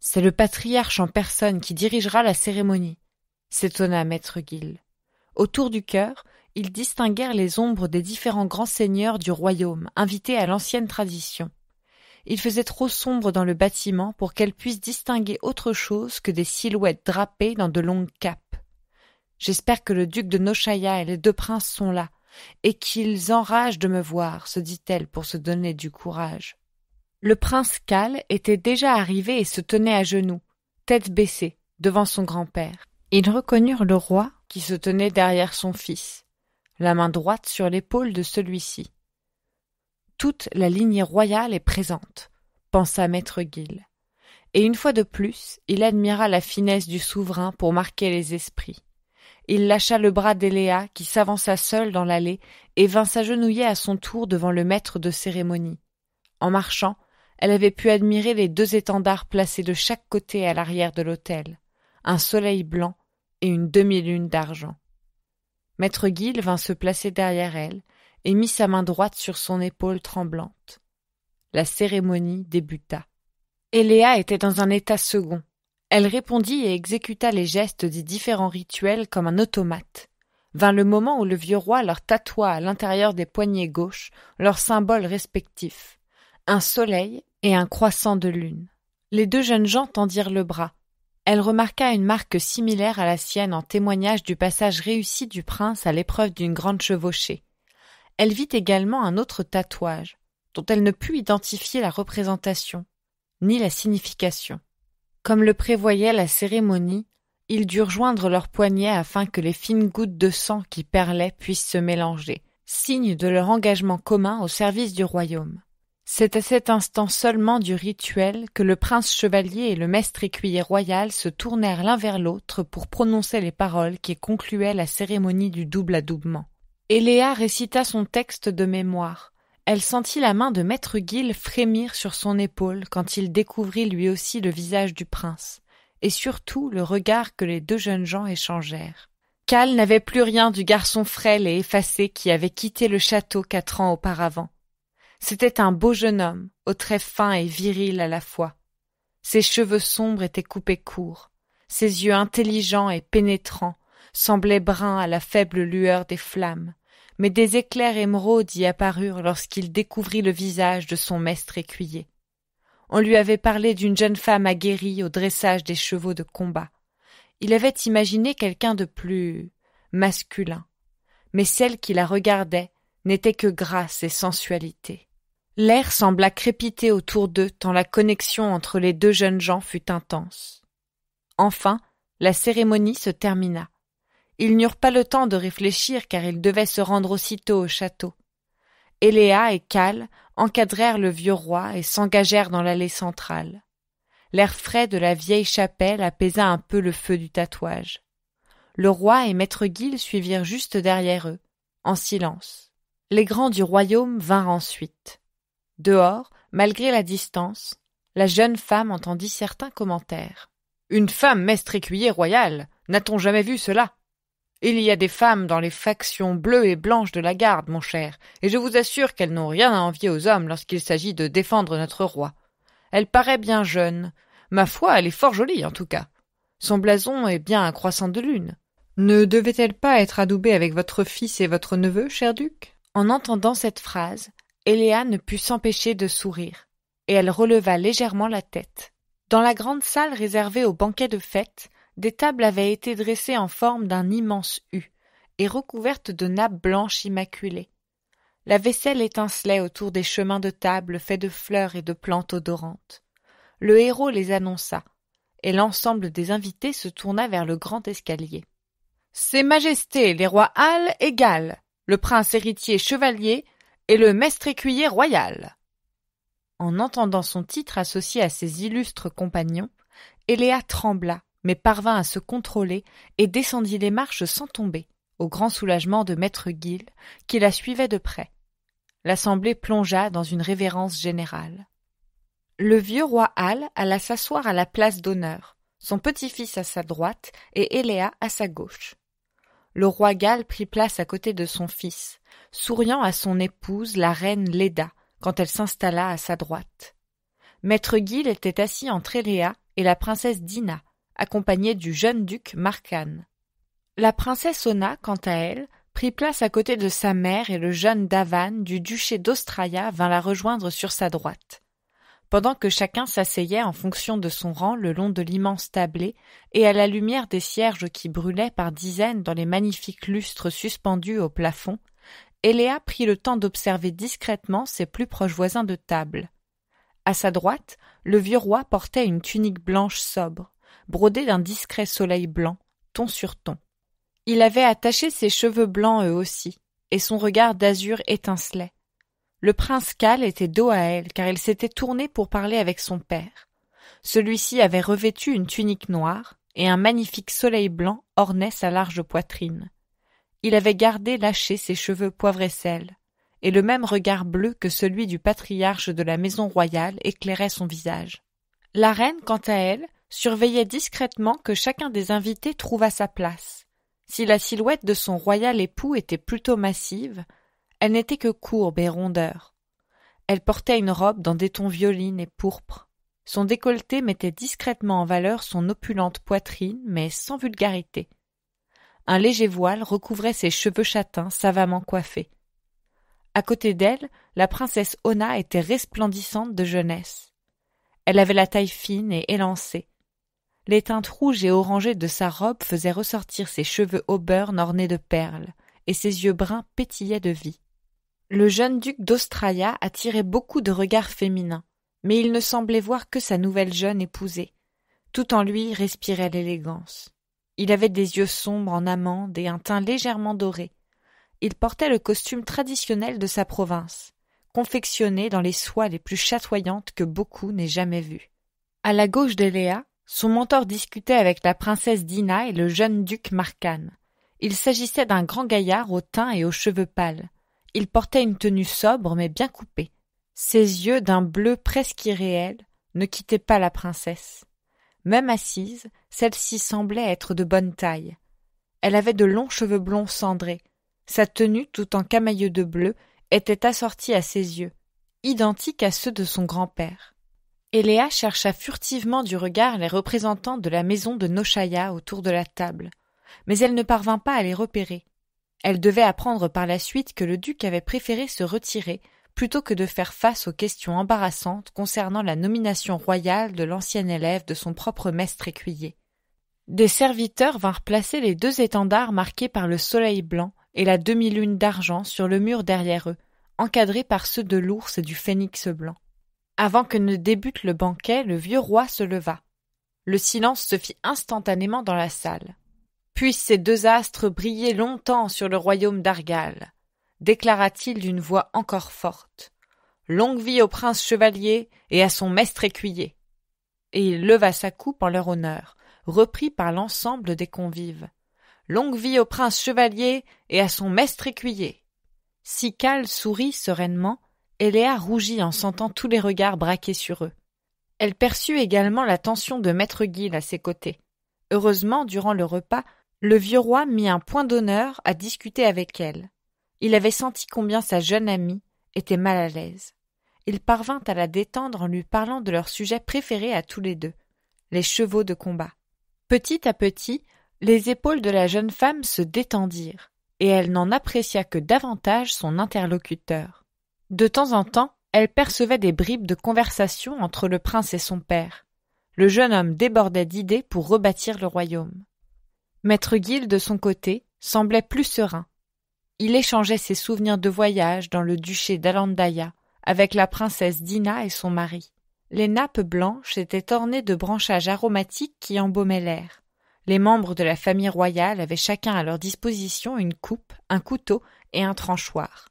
C'est le patriarche en personne qui dirigera la cérémonie, s'étonna maître Gill. Autour du chœur, ils distinguèrent les ombres des différents grands seigneurs du royaume, invités à l'ancienne tradition. Il faisait trop sombre dans le bâtiment pour qu'elle puisse distinguer autre chose que des silhouettes drapées dans de longues capes. J'espère que le duc de Nochaya et les deux princes sont là, et qu'ils enragent de me voir, se dit-elle pour se donner du courage. Le prince Kal était déjà arrivé et se tenait à genoux, tête baissée, devant son grand-père. Ils reconnurent le roi qui se tenait derrière son fils, la main droite sur l'épaule de celui-ci toute la lignée royale est présente, pensa maître Gill. Et une fois de plus, il admira la finesse du souverain pour marquer les esprits. Il lâcha le bras d'Eléa qui s'avança seule dans l'allée et vint s'agenouiller à son tour devant le maître de cérémonie. En marchant, elle avait pu admirer les deux étendards placés de chaque côté à l'arrière de l'autel, un soleil blanc et une demi-lune d'argent. Maître Guil vint se placer derrière elle et mit sa main droite sur son épaule tremblante. La cérémonie débuta. Eléa était dans un état second. Elle répondit et exécuta les gestes des différents rituels comme un automate. Vint le moment où le vieux roi leur tatoua à l'intérieur des poignets gauches leurs symboles respectifs un soleil et un croissant de lune. Les deux jeunes gens tendirent le bras. Elle remarqua une marque similaire à la sienne en témoignage du passage réussi du prince à l'épreuve d'une grande chevauchée. Elle vit également un autre tatouage, dont elle ne put identifier la représentation, ni la signification. Comme le prévoyait la cérémonie, ils durent joindre leurs poignets afin que les fines gouttes de sang qui perlaient puissent se mélanger, signe de leur engagement commun au service du royaume. C'est à cet instant seulement du rituel que le prince chevalier et le maître écuyer royal se tournèrent l'un vers l'autre pour prononcer les paroles qui concluaient la cérémonie du double adoubement. Léa récita son texte de mémoire. Elle sentit la main de maître Guil frémir sur son épaule quand il découvrit lui aussi le visage du prince, et surtout le regard que les deux jeunes gens échangèrent. Cal n'avait plus rien du garçon frêle et effacé qui avait quitté le château quatre ans auparavant. C'était un beau jeune homme, aux traits fins et virils à la fois. Ses cheveux sombres étaient coupés courts, ses yeux intelligents et pénétrants semblait brun à la faible lueur des flammes, mais des éclairs émeraudes y apparurent lorsqu'il découvrit le visage de son maître écuyer. On lui avait parlé d'une jeune femme aguerrie au dressage des chevaux de combat. Il avait imaginé quelqu'un de plus masculin, mais celle qui la regardait n'était que grâce et sensualité. L'air sembla crépiter autour d'eux tant la connexion entre les deux jeunes gens fut intense. Enfin, la cérémonie se termina. Ils n'eurent pas le temps de réfléchir car ils devaient se rendre aussitôt au château. Eléa et Cal encadrèrent le vieux roi et s'engagèrent dans l'allée centrale. L'air frais de la vieille chapelle apaisa un peu le feu du tatouage. Le roi et maître Guil suivirent juste derrière eux, en silence. Les grands du royaume vinrent ensuite. Dehors, malgré la distance, la jeune femme entendit certains commentaires. Une femme maître écuyer royal. N'a-t-on jamais vu cela il y a des femmes dans les factions bleues et blanches de la garde, mon cher, et je vous assure qu'elles n'ont rien à envier aux hommes lorsqu'il s'agit de défendre notre roi. Elle paraît bien jeune. Ma foi, elle est fort jolie, en tout cas. Son blason est bien un croissant de lune. Ne devait-elle pas être adoubée avec votre fils et votre neveu, cher duc En entendant cette phrase, Eléa ne put s'empêcher de sourire, et elle releva légèrement la tête. Dans la grande salle réservée aux banquets de fête, des tables avaient été dressées en forme d'un immense U, et recouvertes de nappes blanches immaculées. La vaisselle étincelait autour des chemins de table faits de fleurs et de plantes odorantes. Le héros les annonça, et l'ensemble des invités se tourna vers le grand escalier. Ses Majestés les rois Halles et Gal, le prince héritier chevalier et le maître écuyer royal. En entendant son titre associé à ses illustres compagnons, Eléa trembla mais parvint à se contrôler et descendit les marches sans tomber, au grand soulagement de maître Gill, qui la suivait de près. L'assemblée plongea dans une révérence générale. Le vieux roi Hal alla s'asseoir à la place d'honneur, son petit-fils à sa droite et Eléa à sa gauche. Le roi Gall prit place à côté de son fils, souriant à son épouse, la reine Leda, quand elle s'installa à sa droite. Maître Guil était assis entre Eléa et la princesse Dina, accompagnée du jeune duc Marcan. La princesse Ona, quant à elle, prit place à côté de sa mère et le jeune Davan du duché d'Australia vint la rejoindre sur sa droite. Pendant que chacun s'asseyait en fonction de son rang le long de l'immense tablée et à la lumière des cierges qui brûlaient par dizaines dans les magnifiques lustres suspendus au plafond, Eléa prit le temps d'observer discrètement ses plus proches voisins de table. À sa droite, le vieux roi portait une tunique blanche sobre brodé d'un discret soleil blanc, ton sur ton. Il avait attaché ses cheveux blancs eux aussi, et son regard d'azur étincelait. Le prince Cal était dos à elle, car il s'était tourné pour parler avec son père. Celui-ci avait revêtu une tunique noire, et un magnifique soleil blanc ornait sa large poitrine. Il avait gardé lâché ses cheveux poivre et sel, et le même regard bleu que celui du patriarche de la maison royale éclairait son visage. La reine, quant à elle, surveillait discrètement que chacun des invités trouvât sa place. Si la silhouette de son royal époux était plutôt massive, elle n'était que courbe et rondeur. Elle portait une robe dans des tons violines et pourpres. Son décolleté mettait discrètement en valeur son opulente poitrine, mais sans vulgarité. Un léger voile recouvrait ses cheveux châtains savamment coiffés. À côté d'elle, la princesse Ona était resplendissante de jeunesse. Elle avait la taille fine et élancée, les teintes rouges et orangées de sa robe faisaient ressortir ses cheveux auburn ornés de perles, et ses yeux bruns pétillaient de vie. Le jeune duc d'Australia attirait beaucoup de regards féminins, mais il ne semblait voir que sa nouvelle jeune épousée. Tout en lui respirait l'élégance. Il avait des yeux sombres en amande et un teint légèrement doré. Il portait le costume traditionnel de sa province, confectionné dans les soies les plus chatoyantes que beaucoup n'aient jamais vues. À la gauche de Léa, son mentor discutait avec la princesse Dina et le jeune duc Marcan. Il s'agissait d'un grand gaillard au teint et aux cheveux pâles. Il portait une tenue sobre mais bien coupée. Ses yeux d'un bleu presque irréel ne quittaient pas la princesse. Même assise, celle-ci semblait être de bonne taille. Elle avait de longs cheveux blonds cendrés. Sa tenue, tout en camailleux de bleu, était assortie à ses yeux, identiques à ceux de son grand-père. Léa chercha furtivement du regard les représentants de la maison de Nochaya autour de la table, mais elle ne parvint pas à les repérer. Elle devait apprendre par la suite que le duc avait préféré se retirer plutôt que de faire face aux questions embarrassantes concernant la nomination royale de l'ancien élève de son propre maître écuyer. Des serviteurs vinrent placer les deux étendards marqués par le soleil blanc et la demi-lune d'argent sur le mur derrière eux, encadrés par ceux de l'ours et du phénix blanc. Avant que ne débute le banquet, le vieux roi se leva. Le silence se fit instantanément dans la salle. Puis ces deux astres brillaient longtemps sur le royaume d'Argal, déclara-t-il d'une voix encore forte. Longue vie au prince chevalier et à son maître écuyer. Et il leva sa coupe en leur honneur, repris par l'ensemble des convives. Longue vie au prince chevalier et à son maître écuyer. Sical sourit sereinement Léa rougit en sentant tous les regards braqués sur eux. Elle perçut également la tension de maître Guille à ses côtés. Heureusement, durant le repas, le vieux roi mit un point d'honneur à discuter avec elle. Il avait senti combien sa jeune amie était mal à l'aise. Il parvint à la détendre en lui parlant de leur sujet préféré à tous les deux, les chevaux de combat. Petit à petit, les épaules de la jeune femme se détendirent, et elle n'en apprécia que davantage son interlocuteur. De temps en temps, elle percevait des bribes de conversation entre le prince et son père. Le jeune homme débordait d'idées pour rebâtir le royaume. Maître Guil, de son côté, semblait plus serein. Il échangeait ses souvenirs de voyage dans le duché d'Alandaya avec la princesse Dina et son mari. Les nappes blanches étaient ornées de branchages aromatiques qui embaumaient l'air. Les membres de la famille royale avaient chacun à leur disposition une coupe, un couteau et un tranchoir.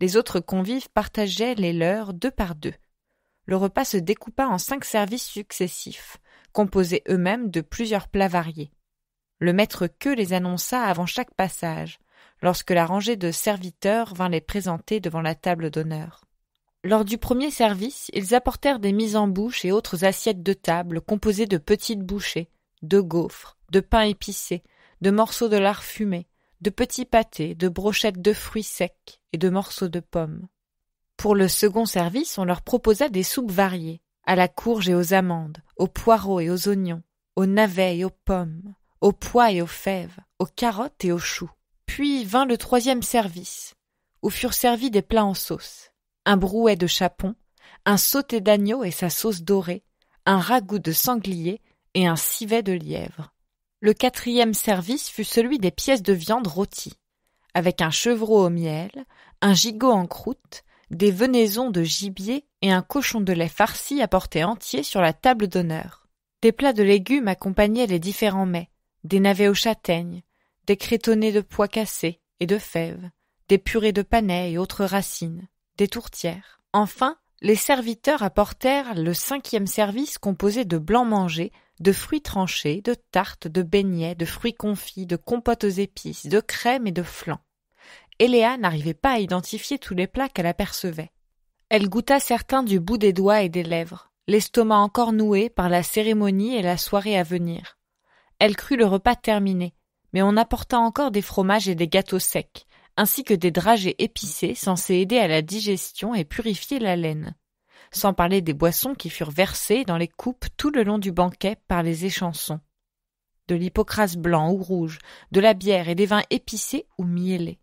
Les autres convives partageaient les leurs deux par deux. Le repas se découpa en cinq services successifs, composés eux-mêmes de plusieurs plats variés. Le maître queue les annonça avant chaque passage, lorsque la rangée de serviteurs vint les présenter devant la table d'honneur. Lors du premier service, ils apportèrent des mises en bouche et autres assiettes de table composées de petites bouchées, de gaufres, de pain épicés, de morceaux de lard fumé, de petits pâtés, de brochettes de fruits secs et de morceaux de pommes. Pour le second service, on leur proposa des soupes variées, à la courge et aux amandes, aux poireaux et aux oignons, aux navets et aux pommes, aux pois et aux fèves, aux carottes et aux choux. Puis vint le troisième service, où furent servis des plats en sauce, un brouet de chapon, un sauté d'agneau et sa sauce dorée, un ragoût de sanglier et un civet de lièvre. Le quatrième service fut celui des pièces de viande rôties, avec un chevreau au miel, un gigot en croûte, des venaisons de gibier et un cochon de lait farci apporté entier sur la table d'honneur. Des plats de légumes accompagnaient les différents mets, des navets aux châtaignes, des crétonnés de pois cassés et de fèves, des purées de panais et autres racines, des tourtières. Enfin, les serviteurs apportèrent le cinquième service composé de blanc mangé de fruits tranchés, de tartes, de beignets, de fruits confits, de compotes aux épices, de crèmes et de flancs. Eléa n'arrivait pas à identifier tous les plats qu'elle apercevait. Elle goûta certains du bout des doigts et des lèvres, l'estomac encore noué par la cérémonie et la soirée à venir. Elle crut le repas terminé, mais on apporta encore des fromages et des gâteaux secs, ainsi que des dragées épicées censées aider à la digestion et purifier la laine sans parler des boissons qui furent versées dans les coupes tout le long du banquet par les échansons. De l'hypocrase blanc ou rouge, de la bière et des vins épicés ou miellés.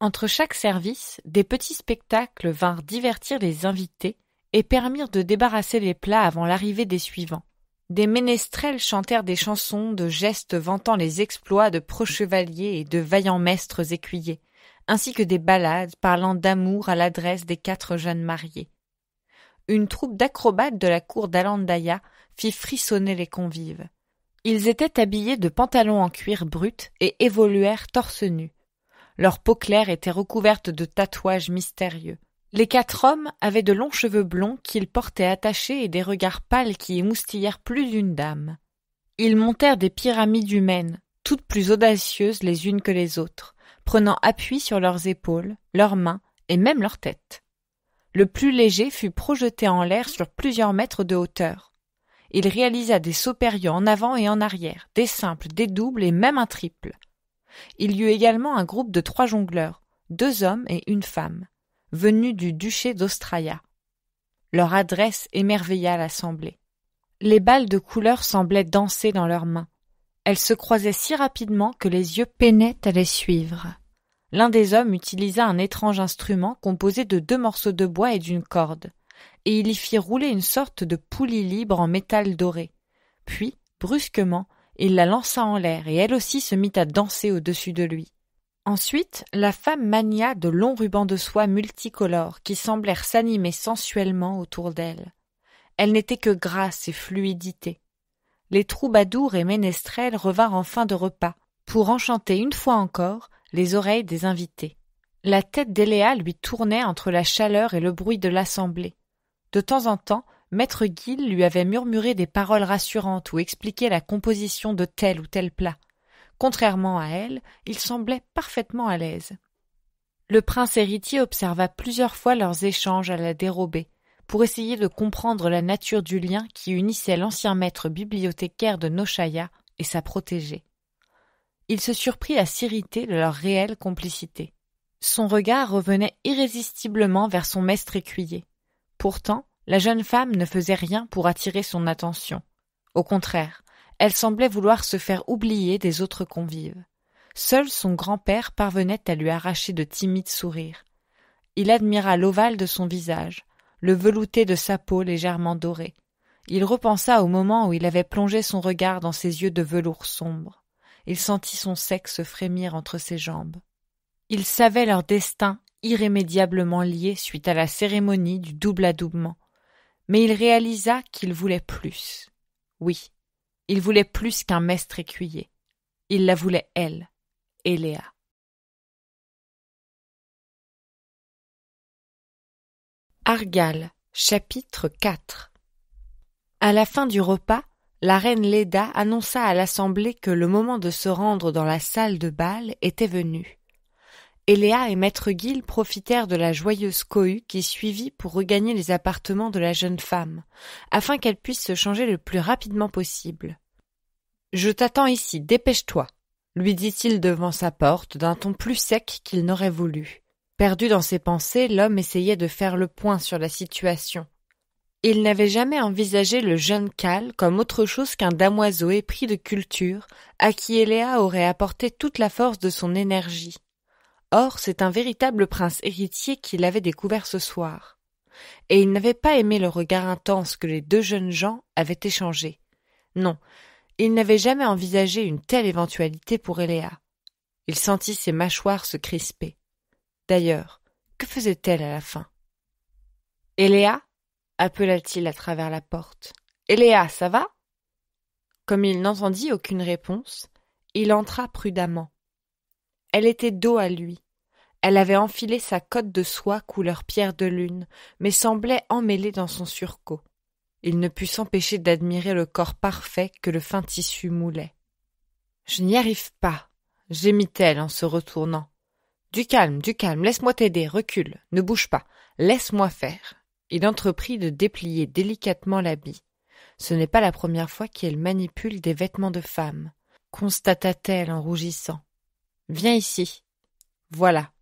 Entre chaque service, des petits spectacles vinrent divertir les invités et permirent de débarrasser les plats avant l'arrivée des suivants. Des ménestrels chantèrent des chansons de gestes vantant les exploits de prochevaliers et de vaillants maîtres écuyers, ainsi que des ballades parlant d'amour à l'adresse des quatre jeunes mariés une troupe d'acrobates de la cour d'Alandaya fit frissonner les convives. Ils étaient habillés de pantalons en cuir brut et évoluèrent torse nu. Leur peau claire était recouverte de tatouages mystérieux. Les quatre hommes avaient de longs cheveux blonds qu'ils portaient attachés et des regards pâles qui émoustillèrent plus d'une dame. Ils montèrent des pyramides humaines, toutes plus audacieuses les unes que les autres, prenant appui sur leurs épaules, leurs mains et même leurs têtes. Le plus léger fut projeté en l'air sur plusieurs mètres de hauteur. Il réalisa des sauts périlleux en avant et en arrière, des simples, des doubles et même un triple. Il y eut également un groupe de trois jongleurs, deux hommes et une femme, venus du duché d'Australia. Leur adresse émerveilla l'assemblée. Les balles de couleur semblaient danser dans leurs mains. Elles se croisaient si rapidement que les yeux peinaient à les suivre. L'un des hommes utilisa un étrange instrument composé de deux morceaux de bois et d'une corde, et il y fit rouler une sorte de poulie libre en métal doré. Puis, brusquement, il la lança en l'air, et elle aussi se mit à danser au-dessus de lui. Ensuite, la femme mania de longs rubans de soie multicolores qui semblèrent s'animer sensuellement autour d'elle. Elle, n'était que grâce et fluidité. Les troubadours et ménestrels revinrent en fin de repas pour enchanter une fois encore les oreilles des invités. La tête d'Eléa lui tournait entre la chaleur et le bruit de l'assemblée. De temps en temps, Maître Guil lui avait murmuré des paroles rassurantes ou expliqué la composition de tel ou tel plat. Contrairement à elle, il semblait parfaitement à l'aise. Le prince héritier observa plusieurs fois leurs échanges à la dérobée, pour essayer de comprendre la nature du lien qui unissait l'ancien maître bibliothécaire de Nochaya et sa protégée il se surprit à s'irriter de leur réelle complicité. Son regard revenait irrésistiblement vers son maître écuyer. Pourtant, la jeune femme ne faisait rien pour attirer son attention. Au contraire, elle semblait vouloir se faire oublier des autres convives. Seul son grand-père parvenait à lui arracher de timides sourires. Il admira l'ovale de son visage, le velouté de sa peau légèrement dorée. Il repensa au moment où il avait plongé son regard dans ses yeux de velours sombre. Il sentit son sexe frémir entre ses jambes. Il savait leur destin irrémédiablement lié suite à la cérémonie du double adoubement. Mais il réalisa qu'il voulait plus. Oui, il voulait plus qu'un maître écuyer. Il la voulait elle, Eléa. Argal, chapitre 4 À la fin du repas, la reine Leda annonça à l'assemblée que le moment de se rendre dans la salle de bal était venu. Eléa et maître Gilles profitèrent de la joyeuse cohue qui suivit pour regagner les appartements de la jeune femme, afin qu'elle puisse se changer le plus rapidement possible. Je t'attends ici, dépêche-toi, lui dit-il devant sa porte d'un ton plus sec qu'il n'aurait voulu. Perdu dans ses pensées, l'homme essayait de faire le point sur la situation, il n'avait jamais envisagé le jeune Cal comme autre chose qu'un damoiseau épris de culture, à qui Eléa aurait apporté toute la force de son énergie. Or, c'est un véritable prince héritier qu'il avait découvert ce soir. Et il n'avait pas aimé le regard intense que les deux jeunes gens avaient échangé. Non, il n'avait jamais envisagé une telle éventualité pour Eléa. Il sentit ses mâchoires se crisper. D'ailleurs, que faisait-elle à la fin Eléa appela-t-il à travers la porte. Héléa, ça va Comme il n'entendit aucune réponse, il entra prudemment. Elle était dos à lui. Elle avait enfilé sa cotte de soie couleur pierre de lune, mais semblait emmêlée dans son surcot. Il ne put s'empêcher d'admirer le corps parfait que le fin tissu moulait. Je n'y arrive pas, gémit-elle en se retournant. Du calme, du calme, laisse-moi t'aider, recule, ne bouge pas, laisse-moi faire. Il entreprit de déplier délicatement l'habit. Ce n'est pas la première fois qu'elle manipule des vêtements de femme, constata-t-elle en rougissant. Viens ici. Voilà.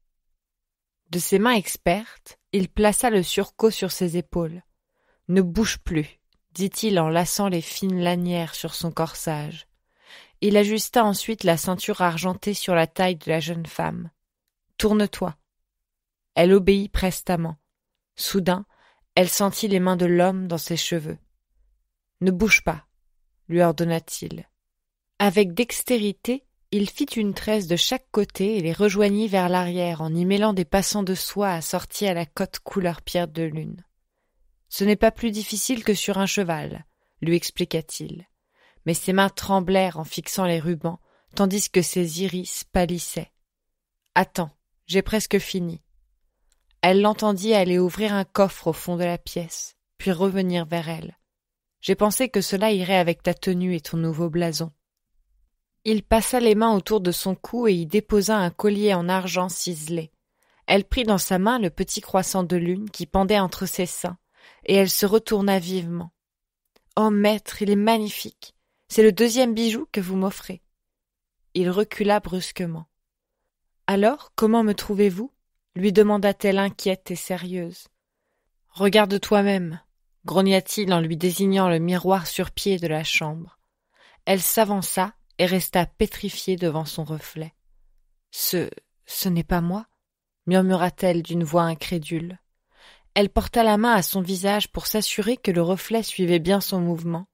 De ses mains expertes, il plaça le surcot sur ses épaules. Ne bouge plus, dit-il en lassant les fines lanières sur son corsage. Il ajusta ensuite la ceinture argentée sur la taille de la jeune femme. Tourne-toi. Elle obéit prestement. Soudain, elle sentit les mains de l'homme dans ses cheveux. Ne bouge pas, lui ordonna-t-il. Avec dextérité, il fit une tresse de chaque côté et les rejoignit vers l'arrière en y mêlant des passants de soie assortis à la cote couleur pierre de lune. Ce n'est pas plus difficile que sur un cheval, lui expliqua-t-il. Mais ses mains tremblèrent en fixant les rubans, tandis que ses iris pâlissaient. Attends, j'ai presque fini. Elle l'entendit aller ouvrir un coffre au fond de la pièce, puis revenir vers elle. J'ai pensé que cela irait avec ta tenue et ton nouveau blason. Il passa les mains autour de son cou et y déposa un collier en argent ciselé. Elle prit dans sa main le petit croissant de lune qui pendait entre ses seins, et elle se retourna vivement. Oh maître, il est magnifique. C'est le deuxième bijou que vous m'offrez. Il recula brusquement. Alors, comment me trouvez-vous lui demanda-t-elle inquiète et sérieuse. Regarde toi-même, grogna-t-il en lui désignant le miroir sur pied de la chambre. Elle s'avança et resta pétrifiée devant son reflet. Ce, ce n'est pas moi, murmura-t-elle d'une voix incrédule. Elle porta la main à son visage pour s'assurer que le reflet suivait bien son mouvement.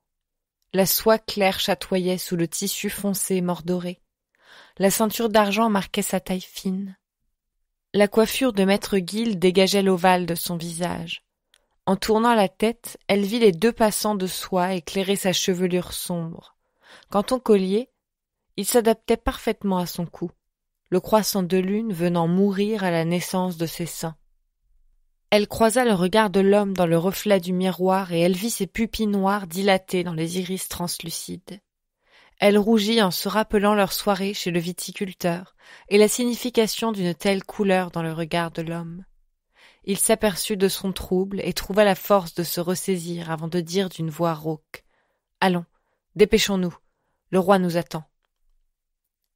La soie claire chatoyait sous le tissu foncé mordoré. La ceinture d'argent marquait sa taille fine. La coiffure de maître Guil dégageait l'ovale de son visage. En tournant la tête, elle vit les deux passants de soie éclairer sa chevelure sombre. Quant au collier, il s'adaptait parfaitement à son cou, le croissant de lune venant mourir à la naissance de ses seins. Elle croisa le regard de l'homme dans le reflet du miroir et elle vit ses pupilles noires dilatées dans les iris translucides. Elle rougit en se rappelant leur soirée chez le viticulteur, et la signification d'une telle couleur dans le regard de l'homme. Il s'aperçut de son trouble et trouva la force de se ressaisir avant de dire d'une voix rauque. Allons, dépêchons-nous. Le roi nous attend.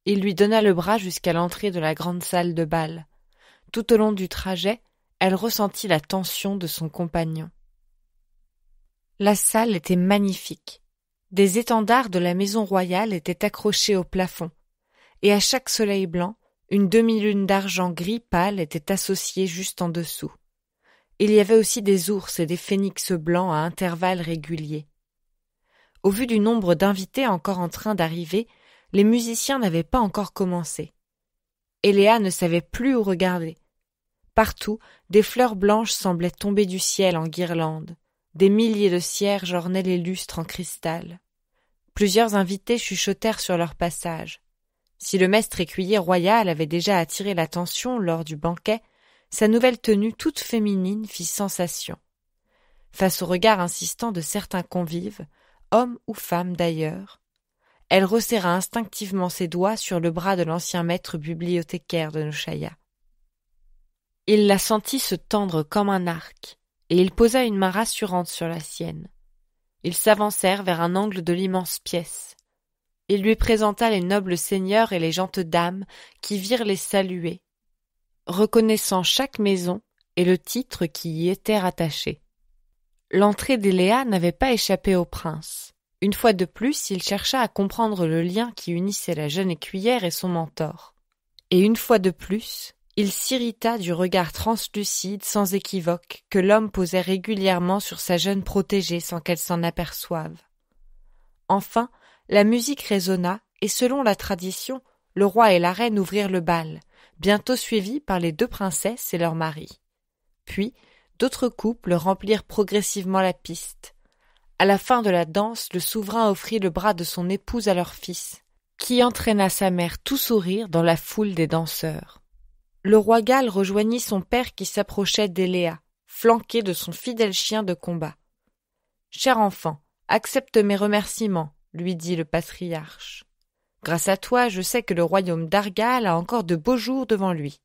Il lui donna le bras jusqu'à l'entrée de la grande salle de bal. Tout au long du trajet, elle ressentit la tension de son compagnon. La salle était magnifique. Des étendards de la maison royale étaient accrochés au plafond, et à chaque soleil blanc, une demi-lune d'argent gris pâle était associée juste en dessous. Il y avait aussi des ours et des phénix blancs à intervalles réguliers. Au vu du nombre d'invités encore en train d'arriver, les musiciens n'avaient pas encore commencé. Eléa ne savait plus où regarder. Partout, des fleurs blanches semblaient tomber du ciel en guirlandes. Des milliers de cierges ornaient les lustres en cristal. Plusieurs invités chuchotèrent sur leur passage. Si le maître écuyer royal avait déjà attiré l'attention lors du banquet, sa nouvelle tenue toute féminine fit sensation. Face au regard insistant de certains convives, hommes ou femmes d'ailleurs, elle resserra instinctivement ses doigts sur le bras de l'ancien maître bibliothécaire de Noshaïa. Il la sentit se tendre comme un arc, et il posa une main rassurante sur la sienne. Ils s'avancèrent vers un angle de l'immense pièce. Il lui présenta les nobles seigneurs et les gentes dames qui virent les saluer, reconnaissant chaque maison et le titre qui y était rattaché. L'entrée d'Eléa n'avait pas échappé au prince. Une fois de plus, il chercha à comprendre le lien qui unissait la jeune écuyère et son mentor. Et une fois de plus, il s'irrita du regard translucide, sans équivoque, que l'homme posait régulièrement sur sa jeune protégée sans qu'elle s'en aperçoive. Enfin, la musique résonna, et selon la tradition, le roi et la reine ouvrirent le bal, bientôt suivis par les deux princesses et leurs maris. Puis, d'autres couples remplirent progressivement la piste. À la fin de la danse, le souverain offrit le bras de son épouse à leur fils, qui entraîna sa mère tout sourire dans la foule des danseurs le roi Gal rejoignit son père qui s'approchait d'Eléa, flanqué de son fidèle chien de combat. Cher enfant, accepte mes remerciements, lui dit le patriarche. Grâce à toi, je sais que le royaume d'Argal a encore de beaux jours devant lui.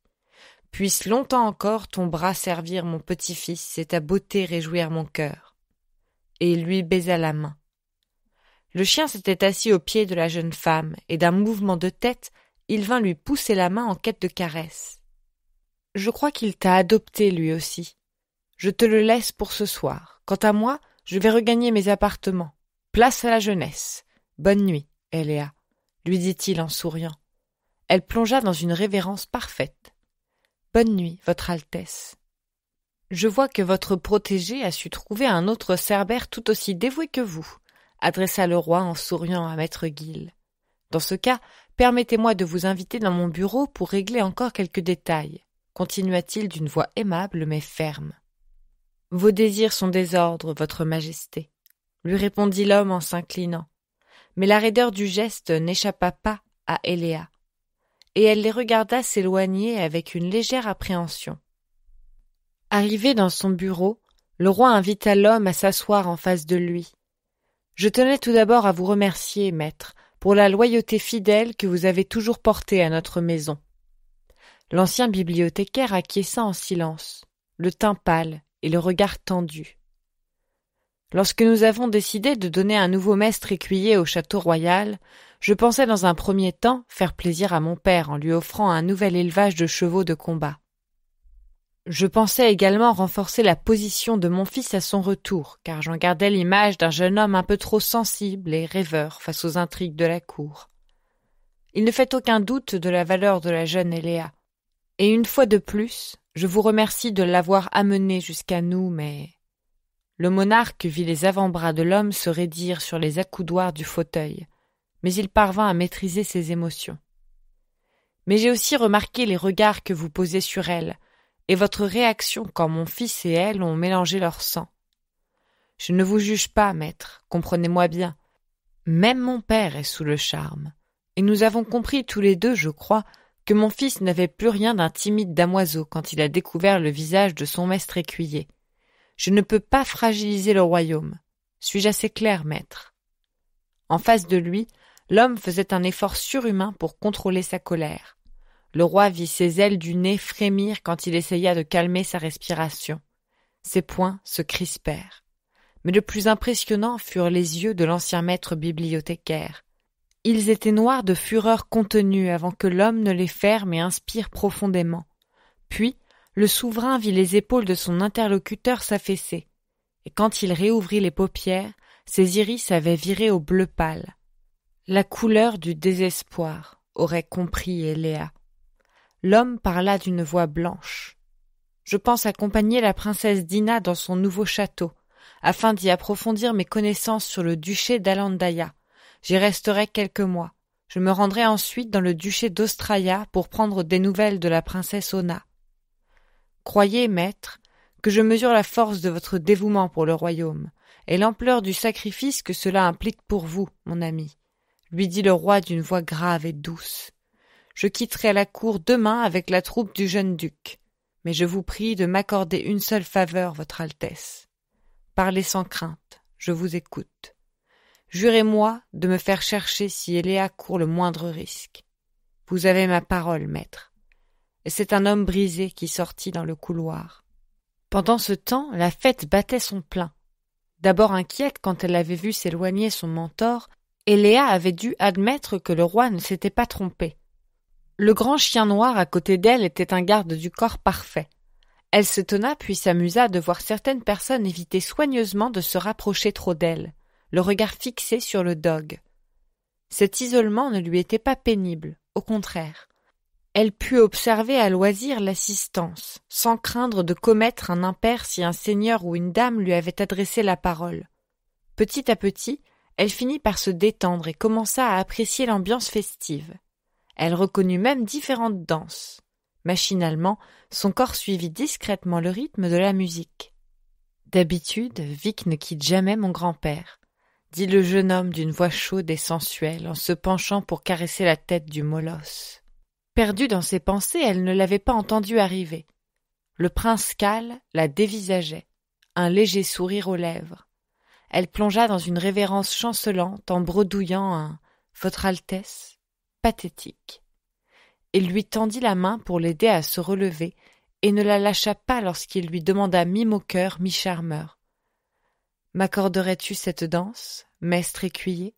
Puisse longtemps encore ton bras servir mon petit-fils et ta beauté réjouir mon cœur. Et il lui baisa la main. Le chien s'était assis aux pieds de la jeune femme, et d'un mouvement de tête, il vint lui pousser la main en quête de caresse je crois qu'il t'a adopté lui aussi. Je te le laisse pour ce soir. Quant à moi, je vais regagner mes appartements. Place à la jeunesse. Bonne nuit, Eléa, lui dit-il en souriant. Elle plongea dans une révérence parfaite. Bonne nuit, Votre Altesse. Je vois que votre protégé a su trouver un autre Cerbère tout aussi dévoué que vous, adressa le roi en souriant à maître Guil. Dans ce cas, permettez-moi de vous inviter dans mon bureau pour régler encore quelques détails continua-t-il d'une voix aimable mais ferme. Vos désirs sont des ordres, votre majesté, lui répondit l'homme en s'inclinant. Mais la raideur du geste n'échappa pas à Eléa, et elle les regarda s'éloigner avec une légère appréhension. Arrivé dans son bureau, le roi invita l'homme à s'asseoir en face de lui. Je tenais tout d'abord à vous remercier, maître, pour la loyauté fidèle que vous avez toujours portée à notre maison. L'ancien bibliothécaire acquiesça en silence, le teint pâle et le regard tendu. Lorsque nous avons décidé de donner un nouveau maître écuyer au château royal, je pensais dans un premier temps faire plaisir à mon père en lui offrant un nouvel élevage de chevaux de combat. Je pensais également renforcer la position de mon fils à son retour, car j'en gardais l'image d'un jeune homme un peu trop sensible et rêveur face aux intrigues de la cour. Il ne fait aucun doute de la valeur de la jeune Eléa, et une fois de plus, je vous remercie de l'avoir amenée jusqu'à nous, mais. Le monarque vit les avant-bras de l'homme se raidir sur les accoudoirs du fauteuil, mais il parvint à maîtriser ses émotions. Mais j'ai aussi remarqué les regards que vous posez sur elle, et votre réaction quand mon fils et elle ont mélangé leur sang. Je ne vous juge pas, maître, comprenez-moi bien. Même mon père est sous le charme, et nous avons compris tous les deux, je crois, que mon fils n'avait plus rien d'un timide damoiseau quand il a découvert le visage de son maître écuyer. Je ne peux pas fragiliser le royaume. Suis-je assez clair, maître En face de lui, l'homme faisait un effort surhumain pour contrôler sa colère. Le roi vit ses ailes du nez frémir quand il essaya de calmer sa respiration. Ses poings se crispèrent. Mais le plus impressionnant furent les yeux de l'ancien maître bibliothécaire, ils étaient noirs de fureur contenue avant que l'homme ne les ferme et inspire profondément. Puis, le souverain vit les épaules de son interlocuteur s'affaisser, et quand il réouvrit les paupières, ses iris avaient viré au bleu pâle. La couleur du désespoir, aurait compris Eléa. L'homme parla d'une voix blanche. Je pense accompagner la princesse Dina dans son nouveau château, afin d'y approfondir mes connaissances sur le duché d'Alandaya, J'y resterai quelques mois. Je me rendrai ensuite dans le duché d'Australia pour prendre des nouvelles de la princesse Ona. Croyez, maître, que je mesure la force de votre dévouement pour le royaume, et l'ampleur du sacrifice que cela implique pour vous, mon ami, lui dit le roi d'une voix grave et douce. Je quitterai la cour demain avec la troupe du jeune duc, mais je vous prie de m'accorder une seule faveur, votre Altesse. Parlez sans crainte, je vous écoute. Jurez-moi de me faire chercher si Eléa court le moindre risque. Vous avez ma parole, maître. Et c'est un homme brisé qui sortit dans le couloir. Pendant ce temps, la fête battait son plein. D'abord inquiète quand elle avait vu s'éloigner son mentor, Eléa avait dû admettre que le roi ne s'était pas trompé. Le grand chien noir à côté d'elle était un garde du corps parfait. Elle s'étonna puis s'amusa de voir certaines personnes éviter soigneusement de se rapprocher trop d'elle le regard fixé sur le dog. Cet isolement ne lui était pas pénible, au contraire. Elle put observer à loisir l'assistance, sans craindre de commettre un impair si un seigneur ou une dame lui avait adressé la parole. Petit à petit, elle finit par se détendre et commença à apprécier l'ambiance festive. Elle reconnut même différentes danses. Machinalement, son corps suivit discrètement le rythme de la musique. D'habitude, Vic ne quitte jamais mon grand-père dit le jeune homme d'une voix chaude et sensuelle en se penchant pour caresser la tête du molosse. Perdue dans ses pensées, elle ne l'avait pas entendu arriver. Le prince Cal la dévisageait, un léger sourire aux lèvres. Elle plongea dans une révérence chancelante en bredouillant un Votre Altesse pathétique. Il lui tendit la main pour l'aider à se relever et ne la lâcha pas lorsqu'il lui demanda mi-moqueur, mi-charmeur M'accorderais-tu cette danse, maître écuyer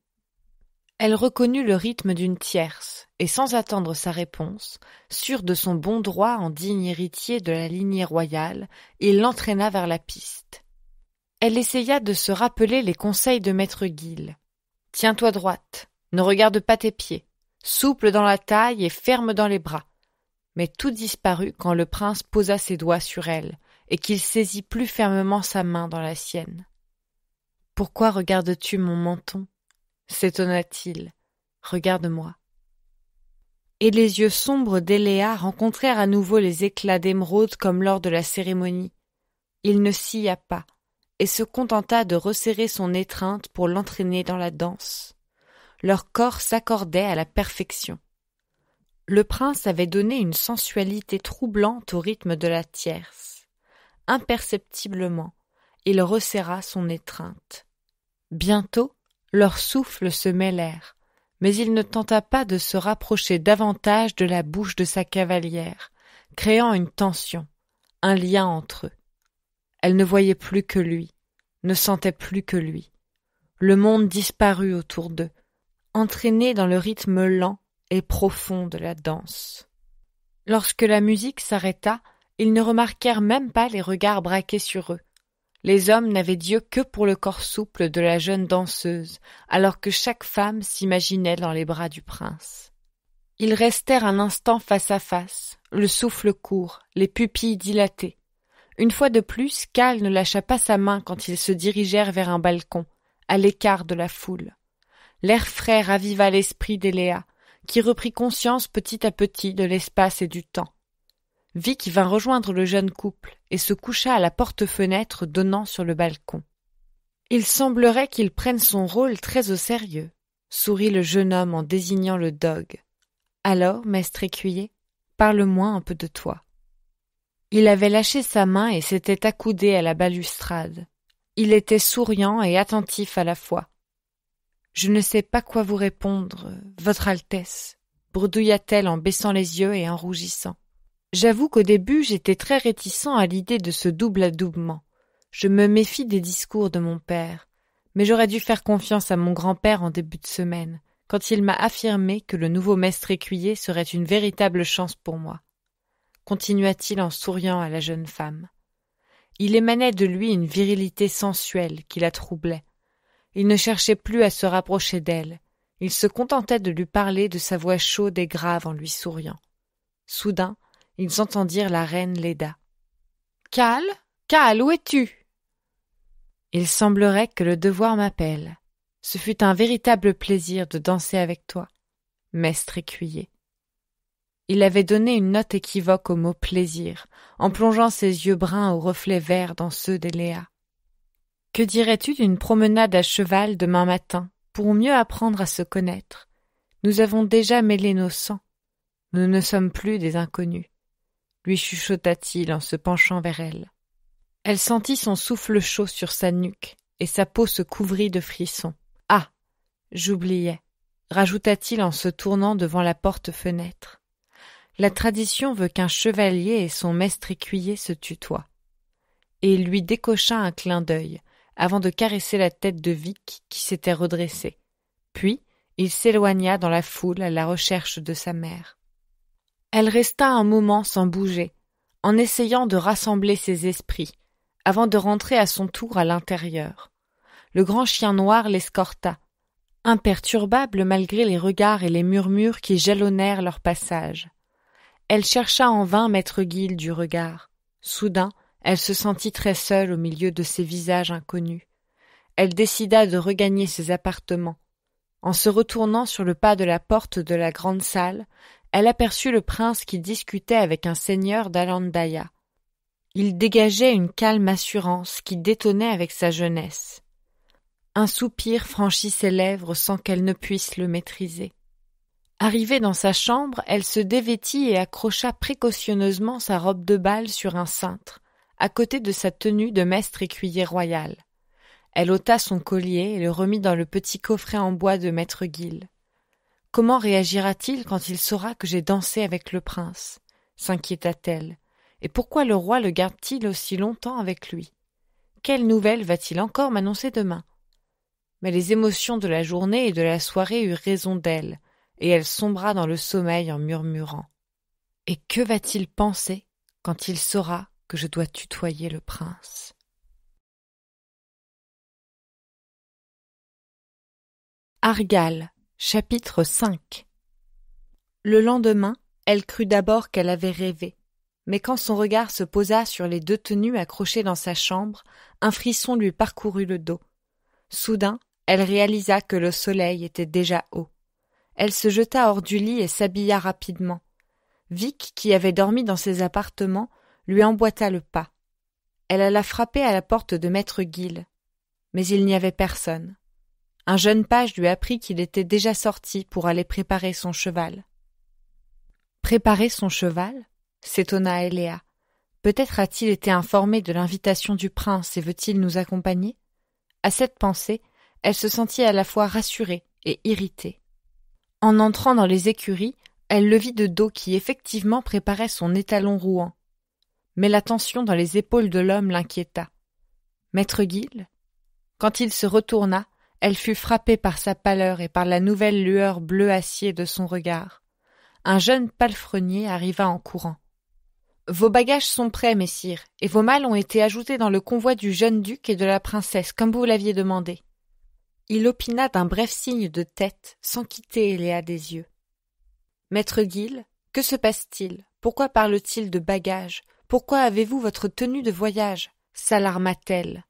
Elle reconnut le rythme d'une tierce, et sans attendre sa réponse, sûr de son bon droit en digne héritier de la lignée royale, il l'entraîna vers la piste. Elle essaya de se rappeler les conseils de maître Guil. Tiens-toi droite, ne regarde pas tes pieds, souple dans la taille et ferme dans les bras. Mais tout disparut quand le prince posa ses doigts sur elle, et qu'il saisit plus fermement sa main dans la sienne. Pourquoi regardes-tu mon menton s'étonna-t-il. Regarde-moi. Et les yeux sombres d'Eléa rencontrèrent à nouveau les éclats d'émeraude comme lors de la cérémonie. Il ne scia pas, et se contenta de resserrer son étreinte pour l'entraîner dans la danse. Leur corps s'accordait à la perfection. Le prince avait donné une sensualité troublante au rythme de la tierce. Imperceptiblement, il resserra son étreinte. Bientôt leurs souffles se mêlèrent, mais il ne tenta pas de se rapprocher davantage de la bouche de sa cavalière, créant une tension, un lien entre eux. Elle ne voyait plus que lui, ne sentait plus que lui. Le monde disparut autour d'eux, entraîné dans le rythme lent et profond de la danse. Lorsque la musique s'arrêta, ils ne remarquèrent même pas les regards braqués sur eux, les hommes n'avaient Dieu que pour le corps souple de la jeune danseuse, alors que chaque femme s'imaginait dans les bras du prince. Ils restèrent un instant face à face, le souffle court, les pupilles dilatées. Une fois de plus, Cal ne lâcha pas sa main quand ils se dirigèrent vers un balcon, à l'écart de la foule. L'air frais raviva l'esprit d'Eléa, qui reprit conscience petit à petit de l'espace et du temps. Vic vint rejoindre le jeune couple et se coucha à la porte-fenêtre donnant sur le balcon. Il semblerait qu'il prenne son rôle très au sérieux, sourit le jeune homme en désignant le dog. Alors, maître écuyer, parle-moi un peu de toi. Il avait lâché sa main et s'était accoudé à la balustrade. Il était souriant et attentif à la fois. Je ne sais pas quoi vous répondre, Votre Altesse, bredouilla t-elle en baissant les yeux et en rougissant. J'avoue qu'au début j'étais très réticent à l'idée de ce double adoubement. Je me méfie des discours de mon père, mais j'aurais dû faire confiance à mon grand-père en début de semaine, quand il m'a affirmé que le nouveau maître écuyer serait une véritable chance pour moi. Continua-t-il en souriant à la jeune femme. Il émanait de lui une virilité sensuelle qui la troublait. Il ne cherchait plus à se rapprocher d'elle. Il se contentait de lui parler de sa voix chaude et grave en lui souriant. Soudain, ils entendirent la reine Léda. « Cal, Cal, où es-tu Il semblerait que le devoir m'appelle. Ce fut un véritable plaisir de danser avec toi, maître écuyer. Il avait donné une note équivoque au mot plaisir, en plongeant ses yeux bruns aux reflets verts dans ceux d'Eléa. Que dirais-tu d'une promenade à cheval demain matin, pour mieux apprendre à se connaître Nous avons déjà mêlé nos sangs. Nous ne sommes plus des inconnus lui chuchota-t-il en se penchant vers elle. Elle sentit son souffle chaud sur sa nuque, et sa peau se couvrit de frissons. Ah J'oubliais, rajouta-t-il en se tournant devant la porte-fenêtre. La tradition veut qu'un chevalier et son maître écuyer se tutoient. Et il lui décocha un clin d'œil, avant de caresser la tête de Vic qui s'était redressée. Puis, il s'éloigna dans la foule à la recherche de sa mère. Elle resta un moment sans bouger, en essayant de rassembler ses esprits, avant de rentrer à son tour à l'intérieur. Le grand chien noir l'escorta, imperturbable malgré les regards et les murmures qui jalonnèrent leur passage. Elle chercha en vain maître Guil du regard. Soudain, elle se sentit très seule au milieu de ces visages inconnus. Elle décida de regagner ses appartements. En se retournant sur le pas de la porte de la grande salle, elle aperçut le prince qui discutait avec un seigneur d'Alandaya. Il dégageait une calme assurance qui détonnait avec sa jeunesse. Un soupir franchit ses lèvres sans qu'elle ne puisse le maîtriser. Arrivée dans sa chambre, elle se dévêtit et accrocha précautionneusement sa robe de bal sur un cintre, à côté de sa tenue de maître écuyer royal. Elle ôta son collier et le remit dans le petit coffret en bois de maître Guille. Comment réagira-t-il quand il saura que j'ai dansé avec le prince s'inquiéta-t-elle. Et pourquoi le roi le garde-t-il aussi longtemps avec lui Quelle nouvelle va-t-il encore m'annoncer demain Mais les émotions de la journée et de la soirée eurent raison d'elle, et elle sombra dans le sommeil en murmurant. Et que va-t-il penser quand il saura que je dois tutoyer le prince Argal, Chapitre 5 Le lendemain, elle crut d'abord qu'elle avait rêvé, mais quand son regard se posa sur les deux tenues accrochées dans sa chambre, un frisson lui parcourut le dos. Soudain, elle réalisa que le soleil était déjà haut. Elle se jeta hors du lit et s'habilla rapidement. Vic, qui avait dormi dans ses appartements, lui emboîta le pas. Elle alla frapper à la porte de maître Gill. Mais il n'y avait personne. Un jeune page lui apprit qu'il était déjà sorti pour aller préparer son cheval. Préparer son cheval s'étonna Eléa. Peut-être a-t-il été informé de l'invitation du prince et veut-il nous accompagner À cette pensée, elle se sentit à la fois rassurée et irritée. En entrant dans les écuries, elle le vit de dos qui effectivement préparait son étalon rouant. Mais la tension dans les épaules de l'homme l'inquiéta. Maître Guil Quand il se retourna, elle fut frappée par sa pâleur et par la nouvelle lueur bleu acier de son regard. Un jeune palefrenier arriva en courant. Vos bagages sont prêts, messire, et vos malles ont été ajoutés dans le convoi du jeune duc et de la princesse, comme vous l'aviez demandé. Il opina d'un bref signe de tête, sans quitter Eléa des yeux. Maître Guil, que se passe-t-il Pourquoi parle-t-il de bagages Pourquoi avez-vous votre tenue de voyage s'alarma-t-elle.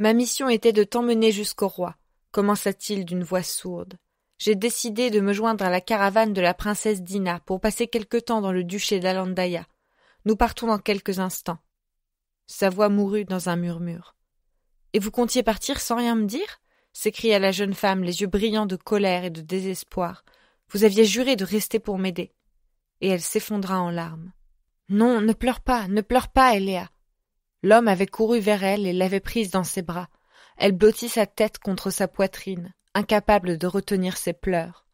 Ma mission était de t'emmener jusqu'au roi, commença-t-il d'une voix sourde. J'ai décidé de me joindre à la caravane de la princesse Dina pour passer quelque temps dans le duché d'Alandaya. Nous partons dans quelques instants. Sa voix mourut dans un murmure. Et vous comptiez partir sans rien me dire s'écria la jeune femme, les yeux brillants de colère et de désespoir. Vous aviez juré de rester pour m'aider. Et elle s'effondra en larmes. Non, ne pleure pas, ne pleure pas, Eléa. L'homme avait couru vers elle et l'avait prise dans ses bras. Elle blottit sa tête contre sa poitrine, incapable de retenir ses pleurs.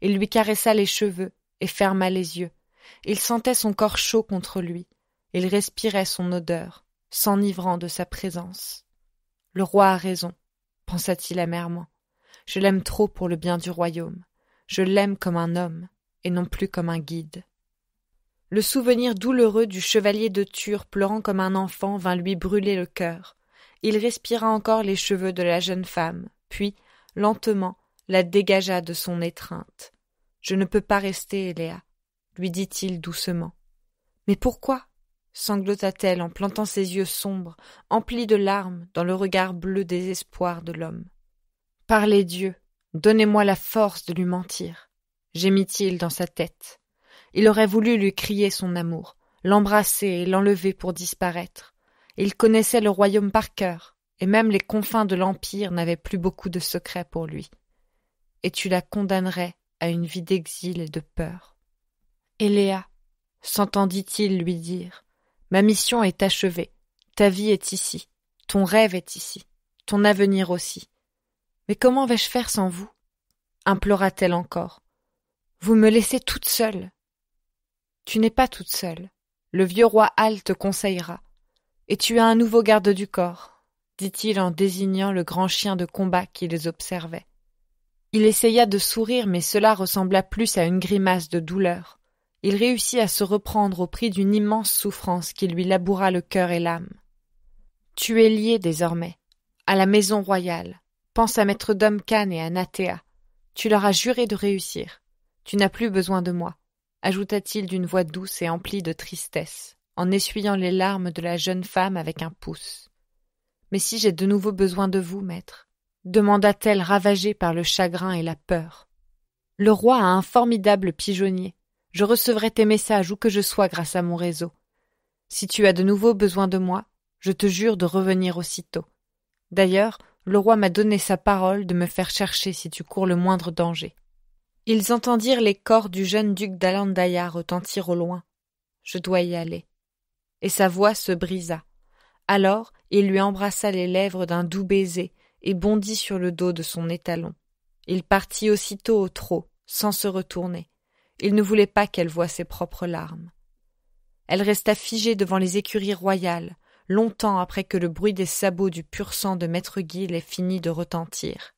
Il lui caressa les cheveux et ferma les yeux. Il sentait son corps chaud contre lui. Il respirait son odeur, s'enivrant de sa présence. Le roi a raison, pensa-t-il amèrement. Je l'aime trop pour le bien du royaume. Je l'aime comme un homme et non plus comme un guide. Le souvenir douloureux du chevalier de Tur pleurant comme un enfant vint lui brûler le cœur. Il respira encore les cheveux de la jeune femme, puis, lentement, la dégagea de son étreinte. Je ne peux pas rester, Léa, lui dit-il doucement. Mais pourquoi sanglota-t-elle en plantant ses yeux sombres, emplis de larmes, dans le regard bleu désespoir de l'homme. Parlez Dieu, donnez-moi la force de lui mentir, gémit-il dans sa tête. Il aurait voulu lui crier son amour, l'embrasser et l'enlever pour disparaître. Il connaissait le royaume par cœur, et même les confins de l'Empire n'avaient plus beaucoup de secrets pour lui. Et tu la condamnerais à une vie d'exil et de peur. Léa, s'entendit-il lui dire, ma mission est achevée, ta vie est ici, ton rêve est ici, ton avenir aussi. Mais comment vais-je faire sans vous implora-t-elle encore. Vous me laissez toute seule, tu n'es pas toute seule. Le vieux roi Hal te conseillera. Et tu as un nouveau garde du corps, dit-il en désignant le grand chien de combat qui les observait. Il essaya de sourire, mais cela ressembla plus à une grimace de douleur. Il réussit à se reprendre au prix d'une immense souffrance qui lui laboura le cœur et l'âme. Tu es lié désormais, à la maison royale. Pense à Maître Khan et à Nathéa. Tu leur as juré de réussir. Tu n'as plus besoin de moi ajouta-t-il d'une voix douce et emplie de tristesse, en essuyant les larmes de la jeune femme avec un pouce. Mais si j'ai de nouveau besoin de vous, maître, demanda-t-elle ravagée par le chagrin et la peur. Le roi a un formidable pigeonnier. Je recevrai tes messages où que je sois grâce à mon réseau. Si tu as de nouveau besoin de moi, je te jure de revenir aussitôt. D'ailleurs, le roi m'a donné sa parole de me faire chercher si tu cours le moindre danger. Ils entendirent les corps du jeune duc d'Alandaya retentir au loin. Je dois y aller. Et sa voix se brisa. Alors il lui embrassa les lèvres d'un doux baiser et bondit sur le dos de son étalon. Il partit aussitôt au trot, sans se retourner. Il ne voulait pas qu'elle voie ses propres larmes. Elle resta figée devant les écuries royales, longtemps après que le bruit des sabots du pur sang de maître Guy ait fini de retentir.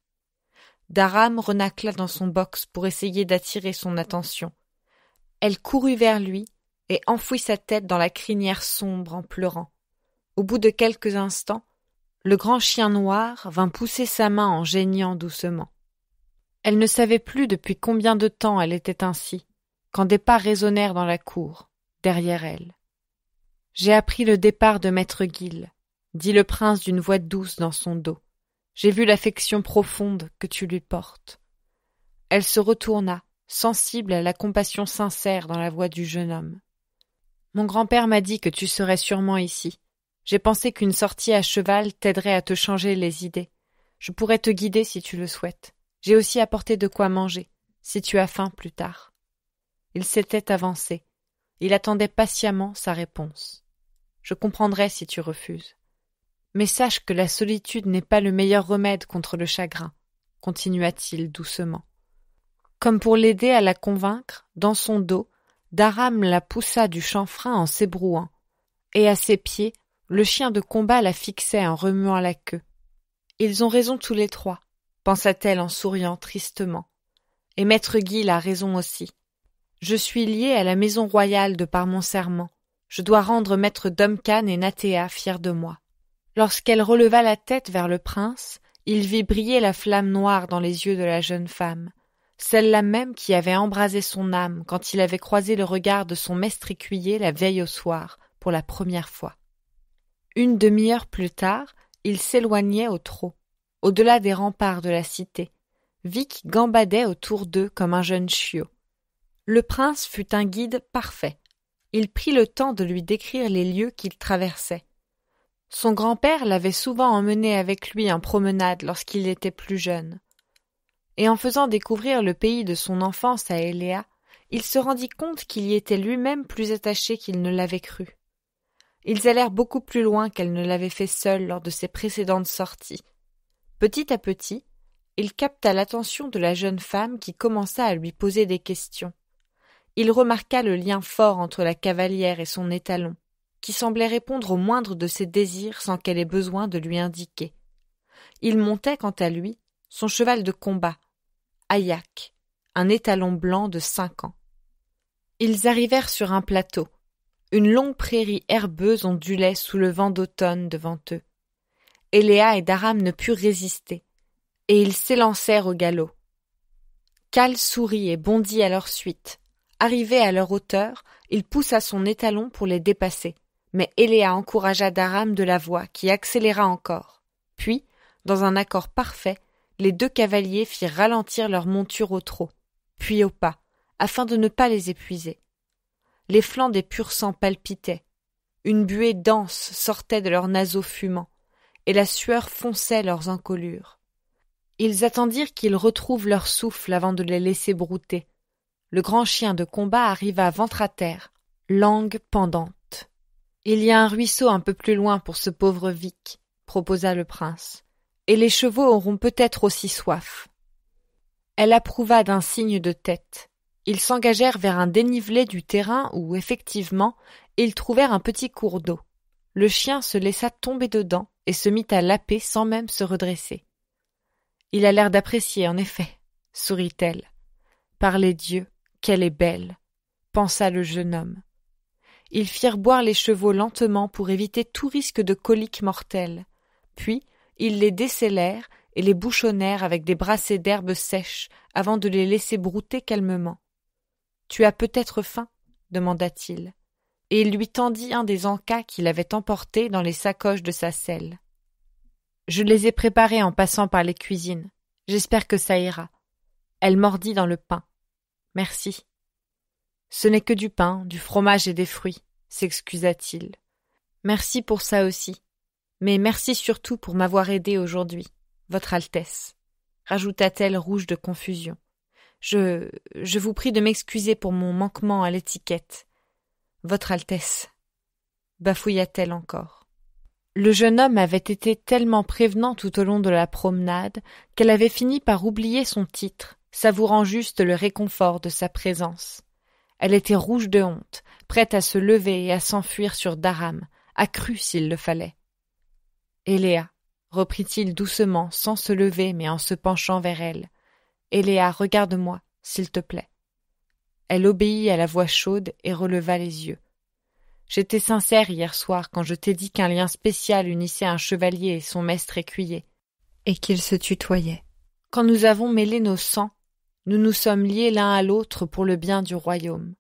Daram renacla dans son box pour essayer d'attirer son attention. Elle courut vers lui et enfouit sa tête dans la crinière sombre en pleurant. Au bout de quelques instants, le grand chien noir vint pousser sa main en geignant doucement. Elle ne savait plus depuis combien de temps elle était ainsi, quand des pas résonnèrent dans la cour, derrière elle. J'ai appris le départ de maître Gill, dit le prince d'une voix douce dans son dos. J'ai vu l'affection profonde que tu lui portes. Elle se retourna, sensible à la compassion sincère dans la voix du jeune homme. Mon grand-père m'a dit que tu serais sûrement ici. J'ai pensé qu'une sortie à cheval t'aiderait à te changer les idées. Je pourrais te guider si tu le souhaites. J'ai aussi apporté de quoi manger, si tu as faim plus tard. Il s'était avancé. Il attendait patiemment sa réponse. Je comprendrai si tu refuses. Mais sache que la solitude n'est pas le meilleur remède contre le chagrin, continua-t-il doucement. Comme pour l'aider à la convaincre, dans son dos, Daram la poussa du chanfrein en s'ébrouant, et à ses pieds, le chien de combat la fixait en remuant la queue. Ils ont raison tous les trois, pensa-t-elle en souriant tristement. Et maître Guy a raison aussi. Je suis liée à la maison royale de par mon serment. Je dois rendre maître Duncan et Nathéa fiers de moi. Lorsqu'elle releva la tête vers le prince, il vit briller la flamme noire dans les yeux de la jeune femme, celle-là même qui avait embrasé son âme quand il avait croisé le regard de son maître écuyer la veille au soir, pour la première fois. Une demi-heure plus tard, il s'éloignait au trot, au-delà des remparts de la cité. Vic gambadait autour d'eux comme un jeune chiot. Le prince fut un guide parfait. Il prit le temps de lui décrire les lieux qu'il traversait, son grand-père l'avait souvent emmené avec lui en promenade lorsqu'il était plus jeune. Et en faisant découvrir le pays de son enfance à Eléa, il se rendit compte qu'il y était lui-même plus attaché qu'il ne l'avait cru. Ils allèrent beaucoup plus loin qu'elle ne l'avait fait seule lors de ses précédentes sorties. Petit à petit, il capta l'attention de la jeune femme qui commença à lui poser des questions. Il remarqua le lien fort entre la cavalière et son étalon, qui semblait répondre au moindre de ses désirs sans qu'elle ait besoin de lui indiquer. Il montait quant à lui son cheval de combat, Ayak, un étalon blanc de cinq ans. Ils arrivèrent sur un plateau. Une longue prairie herbeuse ondulait sous le vent d'automne devant eux. Eléa et Daram ne purent résister, et ils s'élancèrent au galop. Cal sourit et bondit à leur suite. Arrivé à leur hauteur, il poussa son étalon pour les dépasser mais Eléa encouragea Daram de la voix qui accéléra encore. Puis, dans un accord parfait, les deux cavaliers firent ralentir leur monture au trot, puis au pas, afin de ne pas les épuiser. Les flancs des purs sang palpitaient. Une buée dense sortait de leurs naseaux fumants, et la sueur fonçait leurs encolures. Ils attendirent qu'ils retrouvent leur souffle avant de les laisser brouter. Le grand chien de combat arriva ventre à terre, langue pendante. Il y a un ruisseau un peu plus loin pour ce pauvre Vic, proposa le prince, et les chevaux auront peut-être aussi soif. Elle approuva d'un signe de tête. Ils s'engagèrent vers un dénivelé du terrain où, effectivement, ils trouvèrent un petit cours d'eau. Le chien se laissa tomber dedans et se mit à laper sans même se redresser. Il a l'air d'apprécier, en effet, sourit-elle. Par les dieux, qu'elle est belle, pensa le jeune homme. Ils firent boire les chevaux lentement pour éviter tout risque de colique mortelle. Puis, ils les décellèrent et les bouchonnèrent avec des brassées d'herbes sèches avant de les laisser brouter calmement. Tu as peut-être faim demanda-t-il. Et il lui tendit un des encas qu'il avait emportés dans les sacoches de sa selle. Je les ai préparés en passant par les cuisines. J'espère que ça ira. Elle mordit dans le pain. Merci. Ce n'est que du pain, du fromage et des fruits, s'excusa-t-il. Merci pour ça aussi. Mais merci surtout pour m'avoir aidé aujourd'hui, Votre Altesse, rajouta t elle rouge de confusion. Je. je vous prie de m'excuser pour mon manquement à l'étiquette. Votre Altesse, bafouilla-t-elle encore. Le jeune homme avait été tellement prévenant tout au long de la promenade qu'elle avait fini par oublier son titre, savourant juste le réconfort de sa présence. Elle était rouge de honte, prête à se lever et à s'enfuir sur Daram, accrue s'il le fallait. Eléa, reprit-il doucement, sans se lever mais en se penchant vers elle. Eléa, regarde-moi, s'il te plaît. Elle obéit à la voix chaude et releva les yeux. J'étais sincère hier soir quand je t'ai dit qu'un lien spécial unissait un chevalier et son maître écuyer, et qu'ils se tutoyaient. Quand nous avons mêlé nos sangs, nous nous sommes liés l'un à l'autre pour le bien du royaume.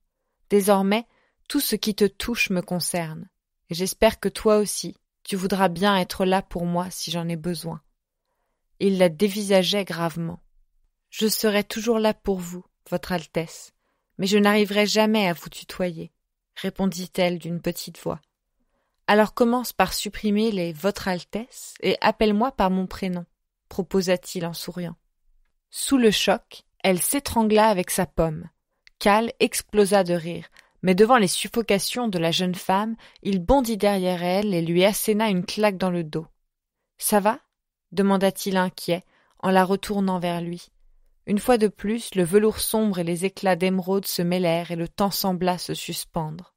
Désormais, tout ce qui te touche me concerne, et j'espère que toi aussi, tu voudras bien être là pour moi si j'en ai besoin. Il la dévisageait gravement. Je serai toujours là pour vous, Votre Altesse, mais je n'arriverai jamais à vous tutoyer, répondit-elle d'une petite voix. Alors commence par supprimer les Votre Altesse et appelle-moi par mon prénom, proposa-t-il en souriant. Sous le choc, elle s'étrangla avec sa pomme. Cal explosa de rire, mais devant les suffocations de la jeune femme, il bondit derrière elle et lui asséna une claque dans le dos. Ça va demanda-t-il inquiet, en la retournant vers lui. Une fois de plus, le velours sombre et les éclats d'émeraude se mêlèrent et le temps sembla se suspendre.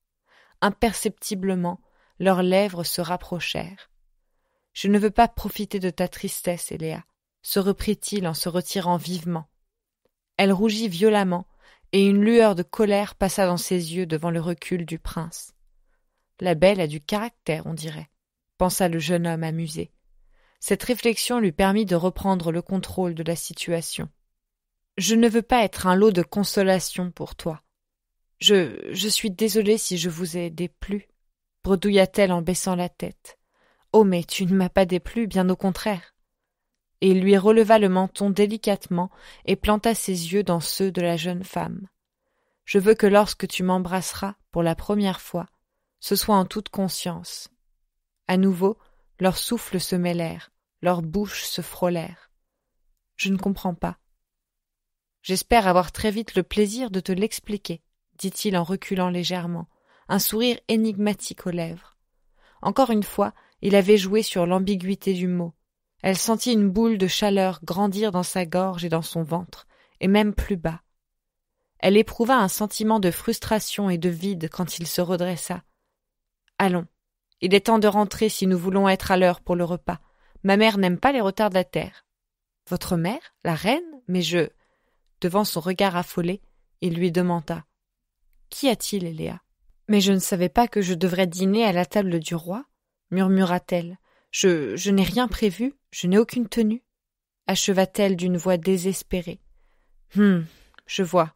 Imperceptiblement, leurs lèvres se rapprochèrent. Je ne veux pas profiter de ta tristesse, Eléa, se reprit-il en se retirant vivement. Elle rougit violemment, et une lueur de colère passa dans ses yeux devant le recul du prince. La belle a du caractère, on dirait, pensa le jeune homme amusé. Cette réflexion lui permit de reprendre le contrôle de la situation. Je ne veux pas être un lot de consolation pour toi. Je je suis désolée si je vous ai déplu, bredouilla t-elle en baissant la tête. Oh. Mais tu ne m'as pas déplu, bien au contraire et il lui releva le menton délicatement et planta ses yeux dans ceux de la jeune femme. Je veux que lorsque tu m'embrasseras pour la première fois, ce soit en toute conscience. À nouveau, leurs souffles se mêlèrent, leurs bouches se frôlèrent. Je ne comprends pas. J'espère avoir très vite le plaisir de te l'expliquer, dit-il en reculant légèrement, un sourire énigmatique aux lèvres. Encore une fois, il avait joué sur l'ambiguïté du mot, elle sentit une boule de chaleur grandir dans sa gorge et dans son ventre, et même plus bas. Elle éprouva un sentiment de frustration et de vide quand il se redressa. Allons, il est temps de rentrer si nous voulons être à l'heure pour le repas. Ma mère n'aime pas les retards de terre. Votre mère, la reine Mais je. Devant son regard affolé, il lui demanda. Qu'y a-t-il, Léa Mais je ne savais pas que je devrais dîner à la table du roi, murmura-t-elle. Je, je n'ai rien prévu. Je n'ai aucune tenue acheva-t-elle d'une voix désespérée. Hum, je vois.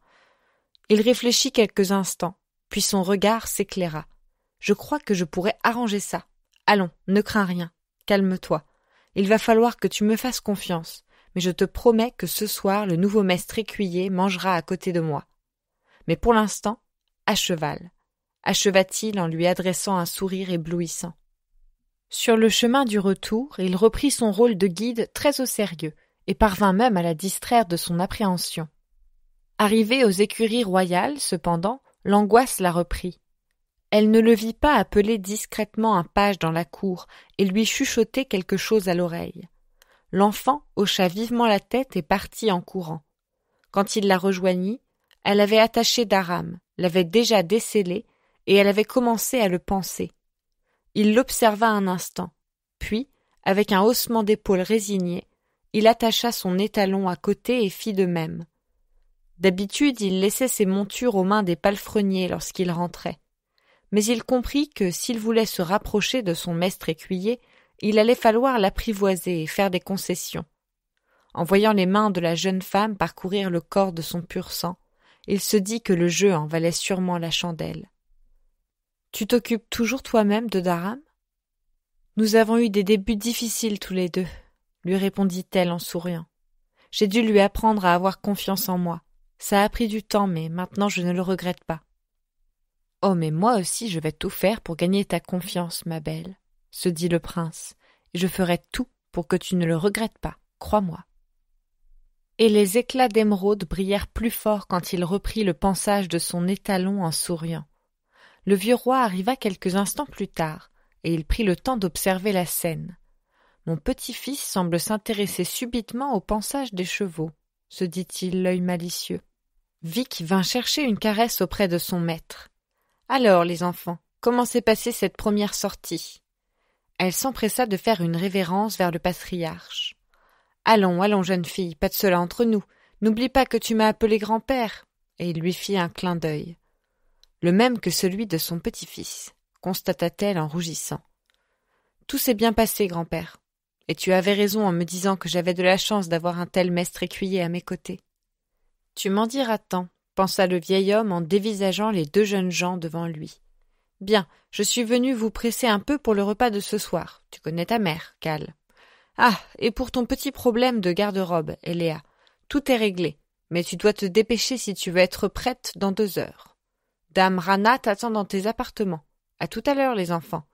Il réfléchit quelques instants, puis son regard s'éclaira. Je crois que je pourrais arranger ça. Allons, ne crains rien. Calme-toi. Il va falloir que tu me fasses confiance, mais je te promets que ce soir le nouveau maître écuyer mangera à côté de moi. Mais pour l'instant, à cheval, acheva-t-il en lui adressant un sourire éblouissant. Sur le chemin du retour, il reprit son rôle de guide très au sérieux, et parvint même à la distraire de son appréhension. Arrivée aux écuries royales, cependant, l'angoisse la reprit. Elle ne le vit pas appeler discrètement un page dans la cour et lui chuchoter quelque chose à l'oreille. L'enfant hocha vivement la tête et partit en courant. Quand il la rejoignit, elle avait attaché Daram, l'avait déjà décelé, et elle avait commencé à le penser. Il l'observa un instant, puis, avec un haussement d'épaules résigné, il attacha son étalon à côté et fit de même. D'habitude, il laissait ses montures aux mains des palefreniers lorsqu'il rentrait. Mais il comprit que s'il voulait se rapprocher de son maître écuyer, il allait falloir l'apprivoiser et faire des concessions. En voyant les mains de la jeune femme parcourir le corps de son pur sang, il se dit que le jeu en valait sûrement la chandelle. Tu t'occupes toujours toi-même de Daram Nous avons eu des débuts difficiles tous les deux, lui répondit-elle en souriant. J'ai dû lui apprendre à avoir confiance en moi. Ça a pris du temps, mais maintenant je ne le regrette pas. Oh, mais moi aussi je vais tout faire pour gagner ta confiance, ma belle, se dit le prince, et je ferai tout pour que tu ne le regrettes pas, crois-moi. Et les éclats d'émeraude brillèrent plus fort quand il reprit le pansage de son étalon en souriant le vieux roi arriva quelques instants plus tard, et il prit le temps d'observer la scène. Mon petit-fils semble s'intéresser subitement au pansage des chevaux, se dit-il l'œil malicieux. Vic vint chercher une caresse auprès de son maître. Alors, les enfants, comment s'est passée cette première sortie Elle s'empressa de faire une révérence vers le patriarche. Allons, allons, jeune fille, pas de cela entre nous. N'oublie pas que tu m'as appelé grand-père. Et il lui fit un clin d'œil le même que celui de son petit-fils, constata-t-elle en rougissant. Tout s'est bien passé, grand-père. Et tu avais raison en me disant que j'avais de la chance d'avoir un tel maître écuyer à mes côtés. Tu m'en diras tant, pensa le vieil homme en dévisageant les deux jeunes gens devant lui. Bien, je suis venu vous presser un peu pour le repas de ce soir. Tu connais ta mère, Cal. Ah, et pour ton petit problème de garde-robe, Eléa. Tout est réglé, mais tu dois te dépêcher si tu veux être prête dans deux heures. Dame Rana t'attend dans tes appartements. À tout à l'heure, les enfants.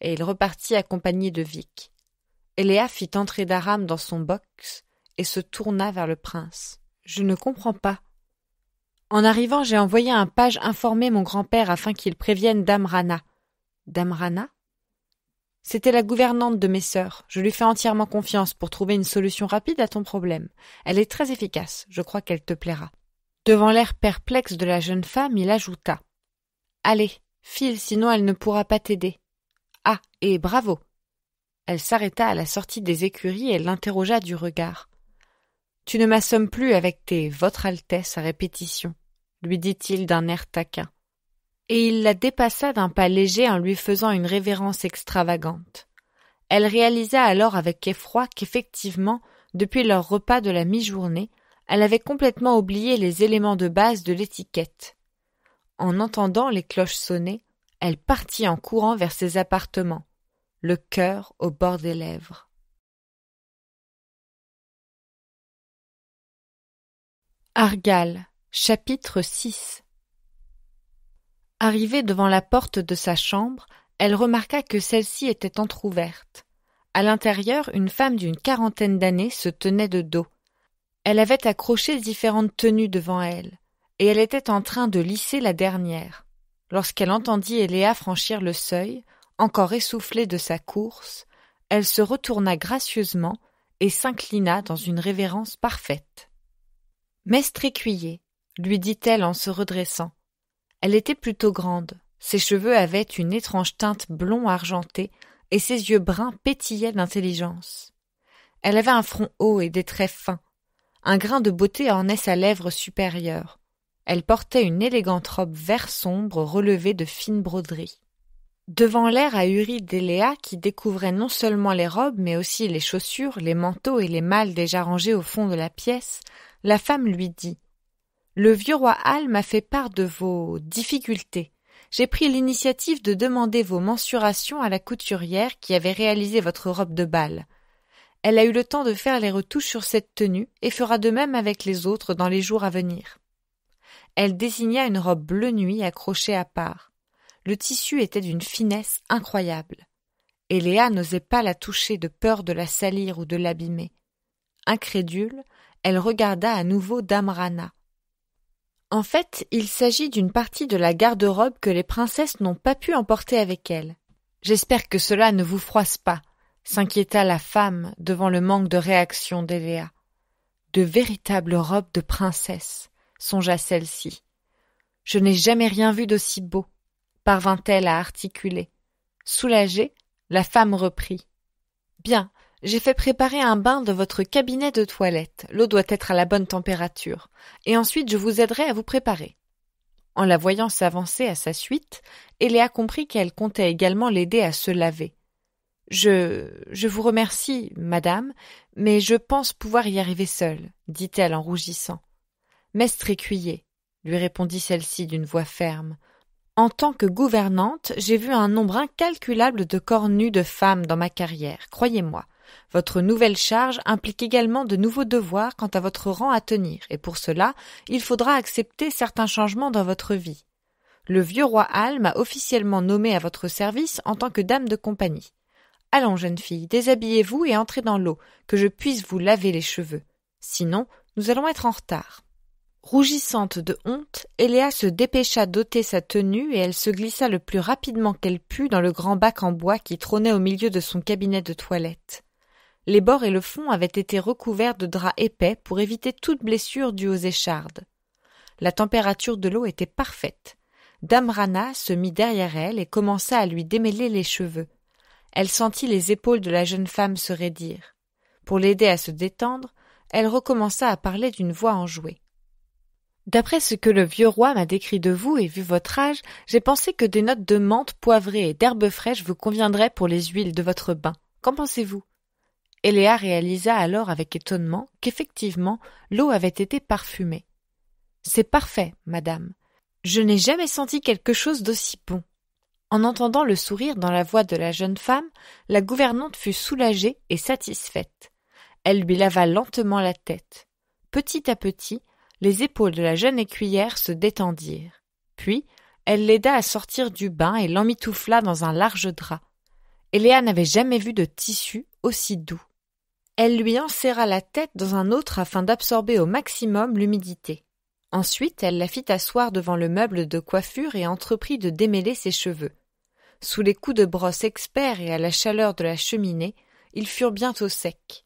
Et il repartit accompagné de Vic. Eléa fit entrer Daram dans son box et se tourna vers le prince. Je ne comprends pas. En arrivant, j'ai envoyé un page informer mon grand-père afin qu'il prévienne Dame Rana. Dame Rana C'était la gouvernante de mes sœurs. Je lui fais entièrement confiance pour trouver une solution rapide à ton problème. Elle est très efficace. Je crois qu'elle te plaira. Devant l'air perplexe de la jeune femme, il ajouta. Allez, file, sinon elle ne pourra pas t'aider. Ah. Et bravo. Elle s'arrêta à la sortie des écuries et l'interrogea du regard. Tu ne m'assommes plus avec tes Votre Altesse à répétition, lui dit-il d'un air taquin. Et il la dépassa d'un pas léger en lui faisant une révérence extravagante. Elle réalisa alors avec effroi qu'effectivement, depuis leur repas de la mi-journée, elle avait complètement oublié les éléments de base de l'étiquette. En entendant les cloches sonner, elle partit en courant vers ses appartements, le cœur au bord des lèvres. Argal, chapitre 6 Arrivée devant la porte de sa chambre, elle remarqua que celle-ci était entr'ouverte. À l'intérieur, une femme d'une quarantaine d'années se tenait de dos, elle avait accroché différentes tenues devant elle, et elle était en train de lisser la dernière, lorsqu'elle entendit Eléa franchir le seuil, encore essoufflée de sa course, elle se retourna gracieusement et s'inclina dans une révérence parfaite. Mestre écuyer, lui dit-elle en se redressant. Elle était plutôt grande, ses cheveux avaient une étrange teinte blond argenté et ses yeux bruns pétillaient d'intelligence. Elle avait un front haut et des traits fins, un grain de beauté ornait sa lèvre supérieure. Elle portait une élégante robe vert sombre relevée de fines broderies. Devant l'air ahuri d'Eléa qui découvrait non seulement les robes mais aussi les chaussures, les manteaux et les malles déjà rangés au fond de la pièce, la femme lui dit Le vieux roi Hal m'a fait part de vos difficultés. J'ai pris l'initiative de demander vos mensurations à la couturière qui avait réalisé votre robe de bal. Elle a eu le temps de faire les retouches sur cette tenue et fera de même avec les autres dans les jours à venir. Elle désigna une robe bleu nuit accrochée à part. Le tissu était d'une finesse incroyable. Et Léa n'osait pas la toucher de peur de la salir ou de l'abîmer. Incrédule, elle regarda à nouveau Damrana. « En fait, il s'agit d'une partie de la garde-robe que les princesses n'ont pas pu emporter avec elles. J'espère que cela ne vous froisse pas, s'inquiéta la femme devant le manque de réaction d'Eléa. De véritables robes de princesse, songea celle-ci. Je n'ai jamais rien vu d'aussi beau, parvint-elle à articuler. Soulagée, la femme reprit. Bien, j'ai fait préparer un bain de votre cabinet de toilette. L'eau doit être à la bonne température. Et ensuite, je vous aiderai à vous préparer. En la voyant s'avancer à sa suite, Eléa comprit qu'elle comptait également l'aider à se laver. Je, je vous remercie, madame, mais je pense pouvoir y arriver seule, dit-elle en rougissant. Mestre écuyer, lui répondit celle-ci d'une voix ferme. En tant que gouvernante, j'ai vu un nombre incalculable de corps nus de femmes dans ma carrière, croyez-moi. Votre nouvelle charge implique également de nouveaux devoirs quant à votre rang à tenir, et pour cela, il faudra accepter certains changements dans votre vie. Le vieux roi Hal m'a officiellement nommé à votre service en tant que dame de compagnie. Allons, jeune fille, déshabillez-vous et entrez dans l'eau, que je puisse vous laver les cheveux. Sinon, nous allons être en retard. Rougissante de honte, Eléa se dépêcha d'ôter sa tenue et elle se glissa le plus rapidement qu'elle put dans le grand bac en bois qui trônait au milieu de son cabinet de toilette. Les bords et le fond avaient été recouverts de draps épais pour éviter toute blessure due aux échardes. La température de l'eau était parfaite. Dame Rana se mit derrière elle et commença à lui démêler les cheveux. Elle sentit les épaules de la jeune femme se raidir. Pour l'aider à se détendre, elle recommença à parler d'une voix enjouée. D'après ce que le vieux roi m'a décrit de vous et vu votre âge, j'ai pensé que des notes de menthe poivrée et d'herbes fraîches vous conviendraient pour les huiles de votre bain. Qu'en pensez-vous Eléa réalisa alors avec étonnement qu'effectivement l'eau avait été parfumée. C'est parfait, madame. Je n'ai jamais senti quelque chose d'aussi bon. En entendant le sourire dans la voix de la jeune femme, la gouvernante fut soulagée et satisfaite. Elle lui lava lentement la tête. Petit à petit, les épaules de la jeune écuyère se détendirent. Puis, elle l'aida à sortir du bain et l'emmitoufla dans un large drap. Eléa n'avait jamais vu de tissu aussi doux. Elle lui enserra la tête dans un autre afin d'absorber au maximum l'humidité. Ensuite, elle la fit asseoir devant le meuble de coiffure et entreprit de démêler ses cheveux. Sous les coups de brosse experts et à la chaleur de la cheminée, ils furent bientôt secs.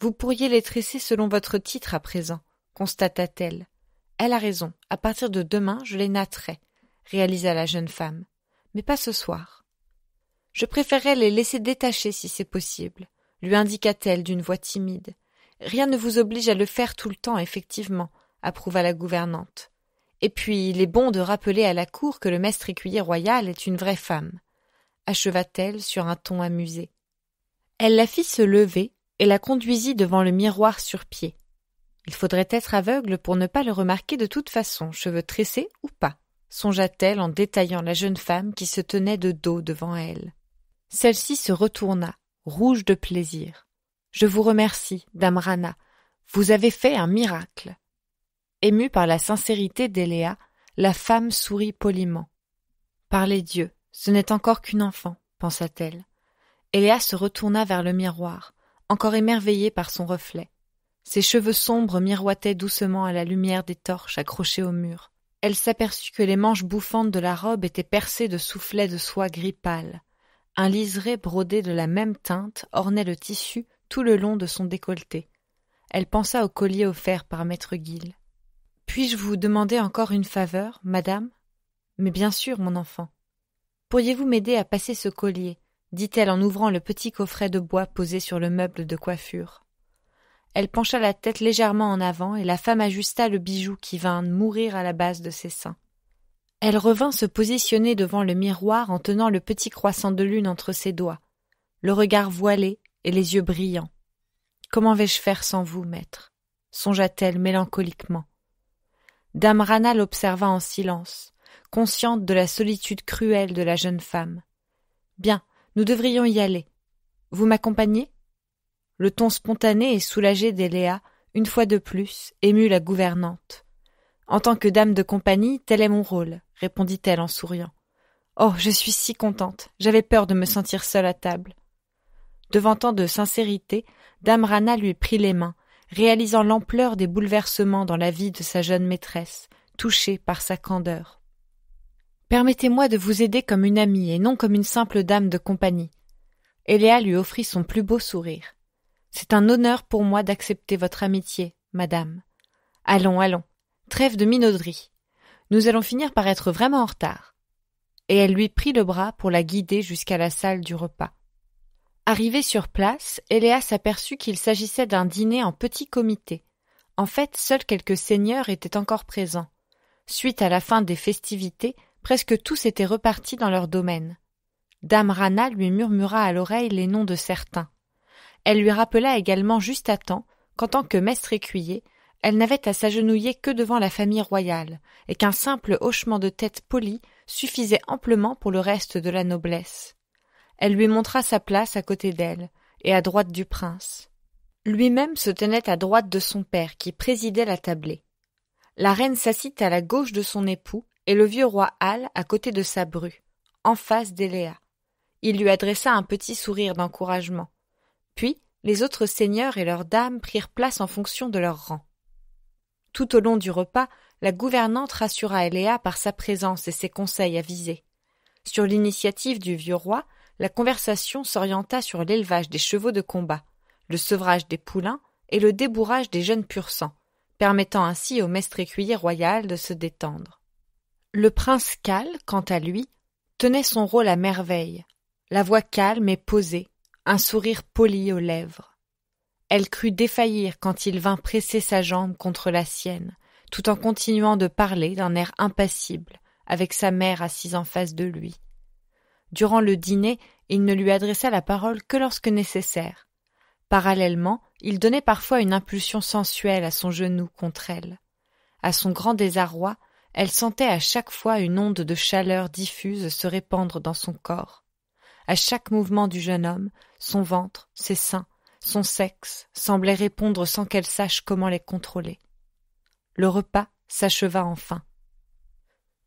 Vous pourriez les tresser selon votre titre à présent, constata-t-elle. Elle a raison, à partir de demain, je les natterai, réalisa la jeune femme. Mais pas ce soir. Je préférerais les laisser détacher si c'est possible, lui indiqua-t-elle d'une voix timide. Rien ne vous oblige à le faire tout le temps, effectivement, approuva la gouvernante. Et puis il est bon de rappeler à la cour que le maître écuyer royal est une vraie femme, acheva-t-elle sur un ton amusé. Elle la fit se lever et la conduisit devant le miroir sur pied. Il faudrait être aveugle pour ne pas le remarquer de toute façon, cheveux tressés ou pas, songea-t-elle en détaillant la jeune femme qui se tenait de dos devant elle. Celle-ci se retourna, rouge de plaisir. Je vous remercie, dame Rana. Vous avez fait un miracle. Émue par la sincérité d'Eléa, la femme sourit poliment. Par les dieux, ce n'est encore qu'une enfant, pensa-t-elle. Éléa se retourna vers le miroir, encore émerveillée par son reflet. Ses cheveux sombres miroitaient doucement à la lumière des torches accrochées au mur. Elle s'aperçut que les manches bouffantes de la robe étaient percées de soufflets de soie gris pâle. Un liseré brodé de la même teinte ornait le tissu tout le long de son décolleté. Elle pensa au collier offert par maître puis-je vous demander encore une faveur, madame Mais bien sûr, mon enfant. Pourriez-vous m'aider à passer ce collier dit-elle en ouvrant le petit coffret de bois posé sur le meuble de coiffure. Elle pencha la tête légèrement en avant et la femme ajusta le bijou qui vint mourir à la base de ses seins. Elle revint se positionner devant le miroir en tenant le petit croissant de lune entre ses doigts, le regard voilé et les yeux brillants. Comment vais-je faire sans vous, maître songea-t-elle mélancoliquement. Dame Rana l'observa en silence, consciente de la solitude cruelle de la jeune femme. Bien, nous devrions y aller. Vous m'accompagnez Le ton spontané et soulagé d'Eléa, une fois de plus, émut la gouvernante. En tant que dame de compagnie, tel est mon rôle, répondit-elle en souriant. Oh, je suis si contente, j'avais peur de me sentir seule à table. Devant tant de sincérité, Dame Rana lui prit les mains réalisant l'ampleur des bouleversements dans la vie de sa jeune maîtresse, touchée par sa candeur. Permettez-moi de vous aider comme une amie et non comme une simple dame de compagnie. Eléa lui offrit son plus beau sourire. C'est un honneur pour moi d'accepter votre amitié, madame. Allons, allons. Trêve de minauderie. Nous allons finir par être vraiment en retard. Et elle lui prit le bras pour la guider jusqu'à la salle du repas. Arrivée sur place, Eléa s'aperçut qu'il s'agissait d'un dîner en petit comité. En fait, seuls quelques seigneurs étaient encore présents. Suite à la fin des festivités, presque tous étaient repartis dans leur domaine. Dame Rana lui murmura à l'oreille les noms de certains. Elle lui rappela également juste à temps qu'en tant que maître écuyer, elle n'avait à s'agenouiller que devant la famille royale, et qu'un simple hochement de tête poli suffisait amplement pour le reste de la noblesse. Elle lui montra sa place à côté d'elle, et à droite du prince. Lui-même se tenait à droite de son père, qui présidait la tablée. La reine s'assit à la gauche de son époux, et le vieux roi Hal à côté de sa bru, en face d'Eléa. Il lui adressa un petit sourire d'encouragement. Puis, les autres seigneurs et leurs dames prirent place en fonction de leur rang. Tout au long du repas, la gouvernante rassura Eléa par sa présence et ses conseils avisés. Sur l'initiative du vieux roi, la conversation s'orienta sur l'élevage des chevaux de combat, le sevrage des poulains et le débourrage des jeunes pur sang, permettant ainsi au maître écuyer royal de se détendre. Le prince Cal, quant à lui, tenait son rôle à merveille, la voix calme et posée, un sourire poli aux lèvres. Elle crut défaillir quand il vint presser sa jambe contre la sienne, tout en continuant de parler d'un air impassible, avec sa mère assise en face de lui, Durant le dîner, il ne lui adressa la parole que lorsque nécessaire. Parallèlement, il donnait parfois une impulsion sensuelle à son genou contre elle. À son grand désarroi, elle sentait à chaque fois une onde de chaleur diffuse se répandre dans son corps. À chaque mouvement du jeune homme, son ventre, ses seins, son sexe semblaient répondre sans qu'elle sache comment les contrôler. Le repas s'acheva enfin.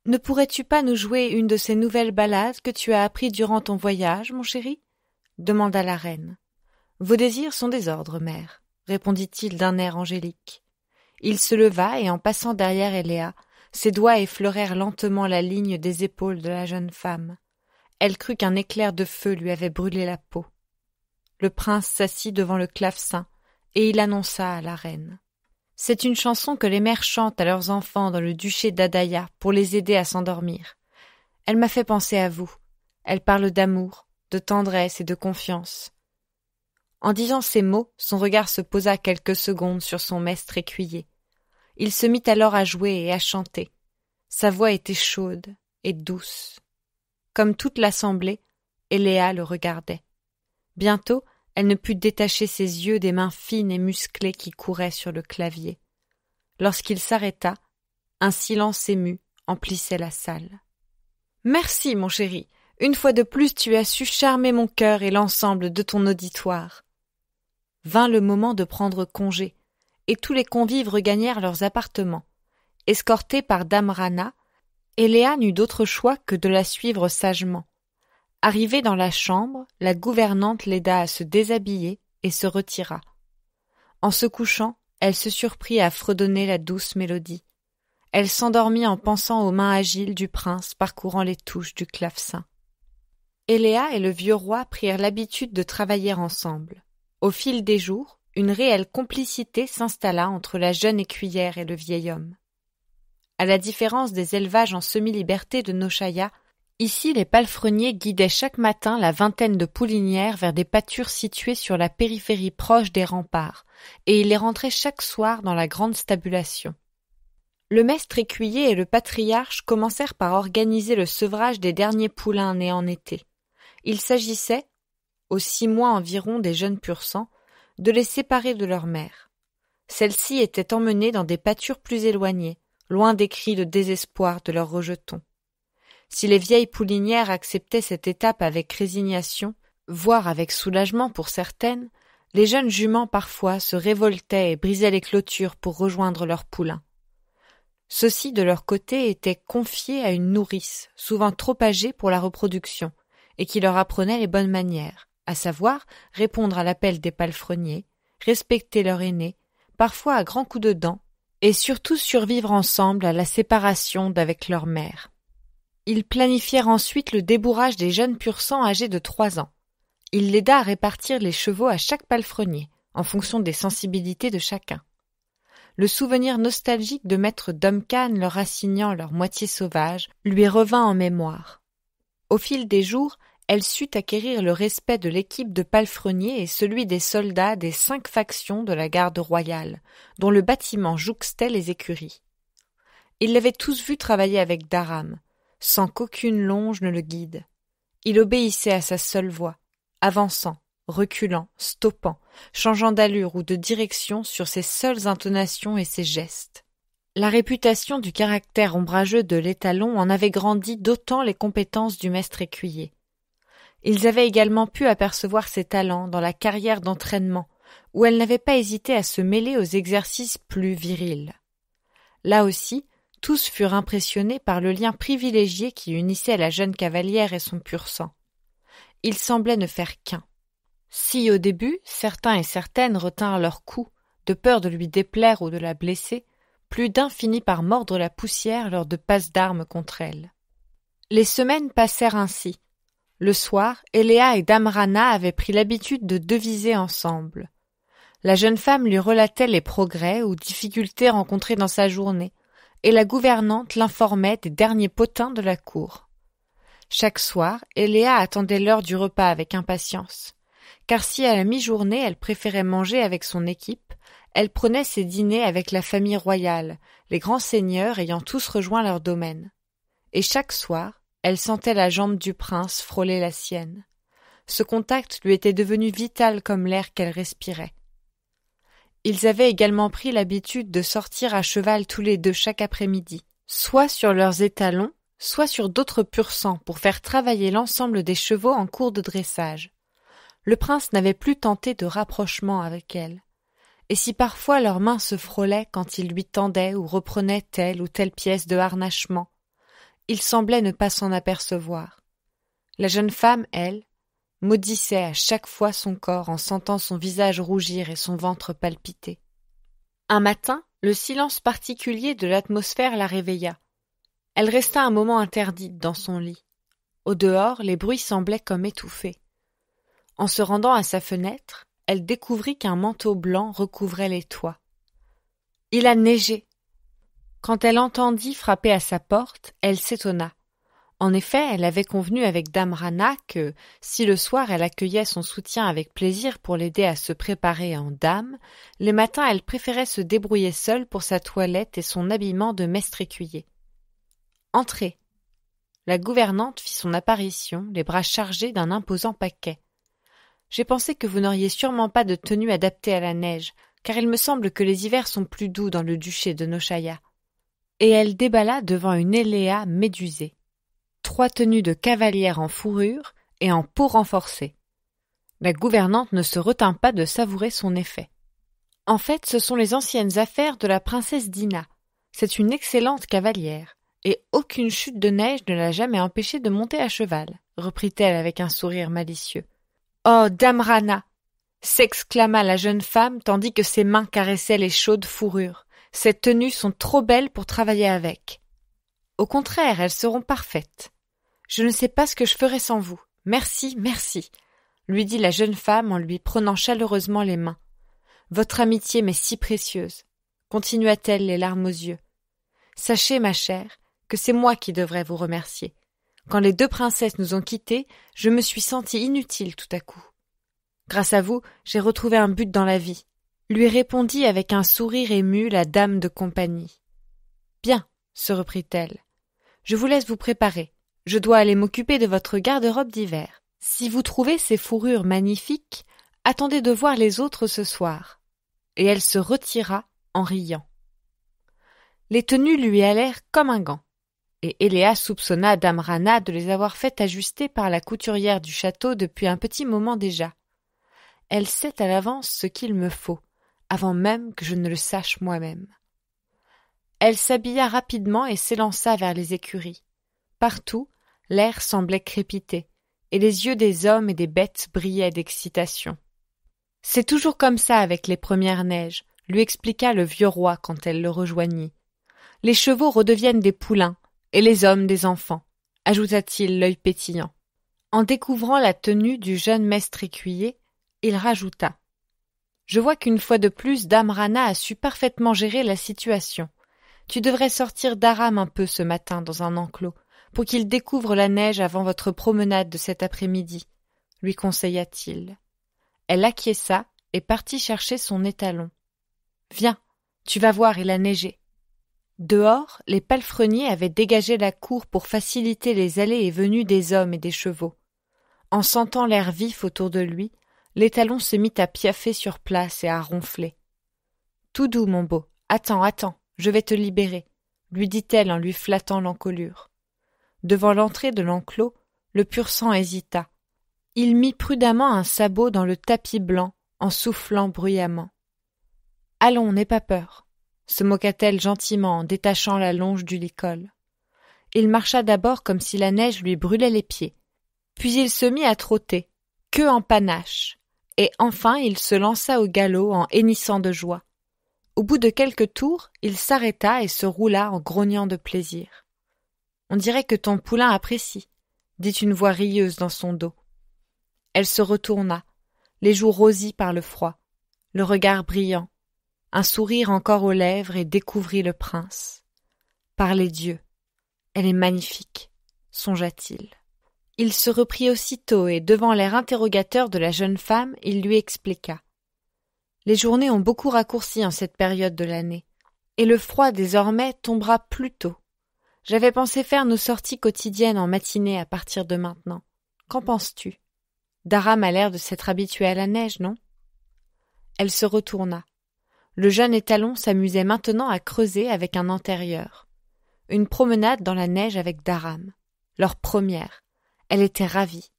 Ne pourrais-tu pas nous jouer une de ces nouvelles ballades que tu as apprises durant ton voyage, mon chéri demanda la reine. Vos désirs sont des ordres, mère, répondit-il d'un air angélique. Il se leva et en passant derrière Eléa, ses doigts effleurèrent lentement la ligne des épaules de la jeune femme. Elle crut qu'un éclair de feu lui avait brûlé la peau. Le prince s'assit devant le clavecin et il annonça à la reine. C'est une chanson que les mères chantent à leurs enfants dans le duché d'Adaya pour les aider à s'endormir. Elle m'a fait penser à vous. Elle parle d'amour, de tendresse et de confiance. En disant ces mots, son regard se posa quelques secondes sur son maître écuyer. Il se mit alors à jouer et à chanter. Sa voix était chaude et douce. Comme toute l'assemblée, Eléa le regardait. Bientôt, elle ne put détacher ses yeux des mains fines et musclées qui couraient sur le clavier. Lorsqu'il s'arrêta, un silence ému emplissait la salle. Merci, mon chéri. Une fois de plus tu as su charmer mon cœur et l'ensemble de ton auditoire. Vint le moment de prendre congé, et tous les convives regagnèrent leurs appartements. Escortés par Dame Rana, Eléa n'eut d'autre choix que de la suivre sagement. Arrivée dans la chambre, la gouvernante l'aida à se déshabiller et se retira. En se couchant, elle se surprit à fredonner la douce mélodie. Elle s'endormit en pensant aux mains agiles du prince parcourant les touches du clavecin. Eléa et le vieux roi prirent l'habitude de travailler ensemble. Au fil des jours, une réelle complicité s'installa entre la jeune écuyère et le vieil homme. À la différence des élevages en semi-liberté de Nochaya, Ici, les palefreniers guidaient chaque matin la vingtaine de poulinières vers des pâtures situées sur la périphérie proche des remparts, et ils les rentraient chaque soir dans la grande stabulation. Le maître écuyer et le patriarche commencèrent par organiser le sevrage des derniers poulains nés en été. Il s'agissait, aux six mois environ des jeunes pur sang, de les séparer de leur mère. Celles-ci étaient emmenées dans des pâtures plus éloignées, loin des cris de désespoir de leurs rejetons. Si les vieilles poulinières acceptaient cette étape avec résignation, voire avec soulagement pour certaines, les jeunes juments parfois se révoltaient et brisaient les clôtures pour rejoindre leurs poulains. Ceux-ci, de leur côté, étaient confiés à une nourrice, souvent trop âgée pour la reproduction, et qui leur apprenait les bonnes manières, à savoir répondre à l'appel des palefreniers, respecter leur aîné, parfois à grands coups de dents, et surtout survivre ensemble à la séparation d'avec leur mère. Ils planifièrent ensuite le débourrage des jeunes pur âgés de trois ans. Il l'aida à répartir les chevaux à chaque palefrenier, en fonction des sensibilités de chacun. Le souvenir nostalgique de maître Duncan leur assignant leur moitié sauvage lui revint en mémoire. Au fil des jours, elle sut acquérir le respect de l'équipe de palefreniers et celui des soldats des cinq factions de la garde royale, dont le bâtiment jouxtait les écuries. Ils l'avaient tous vu travailler avec Daram, sans qu'aucune longe ne le guide. Il obéissait à sa seule voix, avançant, reculant, stoppant, changeant d'allure ou de direction sur ses seules intonations et ses gestes. La réputation du caractère ombrageux de l'étalon en avait grandi d'autant les compétences du maître écuyer. Ils avaient également pu apercevoir ses talents dans la carrière d'entraînement, où elle n'avait pas hésité à se mêler aux exercices plus virils. Là aussi, tous furent impressionnés par le lien privilégié qui unissait la jeune cavalière et son pur sang. Ils semblaient ne faire qu'un. Si au début certains et certaines retinrent leur coup, de peur de lui déplaire ou de la blesser, plus d'un finit par mordre la poussière lors de passes d'armes contre elle. Les semaines passèrent ainsi. Le soir, Eléa et Damrana avaient pris l'habitude de deviser ensemble. La jeune femme lui relatait les progrès ou difficultés rencontrées dans sa journée, et la gouvernante l'informait des derniers potins de la cour. Chaque soir, Eléa attendait l'heure du repas avec impatience, car si à la mi-journée elle préférait manger avec son équipe, elle prenait ses dîners avec la famille royale, les grands seigneurs ayant tous rejoint leur domaine. Et chaque soir, elle sentait la jambe du prince frôler la sienne. Ce contact lui était devenu vital comme l'air qu'elle respirait, ils avaient également pris l'habitude de sortir à cheval tous les deux chaque après-midi, soit sur leurs étalons, soit sur d'autres pur sang pour faire travailler l'ensemble des chevaux en cours de dressage. Le prince n'avait plus tenté de rapprochement avec elle. Et si parfois leurs mains se frôlaient quand il lui tendait ou reprenait telle ou telle pièce de harnachement, il semblait ne pas s'en apercevoir. La jeune femme, elle, maudissait à chaque fois son corps en sentant son visage rougir et son ventre palpiter. Un matin, le silence particulier de l'atmosphère la réveilla. Elle resta un moment interdite dans son lit. Au dehors, les bruits semblaient comme étouffés. En se rendant à sa fenêtre, elle découvrit qu'un manteau blanc recouvrait les toits. Il a neigé. Quand elle entendit frapper à sa porte, elle s'étonna. En effet, elle avait convenu avec dame Rana que, si le soir elle accueillait son soutien avec plaisir pour l'aider à se préparer en dame, les matins elle préférait se débrouiller seule pour sa toilette et son habillement de maître écuyer. Entrez. La gouvernante fit son apparition, les bras chargés d'un imposant paquet. J'ai pensé que vous n'auriez sûrement pas de tenue adaptée à la neige, car il me semble que les hivers sont plus doux dans le duché de Nochaya. Et elle déballa devant une éléa médusée trois tenues de cavalière en fourrure et en peau renforcée. La gouvernante ne se retint pas de savourer son effet. En fait, ce sont les anciennes affaires de la princesse Dina. C'est une excellente cavalière, et aucune chute de neige ne l'a jamais empêchée de monter à cheval, reprit-elle avec un sourire malicieux. Oh, dame Rana s'exclama la jeune femme tandis que ses mains caressaient les chaudes fourrures. Ces tenues sont trop belles pour travailler avec. Au contraire, elles seront parfaites. Je ne sais pas ce que je ferais sans vous. Merci, merci, lui dit la jeune femme en lui prenant chaleureusement les mains. Votre amitié m'est si précieuse, continua-t-elle les larmes aux yeux. Sachez, ma chère, que c'est moi qui devrais vous remercier. Quand les deux princesses nous ont quittés, je me suis sentie inutile tout à coup. Grâce à vous, j'ai retrouvé un but dans la vie, lui répondit avec un sourire ému la dame de compagnie. Bien, se reprit-elle. Je vous laisse vous préparer. Je dois aller m'occuper de votre garde-robe d'hiver. Si vous trouvez ces fourrures magnifiques, attendez de voir les autres ce soir. Et elle se retira en riant. Les tenues lui allèrent comme un gant, et Eléa soupçonna Dame Rana de les avoir faites ajuster par la couturière du château depuis un petit moment déjà. Elle sait à l'avance ce qu'il me faut, avant même que je ne le sache moi-même. Elle s'habilla rapidement et s'élança vers les écuries. Partout, L'air semblait crépiter, et les yeux des hommes et des bêtes brillaient d'excitation. C'est toujours comme ça avec les premières neiges, lui expliqua le vieux roi quand elle le rejoignit. Les chevaux redeviennent des poulains, et les hommes des enfants, ajouta-t-il l'œil pétillant. En découvrant la tenue du jeune maître écuyer, il rajouta. Je vois qu'une fois de plus Damrana a su parfaitement gérer la situation. Tu devrais sortir d'Aram un peu ce matin dans un enclos, pour qu'il découvre la neige avant votre promenade de cet après-midi, lui conseilla-t-il. Elle acquiesça et partit chercher son étalon. Viens, tu vas voir, il a neigé. Dehors, les palefreniers avaient dégagé la cour pour faciliter les allées et venues des hommes et des chevaux. En sentant l'air vif autour de lui, l'étalon se mit à piaffer sur place et à ronfler. Tout doux, mon beau, attends, attends, je vais te libérer, lui dit-elle en lui flattant l'encolure. Devant l'entrée de l'enclos, le pur sang hésita. Il mit prudemment un sabot dans le tapis blanc, en soufflant bruyamment. Allons, n'aie pas peur, se moqua-t-elle gentiment en détachant la longe du licol. Il marcha d'abord comme si la neige lui brûlait les pieds. Puis il se mit à trotter, queue en panache, et enfin il se lança au galop en hennissant de joie. Au bout de quelques tours, il s'arrêta et se roula en grognant de plaisir. On dirait que ton poulain apprécie, dit une voix rieuse dans son dos. Elle se retourna, les joues rosies par le froid, le regard brillant, un sourire encore aux lèvres et découvrit le prince. Par les dieux, elle est magnifique, songea-t-il. Il se reprit aussitôt et devant l'air interrogateur de la jeune femme, il lui expliqua. Les journées ont beaucoup raccourci en cette période de l'année, et le froid désormais tombera plus tôt. J'avais pensé faire nos sorties quotidiennes en matinée à partir de maintenant. Qu'en penses-tu Daram a l'air de s'être habitué à la neige, non Elle se retourna. Le jeune étalon s'amusait maintenant à creuser avec un antérieur. Une promenade dans la neige avec Daram. Leur première. Elle était ravie.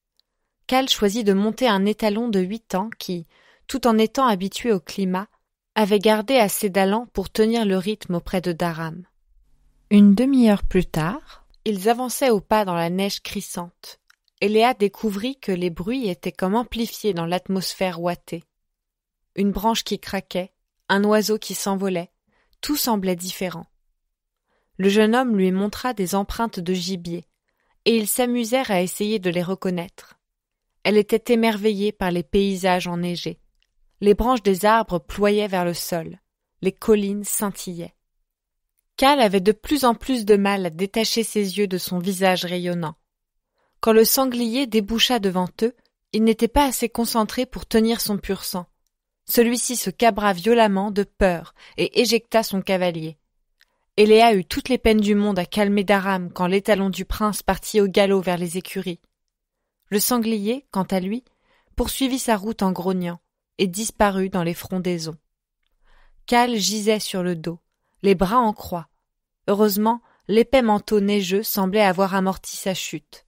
Cal choisit de monter un étalon de huit ans qui, tout en étant habitué au climat, avait gardé assez d'allant pour tenir le rythme auprès de Daram. Une demi-heure plus tard, ils avançaient au pas dans la neige crissante, et Léa découvrit que les bruits étaient comme amplifiés dans l'atmosphère ouatée. Une branche qui craquait, un oiseau qui s'envolait, tout semblait différent. Le jeune homme lui montra des empreintes de gibier, et ils s'amusèrent à essayer de les reconnaître. Elle était émerveillée par les paysages enneigés. Les branches des arbres ployaient vers le sol, les collines scintillaient. Cal avait de plus en plus de mal à détacher ses yeux de son visage rayonnant. Quand le sanglier déboucha devant eux, il n'était pas assez concentré pour tenir son pur sang. Celui-ci se cabra violemment de peur et éjecta son cavalier. Eléa eut toutes les peines du monde à calmer Daram quand l'étalon du prince partit au galop vers les écuries. Le sanglier, quant à lui, poursuivit sa route en grognant et disparut dans les frondaisons. Cal gisait sur le dos, les bras en croix. Heureusement, l'épais manteau neigeux semblait avoir amorti sa chute.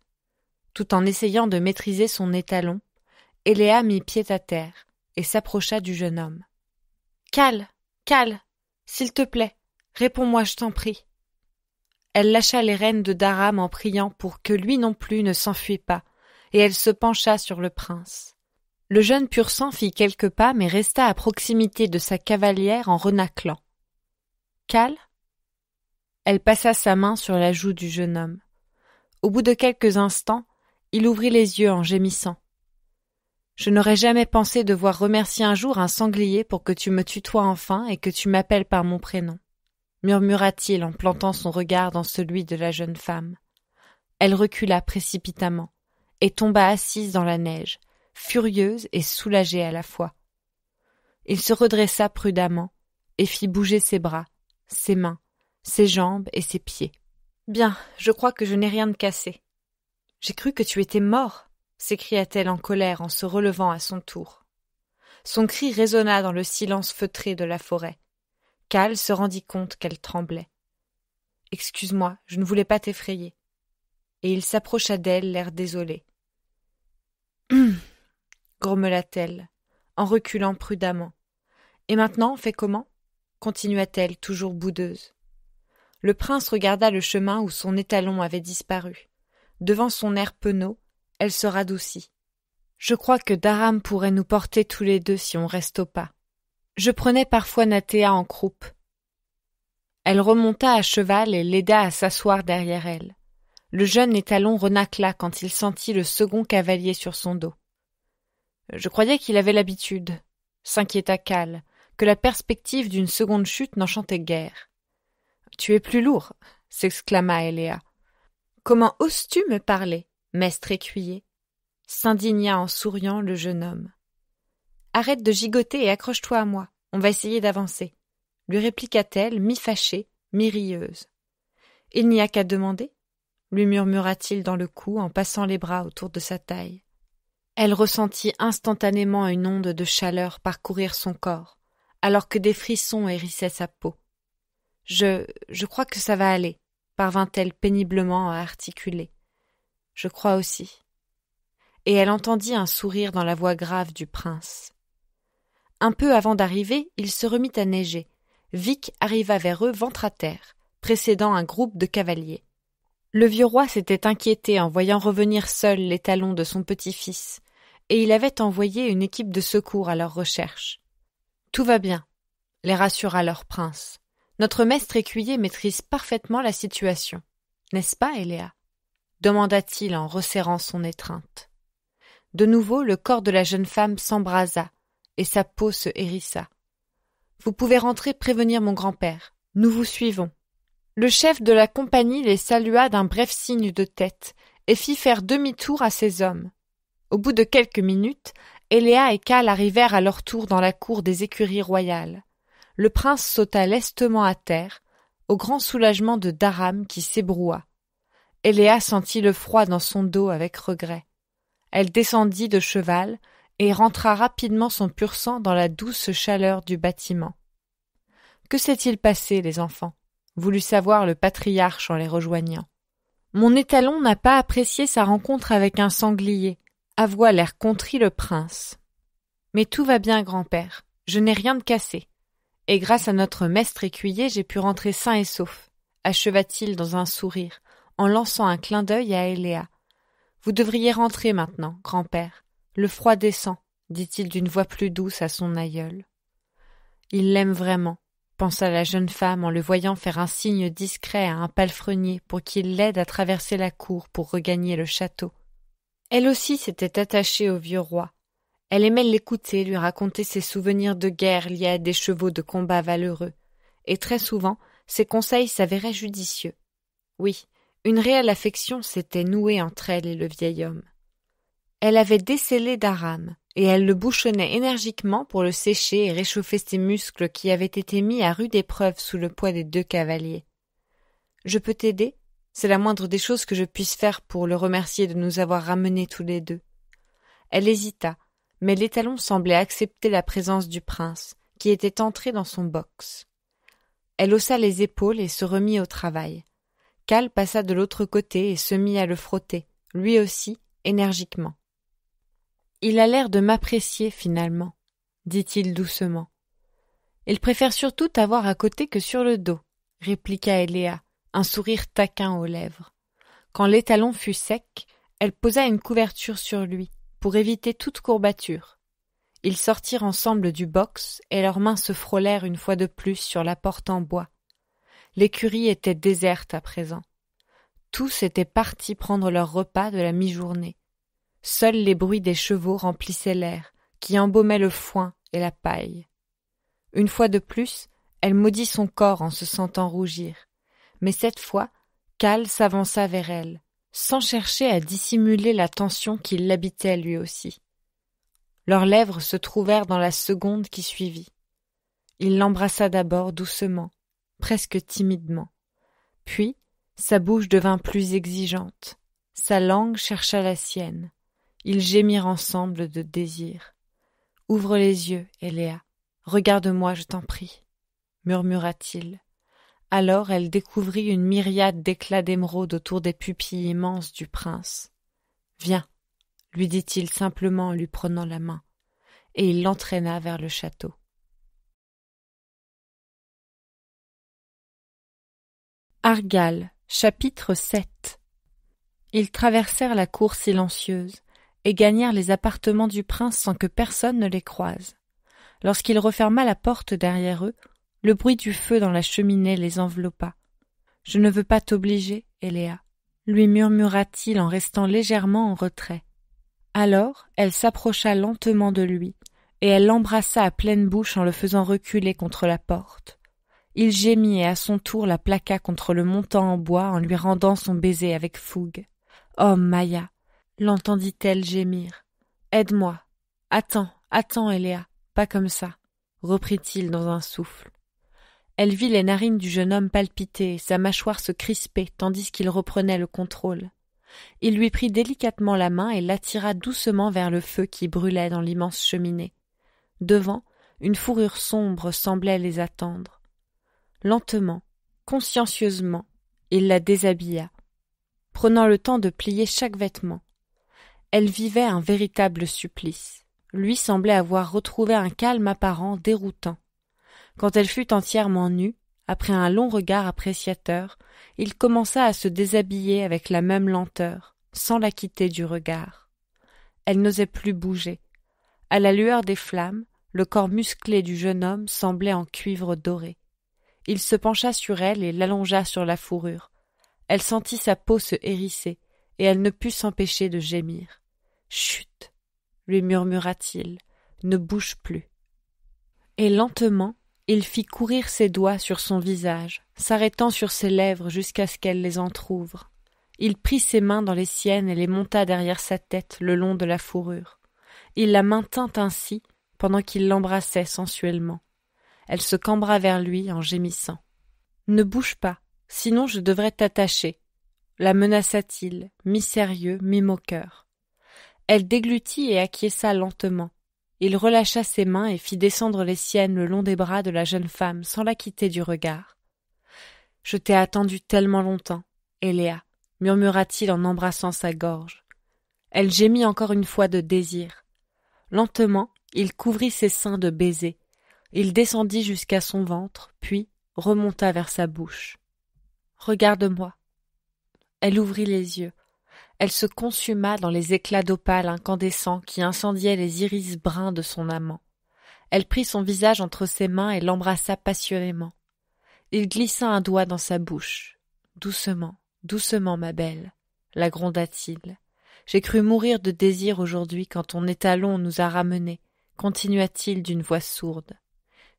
Tout en essayant de maîtriser son étalon, Eléa mit pied à terre et s'approcha du jeune homme. Cal, Cal, s'il te plaît, réponds-moi, je t'en prie. Elle lâcha les rênes de Daram en priant pour que lui non plus ne s'enfuit pas, et elle se pencha sur le prince. Le jeune pur sang fit quelques pas, mais resta à proximité de sa cavalière en renaclant. Elle passa sa main sur la joue du jeune homme. Au bout de quelques instants, il ouvrit les yeux en gémissant. Je n'aurais jamais pensé devoir remercier un jour un sanglier pour que tu me tutoies enfin et que tu m'appelles par mon prénom, murmura-t-il en plantant son regard dans celui de la jeune femme. Elle recula précipitamment et tomba assise dans la neige, furieuse et soulagée à la fois. Il se redressa prudemment et fit bouger ses bras, ses mains, ses jambes et ses pieds. Bien, je crois que je n'ai rien de cassé. J'ai cru que tu étais mort, s'écria-t-elle en colère en se relevant à son tour. Son cri résonna dans le silence feutré de la forêt. Cal se rendit compte qu'elle tremblait. Excuse-moi, je ne voulais pas t'effrayer. Et il s'approcha d'elle, l'air désolé. Hum grommela-t-elle, en reculant prudemment. Et maintenant, fais comment continua-t-elle, toujours boudeuse. Le prince regarda le chemin où son étalon avait disparu. Devant son air penaud, elle se radoucit. Je crois que Daram pourrait nous porter tous les deux si on reste au pas. Je prenais parfois Nathéa en croupe. Elle remonta à cheval et l'aida à s'asseoir derrière elle. Le jeune étalon renacla quand il sentit le second cavalier sur son dos. Je croyais qu'il avait l'habitude, s'inquiéta Cal, que la perspective d'une seconde chute n'enchantait guère. Tu es plus lourd, s'exclama Eléa. Comment oses-tu me parler, maître écuyer s'indigna en souriant le jeune homme. Arrête de gigoter et accroche-toi à moi, on va essayer d'avancer, lui répliqua-t-elle, mi-fâchée, mi-rieuse. Il n'y a qu'à demander, lui murmura-t-il dans le cou en passant les bras autour de sa taille. Elle ressentit instantanément une onde de chaleur parcourir son corps, alors que des frissons hérissaient sa peau. Je je crois que ça va aller, parvint-elle péniblement à articuler. Je crois aussi. Et elle entendit un sourire dans la voix grave du prince. Un peu avant d'arriver, il se remit à neiger. Vic arriva vers eux ventre à terre, précédant un groupe de cavaliers. Le vieux roi s'était inquiété en voyant revenir seuls les talons de son petit-fils, et il avait envoyé une équipe de secours à leur recherche. Tout va bien, les rassura leur prince. Notre maître écuyer maîtrise parfaitement la situation. N'est-ce pas, Eléa demanda-t-il en resserrant son étreinte. De nouveau, le corps de la jeune femme s'embrasa et sa peau se hérissa. Vous pouvez rentrer prévenir mon grand-père. Nous vous suivons. Le chef de la compagnie les salua d'un bref signe de tête et fit faire demi-tour à ses hommes. Au bout de quelques minutes, Eléa et Cal arrivèrent à leur tour dans la cour des écuries royales. Le prince sauta lestement à terre, au grand soulagement de Daram qui s'ébroua. Eléa sentit le froid dans son dos avec regret. Elle descendit de cheval et rentra rapidement son pur sang dans la douce chaleur du bâtiment. Que s'est-il passé, les enfants voulut savoir le patriarche en les rejoignant. Mon étalon n'a pas apprécié sa rencontre avec un sanglier, avoua l'air contrit le prince. Mais tout va bien, grand-père. Je n'ai rien de cassé. Et grâce à notre maître écuyer, j'ai pu rentrer sain et sauf, acheva-t-il dans un sourire, en lançant un clin d'œil à Eléa. Vous devriez rentrer maintenant, grand-père. Le froid descend, dit-il d'une voix plus douce à son aïeul. Il l'aime vraiment, pensa la jeune femme en le voyant faire un signe discret à un palefrenier pour qu'il l'aide à traverser la cour pour regagner le château. Elle aussi s'était attachée au vieux roi. Elle aimait l'écouter lui raconter ses souvenirs de guerre liés à des chevaux de combat valeureux, et très souvent ses conseils s'avéraient judicieux. Oui, une réelle affection s'était nouée entre elle et le vieil homme. Elle avait décelé d'Aram, et elle le bouchonnait énergiquement pour le sécher et réchauffer ses muscles qui avaient été mis à rude épreuve sous le poids des deux cavaliers. Je peux t'aider c'est la moindre des choses que je puisse faire pour le remercier de nous avoir ramenés tous les deux. Elle hésita, mais l'étalon semblait accepter la présence du prince, qui était entré dans son box. Elle haussa les épaules et se remit au travail. Cal passa de l'autre côté et se mit à le frotter, lui aussi, énergiquement. Il a l'air de m'apprécier finalement, dit-il doucement. Il préfère surtout avoir à côté que sur le dos, répliqua Eléa, un sourire taquin aux lèvres. Quand l'étalon fut sec, elle posa une couverture sur lui, pour éviter toute courbature. Ils sortirent ensemble du box, et leurs mains se frôlèrent une fois de plus sur la porte en bois. L'écurie était déserte à présent. Tous étaient partis prendre leur repas de la mi-journée. Seuls les bruits des chevaux remplissaient l'air, qui embaumait le foin et la paille. Une fois de plus, elle maudit son corps en se sentant rougir mais cette fois, Cal s'avança vers elle, sans chercher à dissimuler la tension qui l'habitait lui aussi. Leurs lèvres se trouvèrent dans la seconde qui suivit. Il l'embrassa d'abord doucement, presque timidement. Puis, sa bouche devint plus exigeante. Sa langue chercha la sienne. Ils gémirent ensemble de désir. Ouvre les yeux, Eléa. Regarde-moi, je t'en prie, murmura-t-il. Alors elle découvrit une myriade d'éclats d'émeraude autour des pupilles immenses du prince. Viens, lui dit-il simplement en lui prenant la main, et il l'entraîna vers le château. Argal, chapitre 7 Ils traversèrent la cour silencieuse et gagnèrent les appartements du prince sans que personne ne les croise. Lorsqu'il referma la porte derrière eux, le bruit du feu dans la cheminée les enveloppa. Je ne veux pas t'obliger, Eléa, lui murmura-t-il en restant légèrement en retrait. Alors, elle s'approcha lentement de lui, et elle l'embrassa à pleine bouche en le faisant reculer contre la porte. Il gémit et à son tour la plaqua contre le montant en bois en lui rendant son baiser avec fougue. Oh, Maya, l'entendit-elle gémir. Aide-moi. Attends, attends, Eléa, pas comme ça, reprit-il dans un souffle. Elle vit les narines du jeune homme palpiter, sa mâchoire se crisper, tandis qu'il reprenait le contrôle. Il lui prit délicatement la main et l'attira doucement vers le feu qui brûlait dans l'immense cheminée. Devant, une fourrure sombre semblait les attendre. Lentement, consciencieusement, il la déshabilla, prenant le temps de plier chaque vêtement. Elle vivait un véritable supplice. Lui semblait avoir retrouvé un calme apparent déroutant. Quand elle fut entièrement nue, après un long regard appréciateur, il commença à se déshabiller avec la même lenteur, sans la quitter du regard. Elle n'osait plus bouger. À la lueur des flammes, le corps musclé du jeune homme semblait en cuivre doré. Il se pencha sur elle et l'allongea sur la fourrure. Elle sentit sa peau se hérisser, et elle ne put s'empêcher de gémir. Chut lui murmura-t-il, ne bouge plus. Et lentement, il fit courir ses doigts sur son visage, s'arrêtant sur ses lèvres jusqu'à ce qu'elle les entr'ouvre. Il prit ses mains dans les siennes et les monta derrière sa tête le long de la fourrure. Il la maintint ainsi pendant qu'il l'embrassait sensuellement. Elle se cambra vers lui en gémissant. Ne bouge pas, sinon je devrais t'attacher. La menaça-t-il, mi-sérieux, mi-moqueur. Elle déglutit et acquiesça lentement, il relâcha ses mains et fit descendre les siennes le long des bras de la jeune femme sans la quitter du regard. Je t'ai attendu tellement longtemps, Eléa, murmura-t-il en embrassant sa gorge. Elle gémit encore une fois de désir. Lentement, il couvrit ses seins de baisers. Il descendit jusqu'à son ventre, puis remonta vers sa bouche. Regarde-moi. Elle ouvrit les yeux elle se consuma dans les éclats d'opale incandescent qui incendiaient les iris bruns de son amant. Elle prit son visage entre ses mains et l'embrassa passionnément. Il glissa un doigt dans sa bouche. Doucement, doucement, ma belle, la gronda-t-il. J'ai cru mourir de désir aujourd'hui quand ton étalon nous a ramenés, continua-t-il d'une voix sourde.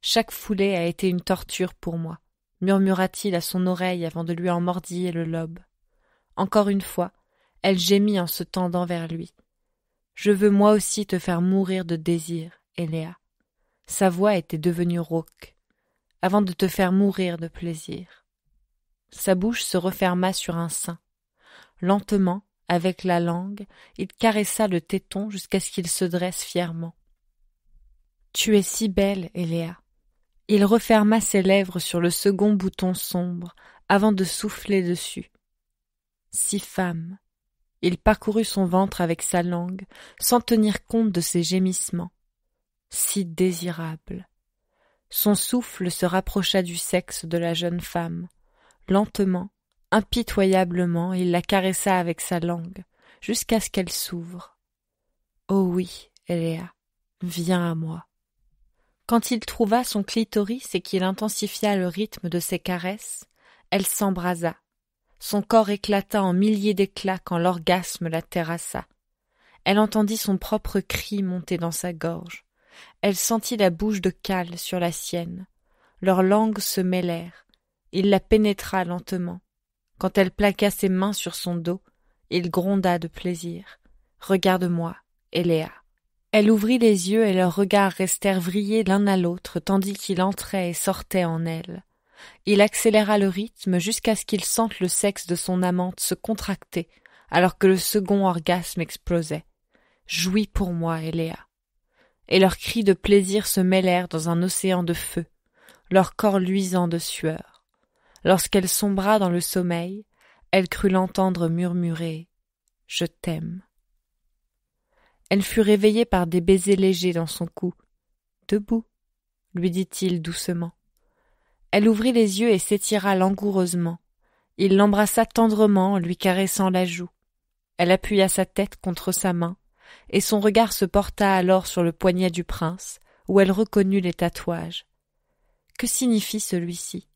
Chaque foulée a été une torture pour moi, murmura-t-il à son oreille avant de lui en le lobe. Encore une fois, elle gémit en se tendant vers lui. Je veux moi aussi te faire mourir de désir, Eléa. Sa voix était devenue rauque. Avant de te faire mourir de plaisir. Sa bouche se referma sur un sein. Lentement, avec la langue, il caressa le téton jusqu'à ce qu'il se dresse fièrement. Tu es si belle, Eléa. Il referma ses lèvres sur le second bouton sombre avant de souffler dessus. Si femme, il parcourut son ventre avec sa langue, sans tenir compte de ses gémissements. Si désirable. Son souffle se rapprocha du sexe de la jeune femme. Lentement, impitoyablement, il la caressa avec sa langue, jusqu'à ce qu'elle s'ouvre. Oh oui, Eléa, viens à moi. Quand il trouva son clitoris et qu'il intensifia le rythme de ses caresses, elle s'embrasa, son corps éclata en milliers d'éclats quand l'orgasme la terrassa. Elle entendit son propre cri monter dans sa gorge. Elle sentit la bouche de cale sur la sienne. Leurs langues se mêlèrent. Il la pénétra lentement. Quand elle plaqua ses mains sur son dos, il gronda de plaisir. Regarde-moi, Eléa. Elle ouvrit les yeux et leurs regards restèrent vrillés l'un à l'autre tandis qu'il entrait et sortait en elle. Il accéléra le rythme jusqu'à ce qu'il sente le sexe de son amante se contracter, alors que le second orgasme explosait. Jouis pour moi, Eléa. Et leurs cris de plaisir se mêlèrent dans un océan de feu, leur corps luisant de sueur. Lorsqu'elle sombra dans le sommeil, elle crut l'entendre murmurer Je t'aime. Elle fut réveillée par des baisers légers dans son cou. Debout, lui dit-il doucement. Elle ouvrit les yeux et s'étira langoureusement. Il l'embrassa tendrement en lui caressant la joue. Elle appuya sa tête contre sa main, et son regard se porta alors sur le poignet du prince, où elle reconnut les tatouages. Que signifie celui-ci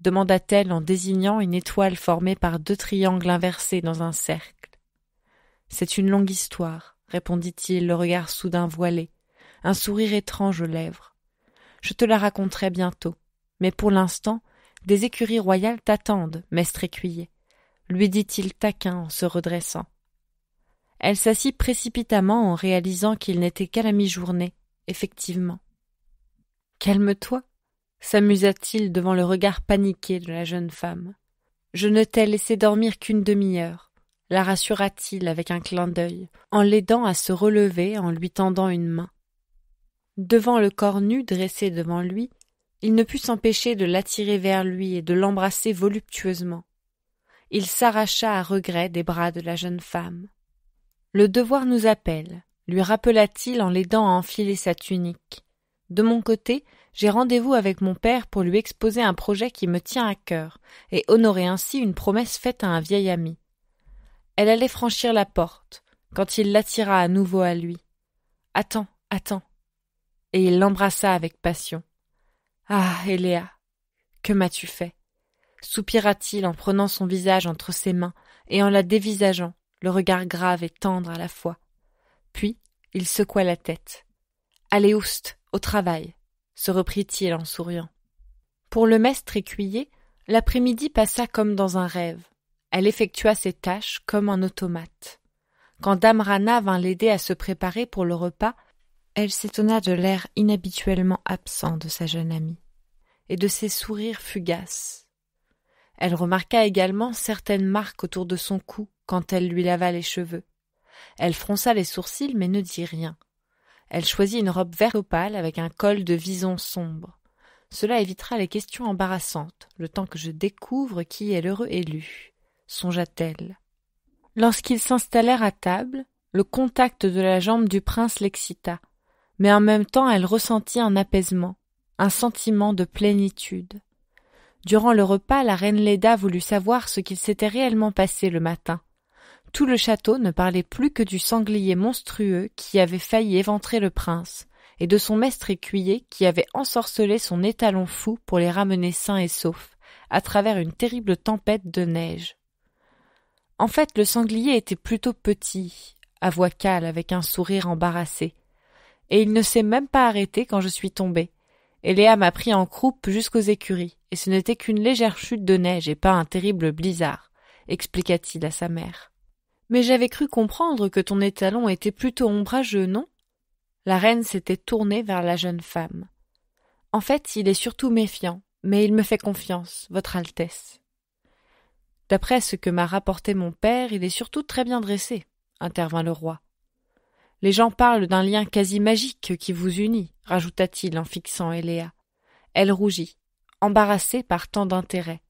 demanda-t-elle en désignant une étoile formée par deux triangles inversés dans un cercle. C'est une longue histoire, répondit-il, le regard soudain voilé, un sourire étrange aux lèvres. Je te la raconterai bientôt. Mais pour l'instant, des écuries royales t'attendent, maître écuyer, lui dit-il taquin en se redressant. Elle s'assit précipitamment en réalisant qu'il n'était qu'à la mi-journée, effectivement. Calme-toi, s'amusa-t-il devant le regard paniqué de la jeune femme. Je ne t'ai laissé dormir qu'une demi-heure, la rassura-t-il avec un clin d'œil, en l'aidant à se relever en lui tendant une main. Devant le corps nu dressé devant lui, il ne put s'empêcher de l'attirer vers lui et de l'embrasser voluptueusement. Il s'arracha à regret des bras de la jeune femme. Le devoir nous appelle, lui rappela-t-il en l'aidant à enfiler sa tunique. De mon côté, j'ai rendez-vous avec mon père pour lui exposer un projet qui me tient à cœur et honorer ainsi une promesse faite à un vieil ami. Elle allait franchir la porte quand il l'attira à nouveau à lui. Attends, attends. Et il l'embrassa avec passion. Ah. Que m'as tu fait? soupira t-il en prenant son visage entre ses mains et en la dévisageant, le regard grave et tendre à la fois. Puis il secoua la tête. Allez, Oust, au travail, se reprit il en souriant. Pour le maître écuyer, l'après midi passa comme dans un rêve. Elle effectua ses tâches comme un automate. Quand Dame Rana vint l'aider à se préparer pour le repas, elle s'étonna de l'air inhabituellement absent de sa jeune amie, et de ses sourires fugaces. Elle remarqua également certaines marques autour de son cou quand elle lui lava les cheveux. Elle fronça les sourcils mais ne dit rien. Elle choisit une robe vert opale avec un col de vison sombre. Cela évitera les questions embarrassantes, le temps que je découvre qui est l'heureux élu, songea-t-elle. Lorsqu'ils s'installèrent à table, le contact de la jambe du prince l'excita, mais en même temps elle ressentit un apaisement, un sentiment de plénitude. Durant le repas, la reine Leda voulut savoir ce qu'il s'était réellement passé le matin. Tout le château ne parlait plus que du sanglier monstrueux qui avait failli éventrer le prince, et de son maître écuyer qui avait ensorcelé son étalon fou pour les ramener sains et saufs, à travers une terrible tempête de neige. En fait, le sanglier était plutôt petit, à voix cale, avec un sourire embarrassé, et il ne s'est même pas arrêté quand je suis tombée. Et m'a pris en croupe jusqu'aux écuries, et ce n'était qu'une légère chute de neige et pas un terrible blizzard, expliqua-t-il à sa mère. Mais j'avais cru comprendre que ton étalon était plutôt ombrageux, non La reine s'était tournée vers la jeune femme. En fait, il est surtout méfiant, mais il me fait confiance, Votre Altesse. D'après ce que m'a rapporté mon père, il est surtout très bien dressé, intervint le roi. Les gens parlent d'un lien quasi magique qui vous unit, rajouta-t-il en fixant Eléa. Elle rougit, embarrassée par tant d'intérêt.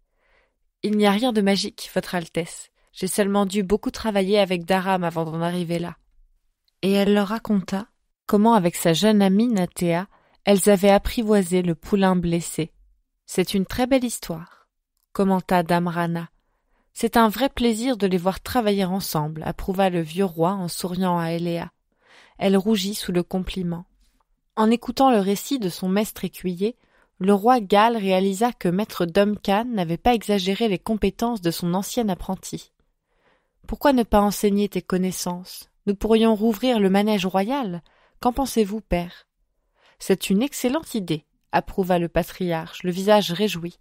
Il n'y a rien de magique, Votre Altesse. J'ai seulement dû beaucoup travailler avec Daram avant d'en arriver là. Et elle leur raconta comment, avec sa jeune amie Nathéa, elles avaient apprivoisé le poulain blessé. C'est une très belle histoire, commenta Damrana. « C'est un vrai plaisir de les voir travailler ensemble, approuva le vieux roi en souriant à Eléa elle rougit sous le compliment. En écoutant le récit de son maître écuyer, le roi Gall réalisa que maître Duncan n'avait pas exagéré les compétences de son ancien apprenti. Pourquoi ne pas enseigner tes connaissances Nous pourrions rouvrir le manège royal. Qu'en pensez-vous, père C'est une excellente idée, approuva le patriarche, le visage réjoui.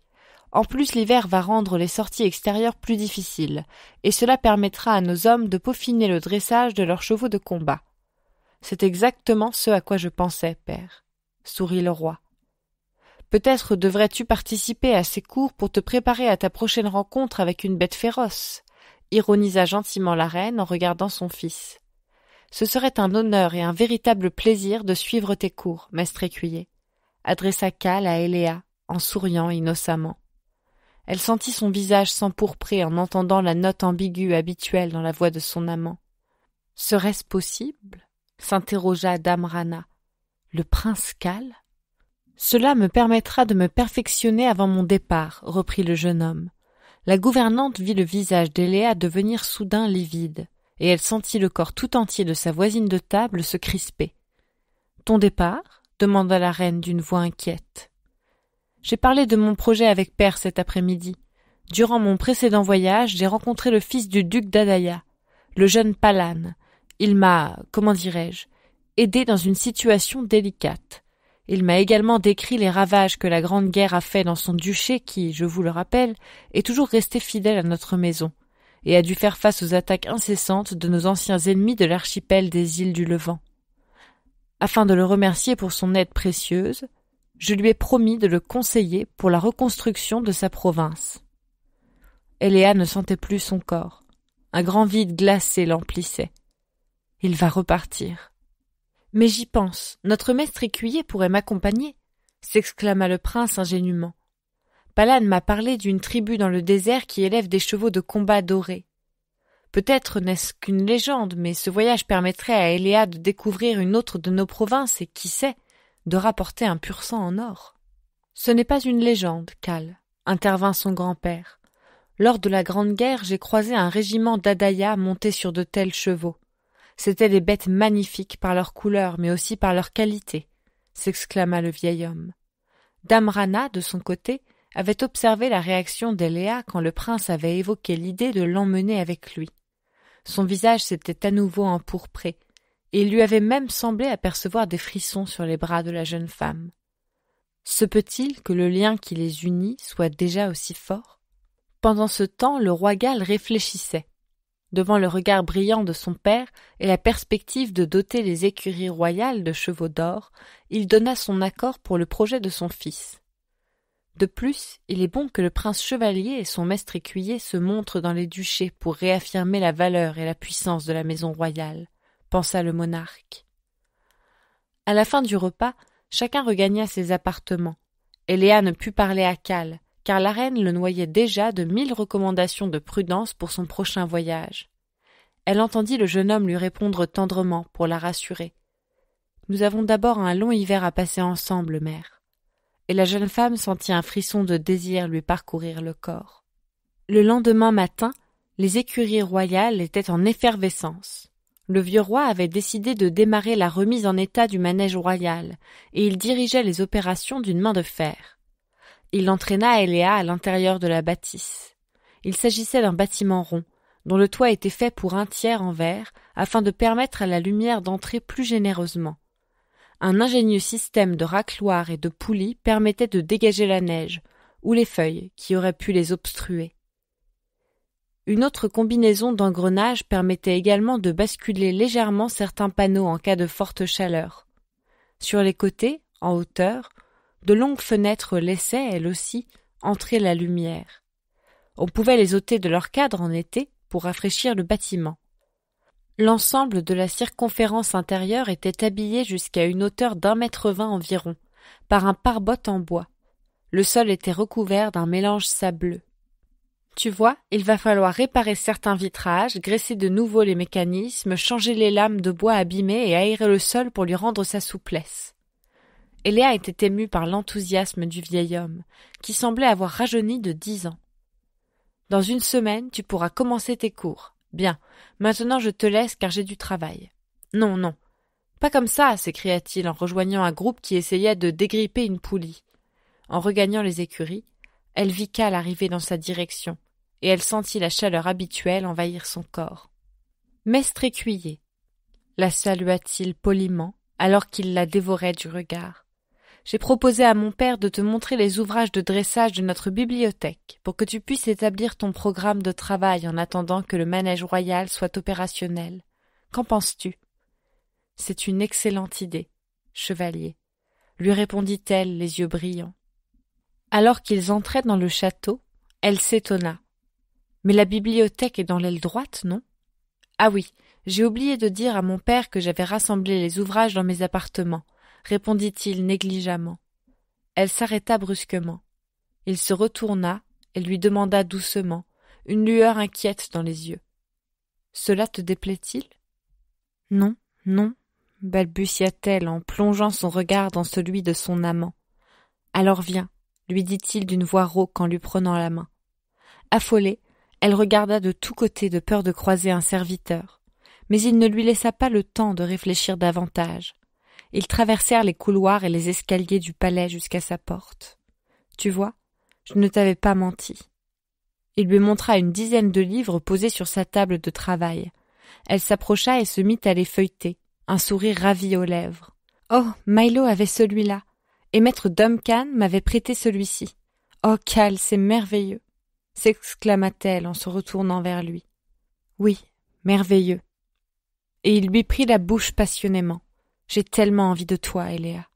En plus, l'hiver va rendre les sorties extérieures plus difficiles, et cela permettra à nos hommes de peaufiner le dressage de leurs chevaux de combat. C'est exactement ce à quoi je pensais, père, sourit le roi. Peut-être devrais-tu participer à ces cours pour te préparer à ta prochaine rencontre avec une bête féroce, ironisa gentiment la reine en regardant son fils. Ce serait un honneur et un véritable plaisir de suivre tes cours, maître écuyer, adressa Cal à Eléa en souriant innocemment. Elle sentit son visage s'empourprer en entendant la note ambiguë habituelle dans la voix de son amant. Serait-ce possible s'interrogea Damrana. Le prince kal, Cela me permettra de me perfectionner avant mon départ, reprit le jeune homme. La gouvernante vit le visage d'Eléa devenir soudain livide, et elle sentit le corps tout entier de sa voisine de table se crisper. Ton départ demanda la reine d'une voix inquiète. J'ai parlé de mon projet avec Père cet après-midi. Durant mon précédent voyage, j'ai rencontré le fils du duc d'Adaya, le jeune Palane, il m'a, comment dirais-je, aidé dans une situation délicate. Il m'a également décrit les ravages que la Grande Guerre a fait dans son duché qui, je vous le rappelle, est toujours resté fidèle à notre maison, et a dû faire face aux attaques incessantes de nos anciens ennemis de l'archipel des îles du Levant. Afin de le remercier pour son aide précieuse, je lui ai promis de le conseiller pour la reconstruction de sa province. Eléa ne sentait plus son corps. Un grand vide glacé l'emplissait. Il va repartir. Mais j'y pense, notre maître écuyer pourrait m'accompagner, s'exclama le prince ingénument. Palane m'a parlé d'une tribu dans le désert qui élève des chevaux de combat dorés. Peut-être n'est-ce qu'une légende, mais ce voyage permettrait à Eléa de découvrir une autre de nos provinces et, qui sait, de rapporter un pur sang en or. Ce n'est pas une légende, Cal, intervint son grand-père. Lors de la Grande Guerre, j'ai croisé un régiment d'Adaya monté sur de tels chevaux. C'étaient des bêtes magnifiques par leur couleur, mais aussi par leur qualité, s'exclama le vieil homme. Dame Rana, de son côté, avait observé la réaction d'Eléa quand le prince avait évoqué l'idée de l'emmener avec lui. Son visage s'était à nouveau empourpré, et il lui avait même semblé apercevoir des frissons sur les bras de la jeune femme. Se peut-il que le lien qui les unit soit déjà aussi fort Pendant ce temps, le roi Gal réfléchissait devant le regard brillant de son père et la perspective de doter les écuries royales de chevaux d'or, il donna son accord pour le projet de son fils. De plus, il est bon que le prince chevalier et son maître écuyer se montrent dans les duchés pour réaffirmer la valeur et la puissance de la maison royale, pensa le monarque. À la fin du repas, chacun regagna ses appartements, et Léa ne put parler à Cal, car la reine le noyait déjà de mille recommandations de prudence pour son prochain voyage. Elle entendit le jeune homme lui répondre tendrement pour la rassurer. Nous avons d'abord un long hiver à passer ensemble, mère. Et la jeune femme sentit un frisson de désir lui parcourir le corps. Le lendemain matin, les écuries royales étaient en effervescence. Le vieux roi avait décidé de démarrer la remise en état du manège royal, et il dirigeait les opérations d'une main de fer. Il entraîna Eléa à l'intérieur de la bâtisse. Il s'agissait d'un bâtiment rond, dont le toit était fait pour un tiers en verre, afin de permettre à la lumière d'entrer plus généreusement. Un ingénieux système de racloirs et de poulies permettait de dégager la neige, ou les feuilles qui auraient pu les obstruer. Une autre combinaison d'engrenages permettait également de basculer légèrement certains panneaux en cas de forte chaleur. Sur les côtés, en hauteur, de longues fenêtres laissaient, elles aussi, entrer la lumière. On pouvait les ôter de leur cadre en été pour rafraîchir le bâtiment. L'ensemble de la circonférence intérieure était habillé jusqu'à une hauteur d'un mètre vingt environ, par un pare en bois. Le sol était recouvert d'un mélange sableux. Tu vois, il va falloir réparer certains vitrages, graisser de nouveau les mécanismes, changer les lames de bois abîmées et aérer le sol pour lui rendre sa souplesse. Léa était émue par l'enthousiasme du vieil homme, qui semblait avoir rajeuni de dix ans. Dans une semaine, tu pourras commencer tes cours. Bien. Maintenant, je te laisse car j'ai du travail. Non, non. Pas comme ça, s'écria-t-il en rejoignant un groupe qui essayait de dégripper une poulie. En regagnant les écuries, elle vit Cal arriver dans sa direction, et elle sentit la chaleur habituelle envahir son corps. Mestre écuyer la salua-t-il poliment alors qu'il la dévorait du regard j'ai proposé à mon père de te montrer les ouvrages de dressage de notre bibliothèque pour que tu puisses établir ton programme de travail en attendant que le manège royal soit opérationnel. Qu'en penses-tu C'est une excellente idée, chevalier, lui répondit-elle, les yeux brillants. Alors qu'ils entraient dans le château, elle s'étonna. Mais la bibliothèque est dans l'aile droite, non Ah oui, j'ai oublié de dire à mon père que j'avais rassemblé les ouvrages dans mes appartements répondit-il négligemment. Elle s'arrêta brusquement. Il se retourna et lui demanda doucement, une lueur inquiète dans les yeux. Cela te déplaît-il Non, non, balbutia-t-elle en plongeant son regard dans celui de son amant. Alors viens, lui dit-il d'une voix rauque en lui prenant la main. Affolée, elle regarda de tous côtés de peur de croiser un serviteur, mais il ne lui laissa pas le temps de réfléchir davantage. Ils traversèrent les couloirs et les escaliers du palais jusqu'à sa porte. Tu vois, je ne t'avais pas menti. Il lui montra une dizaine de livres posés sur sa table de travail. Elle s'approcha et se mit à les feuilleter, un sourire ravi aux lèvres. Oh, Milo avait celui-là, et maître Duncan m'avait prêté celui-ci. Oh, Cal, c'est merveilleux s'exclama-t-elle en se retournant vers lui. Oui, merveilleux. Et il lui prit la bouche passionnément. J'ai tellement envie de toi, Eléa.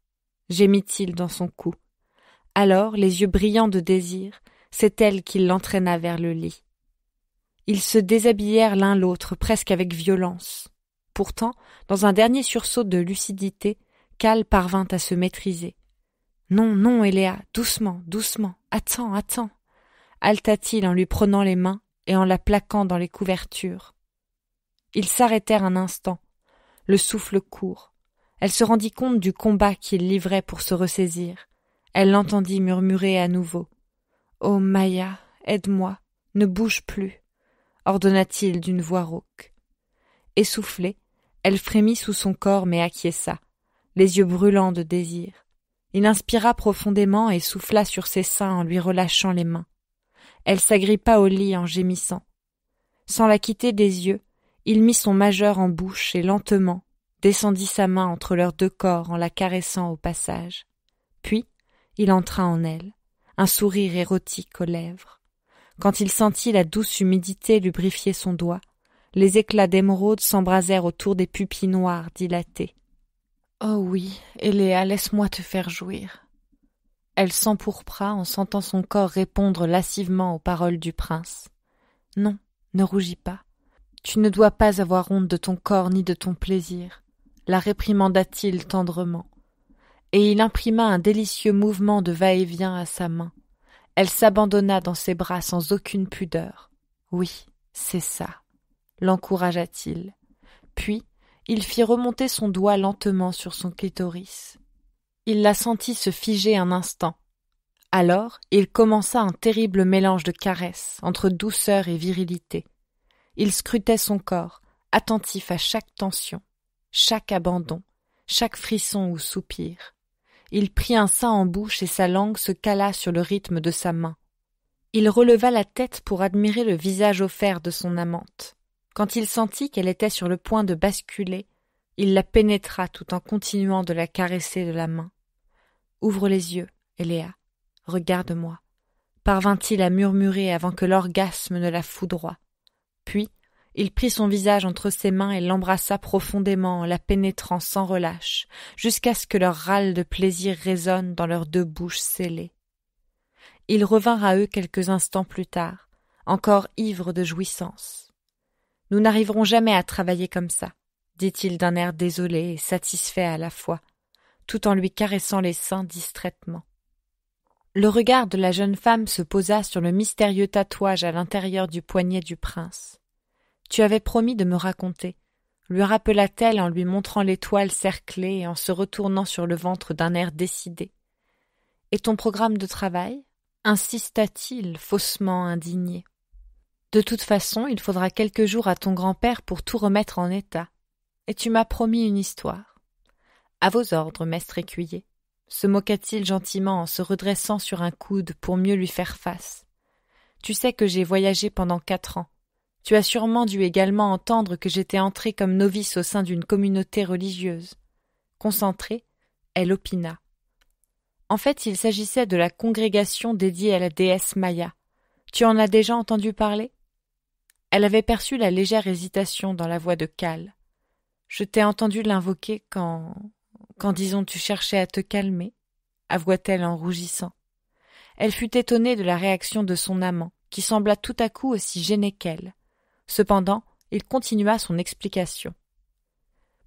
gémit-il dans son cou. Alors, les yeux brillants de désir, c'est elle qui l'entraîna vers le lit. Ils se déshabillèrent l'un l'autre presque avec violence. Pourtant, dans un dernier sursaut de lucidité, Cal parvint à se maîtriser. Non, non, Eléa, doucement, doucement, attends, attends, halta-t-il en lui prenant les mains et en la plaquant dans les couvertures. Ils s'arrêtèrent un instant, le souffle court. Elle se rendit compte du combat qu'il livrait pour se ressaisir. Elle l'entendit murmurer à nouveau. Oh Maya, aide-moi, ne bouge plus, ordonna-t-il d'une voix rauque. Essoufflée, elle frémit sous son corps mais acquiesça, les yeux brûlants de désir. Il inspira profondément et souffla sur ses seins en lui relâchant les mains. Elle s'agrippa au lit en gémissant. Sans la quitter des yeux, il mit son majeur en bouche et lentement, descendit sa main entre leurs deux corps en la caressant au passage. Puis il entra en elle, un sourire érotique aux lèvres. Quand il sentit la douce humidité lubrifier son doigt, les éclats d'émeraude s'embrasèrent autour des pupilles noires dilatées. Oh oui, Eléa, laisse-moi te faire jouir. Elle s'empourpra en sentant son corps répondre lascivement aux paroles du prince. Non, ne rougis pas. Tu ne dois pas avoir honte de ton corps ni de ton plaisir la réprimanda-t-il tendrement. Et il imprima un délicieux mouvement de va-et-vient à sa main. Elle s'abandonna dans ses bras sans aucune pudeur. Oui, c'est ça, l'encouragea-t-il. Puis, il fit remonter son doigt lentement sur son clitoris. Il la sentit se figer un instant. Alors, il commença un terrible mélange de caresses entre douceur et virilité. Il scrutait son corps, attentif à chaque tension chaque abandon, chaque frisson ou soupir. Il prit un sein en bouche et sa langue se cala sur le rythme de sa main. Il releva la tête pour admirer le visage offert de son amante. Quand il sentit qu'elle était sur le point de basculer, il la pénétra tout en continuant de la caresser de la main. Ouvre les yeux, Eléa. Regarde-moi. Parvint-il à murmurer avant que l'orgasme ne la foudroie. Puis, il prit son visage entre ses mains et l'embrassa profondément en la pénétrant sans relâche, jusqu'à ce que leur râle de plaisir résonne dans leurs deux bouches scellées. Ils revinrent à eux quelques instants plus tard, encore ivres de jouissance. Nous n'arriverons jamais à travailler comme ça, dit-il d'un air désolé et satisfait à la fois, tout en lui caressant les seins distraitement. Le regard de la jeune femme se posa sur le mystérieux tatouage à l'intérieur du poignet du prince. Tu avais promis de me raconter, lui rappela-t-elle en lui montrant l'étoile cerclée et en se retournant sur le ventre d'un air décidé. Et ton programme de travail insista-t-il, faussement indigné. De toute façon, il faudra quelques jours à ton grand-père pour tout remettre en état. Et tu m'as promis une histoire. À vos ordres, maître écuyer, se moqua-t-il gentiment en se redressant sur un coude pour mieux lui faire face. Tu sais que j'ai voyagé pendant quatre ans, tu as sûrement dû également entendre que j'étais entrée comme novice au sein d'une communauté religieuse. Concentrée, elle opina. En fait, il s'agissait de la congrégation dédiée à la déesse Maya. Tu en as déjà entendu parler Elle avait perçu la légère hésitation dans la voix de Cal. Je t'ai entendu l'invoquer quand. quand, disons, tu cherchais à te calmer, avoua-t-elle en rougissant. Elle fut étonnée de la réaction de son amant, qui sembla tout à coup aussi gêné qu'elle. Cependant, il continua son explication.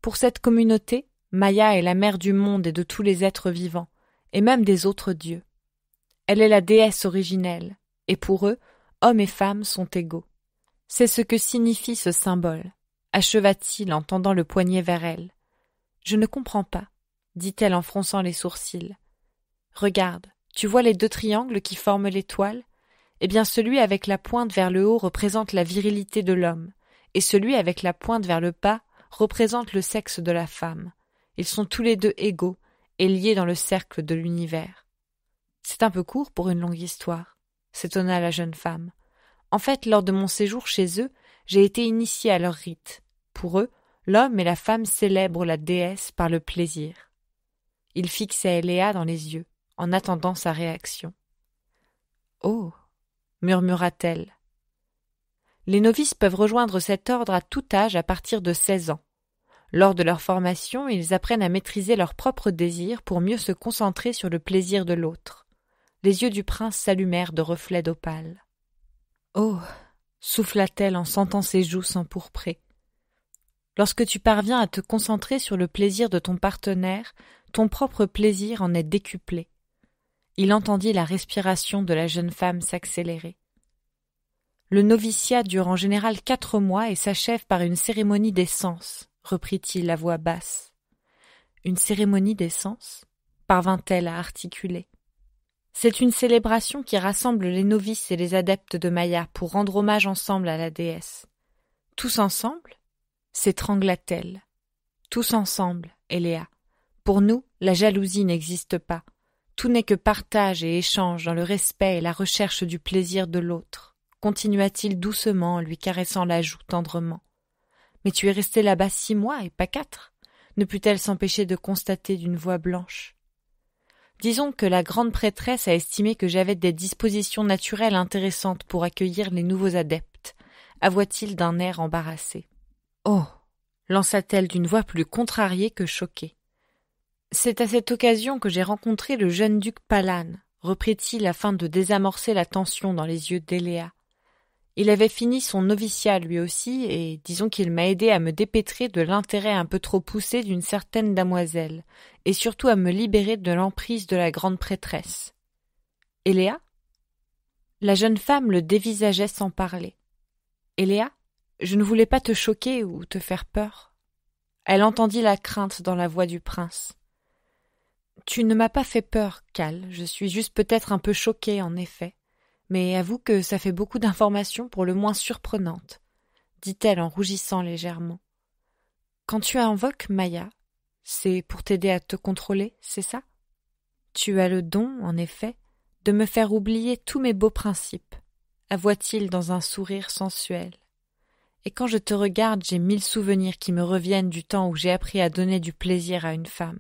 Pour cette communauté, Maya est la mère du monde et de tous les êtres vivants, et même des autres dieux. Elle est la déesse originelle, et pour eux, hommes et femmes sont égaux. C'est ce que signifie ce symbole, acheva-t-il en tendant le poignet vers elle. Je ne comprends pas, dit-elle en fronçant les sourcils. Regarde, tu vois les deux triangles qui forment l'étoile eh bien celui avec la pointe vers le haut représente la virilité de l'homme, et celui avec la pointe vers le bas représente le sexe de la femme. Ils sont tous les deux égaux et liés dans le cercle de l'univers. C'est un peu court pour une longue histoire, s'étonna la jeune femme. En fait, lors de mon séjour chez eux, j'ai été initiée à leur rite. Pour eux, l'homme et la femme célèbrent la déesse par le plaisir. Il fixait Léa dans les yeux, en attendant sa réaction. Oh murmura-t-elle. Les novices peuvent rejoindre cet ordre à tout âge à partir de seize ans. Lors de leur formation, ils apprennent à maîtriser leurs propres désirs pour mieux se concentrer sur le plaisir de l'autre. Les yeux du prince s'allumèrent de reflets d'opale. Oh souffla-t-elle en sentant ses joues s'empourprer. Lorsque tu parviens à te concentrer sur le plaisir de ton partenaire, ton propre plaisir en est décuplé il entendit la respiration de la jeune femme s'accélérer. Le noviciat dure en général quatre mois et s'achève par une cérémonie d'essence, reprit-il à voix basse. Une cérémonie d'essence parvint-elle à articuler. C'est une célébration qui rassemble les novices et les adeptes de Maya pour rendre hommage ensemble à la déesse. Tous ensemble s'étrangla-t-elle. Tous ensemble, Eléa. Pour nous, la jalousie n'existe pas. Tout n'est que partage et échange dans le respect et la recherche du plaisir de l'autre, continua-t-il doucement en lui caressant la joue tendrement. Mais tu es resté là-bas six mois et pas quatre, ne put-elle s'empêcher de constater d'une voix blanche. Disons que la grande prêtresse a estimé que j'avais des dispositions naturelles intéressantes pour accueillir les nouveaux adeptes, avoua-t-il d'un air embarrassé. Oh lança-t-elle d'une voix plus contrariée que choquée. C'est à cette occasion que j'ai rencontré le jeune duc Palane, reprit-il afin de désamorcer la tension dans les yeux d'Eléa. Il avait fini son noviciat lui aussi, et disons qu'il m'a aidé à me dépêtrer de l'intérêt un peu trop poussé d'une certaine damoiselle, et surtout à me libérer de l'emprise de la grande prêtresse. Eléa La jeune femme le dévisageait sans parler. Eléa Je ne voulais pas te choquer ou te faire peur. Elle entendit la crainte dans la voix du prince. Tu ne m'as pas fait peur, Cal. Je suis juste peut-être un peu choquée, en effet. Mais avoue que ça fait beaucoup d'informations pour le moins surprenantes, dit-elle en rougissant légèrement. Quand tu invoques Maya, c'est pour t'aider à te contrôler, c'est ça Tu as le don, en effet, de me faire oublier tous mes beaux principes, avoua-t-il dans un sourire sensuel. Et quand je te regarde, j'ai mille souvenirs qui me reviennent du temps où j'ai appris à donner du plaisir à une femme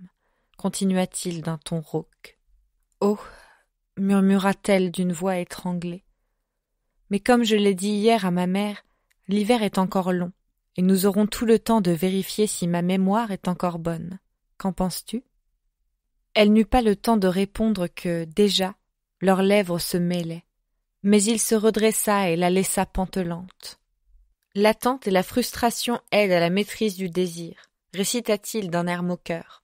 continua-t-il d'un ton rauque. Oh murmura-t-elle d'une voix étranglée. Mais comme je l'ai dit hier à ma mère, l'hiver est encore long, et nous aurons tout le temps de vérifier si ma mémoire est encore bonne. Qu'en penses-tu Elle n'eut pas le temps de répondre que, déjà, leurs lèvres se mêlaient. Mais il se redressa et la laissa pantelante. L'attente et la frustration aident à la maîtrise du désir, récita-t-il d'un air moqueur.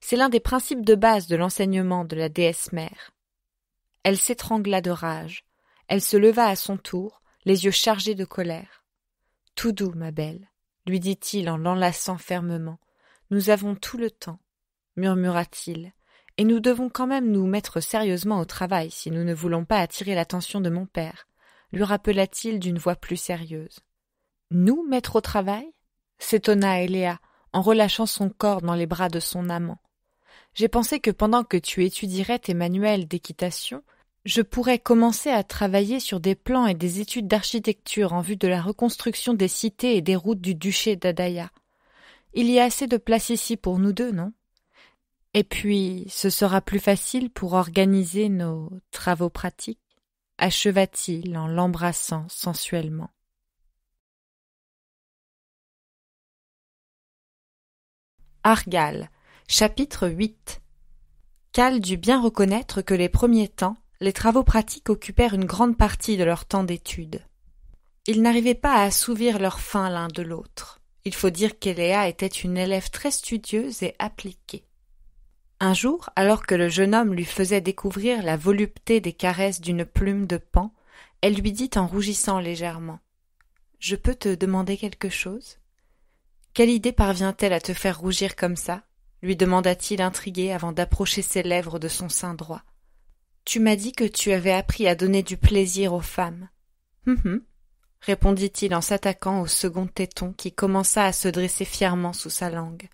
C'est l'un des principes de base de l'enseignement de la déesse mère. Elle s'étrangla de rage. Elle se leva à son tour, les yeux chargés de colère. Tout doux, ma belle, lui dit-il en l'enlaçant fermement. Nous avons tout le temps, murmura-t-il, et nous devons quand même nous mettre sérieusement au travail si nous ne voulons pas attirer l'attention de mon père, lui rappela-t-il d'une voix plus sérieuse. Nous mettre au travail s'étonna Eléa en relâchant son corps dans les bras de son amant j'ai pensé que pendant que tu étudierais tes manuels d'équitation, je pourrais commencer à travailler sur des plans et des études d'architecture en vue de la reconstruction des cités et des routes du duché d'Adaya. Il y a assez de place ici pour nous deux, non? Et puis, ce sera plus facile pour organiser nos travaux pratiques, acheva-t-il en l'embrassant sensuellement. Argal, Chapitre 8 Cal dut bien reconnaître que les premiers temps, les travaux pratiques occupèrent une grande partie de leur temps d'étude. Ils n'arrivaient pas à assouvir leur faim l'un de l'autre. Il faut dire qu'Eléa était une élève très studieuse et appliquée. Un jour, alors que le jeune homme lui faisait découvrir la volupté des caresses d'une plume de pan, elle lui dit en rougissant légèrement Je peux te demander quelque chose Quelle idée parvient-elle à te faire rougir comme ça lui demanda-t-il intrigué avant d'approcher ses lèvres de son sein droit. Tu m'as dit que tu avais appris à donner du plaisir aux femmes. Hum hum, répondit-il en s'attaquant au second téton qui commença à se dresser fièrement sous sa langue.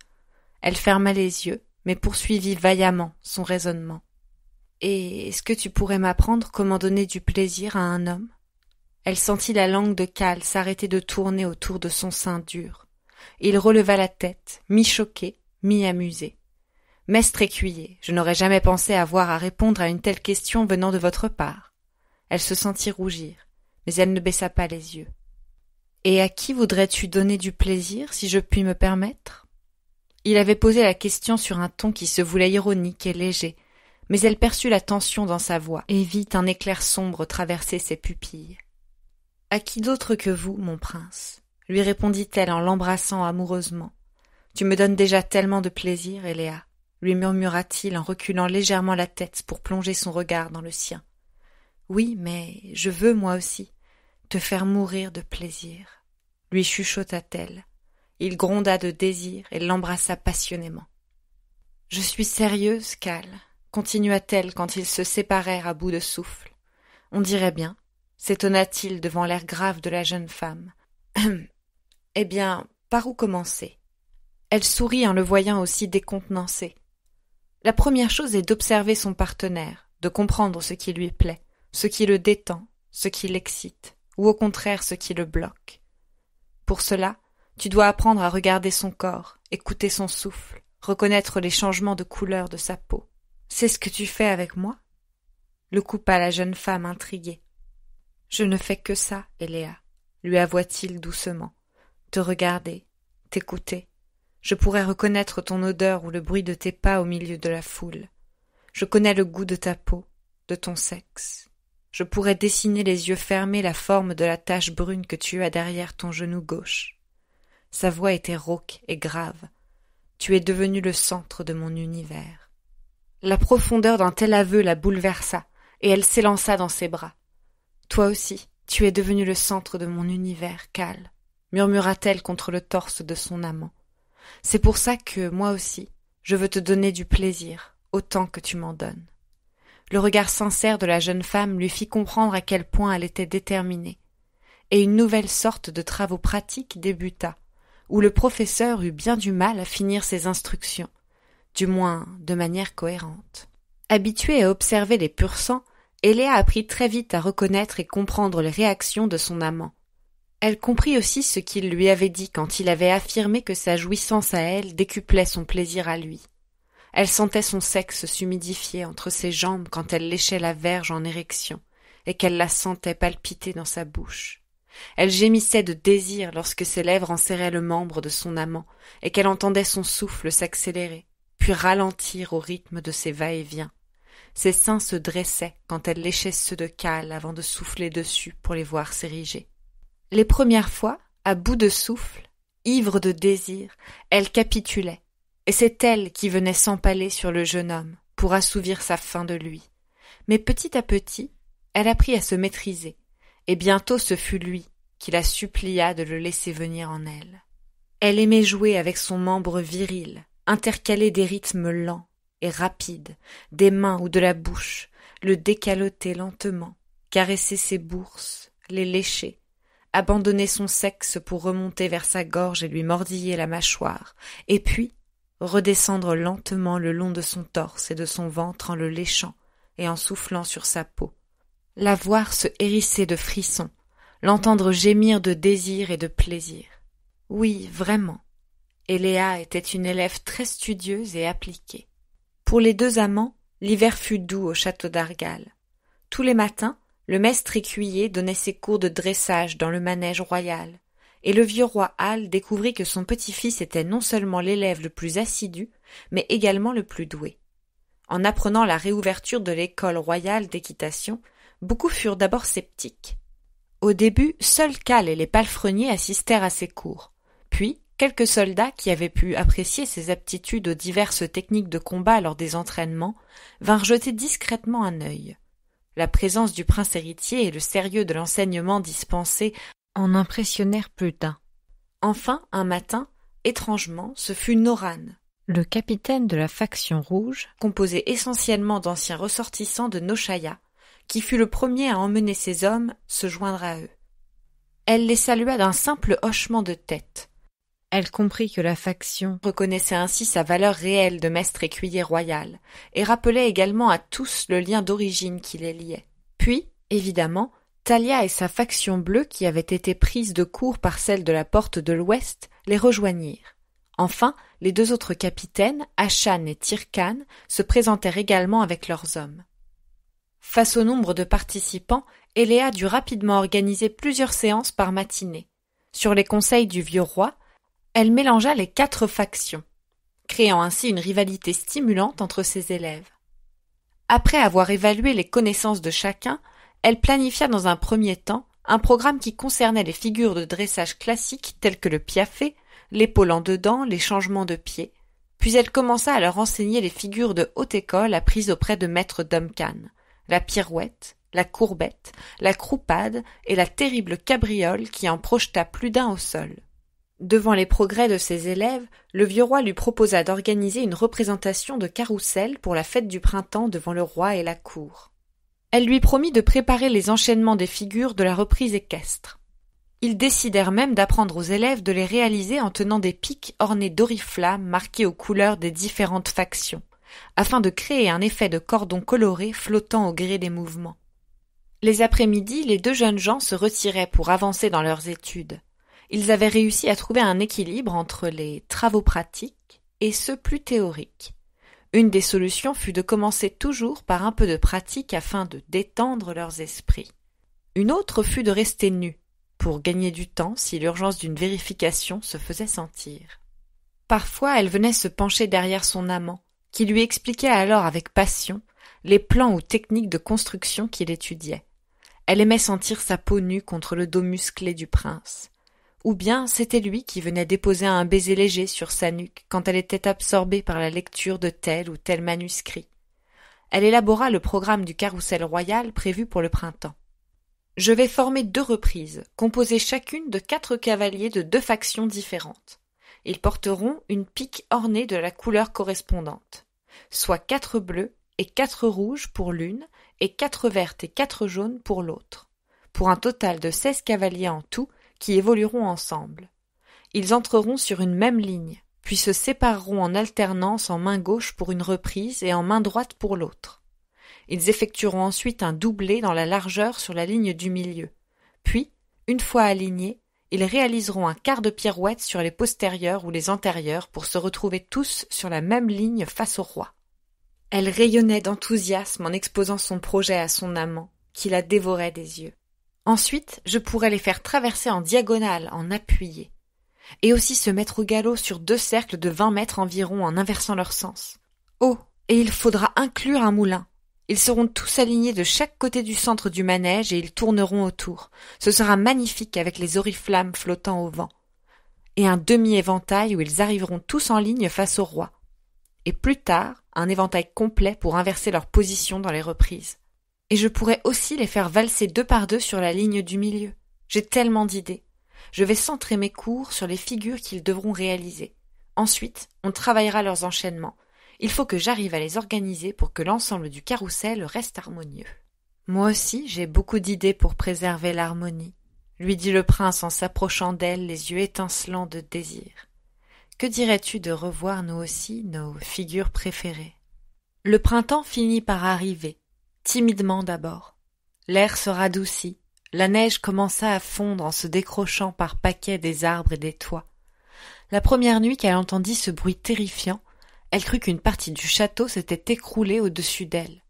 Elle ferma les yeux, mais poursuivit vaillamment son raisonnement. Et est-ce que tu pourrais m'apprendre comment donner du plaisir à un homme Elle sentit la langue de Cal s'arrêter de tourner autour de son sein dur. Il releva la tête, mi-choqué, m'y amuser. Mestre écuyer, je n'aurais jamais pensé avoir à répondre à une telle question venant de votre part. Elle se sentit rougir, mais elle ne baissa pas les yeux. Et à qui voudrais-tu donner du plaisir, si je puis me permettre Il avait posé la question sur un ton qui se voulait ironique et léger, mais elle perçut la tension dans sa voix et vit un éclair sombre traverser ses pupilles. À qui d'autre que vous, mon prince lui répondit-elle en l'embrassant amoureusement, tu me donnes déjà tellement de plaisir, Eléa, lui murmura-t-il en reculant légèrement la tête pour plonger son regard dans le sien. Oui, mais je veux moi aussi te faire mourir de plaisir, lui chuchota-t-elle. Il gronda de désir et l'embrassa passionnément. Je suis sérieuse, Cal, continua-t-elle quand ils se séparèrent à bout de souffle. On dirait bien, s'étonna-t-il devant l'air grave de la jeune femme. eh bien, par où commencer elle sourit en le voyant aussi décontenancé. La première chose est d'observer son partenaire, de comprendre ce qui lui plaît, ce qui le détend, ce qui l'excite, ou au contraire ce qui le bloque. Pour cela, tu dois apprendre à regarder son corps, écouter son souffle, reconnaître les changements de couleur de sa peau. C'est ce que tu fais avec moi? Le coupa la jeune femme intriguée. Je ne fais que ça, Eléa, lui avoua t-il doucement. Te regarder, t'écouter, je pourrais reconnaître ton odeur ou le bruit de tes pas au milieu de la foule. Je connais le goût de ta peau, de ton sexe. Je pourrais dessiner les yeux fermés la forme de la tache brune que tu as derrière ton genou gauche. Sa voix était rauque et grave. Tu es devenu le centre de mon univers. La profondeur d'un tel aveu la bouleversa, et elle s'élança dans ses bras. Toi aussi, tu es devenu le centre de mon univers, Cal, murmura-t-elle contre le torse de son amant. C'est pour ça que, moi aussi, je veux te donner du plaisir, autant que tu m'en donnes. Le regard sincère de la jeune femme lui fit comprendre à quel point elle était déterminée, et une nouvelle sorte de travaux pratiques débuta, où le professeur eut bien du mal à finir ses instructions, du moins de manière cohérente. Habituée à observer les purs sang Eléa apprit très vite à reconnaître et comprendre les réactions de son amant, elle comprit aussi ce qu'il lui avait dit quand il avait affirmé que sa jouissance à elle décuplait son plaisir à lui. Elle sentait son sexe s'humidifier entre ses jambes quand elle léchait la verge en érection, et qu'elle la sentait palpiter dans sa bouche. Elle gémissait de désir lorsque ses lèvres enserraient le membre de son amant, et qu'elle entendait son souffle s'accélérer, puis ralentir au rythme de ses va-et-vient. Ses seins se dressaient quand elle léchait ceux de cale avant de souffler dessus pour les voir s'ériger. Les premières fois, à bout de souffle, ivre de désir, elle capitulait, et c'est elle qui venait s'empaler sur le jeune homme pour assouvir sa faim de lui. Mais petit à petit, elle apprit à se maîtriser, et bientôt ce fut lui qui la supplia de le laisser venir en elle. Elle aimait jouer avec son membre viril, intercaler des rythmes lents et rapides, des mains ou de la bouche, le décaloter lentement, caresser ses bourses, les lécher, abandonner son sexe pour remonter vers sa gorge et lui mordiller la mâchoire, et puis redescendre lentement le long de son torse et de son ventre en le léchant et en soufflant sur sa peau. La voir se hérisser de frissons, l'entendre gémir de désir et de plaisir. Oui, vraiment. Et était une élève très studieuse et appliquée. Pour les deux amants, l'hiver fut doux au château d'Argal. Tous les matins, le maître écuyer donnait ses cours de dressage dans le manège royal, et le vieux roi Hal découvrit que son petit-fils était non seulement l'élève le plus assidu, mais également le plus doué. En apprenant la réouverture de l'école royale d'équitation, beaucoup furent d'abord sceptiques. Au début, seuls Cal et les palefreniers assistèrent à ses cours. Puis, quelques soldats qui avaient pu apprécier ses aptitudes aux diverses techniques de combat lors des entraînements vinrent jeter discrètement un œil. La présence du prince héritier et le sérieux de l'enseignement dispensé en impressionnèrent plus d'un. Enfin, un matin, étrangement, ce fut Noran. Le capitaine de la faction rouge, composée essentiellement d'anciens ressortissants de Nochaya, qui fut le premier à emmener ses hommes, se joindre à eux. Elle les salua d'un simple hochement de tête. Elle comprit que la faction reconnaissait ainsi sa valeur réelle de maître écuyer royal, et rappelait également à tous le lien d'origine qui les liait. Puis, évidemment, Talia et sa faction bleue qui avait été prise de court par celle de la porte de l'Ouest les rejoignirent. Enfin, les deux autres capitaines, Achan et Tirkan, se présentèrent également avec leurs hommes. Face au nombre de participants, Eléa dut rapidement organiser plusieurs séances par matinée. Sur les conseils du vieux roi, elle mélangea les quatre factions, créant ainsi une rivalité stimulante entre ses élèves. Après avoir évalué les connaissances de chacun, elle planifia dans un premier temps un programme qui concernait les figures de dressage classiques telles que le piafé, l'épaule en dedans, les changements de pied, puis elle commença à leur enseigner les figures de haute école apprises auprès de maître Duncan, la pirouette, la courbette, la croupade et la terrible cabriole qui en projeta plus d'un au sol. Devant les progrès de ses élèves, le vieux roi lui proposa d'organiser une représentation de carrousel pour la fête du printemps devant le roi et la cour. Elle lui promit de préparer les enchaînements des figures de la reprise équestre. Ils décidèrent même d'apprendre aux élèves de les réaliser en tenant des pics ornés d'oriflammes marqués aux couleurs des différentes factions, afin de créer un effet de cordon coloré flottant au gré des mouvements. Les après-midi, les deux jeunes gens se retiraient pour avancer dans leurs études ils avaient réussi à trouver un équilibre entre les travaux pratiques et ceux plus théoriques. Une des solutions fut de commencer toujours par un peu de pratique afin de détendre leurs esprits. Une autre fut de rester nue, pour gagner du temps si l'urgence d'une vérification se faisait sentir. Parfois elle venait se pencher derrière son amant, qui lui expliquait alors avec passion les plans ou techniques de construction qu'il étudiait. Elle aimait sentir sa peau nue contre le dos musclé du prince ou bien c'était lui qui venait déposer un baiser léger sur sa nuque quand elle était absorbée par la lecture de tel ou tel manuscrit. Elle élabora le programme du carrousel royal prévu pour le printemps. Je vais former deux reprises, composées chacune de quatre cavaliers de deux factions différentes. Ils porteront une pique ornée de la couleur correspondante, soit quatre bleus et quatre rouges pour l'une, et quatre vertes et quatre jaunes pour l'autre, pour un total de seize cavaliers en tout qui évolueront ensemble. Ils entreront sur une même ligne, puis se sépareront en alternance en main gauche pour une reprise et en main droite pour l'autre. Ils effectueront ensuite un doublé dans la largeur sur la ligne du milieu. Puis, une fois alignés, ils réaliseront un quart de pirouette sur les postérieurs ou les antérieurs pour se retrouver tous sur la même ligne face au roi. Elle rayonnait d'enthousiasme en exposant son projet à son amant, qui la dévorait des yeux. Ensuite, je pourrais les faire traverser en diagonale, en appuyé. Et aussi se mettre au galop sur deux cercles de vingt mètres environ en inversant leur sens. Oh, et il faudra inclure un moulin. Ils seront tous alignés de chaque côté du centre du manège et ils tourneront autour. Ce sera magnifique avec les oriflammes flottant au vent. Et un demi-éventail où ils arriveront tous en ligne face au roi. Et plus tard, un éventail complet pour inverser leur position dans les reprises. Et je pourrais aussi les faire valser deux par deux sur la ligne du milieu. J'ai tellement d'idées. Je vais centrer mes cours sur les figures qu'ils devront réaliser. Ensuite, on travaillera leurs enchaînements. Il faut que j'arrive à les organiser pour que l'ensemble du carrousel reste harmonieux. Moi aussi, j'ai beaucoup d'idées pour préserver l'harmonie, lui dit le prince en s'approchant d'elle, les yeux étincelants de désir. Que dirais-tu de revoir nous aussi nos figures préférées Le printemps finit par arriver, timidement d'abord. L'air se radoucit, la neige commença à fondre en se décrochant par paquets des arbres et des toits. La première nuit qu'elle entendit ce bruit terrifiant, elle crut qu'une partie du château s'était écroulée au-dessus d'elle.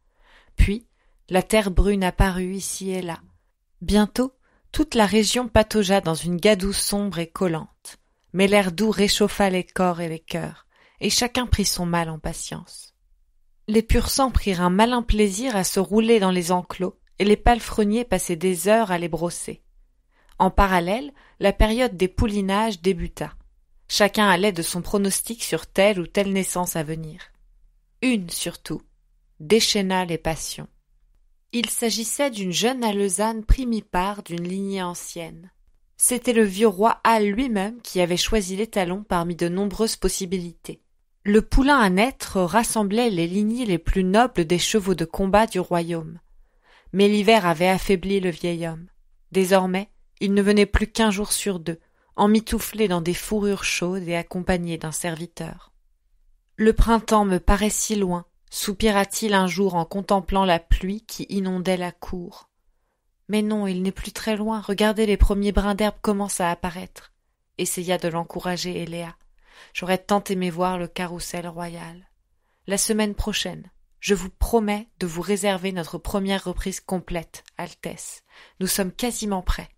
Puis, la terre brune apparut ici et là. Bientôt, toute la région pataugea dans une gadoue sombre et collante. Mais l'air doux réchauffa les corps et les cœurs, et chacun prit son mal en patience. Les pur prirent un malin plaisir à se rouler dans les enclos, et les palefreniers passaient des heures à les brosser. En parallèle, la période des poulinages débuta. Chacun allait de son pronostic sur telle ou telle naissance à venir. Une surtout déchaîna les passions. Il s'agissait d'une jeune alezane primipare d'une lignée ancienne. C'était le vieux roi al lui-même qui avait choisi l'étalon parmi de nombreuses possibilités. Le poulain à naître rassemblait les lignées les plus nobles des chevaux de combat du royaume. Mais l'hiver avait affaibli le vieil homme. Désormais, il ne venait plus qu'un jour sur deux, emmitouflé dans des fourrures chaudes et accompagné d'un serviteur. Le printemps me paraît si loin, soupira-t-il un jour en contemplant la pluie qui inondait la cour. Mais non, il n'est plus très loin, regardez les premiers brins d'herbe commencent à apparaître. Essaya de l'encourager Eléa. J'aurais tant aimé voir le carrousel royal. La semaine prochaine, je vous promets de vous réserver notre première reprise complète, Altesse. Nous sommes quasiment prêts.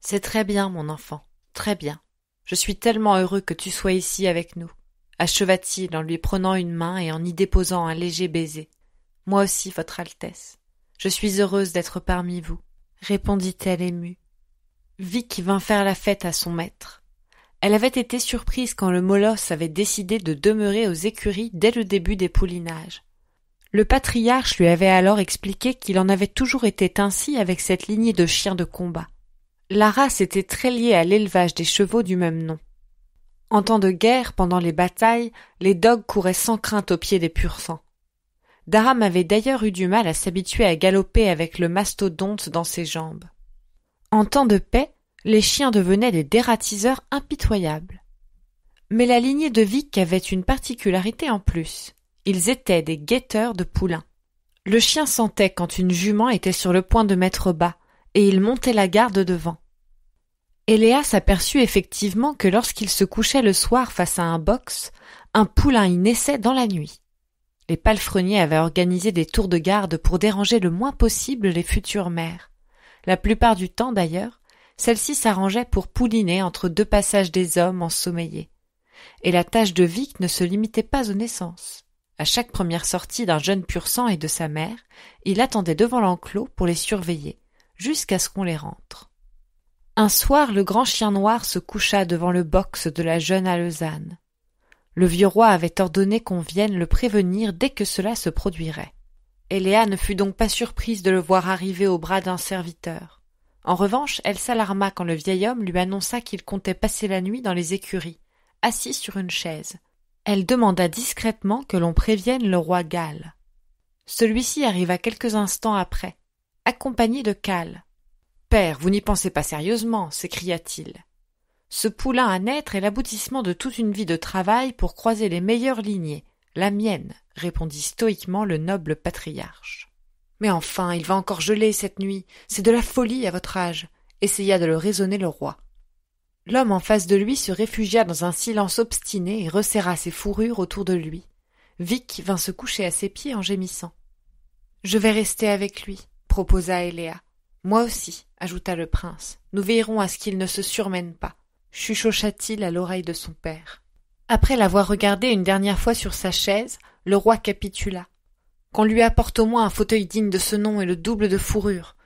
C'est très bien, mon enfant, très bien. Je suis tellement heureux que tu sois ici avec nous, acheva-t-il en lui prenant une main et en y déposant un léger baiser. Moi aussi, Votre Altesse. Je suis heureuse d'être parmi vous, répondit-elle émue. Vic vint faire la fête à son maître. Elle avait été surprise quand le molosse avait décidé de demeurer aux écuries dès le début des poulinages. Le patriarche lui avait alors expliqué qu'il en avait toujours été ainsi avec cette lignée de chiens de combat. La race était très liée à l'élevage des chevaux du même nom. En temps de guerre, pendant les batailles, les dogs couraient sans crainte aux pieds des pur sang. Daram avait d'ailleurs eu du mal à s'habituer à galoper avec le mastodonte dans ses jambes. En temps de paix, les chiens devenaient des dératiseurs impitoyables. Mais la lignée de Vic avait une particularité en plus. Ils étaient des guetteurs de poulains. Le chien sentait quand une jument était sur le point de mettre bas, et il montait la garde devant. Eléa s'aperçut effectivement que lorsqu'il se couchait le soir face à un box, un poulain y naissait dans la nuit. Les palefreniers avaient organisé des tours de garde pour déranger le moins possible les futures mères. La plupart du temps, d'ailleurs, celle-ci s'arrangeait pour pouliner entre deux passages des hommes ensommeillés. Et la tâche de Vic ne se limitait pas aux naissances. À chaque première sortie d'un jeune pur sang et de sa mère, il attendait devant l'enclos pour les surveiller, jusqu'à ce qu'on les rentre. Un soir, le grand chien noir se coucha devant le box de la jeune alezane. Le vieux roi avait ordonné qu'on vienne le prévenir dès que cela se produirait. Eléa ne fut donc pas surprise de le voir arriver au bras d'un serviteur. En revanche, elle s'alarma quand le vieil homme lui annonça qu'il comptait passer la nuit dans les écuries, assis sur une chaise. Elle demanda discrètement que l'on prévienne le roi Gall. Celui-ci arriva quelques instants après, accompagné de Cal. Père, vous n'y pensez pas sérieusement, s'écria-t-il. Ce poulain à naître est l'aboutissement de toute une vie de travail pour croiser les meilleures lignées, la mienne, répondit stoïquement le noble patriarche. Mais enfin, il va encore geler cette nuit. C'est de la folie à votre âge. Essaya de le raisonner le roi. L'homme en face de lui se réfugia dans un silence obstiné et resserra ses fourrures autour de lui. Vic vint se coucher à ses pieds en gémissant. Je vais rester avec lui, proposa Eléa. Moi aussi, ajouta le prince. Nous veillerons à ce qu'il ne se surmène pas, chuchota t il à l'oreille de son père. Après l'avoir regardé une dernière fois sur sa chaise, le roi capitula, qu'on lui apporte au moins un fauteuil digne de ce nom et le double de fourrure.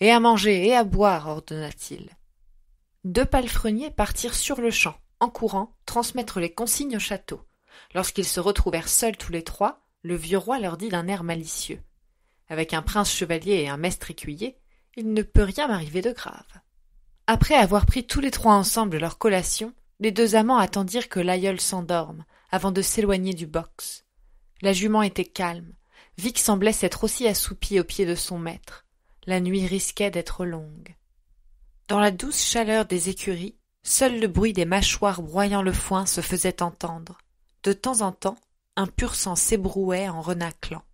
Et à manger et à boire, ordonna-t-il. Deux palefreniers partirent sur le champ, en courant, transmettre les consignes au château. Lorsqu'ils se retrouvèrent seuls tous les trois, le vieux roi leur dit d'un air malicieux. Avec un prince chevalier et un maître écuyer, il ne peut rien m'arriver de grave. Après avoir pris tous les trois ensemble leur collation, les deux amants attendirent que l'aïeul s'endorme, avant de s'éloigner du box. La jument était calme, Vic semblait s'être aussi assoupi aux pieds de son maître. La nuit risquait d'être longue. Dans la douce chaleur des écuries, seul le bruit des mâchoires broyant le foin se faisait entendre. De temps en temps, un pur sang s'ébrouait en renaclant.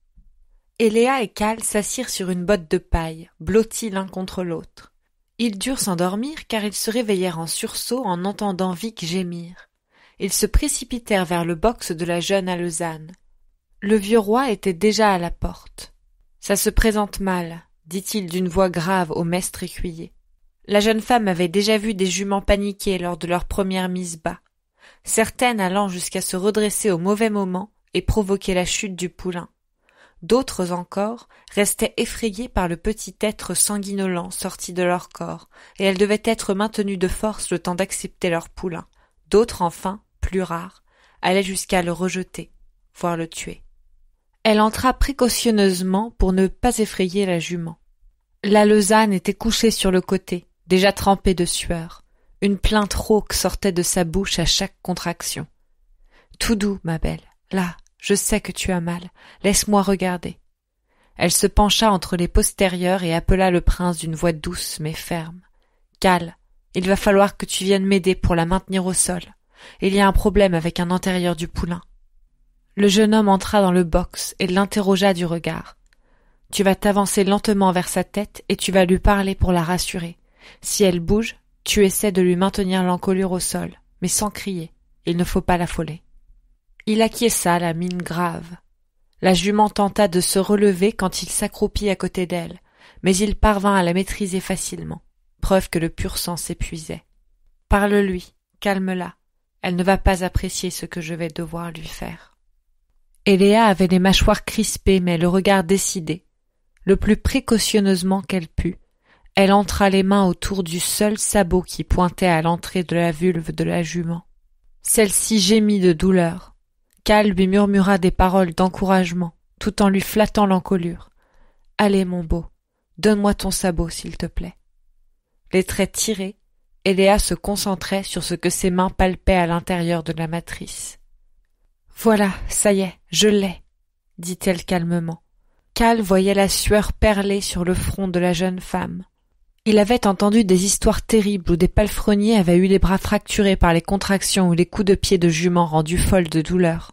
Eléa et Cal s'assirent sur une botte de paille, blottis l'un contre l'autre. Ils durent s'endormir car ils se réveillèrent en sursaut en entendant Vic gémir. Ils se précipitèrent vers le box de la jeune à le vieux roi était déjà à la porte. Ça se présente mal, dit-il d'une voix grave au maître écuyer. La jeune femme avait déjà vu des juments paniquer lors de leur première mise bas, certaines allant jusqu'à se redresser au mauvais moment et provoquer la chute du poulain. D'autres encore restaient effrayées par le petit être sanguinolent sorti de leur corps, et elles devaient être maintenues de force le temps d'accepter leur poulain. D'autres enfin, plus rares, allaient jusqu'à le rejeter, voire le tuer. Elle entra précautionneusement pour ne pas effrayer la jument. La Lausanne était couchée sur le côté, déjà trempée de sueur. Une plainte rauque sortait de sa bouche à chaque contraction. Tout doux, ma belle. Là, je sais que tu as mal. Laisse-moi regarder. Elle se pencha entre les postérieurs et appela le prince d'une voix douce mais ferme. Cal, il va falloir que tu viennes m'aider pour la maintenir au sol. Il y a un problème avec un antérieur du poulain. Le jeune homme entra dans le box et l'interrogea du regard. Tu vas t'avancer lentement vers sa tête et tu vas lui parler pour la rassurer. Si elle bouge, tu essaies de lui maintenir l'encolure au sol, mais sans crier. Il ne faut pas l'affoler. Il acquiesça la mine grave. La jument tenta de se relever quand il s'accroupit à côté d'elle, mais il parvint à la maîtriser facilement, preuve que le pur sang s'épuisait. Parle-lui, calme-la. Elle ne va pas apprécier ce que je vais devoir lui faire. Eléa avait les mâchoires crispées, mais le regard décidé. Le plus précautionneusement qu'elle put, elle entra les mains autour du seul sabot qui pointait à l'entrée de la vulve de la jument. Celle-ci gémit de douleur. Cal lui murmura des paroles d'encouragement, tout en lui flattant l'encolure. Allez, mon beau, donne-moi ton sabot, s'il te plaît. Les traits tirés, Eléa se concentrait sur ce que ses mains palpaient à l'intérieur de la matrice. Voilà, ça y est, je l'ai, dit-elle calmement. Cal voyait la sueur perler sur le front de la jeune femme. Il avait entendu des histoires terribles où des palefreniers avaient eu les bras fracturés par les contractions ou les coups de pied de jument rendus folles de douleur.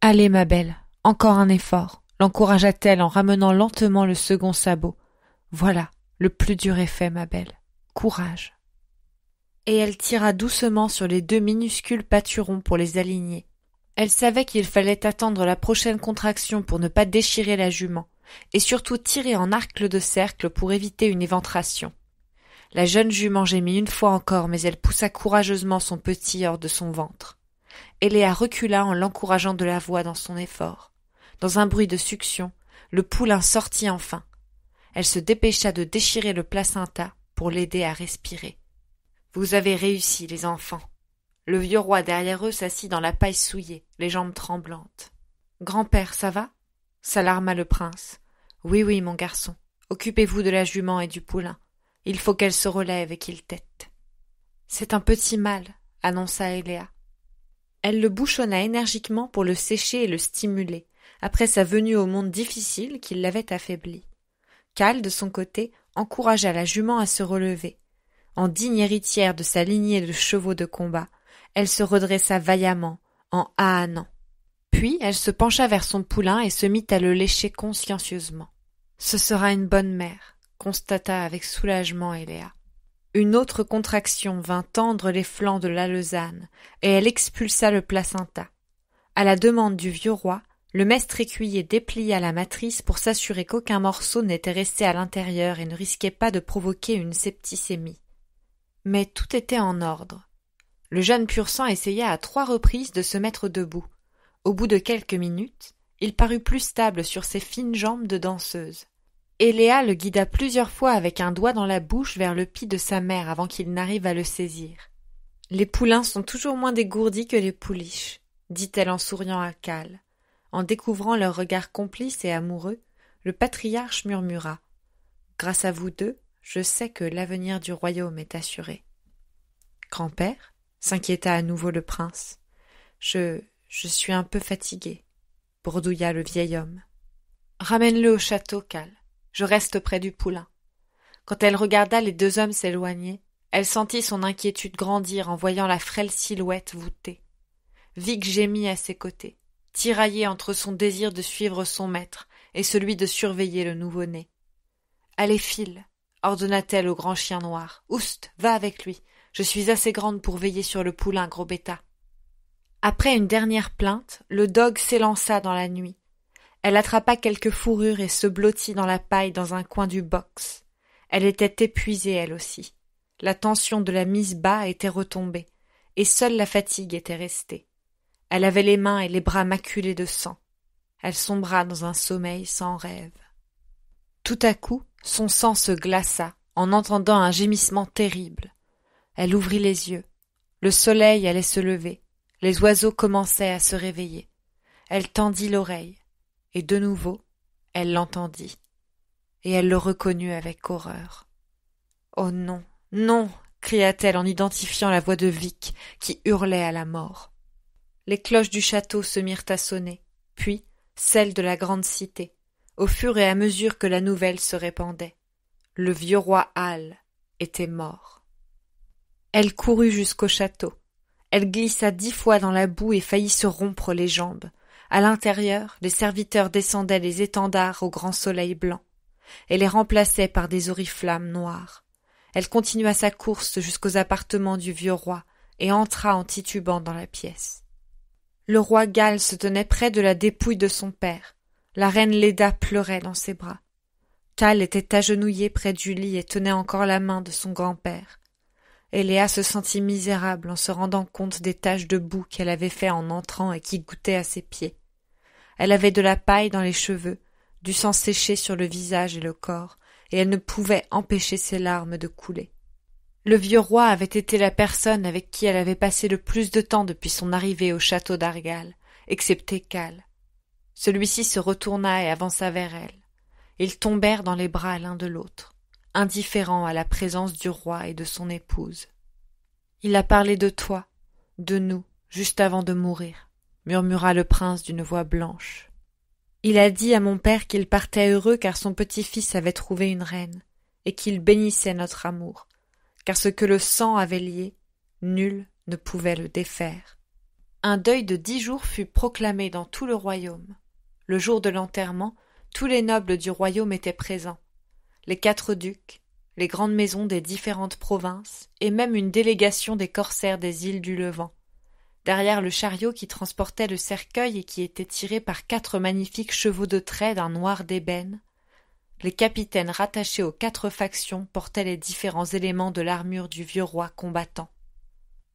Allez, ma belle, encore un effort, l'encouragea-t-elle en ramenant lentement le second sabot. Voilà, le plus dur est fait, ma belle. Courage. Et elle tira doucement sur les deux minuscules pâturons pour les aligner, elle savait qu'il fallait attendre la prochaine contraction pour ne pas déchirer la jument, et surtout tirer en arc de cercle pour éviter une éventration. La jeune jument gémit une fois encore, mais elle poussa courageusement son petit hors de son ventre. Eléa recula en l'encourageant de la voix dans son effort. Dans un bruit de succion, le poulain sortit enfin. Elle se dépêcha de déchirer le placenta pour l'aider à respirer. Vous avez réussi, les enfants, le vieux roi derrière eux s'assit dans la paille souillée, les jambes tremblantes. Grand-père, ça va s'alarma le prince. Oui, oui, mon garçon. Occupez-vous de la jument et du poulain. Il faut qu'elle se relève et qu'il tète. »« C'est un petit mal, » annonça Eléa. Elle le bouchonna énergiquement pour le sécher et le stimuler, après sa venue au monde difficile qui l'avait affaibli. Cal, de son côté, encouragea la jument à se relever. En digne héritière de sa lignée de chevaux de combat, elle se redressa vaillamment, en ahanant. Puis elle se pencha vers son poulain et se mit à le lécher consciencieusement. Ce sera une bonne mère, constata avec soulagement Eléa. Une autre contraction vint tendre les flancs de lausanne, et elle expulsa le placenta. À la demande du vieux roi, le maître écuyer déplia la matrice pour s'assurer qu'aucun morceau n'était resté à l'intérieur et ne risquait pas de provoquer une septicémie. Mais tout était en ordre. Le jeune pur-sang essaya à trois reprises de se mettre debout. Au bout de quelques minutes, il parut plus stable sur ses fines jambes de danseuse. Et Léa le guida plusieurs fois avec un doigt dans la bouche vers le pis de sa mère avant qu'il n'arrive à le saisir. Les poulains sont toujours moins dégourdis que les pouliches, dit-elle en souriant à Cal. En découvrant leur regard complice et amoureux, le patriarche murmura Grâce à vous deux, je sais que l'avenir du royaume est assuré. Grand-père s'inquiéta à nouveau le prince. Je je suis un peu fatigué, Bourdouilla le vieil homme. Ramène-le au château, Cal. Je reste près du poulain. Quand elle regarda les deux hommes s'éloigner, elle sentit son inquiétude grandir en voyant la frêle silhouette voûtée. Vic gémit à ses côtés, tiraillé entre son désir de suivre son maître et celui de surveiller le nouveau-né. Allez, file, ordonna-t-elle au grand chien noir. Oust, va avec lui. Je suis assez grande pour veiller sur le poulain, gros bêta. Après une dernière plainte, le dog s'élança dans la nuit. Elle attrapa quelques fourrures et se blottit dans la paille dans un coin du box. Elle était épuisée, elle aussi. La tension de la mise bas était retombée, et seule la fatigue était restée. Elle avait les mains et les bras maculés de sang. Elle sombra dans un sommeil sans rêve. Tout à coup, son sang se glaça en entendant un gémissement terrible. Elle ouvrit les yeux. Le soleil allait se lever. Les oiseaux commençaient à se réveiller. Elle tendit l'oreille. Et de nouveau, elle l'entendit. Et elle le reconnut avec horreur. Oh non, non cria-t-elle en identifiant la voix de Vic qui hurlait à la mort. Les cloches du château se mirent à sonner, puis celles de la grande cité, au fur et à mesure que la nouvelle se répandait. Le vieux roi Hal était mort. Elle courut jusqu'au château. Elle glissa dix fois dans la boue et faillit se rompre les jambes. À l'intérieur, les serviteurs descendaient les étendards au grand soleil blanc et les remplaçaient par des oriflammes noires. Elle continua sa course jusqu'aux appartements du vieux roi et entra en titubant dans la pièce. Le roi Gall se tenait près de la dépouille de son père. La reine Leda pleurait dans ses bras. Tal était agenouillé près du lit et tenait encore la main de son grand-père. Léa se sentit misérable en se rendant compte des taches de boue qu'elle avait fait en entrant et qui goûtaient à ses pieds. Elle avait de la paille dans les cheveux, du sang séché sur le visage et le corps, et elle ne pouvait empêcher ses larmes de couler. Le vieux roi avait été la personne avec qui elle avait passé le plus de temps depuis son arrivée au château d'Argal, excepté Cal. Celui-ci se retourna et avança vers elle. Ils tombèrent dans les bras l'un de l'autre indifférent à la présence du roi et de son épouse. Il a parlé de toi, de nous, juste avant de mourir, murmura le prince d'une voix blanche. Il a dit à mon père qu'il partait heureux car son petit-fils avait trouvé une reine, et qu'il bénissait notre amour, car ce que le sang avait lié, nul ne pouvait le défaire. Un deuil de dix jours fut proclamé dans tout le royaume. Le jour de l'enterrement, tous les nobles du royaume étaient présents, les quatre ducs, les grandes maisons des différentes provinces, et même une délégation des corsaires des îles du Levant. Derrière le chariot qui transportait le cercueil et qui était tiré par quatre magnifiques chevaux de trait d'un noir d'ébène, les capitaines rattachés aux quatre factions portaient les différents éléments de l'armure du vieux roi combattant.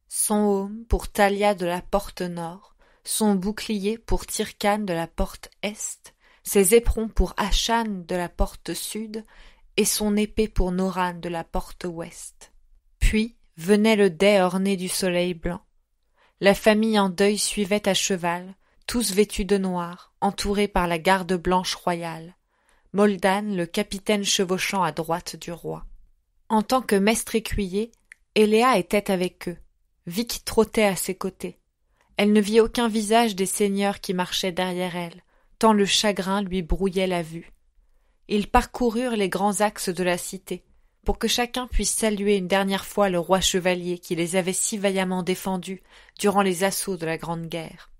Son homme pour Talia de la porte nord, son bouclier pour Tirkane de la porte est, ses éperons pour Achan de la porte sud, et son épée pour Noran de la porte ouest. Puis venait le dais orné du soleil blanc. La famille en deuil suivait à cheval, tous vêtus de noir, entourés par la garde blanche royale. Moldan, le capitaine chevauchant à droite du roi. En tant que maître écuyer, Eléa était avec eux. Vic trottait à ses côtés. Elle ne vit aucun visage des seigneurs qui marchaient derrière elle, tant le chagrin lui brouillait la vue ils parcoururent les grands axes de la cité, pour que chacun puisse saluer une dernière fois le roi chevalier qui les avait si vaillamment défendus durant les assauts de la Grande Guerre.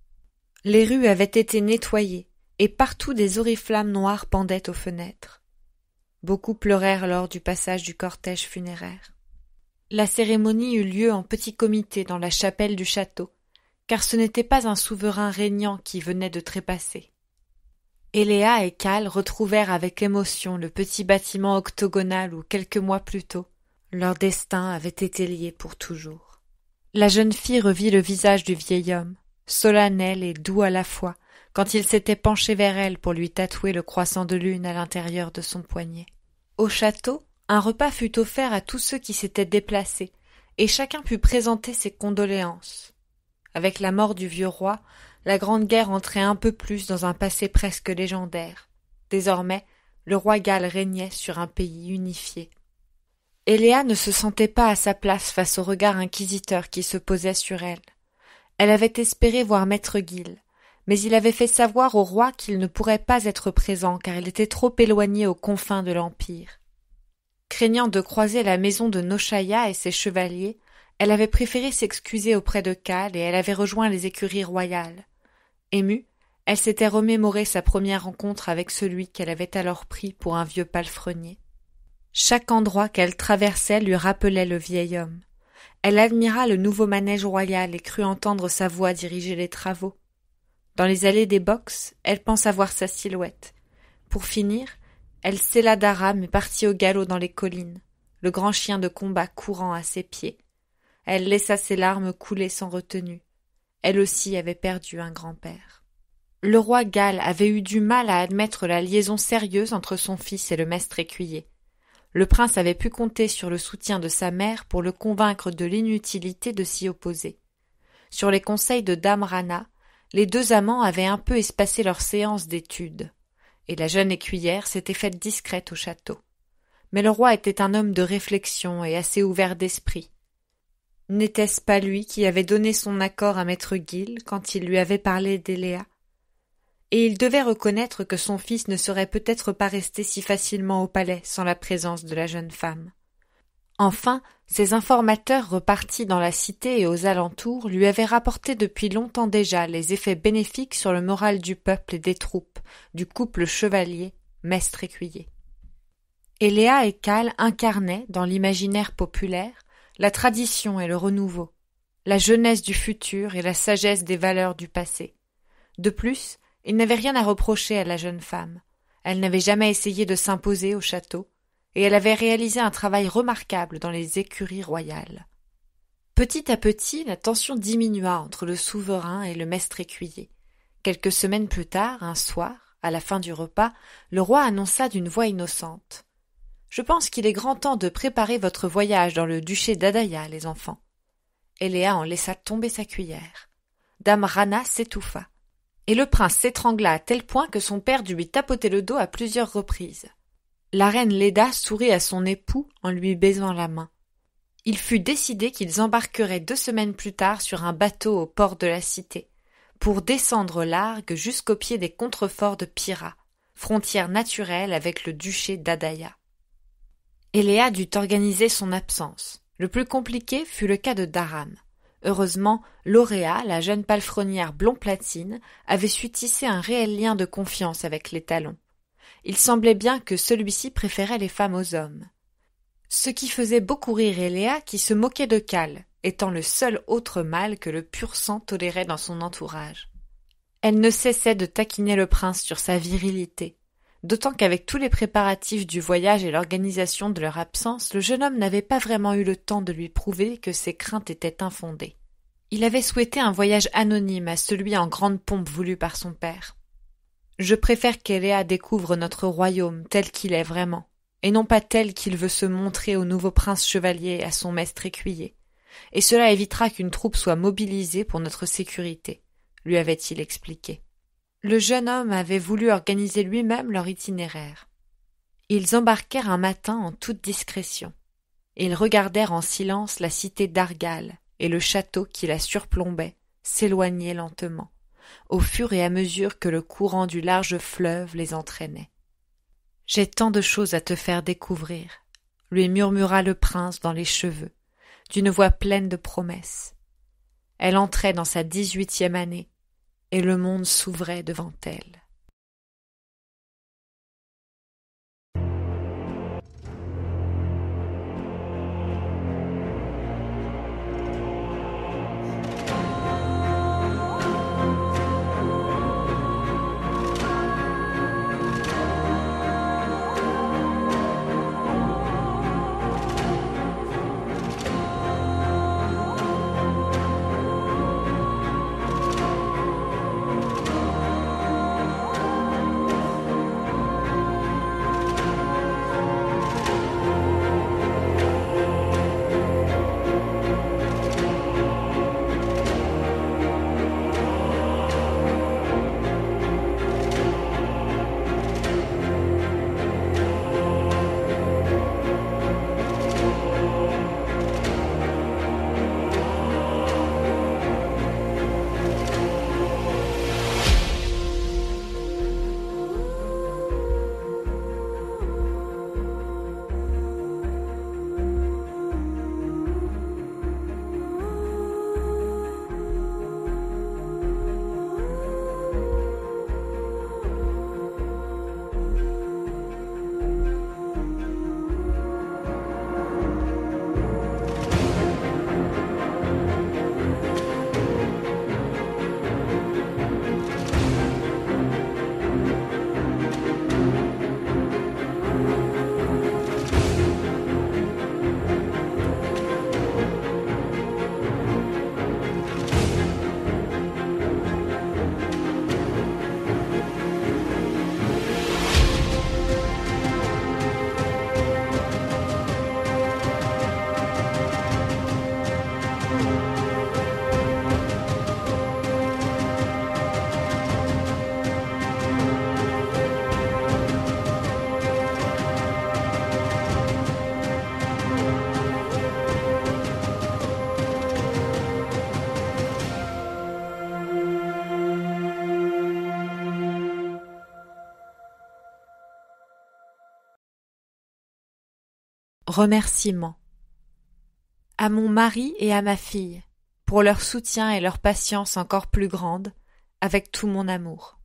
Les rues avaient été nettoyées, et partout des oriflammes noires pendaient aux fenêtres. Beaucoup pleurèrent lors du passage du cortège funéraire. La cérémonie eut lieu en petit comité dans la chapelle du château, car ce n'était pas un souverain régnant qui venait de trépasser. Léa et Cal retrouvèrent avec émotion le petit bâtiment octogonal où quelques mois plus tôt leur destin avait été lié pour toujours. La jeune fille revit le visage du vieil homme, solennel et doux à la fois, quand il s'était penché vers elle pour lui tatouer le croissant de lune à l'intérieur de son poignet. Au château, un repas fut offert à tous ceux qui s'étaient déplacés, et chacun put présenter ses condoléances. Avec la mort du vieux roi, la Grande Guerre entrait un peu plus dans un passé presque légendaire. Désormais, le roi Gall régnait sur un pays unifié. Eléa ne se sentait pas à sa place face au regard inquisiteur qui se posait sur elle. Elle avait espéré voir maître Gill, mais il avait fait savoir au roi qu'il ne pourrait pas être présent car il était trop éloigné aux confins de l'Empire. Craignant de croiser la maison de Nochaya et ses chevaliers, elle avait préféré s'excuser auprès de Cal et elle avait rejoint les écuries royales. Émue, elle s'était remémoré sa première rencontre avec celui qu'elle avait alors pris pour un vieux palefrenier. Chaque endroit qu'elle traversait lui rappelait le vieil homme. Elle admira le nouveau manège royal et crut entendre sa voix diriger les travaux. Dans les allées des boxes, elle pensa voir sa silhouette. Pour finir, elle scella d'Aram et partit au galop dans les collines, le grand chien de combat courant à ses pieds. Elle laissa ses larmes couler sans retenue elle aussi avait perdu un grand-père. Le roi Gall avait eu du mal à admettre la liaison sérieuse entre son fils et le maître écuyer. Le prince avait pu compter sur le soutien de sa mère pour le convaincre de l'inutilité de s'y opposer. Sur les conseils de Dame Rana, les deux amants avaient un peu espacé leurs séances d'études, et la jeune écuyère s'était faite discrète au château. Mais le roi était un homme de réflexion et assez ouvert d'esprit, N'était-ce pas lui qui avait donné son accord à maître Guil quand il lui avait parlé d'Eléa Et il devait reconnaître que son fils ne serait peut-être pas resté si facilement au palais sans la présence de la jeune femme. Enfin, ses informateurs repartis dans la cité et aux alentours lui avaient rapporté depuis longtemps déjà les effets bénéfiques sur le moral du peuple et des troupes, du couple chevalier, maître écuyer. Eléa et Cal incarnaient, dans l'imaginaire populaire, la tradition et le renouveau, la jeunesse du futur et la sagesse des valeurs du passé. De plus, il n'avait rien à reprocher à la jeune femme. Elle n'avait jamais essayé de s'imposer au château, et elle avait réalisé un travail remarquable dans les écuries royales. Petit à petit, la tension diminua entre le souverain et le maître écuyer. Quelques semaines plus tard, un soir, à la fin du repas, le roi annonça d'une voix innocente. Je pense qu'il est grand temps de préparer votre voyage dans le duché d'Adaya, les enfants. Eléa en laissa tomber sa cuillère. Dame Rana s'étouffa, et le prince s'étrangla à tel point que son père dut lui tapoter le dos à plusieurs reprises. La reine Léda sourit à son époux en lui baisant la main. Il fut décidé qu'ils embarqueraient deux semaines plus tard sur un bateau au port de la cité, pour descendre largue jusqu'au pied des contreforts de Pyra, frontière naturelle avec le duché d'Adaya. Eléa dut organiser son absence. Le plus compliqué fut le cas de Daran. Heureusement, Lauréa, la jeune palefrenière blond platine, avait su tisser un réel lien de confiance avec les talons. Il semblait bien que celui-ci préférait les femmes aux hommes. Ce qui faisait beaucoup rire Eléa qui se moquait de Cal, étant le seul autre mâle que le pur sang tolérait dans son entourage. Elle ne cessait de taquiner le prince sur sa virilité, d'autant qu'avec tous les préparatifs du voyage et l'organisation de leur absence, le jeune homme n'avait pas vraiment eu le temps de lui prouver que ses craintes étaient infondées. Il avait souhaité un voyage anonyme à celui en grande pompe voulu par son père. Je préfère qu'Eléa découvre notre royaume tel qu'il est vraiment, et non pas tel qu'il veut se montrer au nouveau prince chevalier, à son maître écuyer, et cela évitera qu'une troupe soit mobilisée pour notre sécurité, lui avait-il expliqué le jeune homme avait voulu organiser lui-même leur itinéraire. Ils embarquèrent un matin en toute discrétion. Ils regardèrent en silence la cité d'Argal et le château qui la surplombait s'éloigner lentement, au fur et à mesure que le courant du large fleuve les entraînait. J'ai tant de choses à te faire découvrir, lui murmura le prince dans les cheveux, d'une voix pleine de promesses. Elle entrait dans sa dix-huitième année, et le monde s'ouvrait devant elle. remerciements à mon mari et à ma fille, pour leur soutien et leur patience encore plus grande, avec tout mon amour.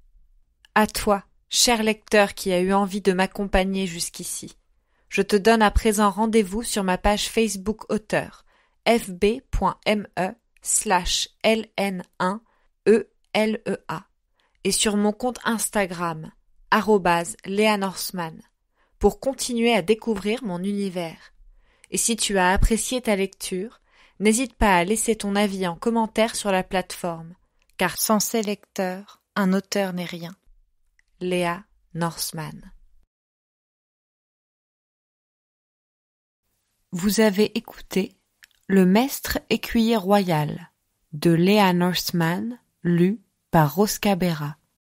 À toi, cher lecteur qui a eu envie de m'accompagner jusqu'ici, je te donne à présent rendez-vous sur ma page Facebook auteur fb.me slash ln1elea et sur mon compte Instagram arrobase pour continuer à découvrir mon univers. Et si tu as apprécié ta lecture, n'hésite pas à laisser ton avis en commentaire sur la plateforme, car sans ses lecteurs, un auteur n'est rien. Léa Norseman Vous avez écouté Le Maître Écuyer Royal de Léa Norseman, lu par Rosca Berra.